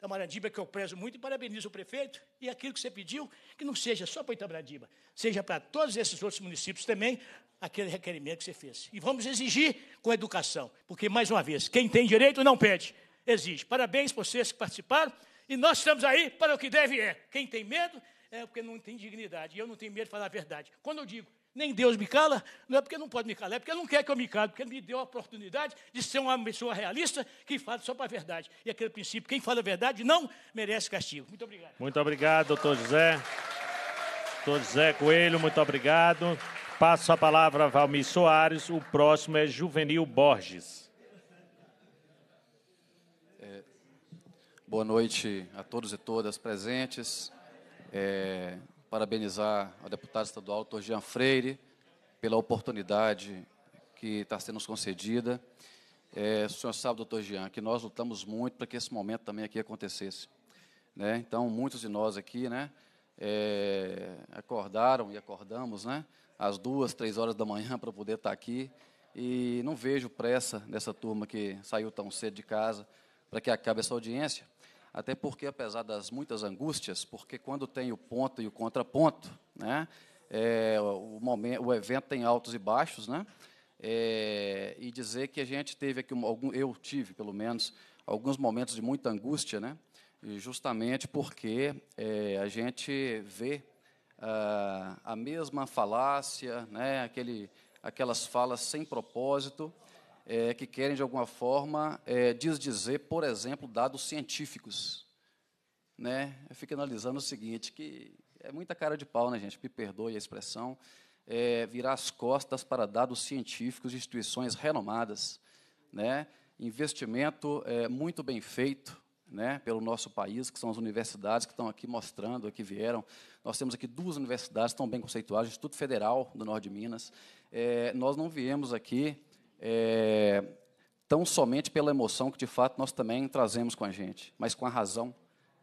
da Marandiba, que eu prezo muito, e parabenizo o prefeito, e aquilo que você pediu, que não seja só para Itabradiba, seja para todos esses outros municípios também, aquele requerimento que você fez. E vamos exigir com educação, porque, mais uma vez, quem tem direito não pede, exige. Parabéns para vocês que participaram, e nós estamos aí para o que deve é. Quem tem medo é porque não tem dignidade, e eu não tenho medo de falar a verdade. Quando eu digo nem Deus me cala, não é porque não pode me calar, é porque não quer que eu me cale, porque ele me deu a oportunidade de ser uma pessoa realista que fala só para a verdade. E aquele princípio, quem fala a verdade não merece castigo. Muito obrigado. Muito obrigado, doutor José. Doutor José Coelho, muito obrigado. Passo a palavra a Valmir Soares, o próximo é Juvenil Borges. É, boa noite a todos e todas presentes. É, parabenizar o deputado estadual Jean Freire pela oportunidade que está sendo nos concedida. É, o senhor sabe, doutor Jean, que nós lutamos muito para que esse momento também aqui acontecesse. Né? Então, muitos de nós aqui né, é, acordaram e acordamos né, às duas, três horas da manhã para poder estar aqui. E não vejo pressa nessa turma que saiu tão cedo de casa para que acabe essa audiência até porque, apesar das muitas angústias, porque quando tem o ponto e o contraponto, né, é, o, momento, o evento tem altos e baixos, né, é, e dizer que a gente teve aqui, algum, eu tive, pelo menos, alguns momentos de muita angústia, né, justamente porque é, a gente vê ah, a mesma falácia, né, aquele, aquelas falas sem propósito, é, que querem, de alguma forma, é, desdizer, por exemplo, dados científicos. Né? Eu fico analisando o seguinte, que é muita cara de pau, né, gente? Me perdoe a expressão. É, virar as costas para dados científicos de instituições renomadas. Né? Investimento é, muito bem feito né, pelo nosso país, que são as universidades que estão aqui mostrando, que vieram. Nós temos aqui duas universidades tão bem conceituadas, o Instituto Federal do Norte de Minas. É, nós não viemos aqui é, tão somente pela emoção que de fato nós também trazemos com a gente, mas com a razão,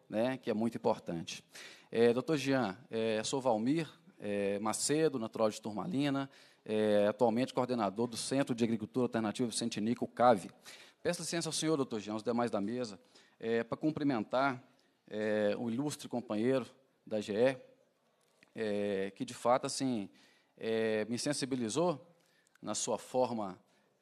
né, que é muito importante. É, Dr. Jean, é, sou Valmir é, Macedo, natural de Turmalina, é, atualmente coordenador do Centro de Agricultura Alternativa Vicentinico, CAVE. Peço licença ao senhor, doutor Jean, aos demais da mesa, é, para cumprimentar é, o ilustre companheiro da GE, é, que de fato assim é, me sensibilizou na sua forma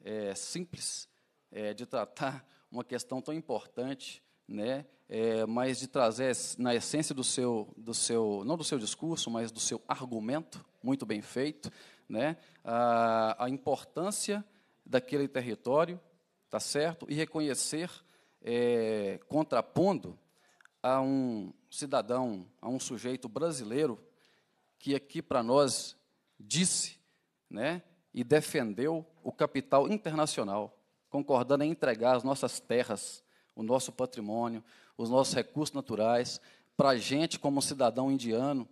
é, simples é, de tratar uma questão tão importante, né? É, mas de trazer na essência do seu, do seu, não do seu discurso, mas do seu argumento muito bem feito, né? A, a importância daquele território, tá certo? E reconhecer, é, contrapondo a um cidadão, a um sujeito brasileiro que aqui para nós disse, né? E defendeu o capital internacional, concordando em entregar as nossas terras, o nosso patrimônio, os nossos recursos naturais, para a gente, como cidadão indiano,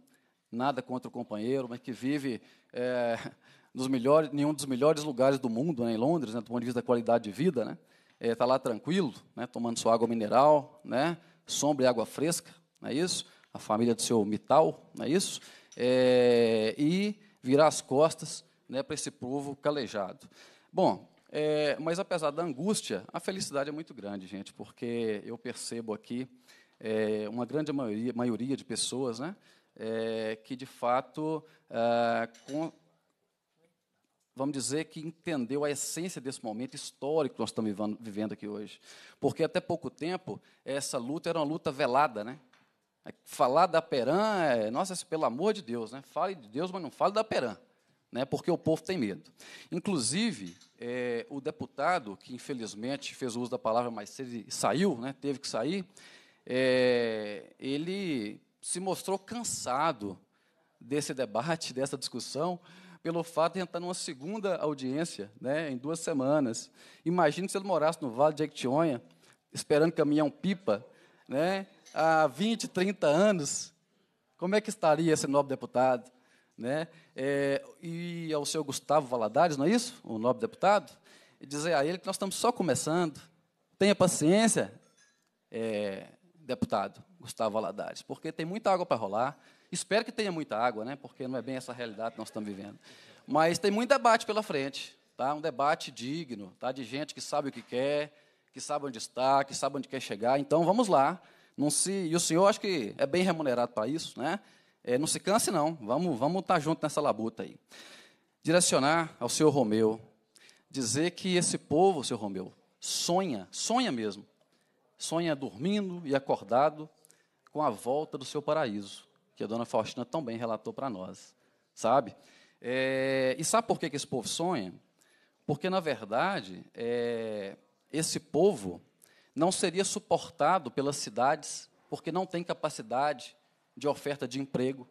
nada contra o companheiro, mas que vive é, <laughs> nos melhores, em um dos melhores lugares do mundo, né, em Londres, né, do ponto de vista da qualidade de vida, né? Está eh, é, lá tranquilo, né, tomando sua água mineral, né, sombra e água fresca, não é isso? A família do seu Mital, não é isso? É, e virar as costas né, para esse povo calejado. Bom, é, mas apesar da angústia, a felicidade é muito grande, gente, porque eu percebo aqui é, uma grande maioria, maioria de pessoas né, é, que, de fato, é, com, vamos dizer que entendeu a essência desse momento histórico que nós estamos vivendo aqui hoje. Porque até pouco tempo, essa luta era uma luta velada, né? Falar da Peran, é, nossa, pelo amor de Deus, né? Fale de Deus, mas não fale da Peran né, porque o povo tem medo. Inclusive, é, o deputado, que infelizmente fez uso da palavra, mas e saiu, né, teve que sair, é, ele se mostrou cansado desse debate, dessa discussão, pelo fato de entrar numa segunda audiência né, em duas semanas. Imagine se ele morasse no Vale de Equitionha, esperando caminhão-pipa, né, há 20, 30 anos, como é que estaria esse nobre deputado? né? É, e ao senhor Gustavo Valadares, não é isso? O nobre deputado, e dizer a ele que nós estamos só começando. Tenha paciência, é, deputado Gustavo Valadares, porque tem muita água para rolar. Espero que tenha muita água, né? Porque não é bem essa realidade que nós estamos vivendo. Mas tem muito debate pela frente, tá? Um debate digno, tá? De gente que sabe o que quer, que sabe onde está, que sabe onde quer chegar. Então vamos lá. Não se, e o senhor acho que é bem remunerado para isso, né? É, não se canse, não. Vamos vamos estar tá junto nessa labuta aí. Direcionar ao seu Romeu. Dizer que esse povo, seu Romeu, sonha, sonha mesmo. Sonha dormindo e acordado com a volta do seu paraíso, que a dona Faustina tão bem relatou para nós. Sabe? É, e sabe por que, que esse povo sonha? Porque, na verdade, é, esse povo não seria suportado pelas cidades, porque não tem capacidade de oferta de emprego,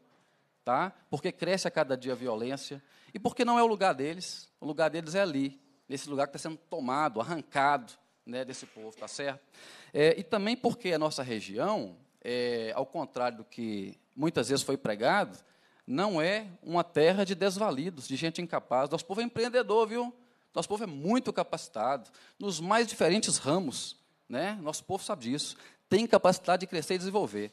tá? Porque cresce a cada dia a violência e porque não é o lugar deles. O lugar deles é ali, nesse lugar que está sendo tomado, arrancado, né, desse povo, tá certo? É, e também porque a nossa região, é, ao contrário do que muitas vezes foi pregado, não é uma terra de desvalidos, de gente incapaz. Nosso povo é empreendedor, viu? Nosso povo é muito capacitado, nos mais diferentes ramos, né? Nosso povo sabe disso. Tem capacidade de crescer e desenvolver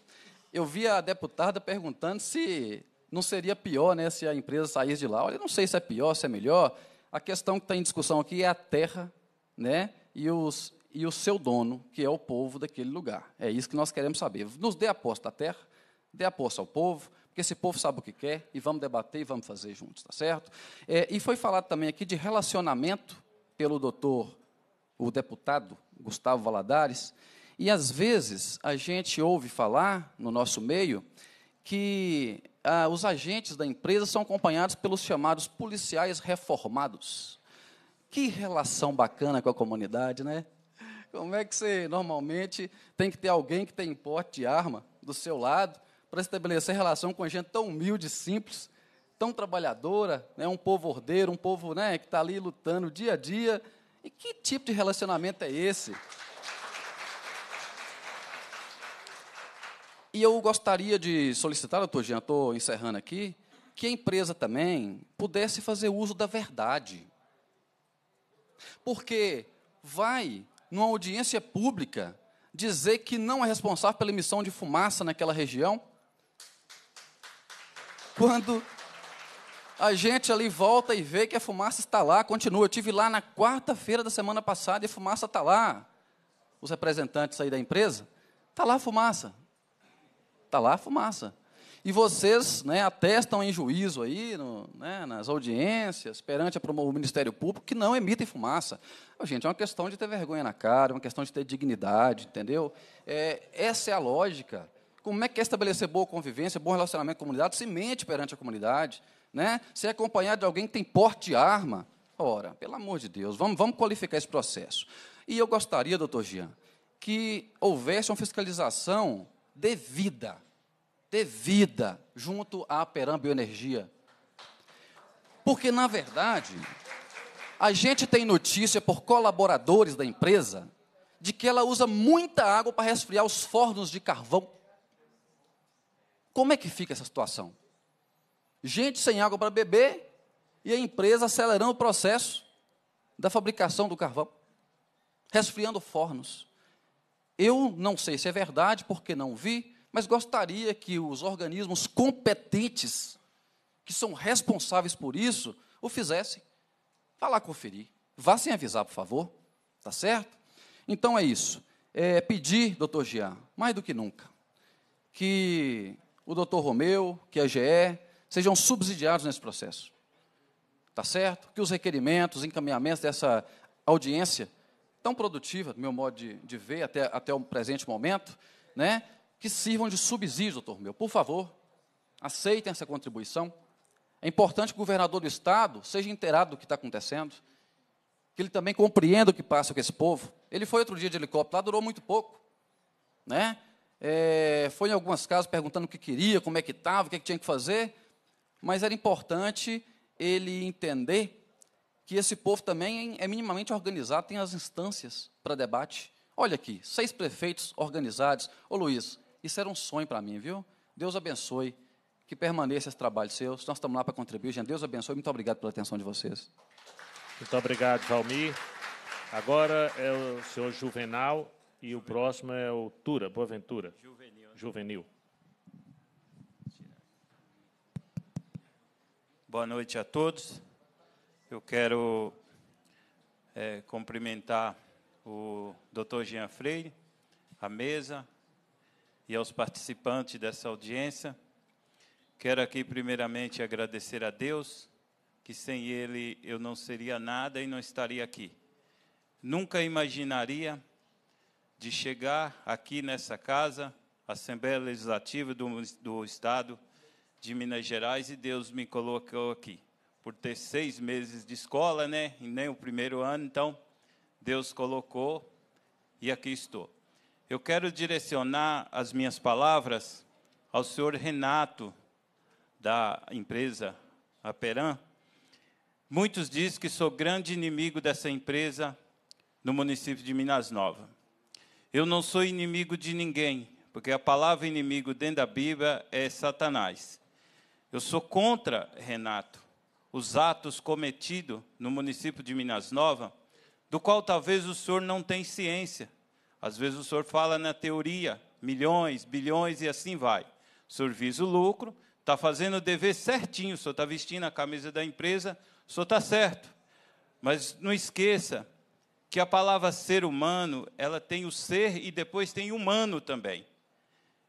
eu vi a deputada perguntando se não seria pior né, se a empresa saísse de lá. Olha, eu não sei se é pior, se é melhor. A questão que está em discussão aqui é a terra né, e, os, e o seu dono, que é o povo daquele lugar. É isso que nós queremos saber. Nos dê a posse da terra, dê a posse ao povo, porque esse povo sabe o que quer e vamos debater e vamos fazer juntos, tá certo? É, e foi falado também aqui de relacionamento pelo doutor, o deputado Gustavo Valadares, e às vezes a gente ouve falar no nosso meio que ah, os agentes da empresa são acompanhados pelos chamados policiais reformados. Que relação bacana com a comunidade, né? Como é que você normalmente tem que ter alguém que tem porte de arma do seu lado para estabelecer relação com gente tão humilde e simples, tão trabalhadora, né? um povo ordeiro, um povo né, que está ali lutando dia a dia. E que tipo de relacionamento é esse? E eu gostaria de solicitar, doutor Jean, estou encerrando aqui, que a empresa também pudesse fazer uso da verdade. Porque vai, numa audiência pública, dizer que não é responsável pela emissão de fumaça naquela região? Quando a gente ali volta e vê que a fumaça está lá, continua. Eu tive lá na quarta-feira da semana passada e a fumaça está lá. Os representantes aí da empresa, está lá a fumaça. Está lá a fumaça. E vocês né, atestam em juízo aí, no, né, nas audiências, perante a, o Ministério Público, que não emitem fumaça. gente, é uma questão de ter vergonha na cara, é uma questão de ter dignidade, entendeu? É, essa é a lógica. Como é que é estabelecer boa convivência, bom relacionamento com a comunidade, se mente perante a comunidade, né? se é acompanhado de alguém que tem porte de arma? Ora, pelo amor de Deus, vamos, vamos qualificar esse processo. E eu gostaria, doutor Jean, que houvesse uma fiscalização devida, devida, junto à Bioenergia. Porque, na verdade, a gente tem notícia por colaboradores da empresa de que ela usa muita água para resfriar os fornos de carvão. Como é que fica essa situação? Gente sem água para beber e a empresa acelerando o processo da fabricação do carvão, resfriando fornos. Eu não sei se é verdade, porque não vi, mas gostaria que os organismos competentes, que são responsáveis por isso, o fizessem. Vá lá conferir. Vá sem avisar, por favor. Tá certo? Então é isso. É, pedir, doutor Jean, mais do que nunca, que o doutor Romeu, que a GE, sejam subsidiados nesse processo. Tá certo? Que os requerimentos, encaminhamentos dessa audiência tão produtiva, do meu modo de, de ver, até, até o presente momento, né, que sirvam de subsídio, doutor meu. Por favor, aceitem essa contribuição. É importante que o governador do Estado seja inteirado do que está acontecendo, que ele também compreenda o que passa com esse povo. Ele foi outro dia de helicóptero lá, durou muito pouco. Né? É, foi em algumas casas perguntando o que queria, como é que estava, o que, é que tinha que fazer, mas era importante ele entender que esse povo também é, é minimamente organizado, tem as instâncias para debate. Olha aqui, seis prefeitos organizados. Ô Luiz, isso era um sonho para mim, viu? Deus abençoe, que permaneça esse trabalho seu. Nós estamos lá para contribuir, gente. Deus abençoe. Muito obrigado pela atenção de vocês. Muito obrigado, Valmir. Agora é o senhor Juvenal e o próximo é o Tura, Boaventura. Ventura Juvenil. Boa noite a todos. Eu quero é, cumprimentar o Dr. Jean Freire, a mesa e aos participantes dessa audiência. Quero aqui, primeiramente, agradecer a Deus, que sem Ele eu não seria nada e não estaria aqui. Nunca imaginaria de chegar aqui nessa casa, Assembleia Legislativa do, do Estado de Minas Gerais, e Deus me colocou aqui por ter seis meses de escola, né? E nem o primeiro ano, então Deus colocou e aqui estou. Eu quero direcionar as minhas palavras ao senhor Renato, da empresa Aperam. Muitos dizem que sou grande inimigo dessa empresa no município de Minas Nova. Eu não sou inimigo de ninguém, porque a palavra inimigo dentro da Bíblia é Satanás. Eu sou contra Renato os atos cometidos no município de Minas Nova, do qual talvez o senhor não tenha ciência. Às vezes o senhor fala na teoria, milhões, bilhões e assim vai. O senhor visa o lucro, está fazendo o dever certinho, o senhor está vestindo a camisa da empresa, o senhor está certo. Mas não esqueça que a palavra ser humano, ela tem o ser e depois tem humano também.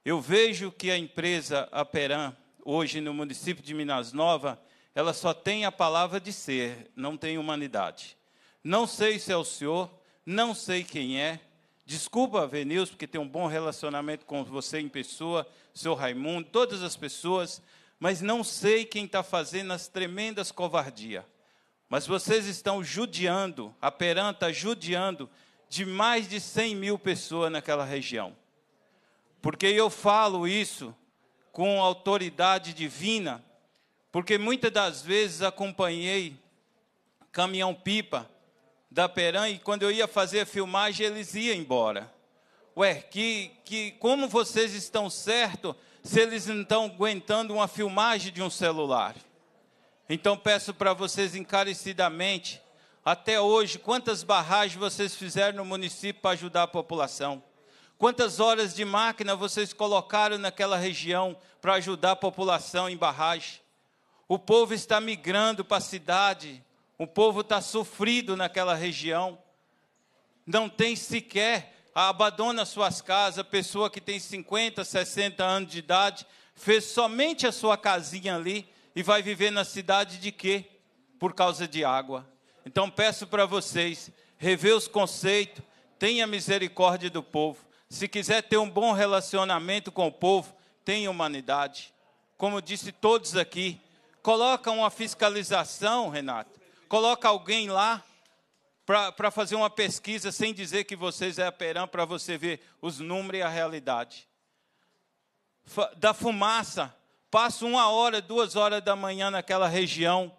Eu vejo que a empresa Aperam, hoje no município de Minas Nova, ela só tem a palavra de ser, não tem humanidade. Não sei se é o senhor, não sei quem é. Desculpa, Venils, porque tem um bom relacionamento com você em pessoa, seu Raimundo, todas as pessoas, mas não sei quem está fazendo as tremendas covardia. Mas vocês estão judiando, a Peran está judiando de mais de 100 mil pessoas naquela região. Porque eu falo isso com autoridade divina, porque muitas das vezes acompanhei caminhão-pipa da Peran e quando eu ia fazer a filmagem eles iam embora. Ué, que, que como vocês estão certos se eles não estão aguentando uma filmagem de um celular? Então peço para vocês encarecidamente, até hoje, quantas barragens vocês fizeram no município para ajudar a população? Quantas horas de máquina vocês colocaram naquela região para ajudar a população em barragem? O povo está migrando para a cidade, o povo está sofrido naquela região, não tem sequer, abandona suas casas, pessoa que tem 50, 60 anos de idade, fez somente a sua casinha ali e vai viver na cidade de quê? Por causa de água. Então peço para vocês, rever os conceitos, tenha misericórdia do povo. Se quiser ter um bom relacionamento com o povo, tenha humanidade. Como disse todos aqui, Coloca uma fiscalização, Renato. Coloca alguém lá para fazer uma pesquisa sem dizer que vocês é a Peram para você ver os números e a realidade. Da fumaça, passa uma hora, duas horas da manhã naquela região.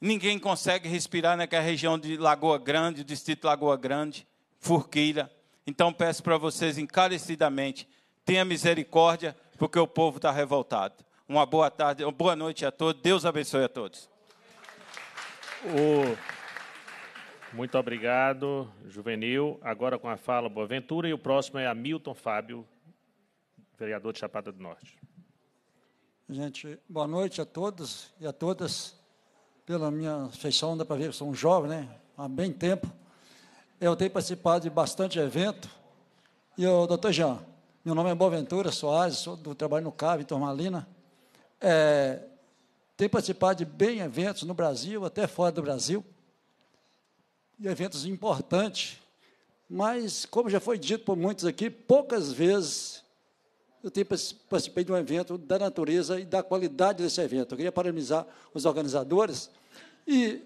Ninguém consegue respirar naquela região de Lagoa Grande, distrito Lagoa Grande, Furqueira. Então peço para vocês encarecidamente, tenha misericórdia, porque o povo está revoltado. Uma boa tarde, uma boa noite a todos. Deus abençoe a todos. O... Muito obrigado, Juvenil. Agora com a fala Boaventura e o próximo é Hamilton Fábio, vereador de Chapada do Norte. Gente, boa noite a todos e a todas. Pela minha feição, dá para ver que sou um jovem, né? Há bem tempo. Eu tenho participado de bastante evento. E o doutor Jean, meu nome é Boaventura Soares, sou do trabalho no CAV, em Turmalina. É, tem participado de bem eventos no Brasil, até fora do Brasil, e eventos importantes. Mas, como já foi dito por muitos aqui, poucas vezes eu tenho participei de um evento da natureza e da qualidade desse evento. Eu queria parabenizar os organizadores e,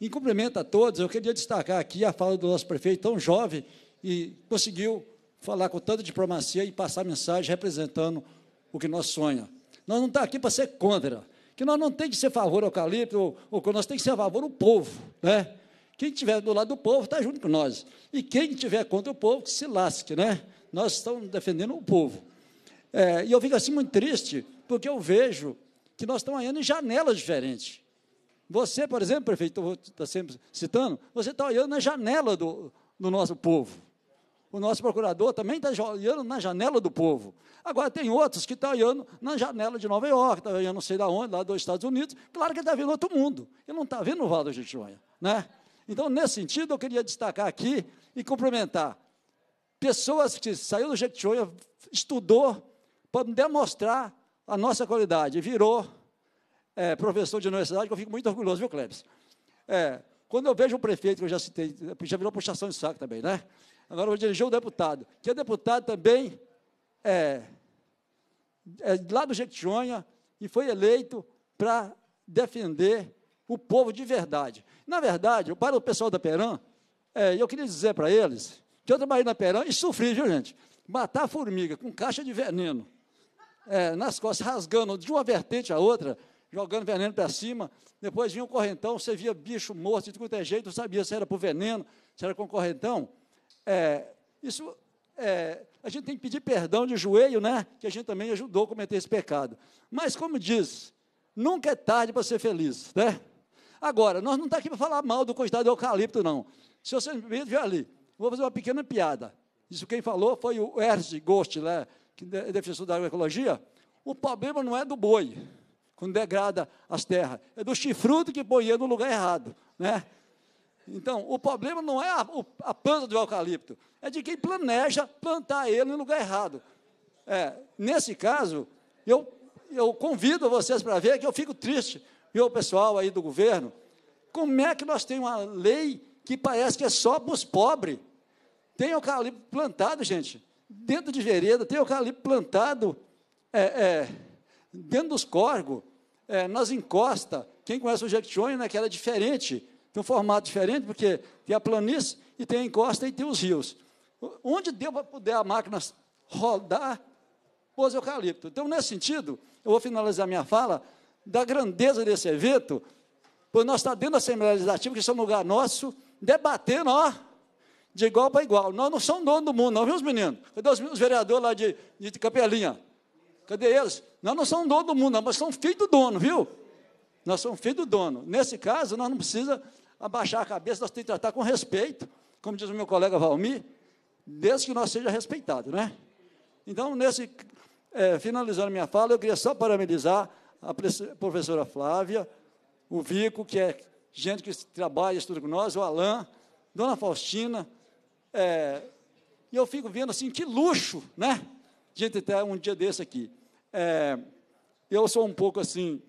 em cumprimento a todos, eu queria destacar aqui a fala do nosso prefeito, tão jovem, e conseguiu falar com tanta diplomacia e passar mensagem representando o que nós sonhamos. Nós não estamos tá aqui para ser contra. Que nós não temos que ser a favor ao eucalipto, ou, ou nós temos que ser a favor do povo. Né? Quem estiver do lado do povo está junto com nós. E quem estiver contra o povo, que se lasque, né? Nós estamos defendendo o povo. É, e eu fico assim muito triste, porque eu vejo que nós estamos olhando em janelas diferentes. Você, por exemplo, prefeito, está sempre citando, você está olhando na janela do, do nosso povo. O nosso procurador também está olhando na janela do povo. Agora, tem outros que estão tá olhando na janela de Nova York, estão tá olhando não sei de onde, lá dos Estados Unidos. Claro que ele está vendo outro mundo. Ele não está vendo o Vale do Jequitinhonha. Né? Então, nesse sentido, eu queria destacar aqui e cumprimentar pessoas que saiu do Jequitinhonha, estudou para demonstrar a nossa qualidade, virou é, professor de universidade, que eu fico muito orgulhoso, viu, Clebs? É, quando eu vejo o prefeito, que eu já citei, já virou puxação de saco também, né? Agora vou dirigir o deputado, que é deputado também é, é lá do Jequitinhonha e foi eleito para defender o povo de verdade. Na verdade, para o pessoal da Peran, é, eu queria dizer para eles que eu trabalhei na Peran e sofri, viu, gente? Matar a formiga com caixa de veneno é, nas costas, rasgando de uma vertente à outra, jogando veneno para cima. Depois vinha o correntão, você via bicho morto de qualquer é jeito, não sabia se era por veneno, se era com correntão. É, isso é, a gente tem que pedir perdão de joelho, né? Que a gente também ajudou a cometer esse pecado. Mas, como diz, nunca é tarde para ser feliz, né? Agora, nós não estamos tá aqui para falar mal do quantidade de eucalipto, não. Se você me permite, ali, vou fazer uma pequena piada. Isso quem falou foi o Ernst Gost, né, que é defensor da agroecologia. O problema não é do boi, quando degrada as terras, é do chifrudo que põe no lugar errado, né? Então, o problema não é a, a planta do eucalipto, é de quem planeja plantar ele no lugar errado. É, nesse caso, eu, eu convido vocês para ver que eu fico triste, viu, pessoal aí do governo? Como é que nós temos uma lei que parece que é só para os pobres? Tem eucalipto plantado, gente, dentro de vereda, tem eucalipto plantado é, é, dentro dos córregos, é, nas encostas. Quem conhece o Jequitinhonha, né, que era diferente, tem um formato diferente, porque tem a planície e tem a encosta e tem os rios. Onde Deus puder a máquina rodar, pôs eucalipto. Então, nesse sentido, eu vou finalizar minha fala da grandeza desse evento, pois nós estamos dentro da Assembleia Legislativa, que isso é um lugar nosso, debatendo, ó, de igual para igual. Nós não somos dono do mundo, não, viu, os meninos? Cadê os, os vereadores lá de, de Capelinha? Cadê eles? Nós não somos dono do mundo, não, mas somos filhos do dono, viu? Nós somos filhos do dono. Nesse caso, nós não precisamos abaixar a cabeça, nós temos que tratar com respeito, como diz o meu colega Valmir, desde que nós seja respeitado, né? Então, nesse, é, finalizando minha fala, eu queria só parabenizar a professora Flávia, o Vico, que é gente que trabalha, estuda com nós, o Alain, Dona Faustina, é, e eu fico vendo assim, que luxo, né? Gente, ter um dia desse aqui. É, eu sou um pouco assim,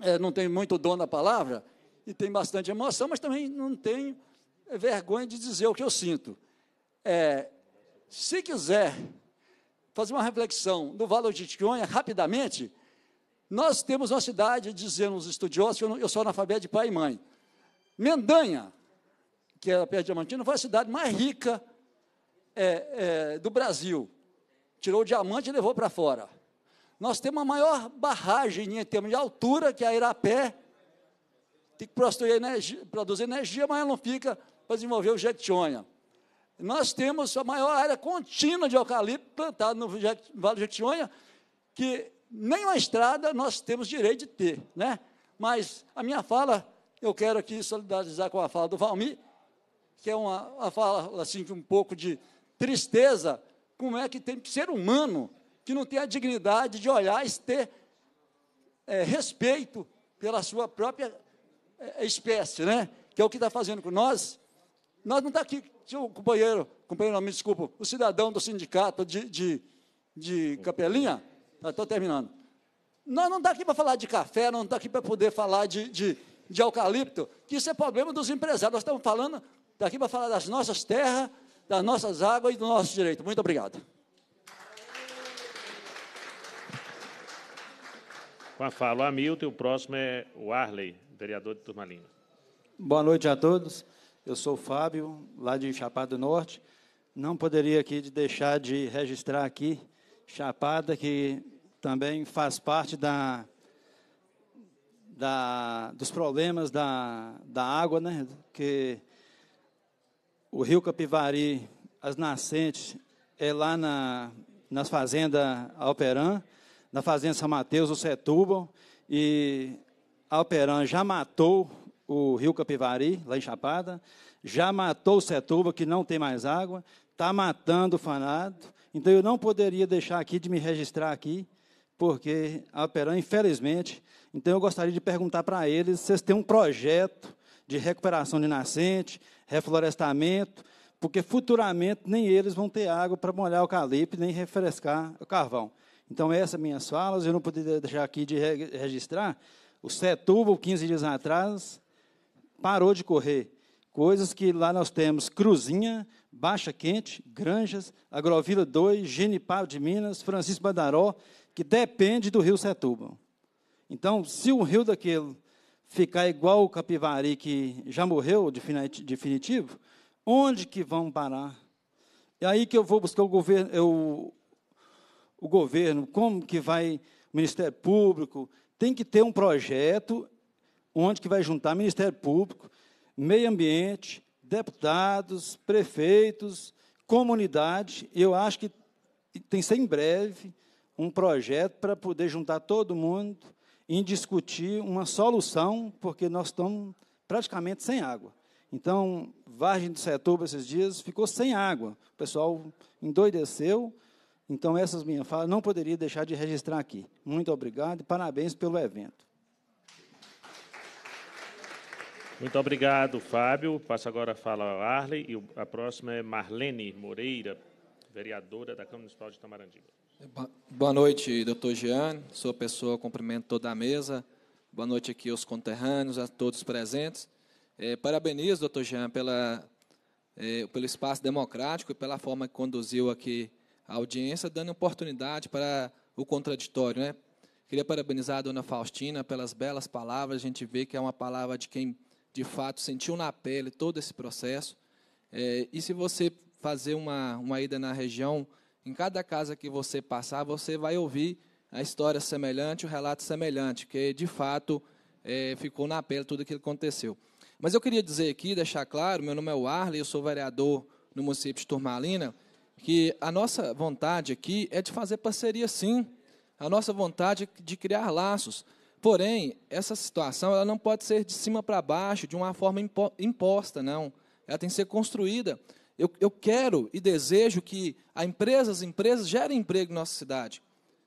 é, não tenho muito dom da palavra, e tem bastante emoção, mas também não tenho vergonha de dizer o que eu sinto. É, se quiser fazer uma reflexão do valor de Ticonha, rapidamente, nós temos uma cidade, dizendo os estudiosos, eu, eu sou analfabeto de pai e mãe. Mendanha, que era é perto de Diamantina, foi a cidade mais rica é, é, do Brasil. Tirou o diamante e levou para fora. Nós temos a maior barragem em termos de altura, que é a Irapé, tem que produzir energia, produzir energia mas ela não fica para desenvolver o jequitinhonha. Nós temos a maior área contínua de eucalipto plantado no Vale do Jequitinhonha, que nem uma estrada nós temos direito de ter. Né? Mas a minha fala, eu quero aqui solidarizar com a fala do Valmir, que é uma, uma fala assim, um pouco de tristeza, como é que tem ser humano que não tem a dignidade de olhar e ter é, respeito pela sua própria espécie, né? Que é o que está fazendo com nós. Nós não está aqui, o companheiro, companheiro, me desculpa, o cidadão do sindicato de, de, de Capelinha, estou terminando. Nós não está aqui para falar de café, não está aqui para poder falar de, de, de eucalipto, que isso é problema dos empresários. Nós estamos falando, está aqui para falar das nossas terras, das nossas águas e do nosso direito. Muito obrigado. Com a fala, Hamilton, o próximo é o Arley vereador de Turmalina. Boa noite a todos. Eu sou o Fábio, lá de Chapada do Norte. Não poderia aqui deixar de registrar aqui Chapada, que também faz parte da, da, dos problemas da, da água, né? que o rio Capivari, as nascentes, é lá na, nas fazendas Alperã, na fazenda São Mateus, o Setúbal, e Alperan já matou o rio Capivari, lá em Chapada, já matou o Setúbal, que não tem mais água, está matando o Fanado. Então, eu não poderia deixar aqui de me registrar aqui, porque Alperan, infelizmente, então eu gostaria de perguntar para eles se vocês têm um projeto de recuperação de nascente, reflorestamento, porque futuramente nem eles vão ter água para molhar o calipe, nem refrescar o carvão. Então, essas minhas falas, eu não poderia deixar aqui de registrar, o Setúbal, 15 dias atrás, parou de correr. Coisas que lá nós temos Cruzinha, Baixa Quente, Granjas, Agrovila 2, Genipau de Minas, Francisco Badaró, que depende do rio Setúbal. Então, se um rio daquele ficar igual o Capivari, que já morreu definitivo, onde que vão parar? É aí que eu vou buscar o governo, eu, o governo, como que vai o Ministério Público, tem que ter um projeto onde que vai juntar Ministério Público, Meio Ambiente, deputados, prefeitos, comunidade. Eu acho que tem que ser em breve um projeto para poder juntar todo mundo em discutir uma solução, porque nós estamos praticamente sem água. Então, Vargem do Setor, esses dias, ficou sem água. O pessoal endoideceu, então, essas minhas falas não poderia deixar de registrar aqui. Muito obrigado e parabéns pelo evento. Muito obrigado, Fábio. Passo agora a fala ao Arley e a próxima é Marlene Moreira, vereadora da Câmara Municipal de Tamarandiba. Boa noite, doutor Jean. Sua pessoa, cumprimento toda a mesa. Boa noite aqui aos conterrâneos, a todos presentes. É, parabenizo, doutor Jean, pela, é, pelo espaço democrático e pela forma que conduziu aqui a audiência, dando oportunidade para o contraditório. Né? Queria parabenizar a dona Faustina pelas belas palavras. A gente vê que é uma palavra de quem, de fato, sentiu na pele todo esse processo. É, e se você fazer uma, uma ida na região, em cada casa que você passar, você vai ouvir a história semelhante, o relato semelhante, que de fato é, ficou na pele tudo aquilo que aconteceu. Mas eu queria dizer aqui, deixar claro, meu nome é o Arley, eu sou vereador no município de Turmalina, que a nossa vontade aqui é de fazer parceria sim, a nossa vontade é de criar laços. Porém, essa situação ela não pode ser de cima para baixo, de uma forma imposta, não. Ela tem que ser construída. Eu, eu quero e desejo que a empresa, as empresas gerem emprego em nossa cidade.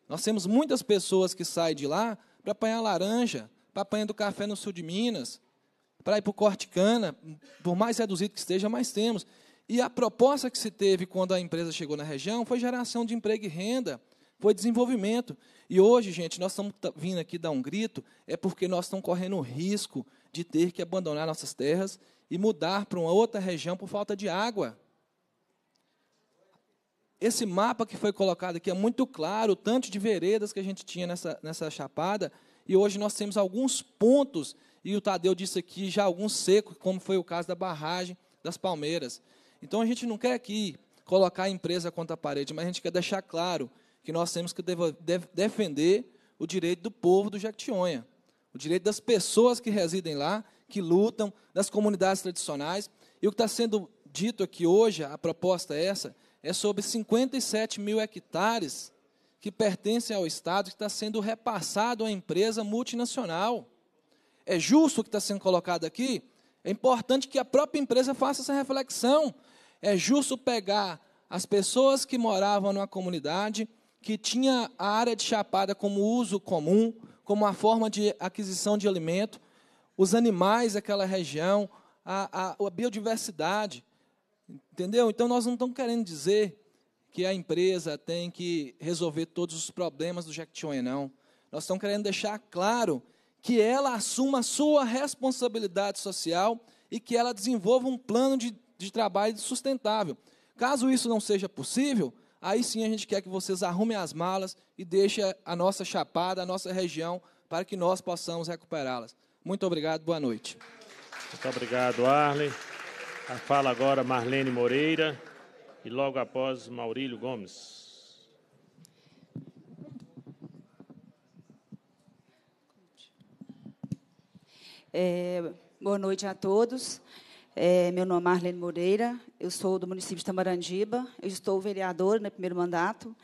Nós temos muitas pessoas que saem de lá para apanhar laranja, para apanhar do café no sul de Minas, para ir para o corte cana, por mais reduzido que esteja, mais temos. E a proposta que se teve quando a empresa chegou na região foi geração de emprego e renda, foi desenvolvimento. E hoje, gente, nós estamos vindo aqui dar um grito, é porque nós estamos correndo o risco de ter que abandonar nossas terras e mudar para uma outra região por falta de água. Esse mapa que foi colocado aqui é muito claro, o tanto de veredas que a gente tinha nessa, nessa chapada, e hoje nós temos alguns pontos, e o Tadeu disse aqui já alguns secos, como foi o caso da barragem das Palmeiras. Então a gente não quer aqui colocar a empresa contra a parede, mas a gente quer deixar claro que nós temos que defender o direito do povo do Jequitinhonha, o direito das pessoas que residem lá, que lutam, das comunidades tradicionais. E o que está sendo dito aqui hoje, a proposta é essa, é sobre 57 mil hectares que pertencem ao Estado, que está sendo repassado à empresa multinacional. É justo o que está sendo colocado aqui? É importante que a própria empresa faça essa reflexão é justo pegar as pessoas que moravam numa comunidade que tinha a área de chapada como uso comum, como uma forma de aquisição de alimento, os animais daquela região, a, a, a biodiversidade. Entendeu? Então, nós não estamos querendo dizer que a empresa tem que resolver todos os problemas do Jequitinhonha, não. Nós estamos querendo deixar claro que ela assuma a sua responsabilidade social e que ela desenvolva um plano de de trabalho sustentável. Caso isso não seja possível, aí sim a gente quer que vocês arrumem as malas e deixem a nossa chapada, a nossa região, para que nós possamos recuperá-las. Muito obrigado, boa noite. Muito obrigado, Arlen. A fala agora Marlene Moreira e logo após Maurílio Gomes. É, boa noite a todos. É, meu nome é Marlene Moreira, eu sou do município de Tamarandiba, eu estou vereadora no né, primeiro mandato.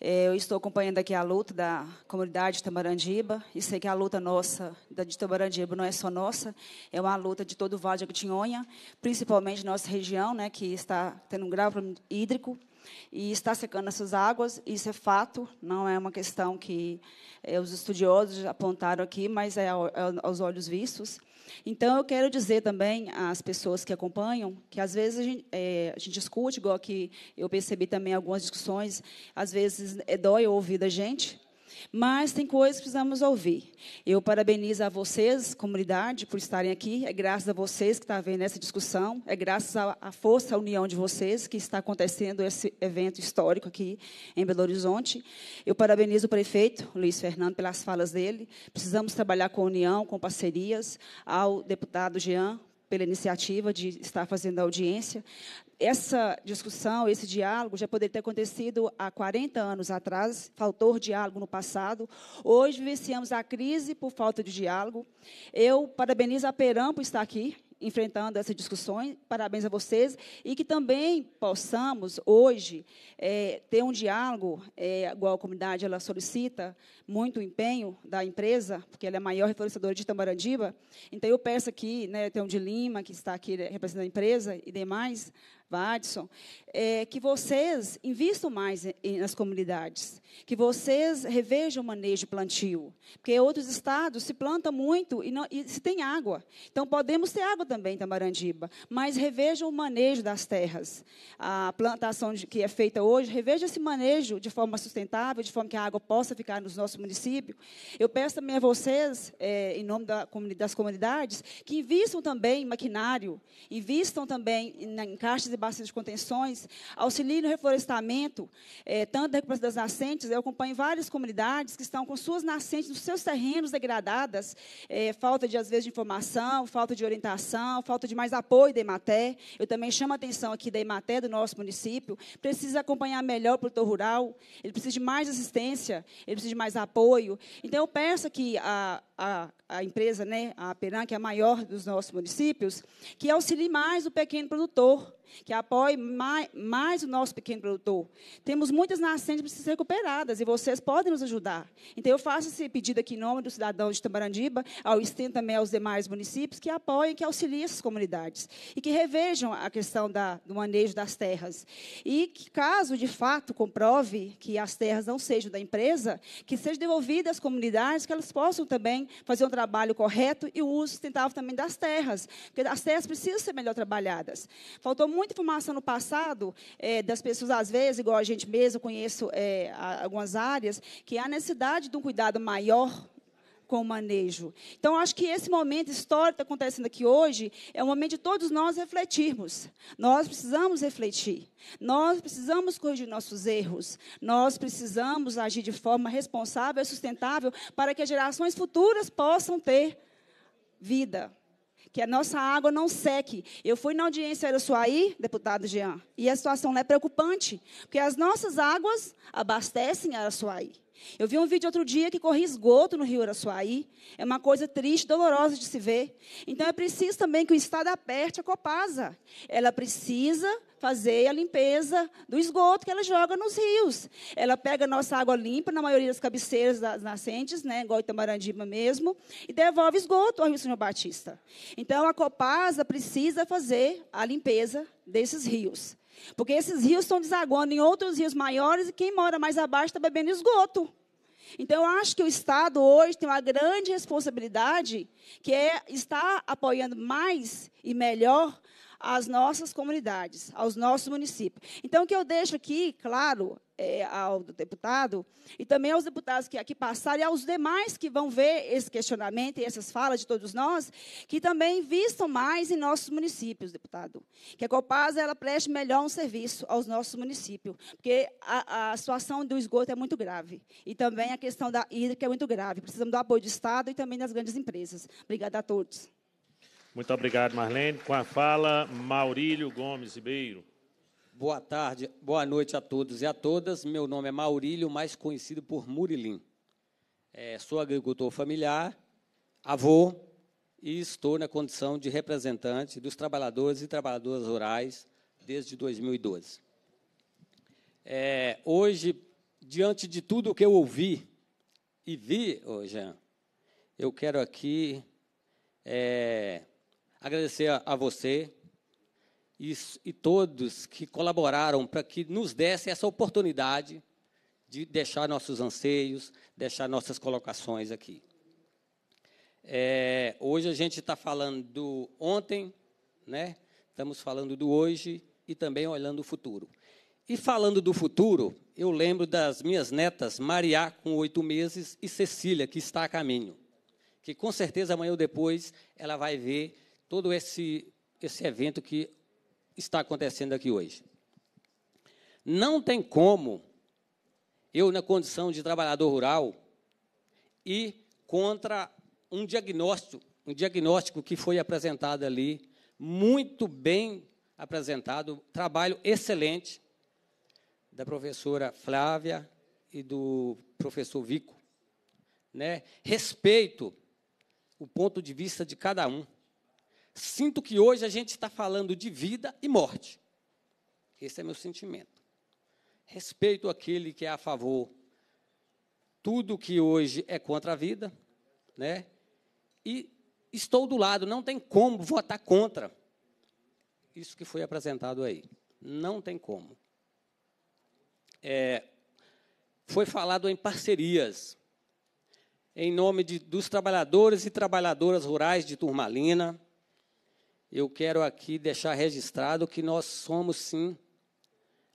É, eu estou acompanhando aqui a luta da comunidade de Tamarandiba e sei que a luta nossa, da de Tamarandiba, não é só nossa, é uma luta de todo o Vale de Agutinhonha, principalmente nossa região, né, que está tendo um grave problema hídrico e está secando essas águas, isso é fato, não é uma questão que é, os estudiosos apontaram aqui, mas é, ao, é aos olhos vistos. Então, eu quero dizer também às pessoas que acompanham que, às vezes, a gente, é, a gente discute, igual que eu percebi também algumas discussões, às vezes é, dói o ouvido da gente, mas tem coisas que precisamos ouvir. Eu parabenizo a vocês, comunidade, por estarem aqui. É graças a vocês que está vendo essa discussão. É graças à força, à união de vocês que está acontecendo esse evento histórico aqui em Belo Horizonte. Eu parabenizo o prefeito, Luiz Fernando, pelas falas dele. Precisamos trabalhar com união, com parcerias. Ao deputado Jean, pela iniciativa de estar fazendo a audiência. Essa discussão, esse diálogo já poderia ter acontecido há 40 anos atrás, faltou diálogo no passado. Hoje vivenciamos a crise por falta de diálogo. Eu parabenizo a Peram por estar aqui, enfrentando essas discussões. Parabéns a vocês. E que também possamos, hoje, é, ter um diálogo, é, igual a comunidade ela solicita, muito empenho da empresa, porque ela é a maior reflorestadora de Itamarandiba. Então, eu peço aqui, né, tem um de Lima, que está aqui né, representando a empresa, e demais Vadson, é, que vocês invistam mais nas comunidades, que vocês revejam o manejo de plantio, porque outros estados se planta muito e, não, e se tem água. Então, podemos ter água também em Tamarandiba, mas revejam o manejo das terras. A plantação de, que é feita hoje, reveja esse manejo de forma sustentável, de forma que a água possa ficar nos nossos municípios. Eu peço também a vocês, é, em nome da, das comunidades, que invistam também em maquinário, invistam também em, em caixas de bacias de contenções, auxilie no reflorestamento, é, tanto da recuperação das nascentes, eu acompanho várias comunidades que estão com suas nascentes nos seus terrenos degradadas, é, falta de, às vezes, de informação, falta de orientação, falta de mais apoio da IMATÉ. eu também chamo a atenção aqui da IMATÉ do nosso município, precisa acompanhar melhor o produtor rural, ele precisa de mais assistência, ele precisa de mais apoio, então eu peço que a, a, a empresa, né, a Peran, que é a maior dos nossos municípios, que auxilie mais o pequeno produtor, que apoie mais, mais, o nosso pequeno produtor. Temos muitas nascentes que precisam ser recuperadas e vocês podem nos ajudar. Então, eu faço esse pedido aqui em nome do cidadão de Tamarandiba, ao estendo também aos demais municípios, que apoiem, que auxiliem essas comunidades e que revejam a questão da, do manejo das terras. E que, caso de fato comprove que as terras não sejam da empresa, que sejam devolvidas às comunidades, que elas possam também fazer um trabalho correto e o uso sustentável também das terras, porque as terras precisam ser melhor trabalhadas. Faltou muita informação no passado é, das pessoas, às vezes, igual a gente mesmo, conheço é, algumas áreas, que há necessidade de um cuidado maior com o manejo. Então, acho que esse momento histórico que está acontecendo aqui hoje é um momento de todos nós refletirmos. Nós precisamos refletir. Nós precisamos corrigir nossos erros. Nós precisamos agir de forma responsável e sustentável para que as gerações futuras possam ter vida que a nossa água não seque. Eu fui na audiência Araçuaí, deputado Jean, e a situação lá é preocupante, porque as nossas águas abastecem Araçuaí. Eu vi um vídeo outro dia que corria esgoto no Rio Araçuaí. É uma coisa triste, dolorosa de se ver. Então é preciso também que o Estado aperte a Copasa. Ela precisa fazer a limpeza do esgoto que ela joga nos rios. Ela pega nossa água limpa, na maioria das cabeceiras das nascentes, né, igual Itamarandiba mesmo, e devolve esgoto ao Rio Senhor Batista. Então, a Copasa precisa fazer a limpeza desses rios. Porque esses rios estão desaguando em outros rios maiores e quem mora mais abaixo está bebendo esgoto. Então, eu acho que o Estado hoje tem uma grande responsabilidade, que é estar apoiando mais e melhor às nossas comunidades, aos nossos municípios. Então, o que eu deixo aqui, claro, é, ao deputado e também aos deputados que aqui passaram e aos demais que vão ver esse questionamento e essas falas de todos nós, que também vistam mais em nossos municípios, deputado. Que a Copasa ela preste melhor um serviço aos nossos municípios, porque a, a situação do esgoto é muito grave e também a questão da hídrica é muito grave. Precisamos do apoio do Estado e também das grandes empresas. Obrigada a todos. Muito obrigado, Marlene. Com a fala, Maurílio Gomes Ribeiro. Boa tarde, boa noite a todos e a todas. Meu nome é Maurílio, mais conhecido por Murilim. É, sou agricultor familiar, avô e estou na condição de representante dos trabalhadores e trabalhadoras rurais desde 2012. É, hoje, diante de tudo o que eu ouvi e vi, oh Jean, eu quero aqui é, agradecer a, a você e, e todos que colaboraram para que nos desse essa oportunidade de deixar nossos anseios, deixar nossas colocações aqui. É, hoje a gente está falando do ontem, né? estamos falando do hoje e também olhando o futuro. E falando do futuro, eu lembro das minhas netas, Maria, com oito meses, e Cecília, que está a caminho. Que com certeza amanhã ou depois ela vai ver todo esse, esse evento que está acontecendo aqui hoje. Não tem como eu, na condição de trabalhador rural, ir contra um diagnóstico, um diagnóstico que foi apresentado ali, muito bem apresentado, trabalho excelente da professora Flávia e do professor Vico. Né? Respeito o ponto de vista de cada um. Sinto que hoje a gente está falando de vida e morte. Esse é meu sentimento. Respeito aquele que é a favor. Tudo que hoje é contra a vida, né? E estou do lado, não tem como votar contra. Isso que foi apresentado aí. Não tem como. É, foi falado em parcerias. Em nome de, dos trabalhadores e trabalhadoras rurais de Turmalina, eu quero aqui deixar registrado que nós somos, sim,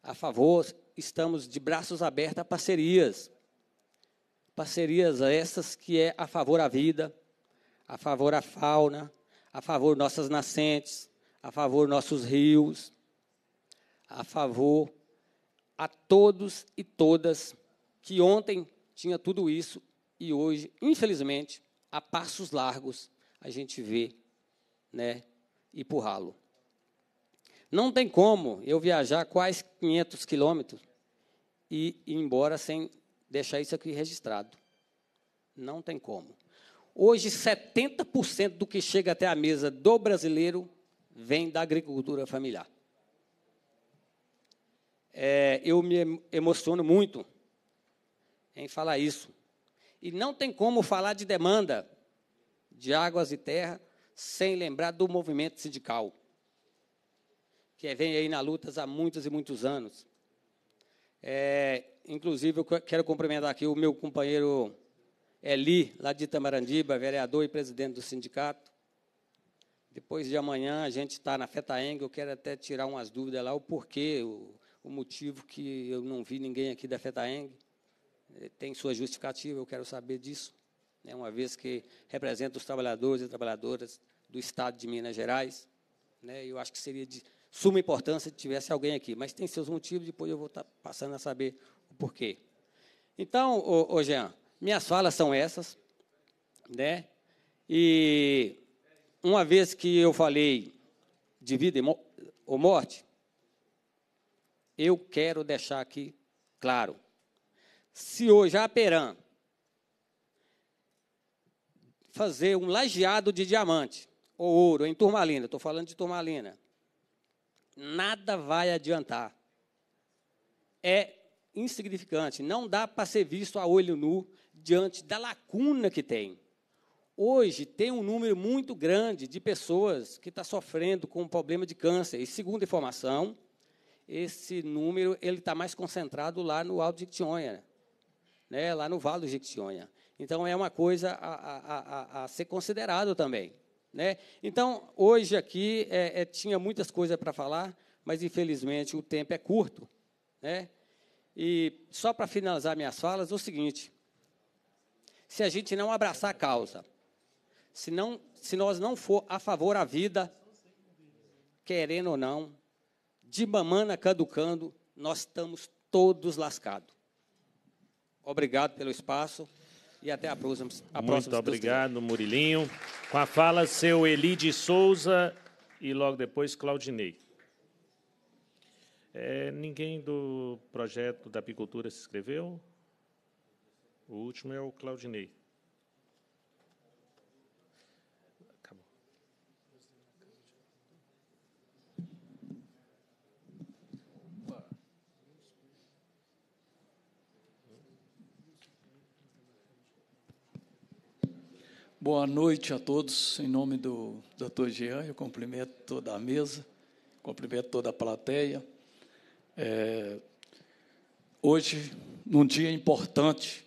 a favor, estamos de braços abertos a parcerias. Parcerias essas que é a favor à vida, a favor à fauna, a favor nossas nascentes, a favor nossos rios, a favor a todos e todas que ontem tinha tudo isso e hoje, infelizmente, a passos largos a gente vê, né, e empurrá-lo. Não tem como eu viajar quase 500 quilômetros e ir embora sem deixar isso aqui registrado. Não tem como. Hoje, 70% do que chega até a mesa do brasileiro vem da agricultura familiar. É, eu me emociono muito em falar isso. E não tem como falar de demanda de águas e terra sem lembrar do movimento sindical, que é, vem aí na lutas há muitos e muitos anos. É, inclusive, eu quero cumprimentar aqui o meu companheiro Eli, lá de Itamarandiba, vereador e presidente do sindicato. Depois de amanhã, a gente está na FETAENG, eu quero até tirar umas dúvidas lá, o porquê, o, o motivo que eu não vi ninguém aqui da FETAENG. É, tem sua justificativa, eu quero saber disso né, uma vez que representa os trabalhadores e trabalhadoras do Estado de Minas Gerais. Né, eu acho que seria de suma importância se tivesse alguém aqui, mas tem seus motivos, depois eu vou estar tá passando a saber o porquê. Então, ô, ô Jean, minhas falas são essas, né? E uma vez que eu falei de vida ou morte, eu quero deixar aqui claro. Se hoje a Peran fazer um lajeado de diamante ou ouro em turmalina, estou falando de turmalina, nada vai adiantar. É insignificante, não dá para ser visto a olho nu diante da lacuna que tem. Hoje tem um número muito grande de pessoas que está sofrendo com um problema de câncer. E segundo a informação, esse número ele está mais concentrado lá no Alto de Quitionha, né? lá no Vale do Jequitinhonha. Então, é uma coisa a, a, a, a ser considerado também. Né? Então, hoje aqui é, é, tinha muitas coisas para falar, mas infelizmente o tempo é curto. Né? E só para finalizar minhas falas, é o seguinte: se a gente não abraçar a causa, se, não, se nós não for a favor à vida, querendo ou não, de mamana caducando, nós estamos todos lascados. Obrigado pelo espaço e até a próxima. A Muito próxima, obrigado, Murilinho. Com a fala, seu Elide Souza e logo depois Claudinei. É, ninguém do projeto da apicultura se inscreveu? O último é o Claudinei. Boa noite a todos. Em nome do Dr. Jean, eu cumprimento toda a mesa, cumprimento toda a plateia. É, hoje, num dia importante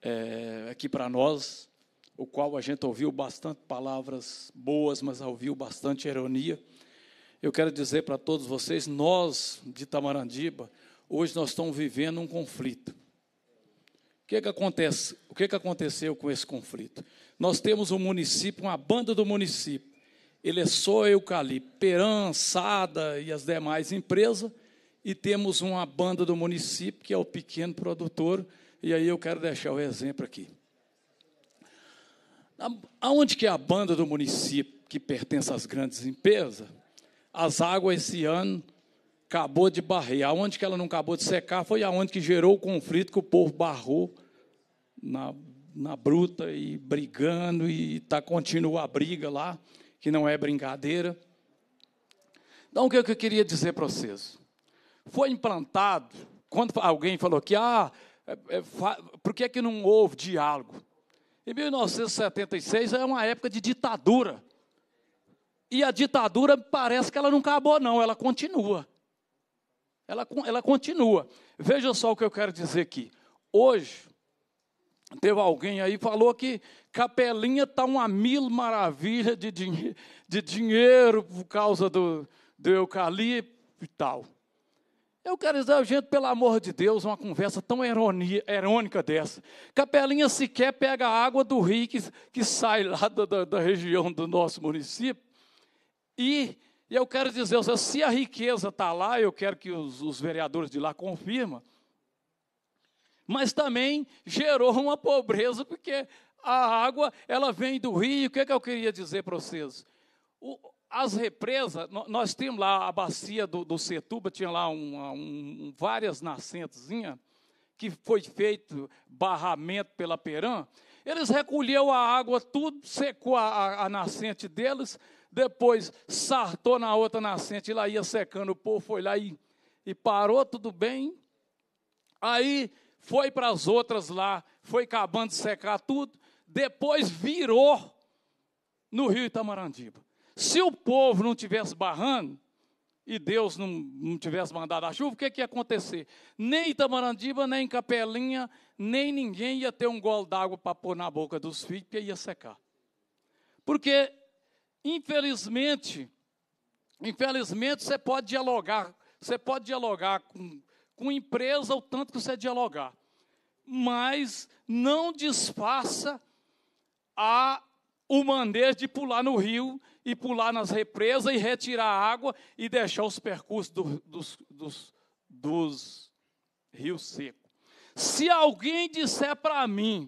é, aqui para nós, o qual a gente ouviu bastante palavras boas, mas ouviu bastante ironia. Eu quero dizer para todos vocês, nós de Tamarandiba, hoje nós estamos vivendo um conflito. O que, é que acontece? O que, é que aconteceu com esse conflito? Nós temos um município, uma banda do município. Ele é só eucalipto, Peran, Sada e as demais empresas. E temos uma banda do município, que é o pequeno produtor. E aí eu quero deixar o exemplo aqui. Aonde que é a banda do município que pertence às grandes empresas? As águas esse ano acabou de barrer Aonde que ela não acabou de secar foi aonde que gerou o conflito que o povo barrou na na bruta e brigando e tá continua a briga lá, que não é brincadeira. Então, o que é eu queria dizer para vocês? Foi implantado, quando alguém falou que, ah, é, é, por que, é que não houve diálogo? Em 1976 é uma época de ditadura. E a ditadura parece que ela não acabou, não, ela continua. Ela, ela continua. Veja só o que eu quero dizer aqui. Hoje, Teve alguém aí falou que Capelinha está uma mil maravilha de, de dinheiro por causa do, do eucalipto e tal. Eu quero dizer, gente, pelo amor de Deus, uma conversa tão ironia, irônica dessa. Capelinha sequer pega a água do rio que, que sai lá da, da, da região do nosso município. E, e eu quero dizer, se a riqueza está lá, eu quero que os, os vereadores de lá confirmam, mas também gerou uma pobreza, porque a água ela vem do rio. O que, é que eu queria dizer para vocês? O, as represas, nós temos lá a bacia do, do Setuba, tinha lá uma, um, várias nascentezinhas, que foi feito barramento pela Peran. Eles recolheu a água, tudo, secou a, a, a nascente deles, depois sartou na outra nascente, e lá ia secando, o povo foi lá e, e parou, tudo bem. Aí foi para as outras lá, foi acabando de secar tudo, depois virou no rio Itamarandiba. Se o povo não tivesse barrando, e Deus não, não tivesse mandado a chuva, o que, que ia acontecer? Nem Itamarandiba, nem Capelinha, nem ninguém ia ter um gole d'água para pôr na boca dos filhos, porque ia secar. Porque, infelizmente, infelizmente você pode dialogar, você pode dialogar com com empresa o tanto que você é dialogar. Mas não desfaça a, o manejo de pular no rio e pular nas represas e retirar a água e deixar os percursos do, dos, dos, dos rios secos. Se alguém disser para mim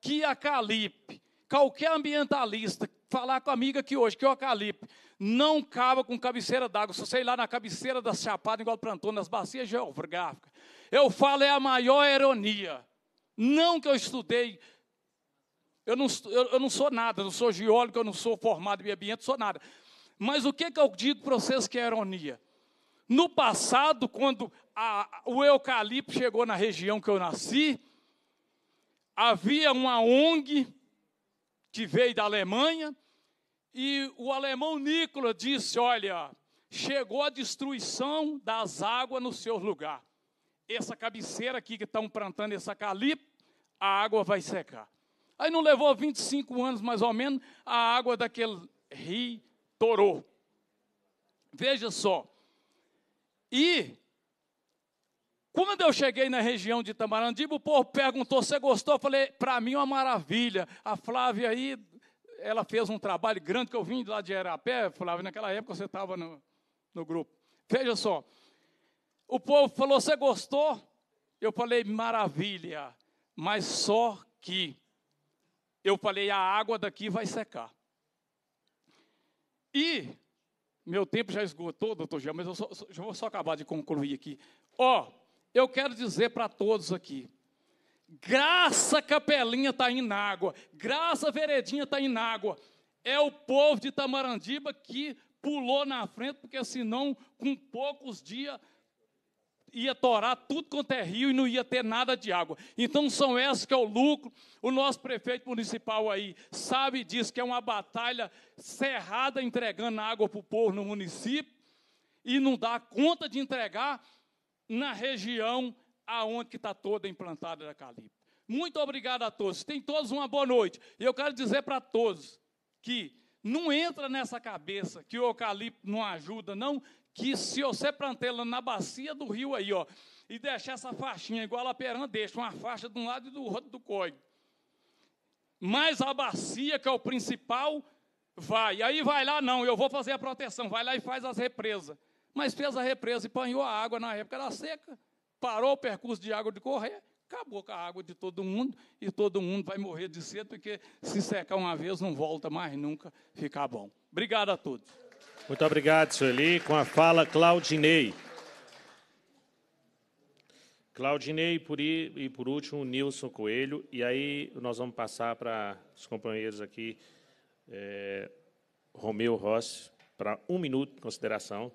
que a Calipe, qualquer ambientalista, falar com a amiga que hoje que é o Acalipe não cava com cabeceira d'água. Se você lá na cabeceira da Chapada, igual plantou nas bacias geográficas, eu falo, é a maior ironia. Não que eu estudei, eu não, eu, eu não sou nada, não sou geólogo, eu não sou formado em meio ambiente, sou nada. Mas o que, que eu digo para vocês que é ironia? No passado, quando a, o eucalipto chegou na região que eu nasci, havia uma ONG que veio da Alemanha, e o alemão Nicola disse: Olha, chegou a destruição das águas no seu lugar. Essa cabeceira aqui que estão plantando essa eucalipto, a água vai secar. Aí não levou 25 anos mais ou menos, a água daquele rio torou. Veja só. E quando eu cheguei na região de Itamarandiba, o povo perguntou: "Você gostou?" Eu falei: "Para mim é uma maravilha. A Flávia aí ela fez um trabalho grande que eu vim lá de Arapé, Flávio, naquela época você estava no, no grupo. Veja só. O povo falou: Você gostou? Eu falei: Maravilha, mas só que. Eu falei: A água daqui vai secar. E. Meu tempo já esgotou, doutor Gil, mas eu, só, vou só acabar de concluir aqui. Ó, oh, eu quero dizer para todos aqui: Graça Capelinha está em água, Graça Veredinha está em água. É o povo de Tamarandiba que pulou na frente, porque senão, com poucos dias, ia torar tudo quanto é rio e não ia ter nada de água. Então são esses que é o lucro. O nosso prefeito municipal aí sabe disso, que é uma batalha cerrada entregando água para o povo no município e não dá conta de entregar na região aonde que está toda implantada a Calipto. Muito obrigado a todos. Tem todos uma boa noite. E eu quero dizer para todos que não entra nessa cabeça que o eucalipto não ajuda, não, que se você plantá-la na bacia do rio aí, ó, e deixar essa faixinha igual a perna deixa, uma faixa de um lado e do outro do código. Mas a bacia, que é o principal, vai. Aí vai lá, não, eu vou fazer a proteção, vai lá e faz as represas. Mas fez a represa e panhou a água na época da seca parou o percurso de água de correr, acabou com a água de todo mundo e todo mundo vai morrer de sede, porque se secar uma vez não volta mais nunca ficar bom. Obrigado a todos. Muito obrigado, Sueli. Com a fala, Claudinei. Claudinei por e por último, Nilson Coelho. E aí nós vamos passar para os companheiros aqui, é, Romeu Rossi, para um minuto de consideração,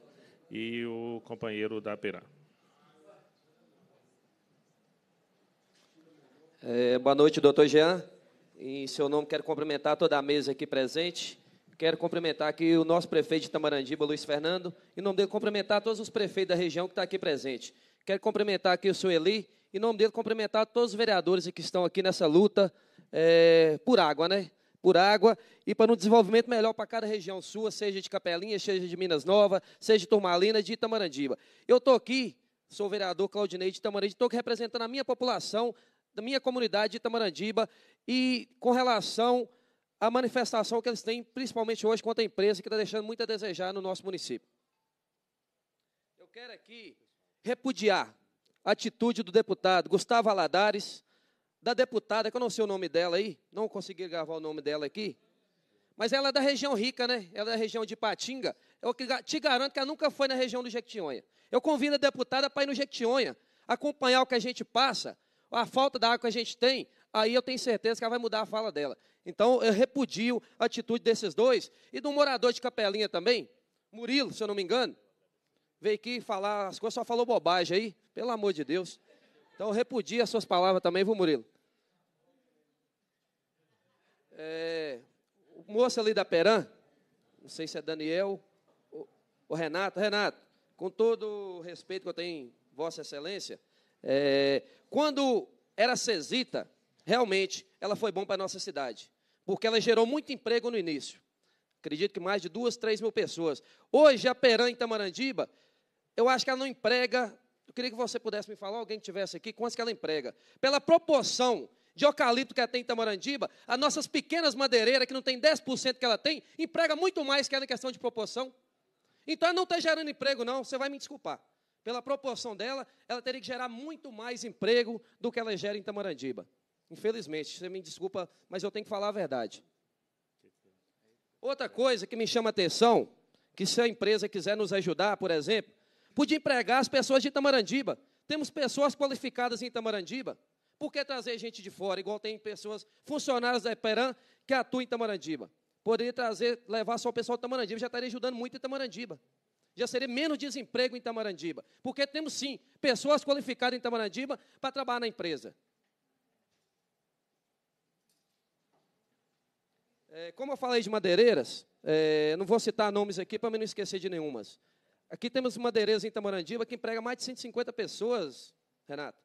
e o companheiro da Perão. É, boa noite, doutor Jean. Em seu nome, quero cumprimentar toda a mesa aqui presente. Quero cumprimentar aqui o nosso prefeito de Tamarandiba, Luiz Fernando. Em nome dele, cumprimentar todos os prefeitos da região que estão tá aqui presente. Quero cumprimentar aqui o senhor Eli. Em nome dele, cumprimentar todos os vereadores que estão aqui nessa luta é, por água, né? Por água e para um desenvolvimento melhor para cada região sua, seja de Capelinha, seja de Minas Nova, seja de Turmalina, de Itamarandiba. Eu estou aqui, sou o vereador Claudinei de Itamarandiba, estou representando a minha população, da minha comunidade de Itamarandiba e com relação à manifestação que eles têm, principalmente hoje, contra a empresa, que está deixando muito a desejar no nosso município. Eu quero aqui repudiar a atitude do deputado Gustavo Aladares, da deputada, que eu não sei o nome dela aí, não consegui gravar o nome dela aqui, mas ela é da região rica, né? Ela é da região de Patinga. Eu te garanto que ela nunca foi na região do Jequitinhonha. Eu convido a deputada para ir no Jequitinhonha, acompanhar o que a gente passa, a falta da água que a gente tem, aí eu tenho certeza que ela vai mudar a fala dela. Então, eu repudio a atitude desses dois. E do morador de Capelinha também, Murilo, se eu não me engano, veio aqui falar as coisas, só falou bobagem aí, pelo amor de Deus. Então, repudio as suas palavras também, viu, Murilo? É, o moço ali da Peran, não sei se é Daniel o Renato. Renato, com todo o respeito que eu tenho, Vossa Excelência, é, quando era Cesita, realmente ela foi bom para a nossa cidade, porque ela gerou muito emprego no início. Acredito que mais de duas, três mil pessoas. Hoje, a Perã em Tamarandiba, eu acho que ela não emprega. Eu queria que você pudesse me falar, alguém que estivesse aqui, quantas que ela emprega. Pela proporção de eucalipto que ela tem em Tamarandiba, as nossas pequenas madeireiras, que não tem 10% que ela tem, emprega muito mais que ela em questão de proporção. Então, ela não está gerando emprego, não. Você vai me desculpar pela proporção dela, ela teria que gerar muito mais emprego do que ela gera em Tamarandiba. Infelizmente, você me desculpa, mas eu tenho que falar a verdade. Outra coisa que me chama a atenção, que se a empresa quiser nos ajudar, por exemplo, podia empregar as pessoas de Itamarandiba. Temos pessoas qualificadas em Itamarandiba. Por que trazer gente de fora, igual tem pessoas, funcionários da Eperan, que atuam em Itamarandiba. Poderia trazer, levar só o pessoal de Itamarandiba, já estaria ajudando muito em Itamarandiba já seria menos desemprego em Tamarandiba. Porque temos sim pessoas qualificadas em Tamarandiba para trabalhar na empresa. É, como eu falei de madeireiras, é, não vou citar nomes aqui para não esquecer de nenhumas. Aqui temos madeireiras em Tamarandiba que emprega mais de 150 pessoas, Renato.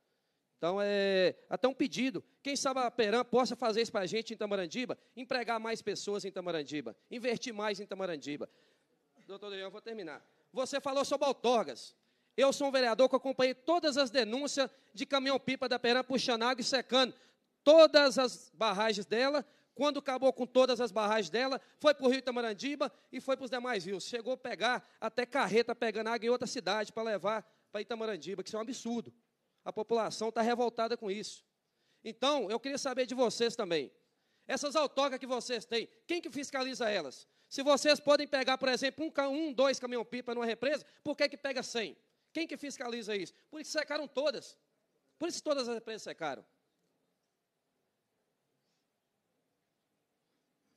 Então, é até um pedido. Quem sabe a Peram possa fazer isso para a gente em Tamarandiba, empregar mais pessoas em Tamarandiba, investir mais em Tamarandiba. Doutor Daniel, vou terminar. Você falou sobre outorgas. Eu sou um vereador que acompanhei todas as denúncias de caminhão-pipa da Peram puxando água e secando todas as barragens dela. Quando acabou com todas as barragens dela, foi para o Rio Itamarandiba e foi para os demais rios. Chegou a pegar até carreta pegando água em outra cidade para levar para Itamarandiba, que isso é um absurdo. A população está revoltada com isso. Então, eu queria saber de vocês também. Essas autocas que vocês têm, quem que fiscaliza elas? Se vocês podem pegar, por exemplo, um, um dois caminhão-pipa numa represa, por que, que pega 100? Quem que fiscaliza isso? Por isso secaram todas. Por isso todas as represas secaram.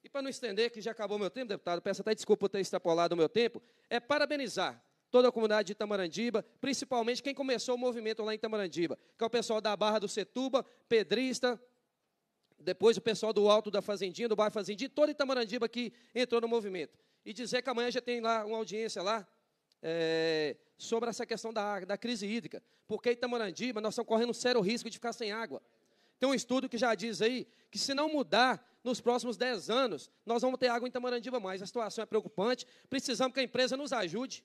E para não estender, que já acabou meu tempo, deputado, peço até desculpa por ter extrapolado o meu tempo, é parabenizar toda a comunidade de Itamarandiba, principalmente quem começou o movimento lá em Itamarandiba, que é o pessoal da Barra do Setuba, Pedrista, depois o pessoal do Alto da Fazendinha, do bairro Fazendinha, todo Itamarandiba que entrou no movimento. E dizer que amanhã já tem lá uma audiência lá é, sobre essa questão da, da crise hídrica. Porque Itamarandiba, nós estamos correndo um sério risco de ficar sem água. Tem um estudo que já diz aí que se não mudar nos próximos 10 anos, nós vamos ter água em Itamarandiba mais. A situação é preocupante, precisamos que a empresa nos ajude,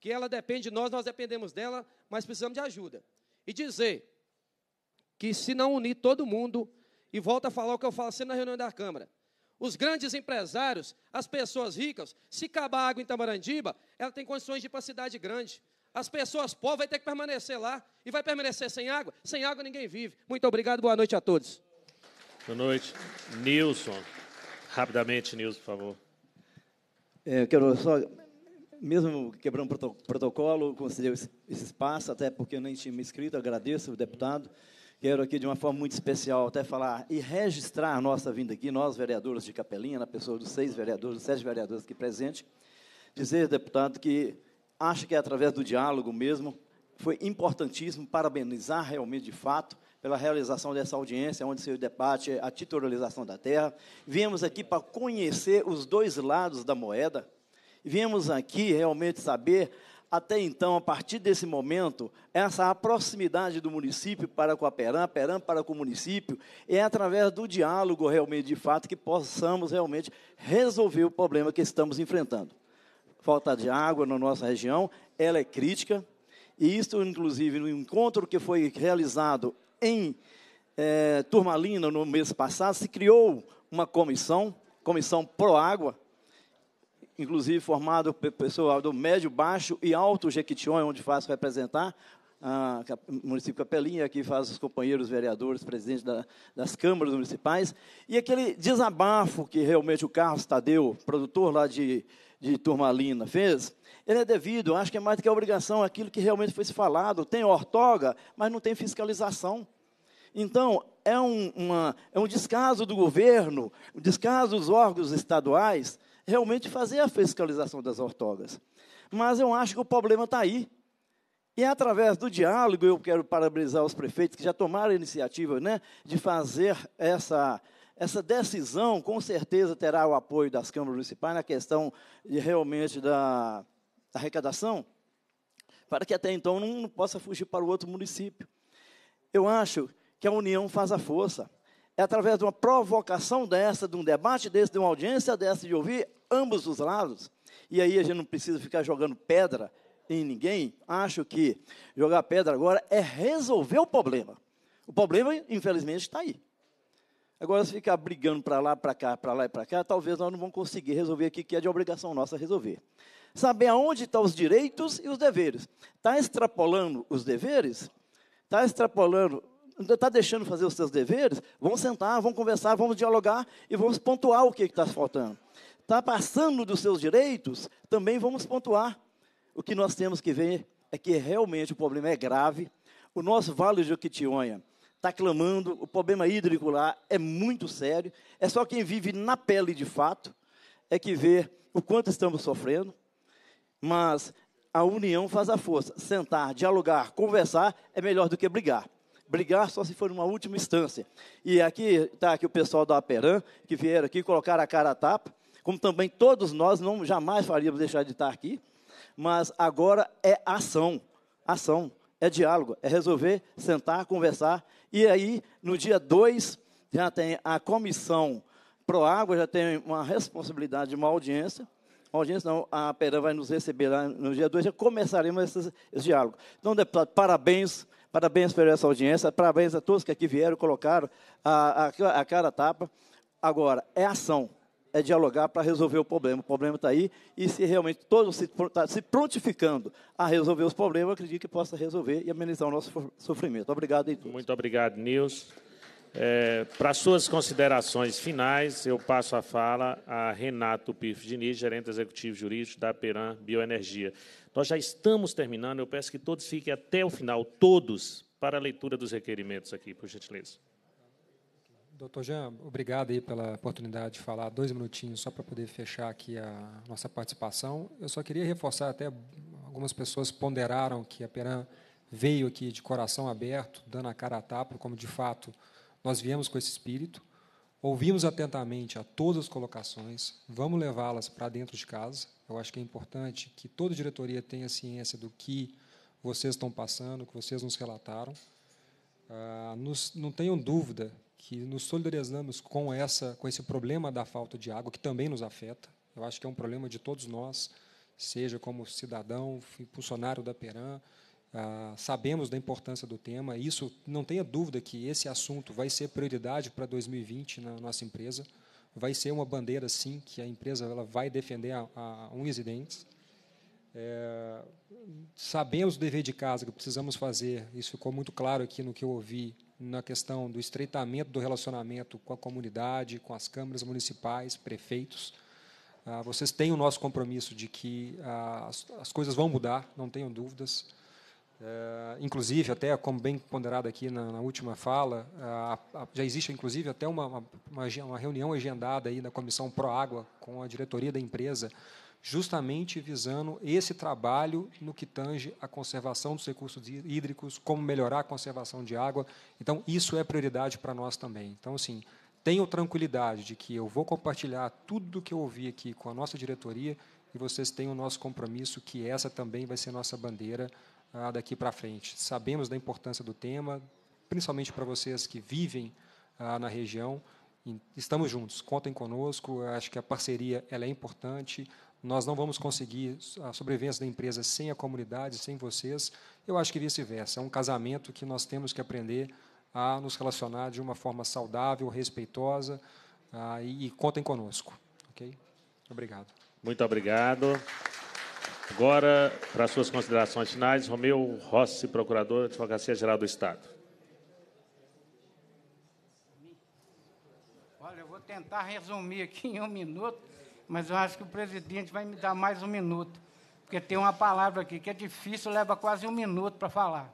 que ela depende de nós, nós dependemos dela, mas precisamos de ajuda. E dizer que se não unir todo mundo, e volta a falar o que eu falo sempre assim na reunião da Câmara. Os grandes empresários, as pessoas ricas, se acabar a água em Tamarandiba, ela tem condições de ir para a cidade grande. As pessoas pobres vão ter que permanecer lá. E vai permanecer sem água? Sem água ninguém vive. Muito obrigado, boa noite a todos. Boa noite. Nilson. Rapidamente, Nilson, por favor. É, eu quero só, mesmo quebrando o protocolo, conceder esse espaço, até porque eu nem tinha me inscrito, agradeço o deputado. Quero aqui, de uma forma muito especial, até falar e registrar a nossa vinda aqui, nós, vereadores de Capelinha, na pessoa dos seis vereadores, dos sete vereadores aqui presentes, dizer, deputado, que acho que é através do diálogo mesmo, foi importantíssimo parabenizar realmente, de fato, pela realização dessa audiência, onde se debate a titularização da terra. Viemos aqui para conhecer os dois lados da moeda. Viemos aqui realmente saber até então, a partir desse momento, essa proximidade do município para com a Peram, a para com o município, é através do diálogo realmente de fato que possamos realmente resolver o problema que estamos enfrentando. Falta de água na nossa região, ela é crítica, e isso, inclusive, no encontro que foi realizado em é, Turmalina no mês passado, se criou uma comissão, Comissão Pro Água, inclusive formado por pessoal do médio, baixo e alto Jequitinhonha, onde faço representar a, ah, é o município Capelinha, que faz os companheiros vereadores, presidentes da, das câmaras municipais, e aquele desabafo que realmente o Carlos Tadeu, produtor lá de, de Turmalina, fez, ele é devido, acho que é mais do que a obrigação, é aquilo que realmente foi falado. Tem ortoga, mas não tem fiscalização. Então, é um, uma, é um descaso do governo, um descaso dos órgãos estaduais, realmente fazer a fiscalização das ortogas, Mas eu acho que o problema está aí. E é através do diálogo, eu quero parabenizar os prefeitos que já tomaram a iniciativa né, de fazer essa, essa decisão, com certeza terá o apoio das câmaras municipais na questão de, realmente da, da arrecadação, para que até então não, não possa fugir para o outro município. Eu acho que a união faz a força. É através de uma provocação dessa, de um debate desse, de uma audiência dessa, de ouvir ambos os lados, e aí a gente não precisa ficar jogando pedra em ninguém. Acho que jogar pedra agora é resolver o problema. O problema, infelizmente, está aí. Agora, se ficar brigando para lá, para cá, para lá e para cá, talvez nós não vamos conseguir resolver aqui, que é de obrigação nossa resolver. Saber aonde estão tá os direitos e os deveres. Está extrapolando os deveres? Está extrapolando, está deixando fazer os seus deveres? Vão sentar, vão conversar, vamos dialogar e vamos pontuar o que está faltando está passando dos seus direitos, também vamos pontuar. O que nós temos que ver é que realmente o problema é grave. O nosso Vale de Jequitinhonha está clamando, o problema hídrico lá é muito sério. É só quem vive na pele de fato é que vê o quanto estamos sofrendo. Mas a união faz a força. Sentar, dialogar, conversar é melhor do que brigar. Brigar só se for uma última instância. E aqui está aqui o pessoal da Aperam, que vieram aqui, colocaram a cara a tapa como também todos nós não jamais faríamos deixar de estar aqui, mas agora é ação, ação, é diálogo, é resolver, sentar, conversar, e aí no dia 2 já tem a comissão pro água já tem uma responsabilidade de uma audiência, a audiência não, a Pera vai nos receber lá no dia 2, já começaremos esse, esse diálogo. Então, deputado, parabéns, parabéns por essa audiência, parabéns a todos que aqui vieram, colocaram a, a, a cara a tapa. Agora, é ação, é dialogar para resolver o problema. O problema está aí e se realmente todos se, tá se prontificando a resolver os problemas, eu acredito que possa resolver e amenizar o nosso sofrimento. Obrigado, Heitor. Muito obrigado, Nils. É, para suas considerações finais, eu passo a fala a Renato Pif Diniz, gerente executivo jurídico da Peran Bioenergia. Nós já estamos terminando, eu peço que todos fiquem até o final, todos, para a leitura dos requerimentos aqui, por gentileza. Doutor Jean, obrigado aí pela oportunidade de falar dois minutinhos só para poder fechar aqui a nossa participação. Eu só queria reforçar até algumas pessoas ponderaram que a Peran veio aqui de coração aberto, dando a cara a tapa, como de fato nós viemos com esse espírito. Ouvimos atentamente a todas as colocações, vamos levá-las para dentro de casa. Eu acho que é importante que toda diretoria tenha ciência do que vocês estão passando, que vocês nos relataram. Ah, nos, não tenham dúvida que nos solidarizamos com essa, com esse problema da falta de água que também nos afeta. Eu acho que é um problema de todos nós, seja como cidadão, funcionário da Peran. Ah, sabemos da importância do tema. Isso não tenha dúvida que esse assunto vai ser prioridade para 2020 na nossa empresa. Vai ser uma bandeira, sim, que a empresa ela vai defender a, a Unhas e Dentes. É, sabemos o dever de casa que precisamos fazer, isso ficou muito claro aqui no que eu ouvi, na questão do estreitamento do relacionamento com a comunidade, com as câmaras municipais, prefeitos. Ah, vocês têm o nosso compromisso de que ah, as, as, coisas vão mudar, não tenham dúvidas. É, inclusive, até como bem ponderado aqui na, na última fala, ah, a, a, já existe inclusive até uma, uma, uma reunião agendada aí na comissão água com a diretoria da empresa justamente visando esse trabalho no que tange a conservação dos recursos hídricos, como melhorar a conservação de água. Então, isso é prioridade para nós também. Então, assim, tenho tranquilidade de que eu vou compartilhar tudo o que eu ouvi aqui com a nossa diretoria e vocês têm o nosso compromisso que essa também vai ser nossa bandeira ah, daqui para frente. Sabemos da importância do tema, principalmente para vocês que vivem ah, na região. Estamos juntos, contem conosco. Acho que a parceria ela é importante nós não vamos conseguir a sobrevivência da empresa sem a comunidade, sem vocês. Eu acho que vice-versa. É um casamento que nós temos que aprender a nos relacionar de uma forma saudável, respeitosa uh, e, e, contem conosco. Ok? Obrigado. Muito obrigado. Agora, para suas considerações finais, Romeu Rossi, procurador da Advocacia Geral do Estado. Olha, eu vou tentar resumir aqui em um minuto mas eu acho que o presidente vai me dar mais um minuto, porque tem uma palavra aqui que é difícil, leva quase um minuto para falar.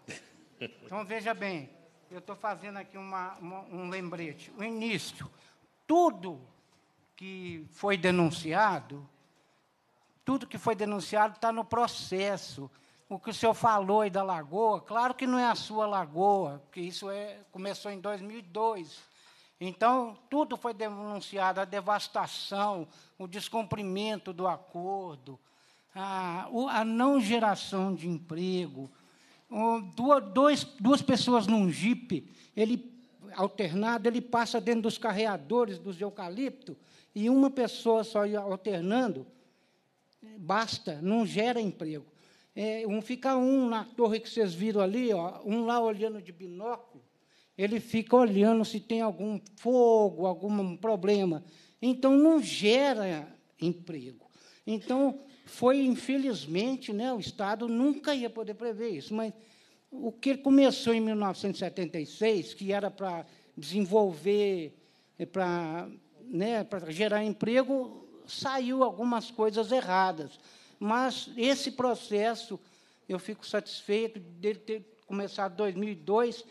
Então, veja bem, eu estou fazendo aqui uma, uma, um lembrete. O início, tudo que foi denunciado, tudo que foi denunciado está no processo. O que o senhor falou aí da lagoa, claro que não é a sua lagoa, porque isso é, começou em 2002. Então, tudo foi denunciado: a devastação, o descumprimento do acordo, a, a não geração de emprego. Duas, duas pessoas num jipe, ele alternado, ele passa dentro dos carreadores dos eucalipto e uma pessoa só alternando, basta, não gera emprego. É, um fica um na torre que vocês viram ali, ó, um lá olhando de binóculo, ele fica olhando se tem algum fogo, algum problema. Então, não gera emprego. Então, foi, infelizmente, né, o Estado nunca ia poder prever isso, mas o que começou em 1976, que era para desenvolver, eh, para né, para gerar emprego, saiu algumas coisas erradas. Mas esse processo, eu fico satisfeito dele ter começado em 2002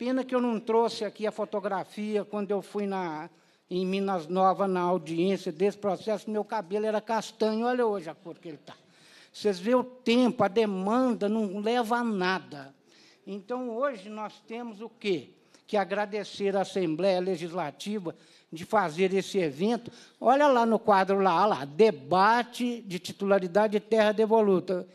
Pena que eu não trouxe aqui a fotografia quando eu fui na, em Minas Novas na audiência desse processo, meu cabelo era castanho, olha hoje a cor que ele está. Vocês vê o tempo, a demanda não leva a nada. Então, hoje nós temos o quê? Que agradecer à Assembleia Legislativa de fazer esse evento. Olha lá no quadro lá, lá, debate de titularidade de terra devoluta.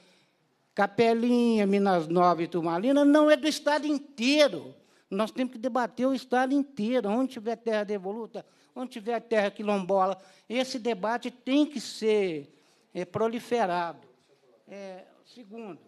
Capelinha, Minas Novas e Turmalina não é do estado inteiro. Nós temos que debater o Estado inteiro, onde tiver terra devoluta, onde tiver terra quilombola. Esse debate tem que ser é, proliferado. É, segundo,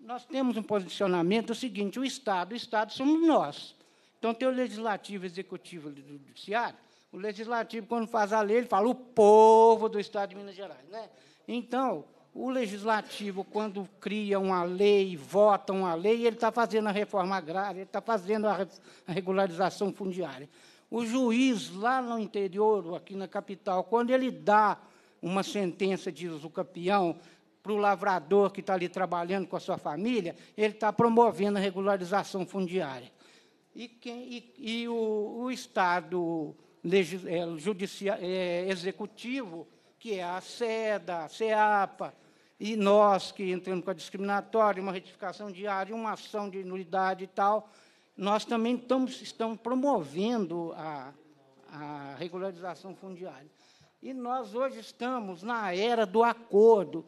nós temos um posicionamento é o seguinte: o Estado, o Estado somos nós. Então, tem o legislativo, executivo e judiciário. O legislativo, quando faz a lei, ele fala o povo do Estado de Minas Gerais. Né? Então, o legislativo, quando cria uma lei, vota uma lei, ele está fazendo a reforma agrária, ele está fazendo a regularização fundiária. O juiz, lá no interior, ou aqui na capital, quando ele dá uma sentença, diz o campeão, para o lavrador que está ali trabalhando com a sua família, ele está promovendo a regularização fundiária. E, quem, e, e o, o, Estado legis, é, judicia, é, Executivo, que é a SEDA, a SEAPA, e nós que entramos com a discriminatória, uma retificação diária, uma ação de nulidade e tal, nós também estamos, estamos promovendo a, a regularização fundiária. E nós hoje estamos na era do acordo.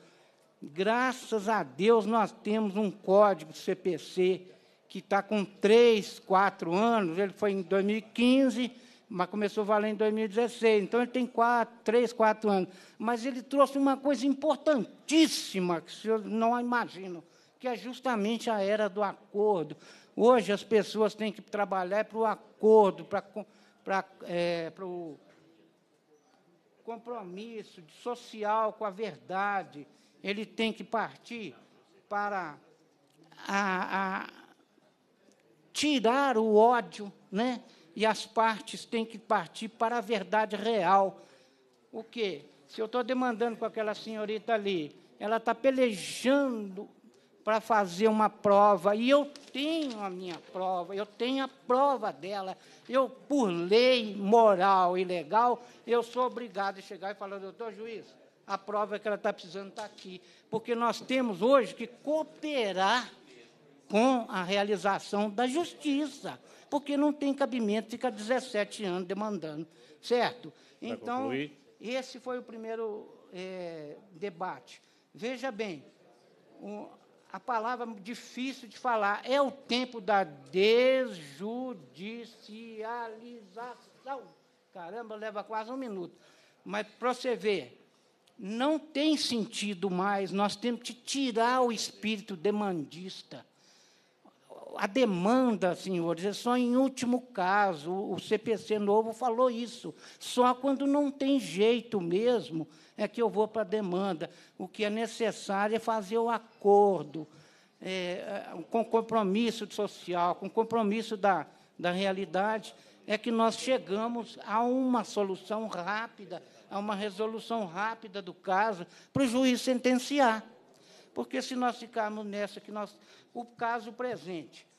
Graças a Deus nós temos um código CPC que está com três, quatro anos, ele foi em 2015 mas começou valendo em 2016, então ele tem quatro, três, quatro anos. Mas ele trouxe uma coisa importantíssima que senhor não imagino, que é justamente a era do acordo. Hoje as pessoas têm que trabalhar para o acordo, para, para, é, para o compromisso social com a verdade. Ele tem que partir para a, a tirar o ódio, né? e as partes têm que partir para a verdade real. O quê? Se eu estou demandando com aquela senhorita ali, ela está pelejando para fazer uma prova, e eu tenho a minha prova, eu tenho a prova dela. Eu, por lei moral e legal, eu sou obrigado a chegar e falar, doutor juiz, a prova que ela está precisando está aqui. Porque nós temos hoje que cooperar com a realização da justiça, porque não tem cabimento ficar 17 anos demandando, certo? Então, esse foi o primeiro é, debate. Veja bem, o, a palavra difícil de falar é o tempo da desjudicialização. Caramba, leva quase um minuto. Mas, para você ver, não tem sentido mais, nós temos que tirar o espírito demandista a demanda, senhores, é só em último caso. O CPC novo falou isso. Só quando não tem jeito mesmo é que eu vou para a demanda. O que é necessário é fazer o acordo, é, é, com compromisso social, com compromisso da, da realidade, é que nós chegamos a uma solução rápida, a uma resolução rápida do caso, para o juiz sentenciar. Porque se nós ficarmos nessa que nós. O caso presente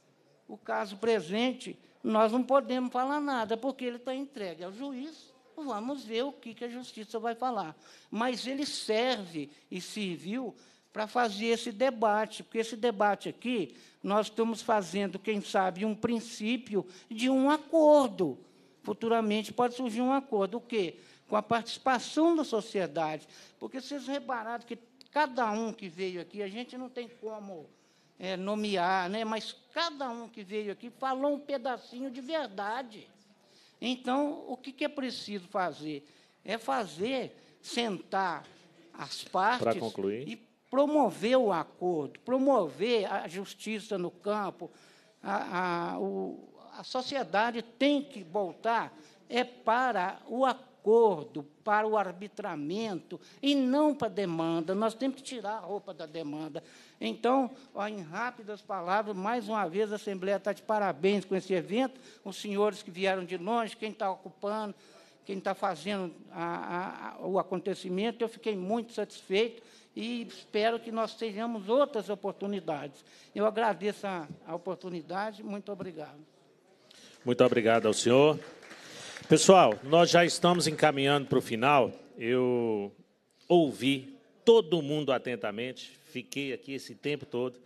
o caso presente, nós não podemos falar nada, porque ele está entregue ao juiz. Vamos ver o que, que a justiça vai falar. Mas ele serve e serviu para fazer esse debate, porque esse debate aqui, nós estamos fazendo, quem sabe, um princípio de um acordo. Futuramente pode surgir um acordo. O quê? Com a participação da sociedade. Porque vocês repararam que cada um que veio aqui, a gente não tem como é, nomear, né? mas cada um que veio aqui falou um pedacinho de verdade. Então, o que, que é preciso fazer? É fazer, sentar as partes e promover o acordo, promover a justiça no campo. A, a, o, a sociedade tem que voltar é para o acordo acordo, para o arbitramento, e não para a demanda. Nós temos que tirar a roupa da demanda. Então, ó, em rápidas palavras, mais uma vez a Assembleia está de parabéns com esse evento, os senhores que vieram de longe, quem está ocupando, quem está fazendo a, a, o acontecimento. Eu fiquei muito satisfeito e espero que nós tenhamos outras oportunidades. Eu agradeço a, a oportunidade, muito obrigado. Muito obrigado ao senhor. Pessoal, nós já estamos encaminhando para o final. Eu ouvi todo mundo atentamente, fiquei aqui esse tempo todo.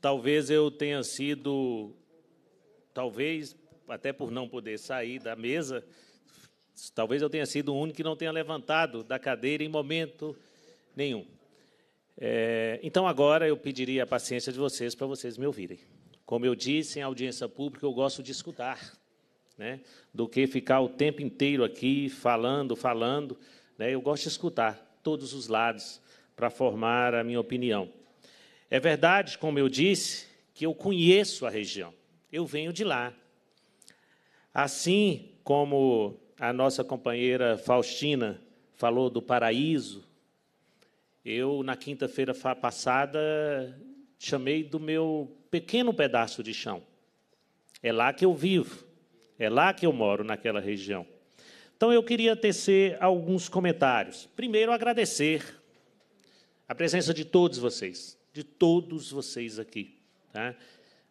Talvez eu tenha sido, talvez até por não poder sair da mesa, talvez eu tenha sido o único que não tenha levantado da cadeira em momento nenhum. É, então, agora eu pediria a paciência de vocês para vocês me ouvirem. Como eu disse, em audiência pública eu gosto de escutar né? do que ficar o tempo inteiro aqui falando, falando. Né? Eu gosto de escutar todos os lados para formar a minha opinião. É verdade, como eu disse, que eu conheço a região, eu venho de lá. Assim como a nossa companheira Faustina falou do paraíso, eu, na quinta-feira passada, chamei do meu pequeno pedaço de chão. É lá que eu vivo. É lá que eu moro, naquela região. Então eu queria tecer alguns comentários. Primeiro, agradecer a presença de todos vocês, de todos vocês aqui, tá?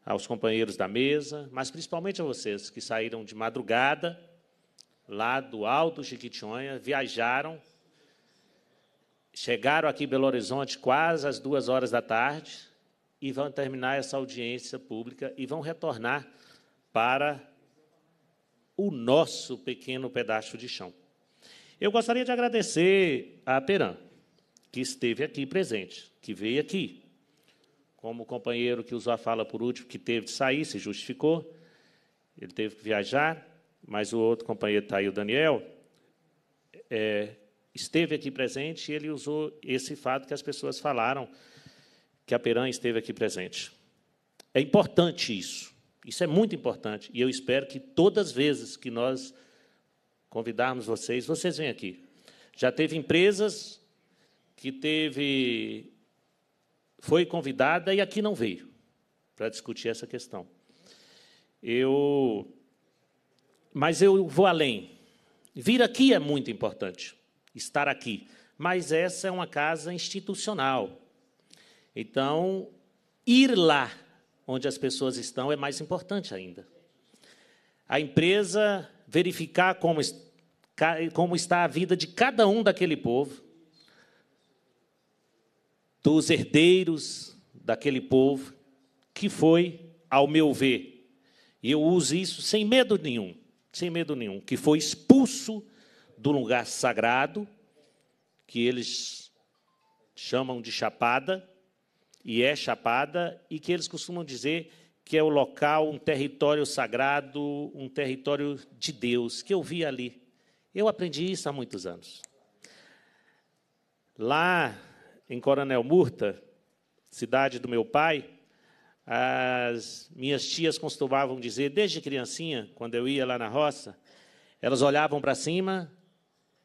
aos companheiros da mesa, mas principalmente a vocês que saíram de madrugada lá do Alto Chiquitionha, viajaram, chegaram aqui em Belo Horizonte quase às duas horas da tarde e vão terminar essa audiência pública e vão retornar para o nosso pequeno pedaço de chão. Eu gostaria de agradecer a Peran, que esteve aqui presente, que veio aqui, como o companheiro que usou a fala por último, que teve de sair, se justificou, ele teve que viajar, mas o outro companheiro está aí, o Daniel, é, esteve aqui presente e ele usou esse fato que as pessoas falaram, que a Peran esteve aqui presente. É importante isso. Isso é muito importante e eu espero que todas as vezes que nós convidarmos vocês, vocês venham aqui. Já teve empresas que teve foi convidada e aqui não veio para discutir essa questão. Eu mas eu vou além. Vir aqui é muito importante, estar aqui, mas essa é uma casa institucional. Então, ir lá onde as pessoas estão é mais importante ainda. A empresa verificar como, como está a vida de cada um daquele povo, dos herdeiros daquele povo, que foi, ao meu ver, e eu uso isso sem medo nenhum, sem medo nenhum, que foi expulso do lugar sagrado, que eles chamam de chapada, e é Chapada, e que eles costumam dizer que é o local, um território sagrado, um território de Deus, que eu vi ali. Eu aprendi isso há muitos anos. Lá em Coronel Murta, cidade do meu pai, as minhas tias costumavam dizer, desde criancinha, quando eu ia lá na roça, elas olhavam para cima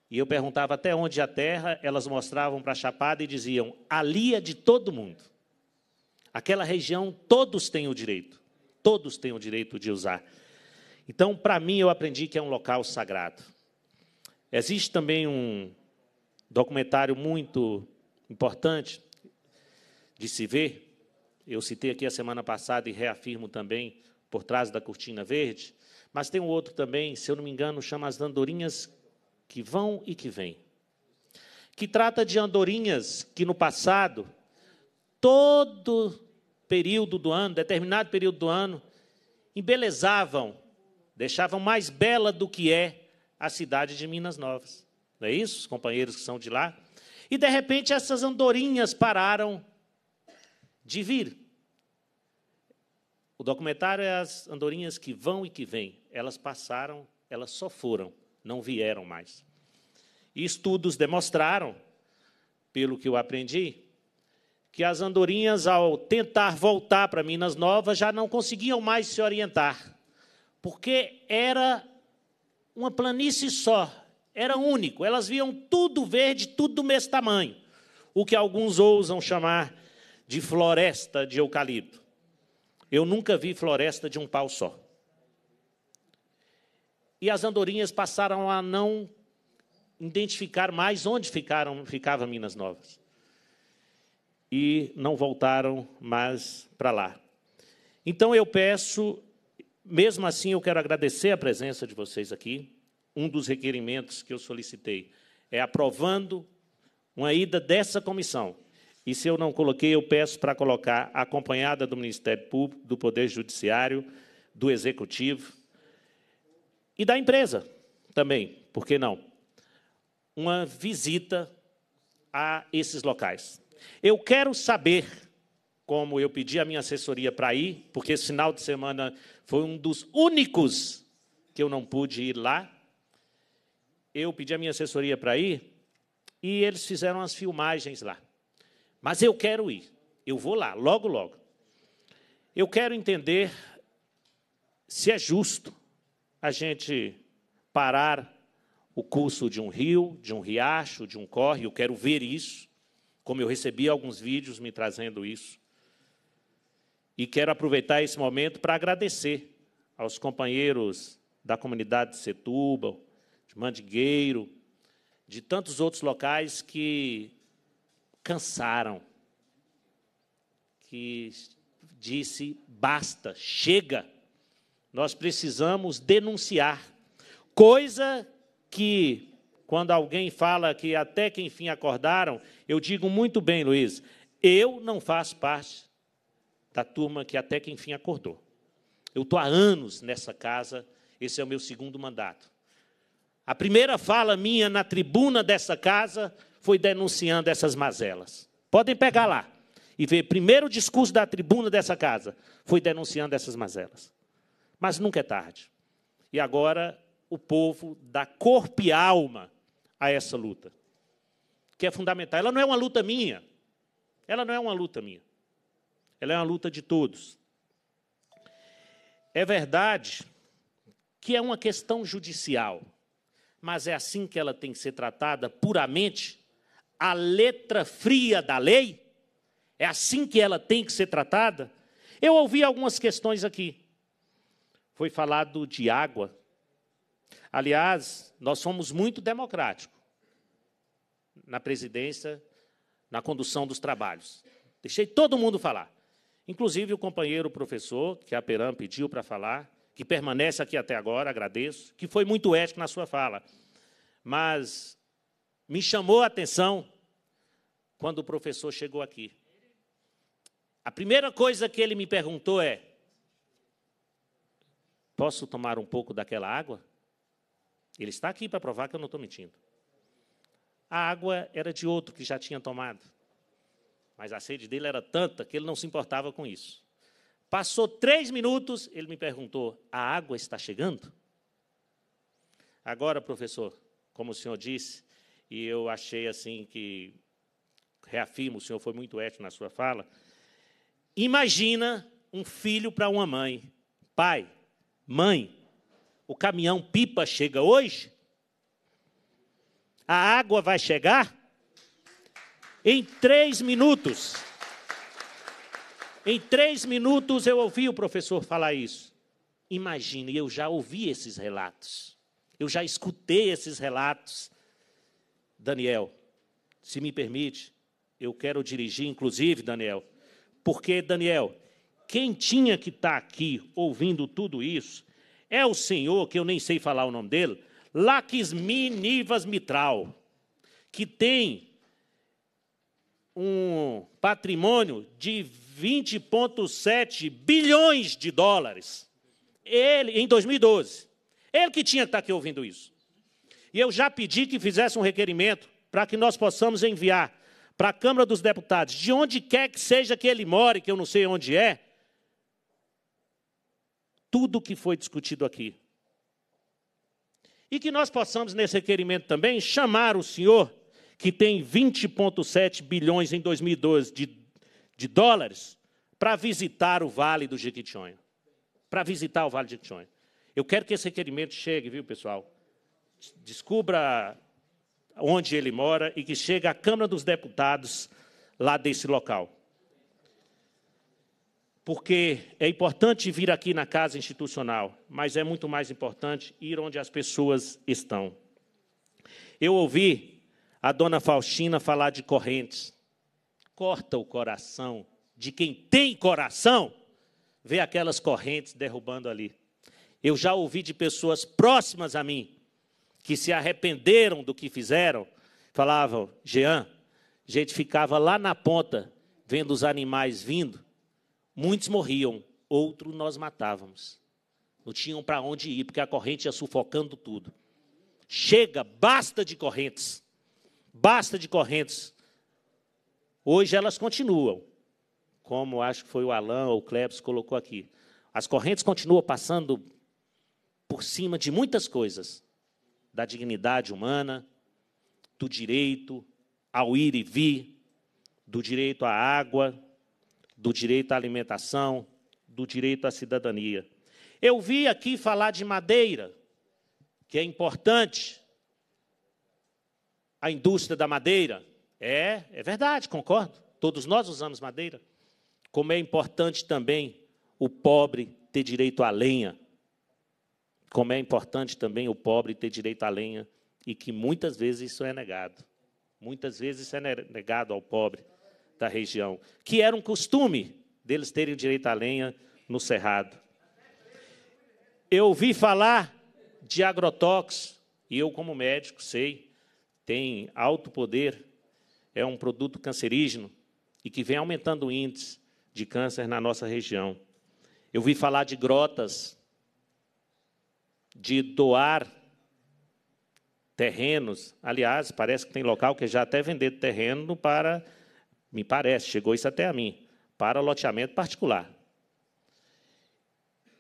e eu perguntava até onde a terra, elas mostravam para a chapada e diziam: ali é de todo mundo. Aquela região, todos têm o direito. Todos têm o direito de usar. Então, para mim, eu aprendi que é um local sagrado. Existe também um documentário muito importante de se ver. Eu citei aqui a semana passada e reafirmo também por trás da cortina verde. Mas tem um outro também, se eu não me engano, chama as andorinhas que vão e que vêm, que trata de andorinhas que no passado todo período do ano, determinado período do ano, embelezavam, deixavam mais bela do que é a cidade de Minas Novas. Não é isso, os companheiros que são de lá? E de repente essas andorinhas pararam de vir. O documentário é as andorinhas que vão e que vêm. Elas passaram, elas só foram, não vieram mais. E estudos demonstraram, pelo que eu aprendi, que as andorinhas, ao tentar voltar para Minas Novas, já não conseguiam mais se orientar, porque era uma planície só, era único. Elas viam tudo verde, tudo do mesmo tamanho, o que alguns ousam chamar de floresta de eucalipto. Eu nunca vi floresta de um pau só. E as andorinhas passaram a não identificar mais onde ficaram, ficava Minas Novas e não voltaram mais para lá. Então eu peço, mesmo assim, eu quero agradecer a presença de vocês aqui. Um dos requerimentos que eu solicitei é aprovando uma ida dessa comissão. E se eu não coloquei, eu peço para colocar acompanhada do Ministério Público, do Poder Judiciário, do Executivo e da empresa também, por que não? Uma visita a esses locais. Eu quero saber, como eu pedi a minha assessoria para ir, porque esse final de semana foi um dos únicos que eu não pude ir lá. Eu pedi a minha assessoria para ir e eles fizeram as filmagens lá. Mas eu quero ir, eu vou lá, logo, logo. Eu quero entender se é justo a gente parar o curso de um rio, de um riacho, de um corre, eu quero ver isso como eu recebi alguns vídeos me trazendo isso. E quero aproveitar esse momento para agradecer aos companheiros da comunidade de Setúbal, de Mandigueiro, de tantos outros locais que cansaram, que disse basta, chega. Nós precisamos denunciar coisa que quando alguém fala que até que enfim acordaram, eu digo muito bem, Luiz, eu não faço parte da turma que até que enfim acordou. Eu estou há anos nessa casa, esse é o meu segundo mandato. A primeira fala minha na tribuna dessa casa foi denunciando essas mazelas. Podem pegar lá e ver. Primeiro discurso da tribuna dessa casa foi denunciando essas mazelas. Mas nunca é tarde. E agora o povo dá corpo e alma a essa luta, que é fundamental. Ela não é uma luta minha. Ela não é uma luta minha. Ela é uma luta de todos. É verdade que é uma questão judicial, mas é assim que ela tem que ser tratada puramente a letra fria da lei? É assim que ela tem que ser tratada? Eu ouvi algumas questões aqui. Foi falado de água, Aliás, nós somos muito democráticos na presidência, na condução dos trabalhos. Deixei todo mundo falar. Inclusive o companheiro professor, que a Peram pediu para falar, que permanece aqui até agora, agradeço, que foi muito ético na sua fala. Mas me chamou a atenção quando o professor chegou aqui. A primeira coisa que ele me perguntou é: Posso tomar um pouco daquela água? Ele está aqui para provar que eu não estou mentindo. A água era de outro que já tinha tomado. Mas a sede dele era tanta que ele não se importava com isso. Passou três minutos, ele me perguntou: a água está chegando? Agora, professor, como o senhor disse, e eu achei assim que reafirmo, o senhor foi muito ético na sua fala. Imagina um filho para uma mãe. Pai, mãe, o caminhão pipa chega hoje? A água vai chegar? Em três minutos. Em três minutos eu ouvi o professor falar isso. Imagine, eu já ouvi esses relatos. Eu já escutei esses relatos. Daniel, se me permite, eu quero dirigir, inclusive, Daniel, porque, Daniel, quem tinha que estar tá aqui ouvindo tudo isso é o senhor, que eu nem sei falar o nome dele, Lakismi Nivas Mitral, que tem um patrimônio de 20,7 bilhões de dólares. Ele, em 2012. Ele que tinha que estar aqui ouvindo isso. E eu já pedi que fizesse um requerimento para que nós possamos enviar para a Câmara dos Deputados, de onde quer que seja que ele more, que eu não sei onde é, tudo o que foi discutido aqui. E que nós possamos, nesse requerimento também, chamar o senhor, que tem 20,7 bilhões em 2012 de, de dólares, para visitar o Vale do Jequitinhonha. Para visitar o Vale do Jequitinhonha. Eu quero que esse requerimento chegue, viu, pessoal? Descubra onde ele mora e que chegue à Câmara dos Deputados lá desse local porque é importante vir aqui na casa institucional, mas é muito mais importante ir onde as pessoas estão. Eu ouvi a dona Faustina falar de correntes. Corta o coração de quem tem coração ver aquelas correntes derrubando ali. Eu já ouvi de pessoas próximas a mim que se arrependeram do que fizeram, falavam, Jean, a gente ficava lá na ponta vendo os animais vindo Muitos morriam, outros nós matávamos. Não tinham para onde ir, porque a corrente ia sufocando tudo. Chega, basta de correntes. Basta de correntes. Hoje elas continuam, como acho que foi o Alain ou o Klebs colocou aqui. As correntes continuam passando por cima de muitas coisas, da dignidade humana, do direito ao ir e vir, do direito à água, do direito à alimentação, do direito à cidadania. Eu vi aqui falar de madeira, que é importante, a indústria da madeira. É, é verdade, concordo. Todos nós usamos madeira. Como é importante também o pobre ter direito à lenha. Como é importante também o pobre ter direito à lenha e que muitas vezes isso é negado. Muitas vezes isso é negado ao pobre da região, que era um costume deles terem direito à lenha no cerrado. Eu ouvi falar de agrotóxicos, e eu, como médico, sei, tem alto poder, é um produto cancerígeno e que vem aumentando o índice de câncer na nossa região. Eu ouvi falar de grotas, de doar terrenos. Aliás, parece que tem local que já até vendeu terreno para me parece, chegou isso até a mim, para loteamento particular.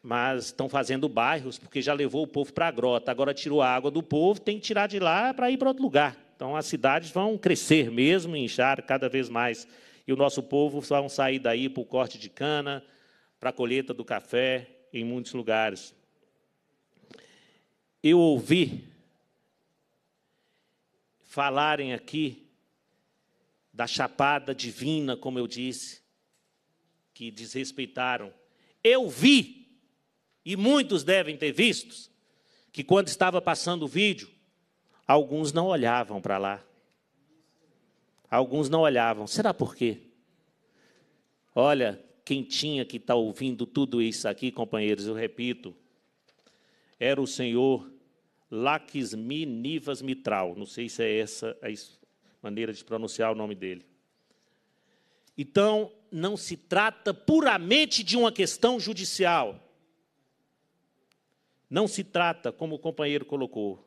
Mas estão fazendo bairros porque já levou o povo para a grota, agora tirou a água do povo, tem que tirar de lá para ir para outro lugar. Então as cidades vão crescer mesmo, inchar cada vez mais. E o nosso povo vão sair daí para o corte de cana, para a colheita do café, em muitos lugares. Eu ouvi falarem aqui da chapada divina, como eu disse, que desrespeitaram. Eu vi, e muitos devem ter visto, que quando estava passando o vídeo, alguns não olhavam para lá. Alguns não olhavam. Será por quê? Olha, quem tinha que estar tá ouvindo tudo isso aqui, companheiros, eu repito, era o senhor Laxmi Nivas Mitral. Não sei se é essa a é maneira de pronunciar o nome dele. Então, não se trata puramente de uma questão judicial. Não se trata, como o companheiro colocou,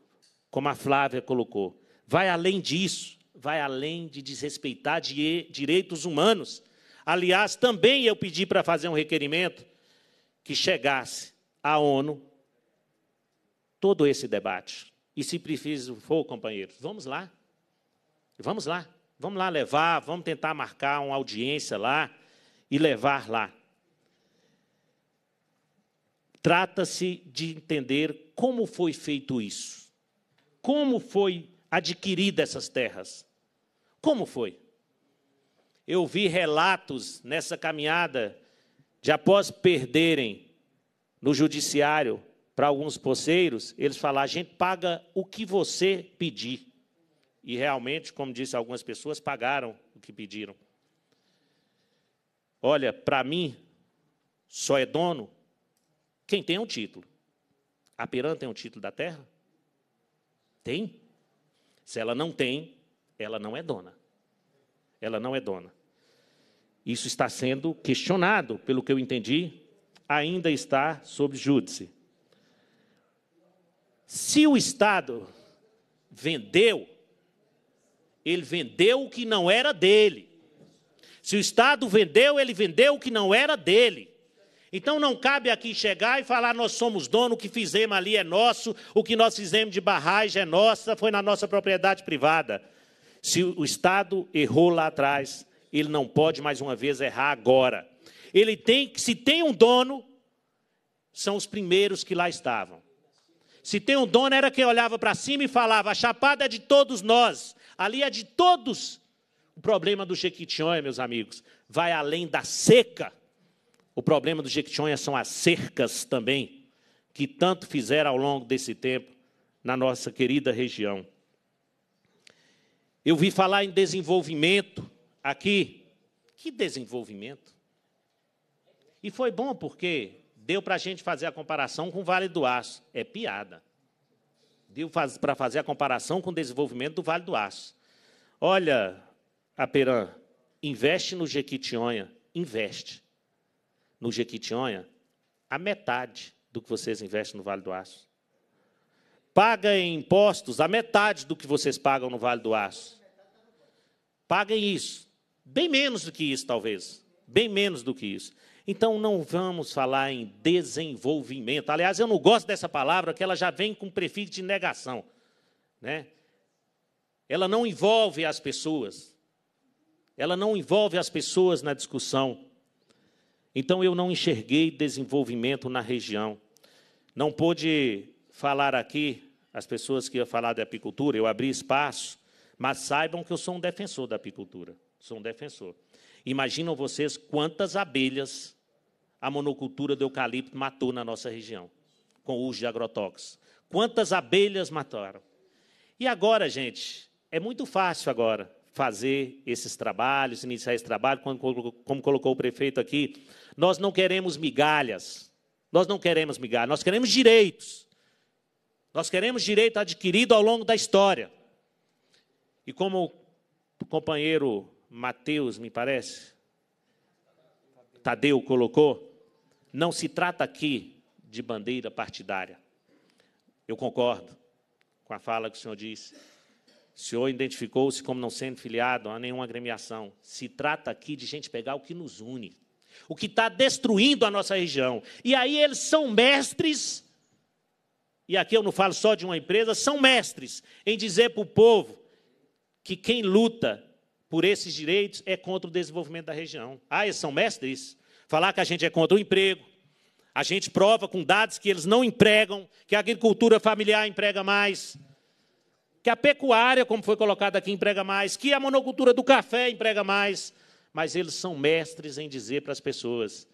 como a Flávia colocou. Vai além disso, vai além de desrespeitar de direitos humanos. Aliás, também eu pedi para fazer um requerimento que chegasse à ONU todo esse debate. E se preciso for, companheiros, vamos lá. Vamos lá, vamos lá levar, vamos tentar marcar uma audiência lá e levar lá. Trata-se de entender como foi feito isso. Como foi adquirida essas terras? Como foi? Eu vi relatos nessa caminhada de após perderem no judiciário para alguns poceiros, eles falaram: a gente paga o que você pedir. E realmente, como disse algumas pessoas, pagaram o que pediram. Olha, para mim, só é dono quem tem um título. A Peran tem um título da terra? Tem. Se ela não tem, ela não é dona. Ela não é dona. Isso está sendo questionado, pelo que eu entendi, ainda está sob júdice. Se o Estado vendeu ele vendeu o que não era dele. Se o Estado vendeu, ele vendeu o que não era dele. Então não cabe aqui chegar e falar nós somos dono, o que fizemos ali é nosso, o que nós fizemos de barragem é nossa, foi na nossa propriedade privada. Se o Estado errou lá atrás, ele não pode mais uma vez errar agora. Ele tem que se tem um dono, são os primeiros que lá estavam. Se tem um dono era quem olhava para cima e falava: "A chapada é de todos nós. Ali é de todos. O problema do Jequitinhonha, meus amigos, vai além da seca. O problema do Jequitinhonha são as cercas também, que tanto fizeram ao longo desse tempo na nossa querida região. Eu vi falar em desenvolvimento aqui. Que desenvolvimento? E foi bom porque deu para a gente fazer a comparação com o Vale do Aço. É piada faz, para fazer a comparação com o desenvolvimento do Vale do Aço. Olha, Aperan, investe no Jequitinhonha, investe. No Jequitinhonha, a metade do que vocês investem no Vale do Aço. Paga em impostos a metade do que vocês pagam no Vale do Aço. Paguem isso. Bem menos do que isso, talvez. Bem menos do que isso. Então não vamos falar em desenvolvimento. Aliás, eu não gosto dessa palavra, que ela já vem com prefixo de negação, né? Ela não envolve as pessoas. Ela não envolve as pessoas na discussão. Então eu não enxerguei desenvolvimento na região. Não pude falar aqui as pessoas que iam falar de apicultura, eu abri espaço, mas saibam que eu sou um defensor da apicultura. Sou um defensor. Imaginam vocês quantas abelhas a monocultura do eucalipto matou na nossa região, com o uso de agrotóxicos. Quantas abelhas mataram? E agora, gente, é muito fácil agora fazer esses trabalhos, iniciar esse trabalho, como colocou o prefeito aqui. Nós não queremos migalhas. Nós não queremos migalhas, nós queremos direitos. Nós queremos direito adquirido ao longo da história. E como o companheiro Mateus, me parece, Tadeu colocou, não se trata aqui de bandeira partidária. Eu concordo com a fala que o senhor disse. O senhor identificou-se como não sendo filiado a nenhuma agremiação. Se trata aqui de gente pegar o que nos une, o que está destruindo a nossa região. E aí eles são mestres, e aqui eu não falo só de uma empresa, são mestres em dizer para o povo que quem luta por esses direitos é contra o desenvolvimento da região. Ah, eles são mestres? Falar que a gente é contra o emprego. A gente prova com dados que eles não empregam, que a agricultura familiar emprega mais, que a pecuária, como foi colocado aqui, emprega mais, que a monocultura do café emprega mais. Mas eles são mestres em dizer para as pessoas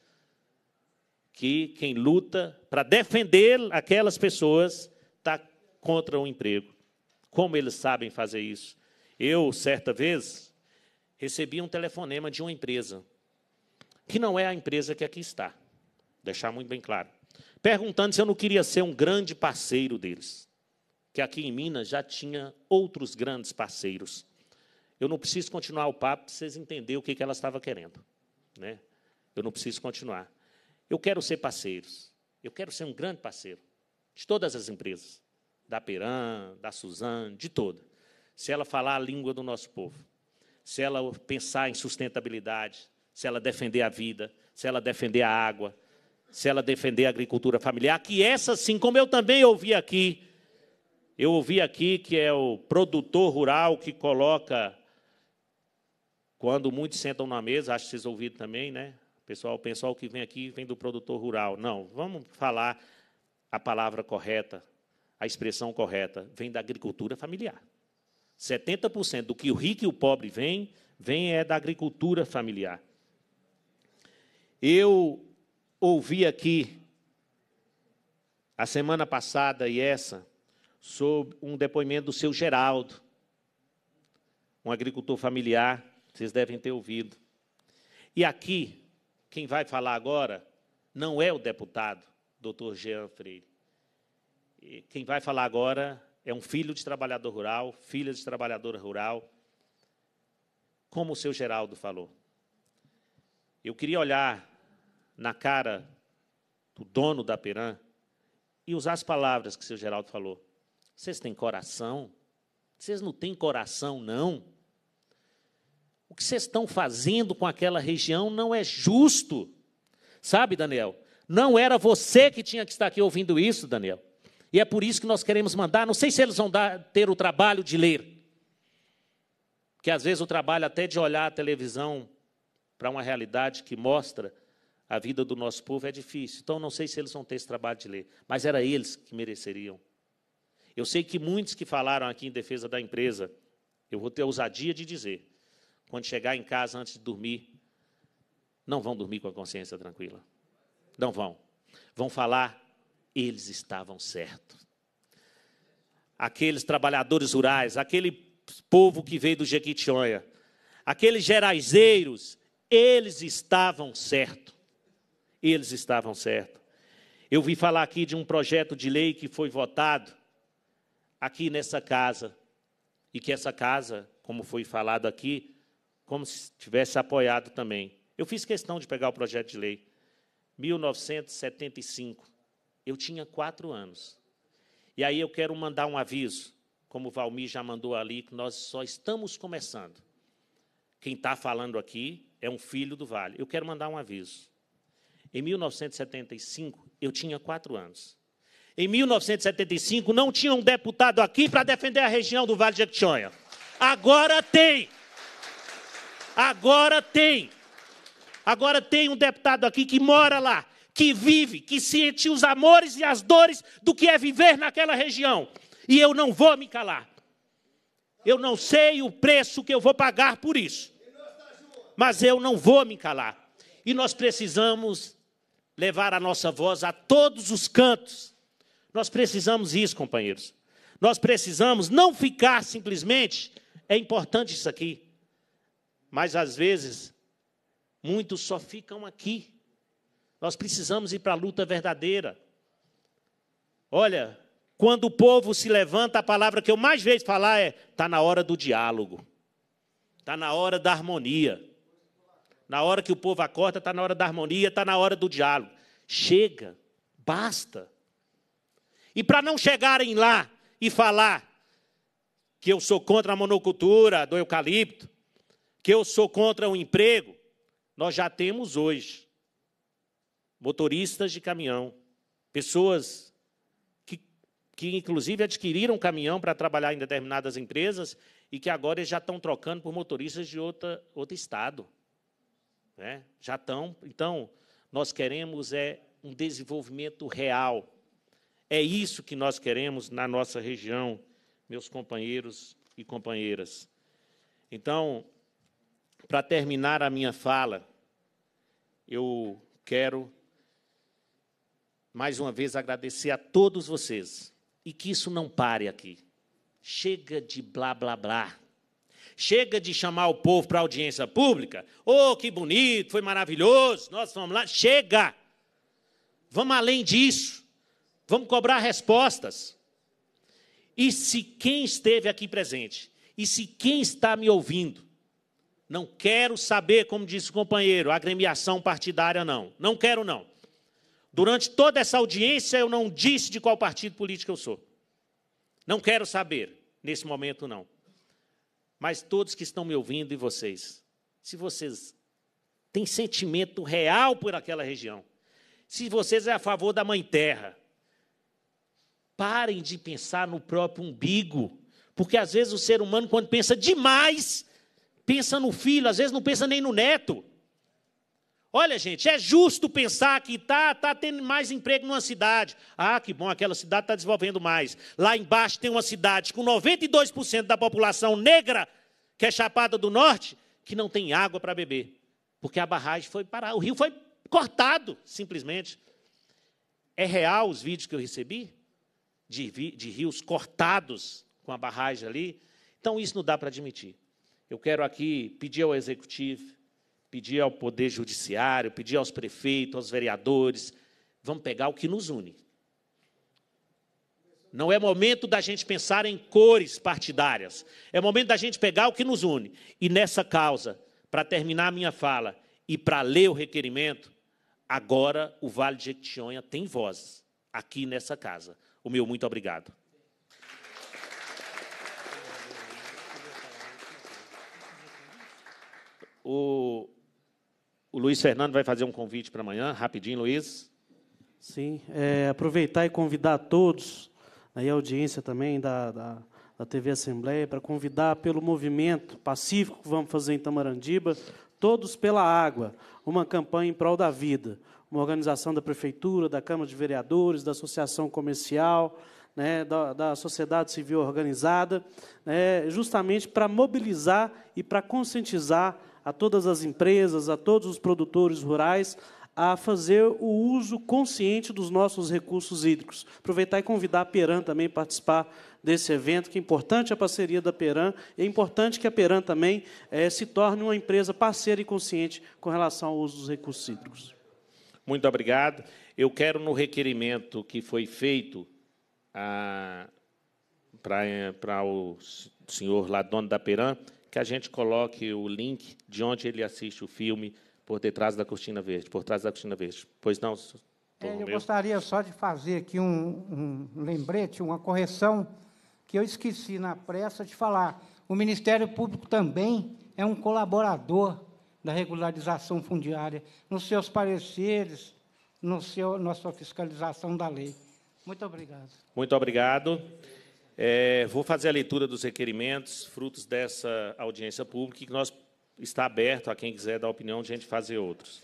que quem luta para defender aquelas pessoas está contra o emprego. Como eles sabem fazer isso? Eu, certa vez, recebi um telefonema de uma empresa, que não é a empresa que aqui está, deixar muito bem claro, perguntando se eu não queria ser um grande parceiro deles, que aqui em Minas já tinha outros grandes parceiros. Eu não preciso continuar o papo para vocês entenderem o que, que ela estava querendo. Né? Eu não preciso continuar. Eu quero ser parceiros. Eu quero ser um grande parceiro de todas as empresas, da Peran, da Suzane, de toda. Se ela falar a língua do nosso povo se ela pensar em sustentabilidade, se ela defender a vida, se ela defender a água, se ela defender a agricultura familiar, que essa sim, como eu também ouvi aqui, eu ouvi aqui que é o produtor rural que coloca, quando muitos sentam na mesa, acho que vocês ouviram também, né? Pessoal, o pessoal que vem aqui vem do produtor rural. Não, vamos falar a palavra correta, a expressão correta, vem da agricultura familiar. 70% do que o rico e o pobre vem vem é da agricultura familiar. Eu ouvi aqui, a semana passada e essa, sobre um depoimento do seu Geraldo, um agricultor familiar, vocês devem ter ouvido. E aqui, quem vai falar agora não é o deputado, doutor Jean Freire. Quem vai falar agora é um filho de trabalhador rural, filha de trabalhadora rural, como o seu Geraldo falou. Eu queria olhar na cara do dono da Peran e usar as palavras que o seu Geraldo falou. Vocês têm coração? Vocês não têm coração, não? O que vocês estão fazendo com aquela região não é justo. Sabe, Daniel? Não era você que tinha que estar aqui ouvindo isso, Daniel. E é por isso que nós queremos mandar. Não sei se eles vão dar, ter o trabalho de ler. Porque às vezes o trabalho até de olhar a televisão para uma realidade que mostra a vida do nosso povo é difícil. Então não sei se eles vão ter esse trabalho de ler. Mas era eles que mereceriam. Eu sei que muitos que falaram aqui em defesa da empresa, eu vou ter a ousadia de dizer, quando chegar em casa antes de dormir, não vão dormir com a consciência tranquila. Não vão. Vão falar eles estavam certos. Aqueles trabalhadores rurais, aquele povo que veio do Jequitinhonha, aqueles geraizeiros, eles estavam certos. Eles estavam certos. Eu vi falar aqui de um projeto de lei que foi votado aqui nessa casa, e que essa casa, como foi falado aqui, como se tivesse apoiado também. Eu fiz questão de pegar o projeto de lei 1975 eu tinha quatro anos. E aí eu quero mandar um aviso, como o Valmir já mandou ali, que nós só estamos começando. Quem está falando aqui é um filho do Vale. Eu quero mandar um aviso. Em 1975, eu tinha quatro anos. Em 1975, não tinha um deputado aqui para defender a região do Vale de Jequitinhonha. Agora tem. Agora tem. Agora tem um deputado aqui que mora lá que vive, que sente os amores e as dores do que é viver naquela região. E eu não vou me calar. Eu não sei o preço que eu vou pagar por isso. Mas eu não vou me calar. E nós precisamos levar a nossa voz a todos os cantos. Nós precisamos isso, companheiros. Nós precisamos não ficar simplesmente. É importante isso aqui. Mas às vezes, muitos só ficam aqui nós precisamos ir para a luta verdadeira. Olha, quando o povo se levanta, a palavra que eu mais vejo falar é: está na hora do diálogo, está na hora da harmonia. Na hora que o povo acorda, está na hora da harmonia, está na hora do diálogo. Chega, basta. E para não chegarem lá e falar que eu sou contra a monocultura do eucalipto, que eu sou contra o emprego, nós já temos hoje motoristas de caminhão, pessoas que, que inclusive adquiriram caminhão para trabalhar em determinadas empresas e que agora já estão trocando por motoristas de outra, outro estado. Né? Já estão. Então, nós queremos é um desenvolvimento real. É isso que nós queremos na nossa região, meus companheiros e companheiras. Então, para terminar a minha fala, eu quero mais uma vez agradecer a todos vocês e que isso não pare aqui. Chega de blá blá blá. Chega de chamar o povo para audiência pública. Oh, que bonito, foi maravilhoso. Nós vamos lá. Chega. Vamos além disso. Vamos cobrar respostas. E se quem esteve aqui presente, e se quem está me ouvindo, não quero saber, como disse o companheiro, agremiação partidária não. Não quero não. Durante toda essa audiência, eu não disse de qual partido político eu sou. Não quero saber, nesse momento, não. Mas todos que estão me ouvindo e vocês, se vocês têm sentimento real por aquela região, se vocês é a favor da Mãe Terra, parem de pensar no próprio umbigo, porque às vezes o ser humano, quando pensa demais, pensa no filho, às vezes não pensa nem no neto. Olha, gente, é justo pensar que está tá tendo mais emprego numa cidade. Ah, que bom, aquela cidade está desenvolvendo mais. Lá embaixo tem uma cidade com 92% da população negra, que é Chapada do Norte, que não tem água para beber, porque a barragem foi parar, o rio foi cortado, simplesmente. É real os vídeos que eu recebi de, de rios cortados com a barragem ali? Então, isso não dá para admitir. Eu quero aqui pedir ao executivo, pedir ao Poder Judiciário, pedir aos prefeitos, aos vereadores, vamos pegar o que nos une. Não é momento da gente pensar em cores partidárias. É momento da gente pegar o que nos une. E nessa causa, para terminar a minha fala e para ler o requerimento, agora o Vale de Jequitinhonha tem voz aqui nessa casa. O meu muito obrigado. O o Luiz Fernando vai fazer um convite para amanhã, rapidinho, Luiz. Sim, é, aproveitar e convidar todos, aí né, a audiência também da, da, da TV Assembleia, para convidar pelo movimento pacífico que vamos fazer em Tamarandiba, Todos pela Água, uma campanha em prol da vida, uma organização da Prefeitura, da Câmara de Vereadores, da Associação Comercial, né, da, da, sociedade civil organizada, né, justamente para mobilizar e para conscientizar a todas as empresas, a todos os produtores rurais, a fazer o uso consciente dos nossos recursos hídricos. Aproveitar e convidar a Peran também a participar desse evento, que é importante a parceria da Peran, é importante que a Peran também é, se torne uma empresa parceira e consciente com relação ao uso dos recursos hídricos. Muito obrigado. Eu quero, no requerimento que foi feito ah, para eh, o senhor lá, dono da Peran, que a gente coloque o link de onde ele assiste o filme por detrás da cortina verde, por trás da cortina verde. Pois não, é, Eu gostaria só de fazer aqui um, um lembrete, uma correção que eu esqueci na pressa de falar. O Ministério Público também é um colaborador da regularização fundiária nos seus pareceres, no seu, na sua fiscalização da lei. Muito obrigado. Muito obrigado. É, vou fazer a leitura dos requerimentos, frutos dessa audiência pública, que nós está aberto a quem quiser dar opinião de gente fazer outros.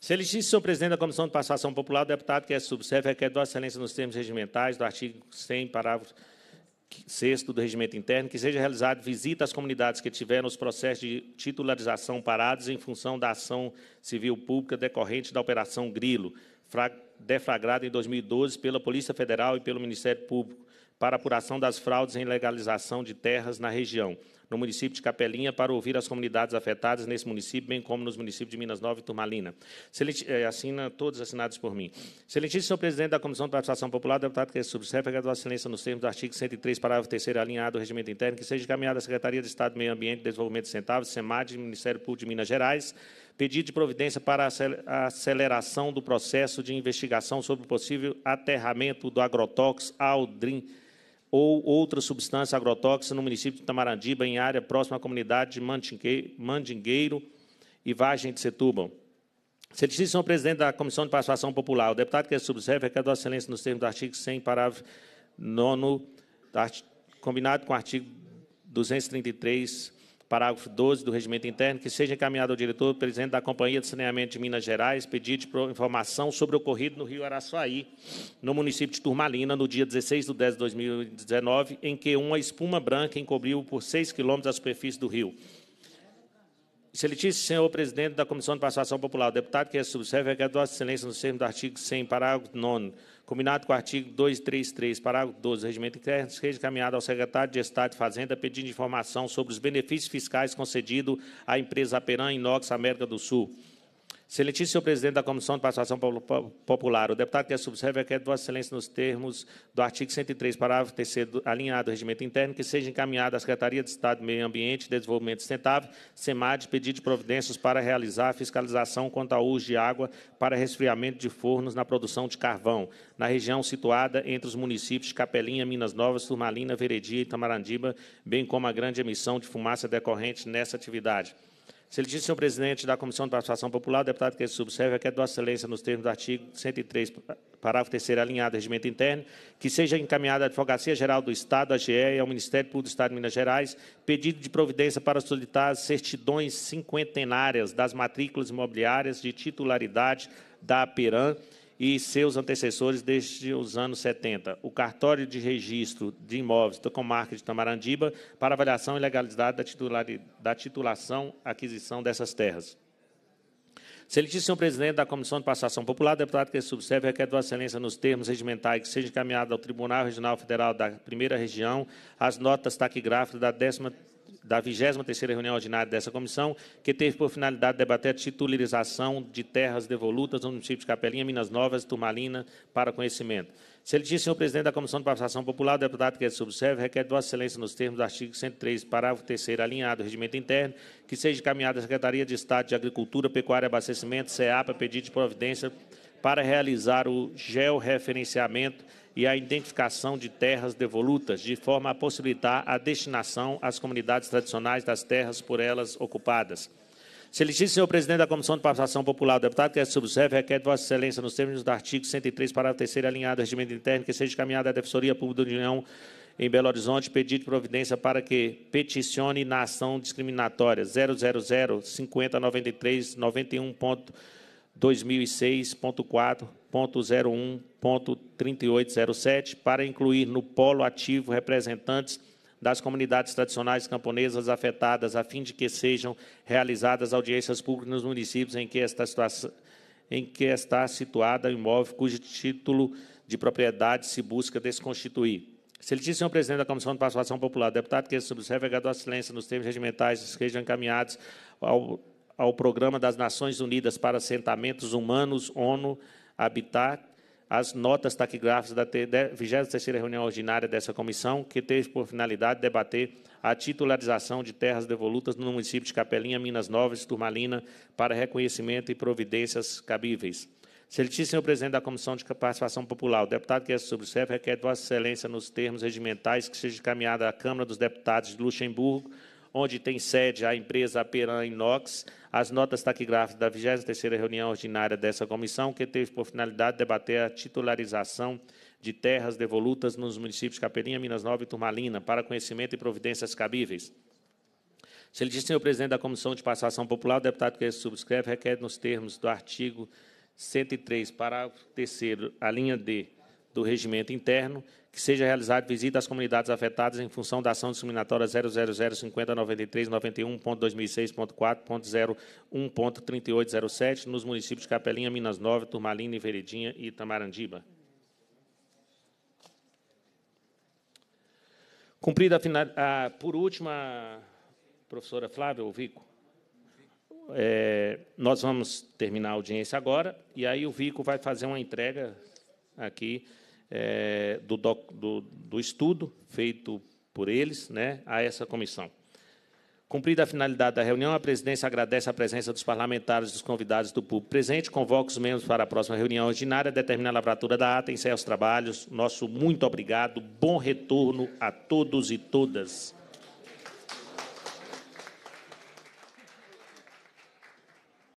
Se ele disse senhor presidente da Comissão de Passação Popular, o deputado que é subserve requer Vossa Excelência nos termos regimentais do artigo 100, parágrafo 6 do Regimento Interno, que seja realizada visita às comunidades que tiveram os processos de titularização parados em função da ação civil pública decorrente da Operação Grilo, deflagrada em 2012 pela Polícia Federal e pelo Ministério Público, para apuração das fraudes em legalização de terras na região, no município de Capelinha, para ouvir as comunidades afetadas nesse município, bem como nos municípios de Minas Nova e Turmalina. Eh, assina, todos assinados por mim. Excelentíssimo senhor presidente da Comissão de Participação Popular, deputado que agradeço a excelência nos termos do artigo 103, parágrafo 3 alinhado do Regimento Interno, que seja encaminhado à Secretaria de Estado do Meio Ambiente e Desenvolvimento Sustentável, SEMAD, Ministério Público de Minas Gerais, pedido de providência para a aceleração do processo de investigação sobre o possível aterramento do agrotóxico Aldrin ou outra substância agrotóxica no município de Tamarandiba, em área próxima à comunidade de Mandingueiro e Vargem de Setúbal. Certíssimo presidente da Comissão de Participação Popular, o deputado que é subserve requer a Excelência nos termos do artigo 100, parágrafo 9, combinado com o artigo 233 parágrafo 12 do Regimento Interno, que seja encaminhado ao diretor, presidente da Companhia de Saneamento de Minas Gerais, pedido de informação sobre o ocorrido no Rio Araçuaí, no município de Turmalina, no dia 16 de 10 de 2019, em que uma espuma branca encobriu por 6 quilômetros a superfície do rio. Excelentíssimo senhor presidente da Comissão de Participação Popular, o deputado que é subserve, requer vossa excelência no termo do artigo 100, parágrafo 9 combinado com o artigo 233, parágrafo 12 do Regimento Interno, seja encaminhado ao secretário de Estado de Fazenda pedindo informação sobre os benefícios fiscais concedidos à empresa Aperan Inox América do Sul. Excelentíssimo senhor presidente da Comissão de Participação Popular, o deputado que a é subscreve requer Vossa Excelência nos termos do artigo 103, parágrafo 3 alinhado ao regimento interno, que seja encaminhado à Secretaria de Estado do Meio Ambiente e Desenvolvimento Sustentável, SEMAD, pedido de providências para realizar a fiscalização quanto ao uso de água para resfriamento de fornos na produção de carvão, na região situada entre os municípios de Capelinha, Minas Novas, Turmalina, Veredia e Itamarandiba, bem como a grande emissão de fumaça decorrente nessa atividade. Se ele disse, senhor presidente da Comissão de Participação Popular, deputado que se subserve, requer Vossa Excelência, nos termos do artigo 103, parágrafo 3 alinhado do Regimento Interno, que seja encaminhada à Advocacia Geral do Estado, a GE, e ao Ministério Público do Estado de Minas Gerais, pedido de providência para solicitar as certidões cinquentenárias das matrículas imobiliárias de titularidade da APERAN e seus antecessores desde os anos 70, o cartório de registro de imóveis do comarca de Tamarandiba para avaliação e legalidade da, da titulação aquisição dessas terras. Celitíssimo senhor presidente da Comissão de Passação Popular, deputado que subserve, requer do Excelência, nos termos regimentais, que seja encaminhado ao Tribunal Regional Federal da Primeira Região as notas taquigráficas da décima da 23 reunião ordinária dessa comissão, que teve por finalidade debater a titularização de terras devolutas no município de Capelinha, Minas Novas e Turmalina para conhecimento. Se ele diz, senhor presidente da Comissão de Participação Popular, o deputado que ele subserve, requer Vossa Excelência, nos termos do artigo 103, parágrafo 3 alinhado do regimento interno, que seja encaminhada à Secretaria de Estado de Agricultura, Pecuária e Abastecimento, CEAPA, pedido de providência para realizar o georreferenciamento e a identificação de terras devolutas, de forma a possibilitar a destinação às comunidades tradicionais das terras por elas ocupadas. Se elegir, senhor presidente da Comissão de Participação Popular, o deputado que é subserve, requer de Vossa Excelência, nos termos do artigo 103, parágrafo 3, alinhado ao regimento interno, que seja encaminhada à Defensoria Pública da União em Belo Horizonte, pedido de providência para que peticione na ação discriminatória 000 5093 91.2006.4 1.01.3807 para incluir no polo ativo representantes das comunidades tradicionais camponesas afetadas, a fim de que sejam realizadas audiências públicas nos municípios em que esta situação, em que está situada o imóvel cujo título de propriedade se busca desconstituir. Se Excelentíssimo senhor presidente da Comissão de Participação Popular, deputado que subscreve, vereador à silêncio nos termos regimentais sejam encaminhados ao, ao Programa das Nações Unidas para Assentamentos Humanos, ONU, habitat, as notas taquigráficas da 23 reunião ordinária dessa comissão, que teve por finalidade debater a titularização de terras devolutas no município de Capelinha, Minas Novas, Turmalina, para reconhecimento e providências cabíveis. Excelentíssimo senhor presidente da Comissão de Participação Popular, o deputado que é subserve requer Vossa Excelência, nos termos regimentais, que seja encaminhada à Câmara dos Deputados de Luxemburgo, onde tem sede a empresa Peran Inox, as notas taquigráficas da 23ª reunião ordinária dessa comissão, que teve por finalidade debater a titularização de terras devolutas nos municípios de Capelinha, Minas Nova e Turmalina, para conhecimento e providências cabíveis. Se Excelentíssimo senhor presidente da Comissão de Participação Popular, o deputado que subscreve requer nos termos do artigo 103, parágrafo 3 a linha D do regimento interno, que seja realizada visita às comunidades afetadas em função da ação discriminatória 000509391.2006.4.01.3807 nos municípios de Capelinha, Minas Nova, Turmalina, Veredinha e Itamarandiba. Cumprida a, final... por último, professora Flávia Ovico. É, nós vamos terminar a audiência agora e aí o Vico vai fazer uma entrega aqui é, do, do, do estudo feito por eles né, a essa comissão. Cumprida a finalidade da reunião, a presidência agradece a presença dos parlamentares e dos convidados do público presente, convoca os membros para a próxima reunião ordinária, determina a lavratura da ata, encerra os trabalhos. Nosso muito obrigado, bom retorno a todos e todas.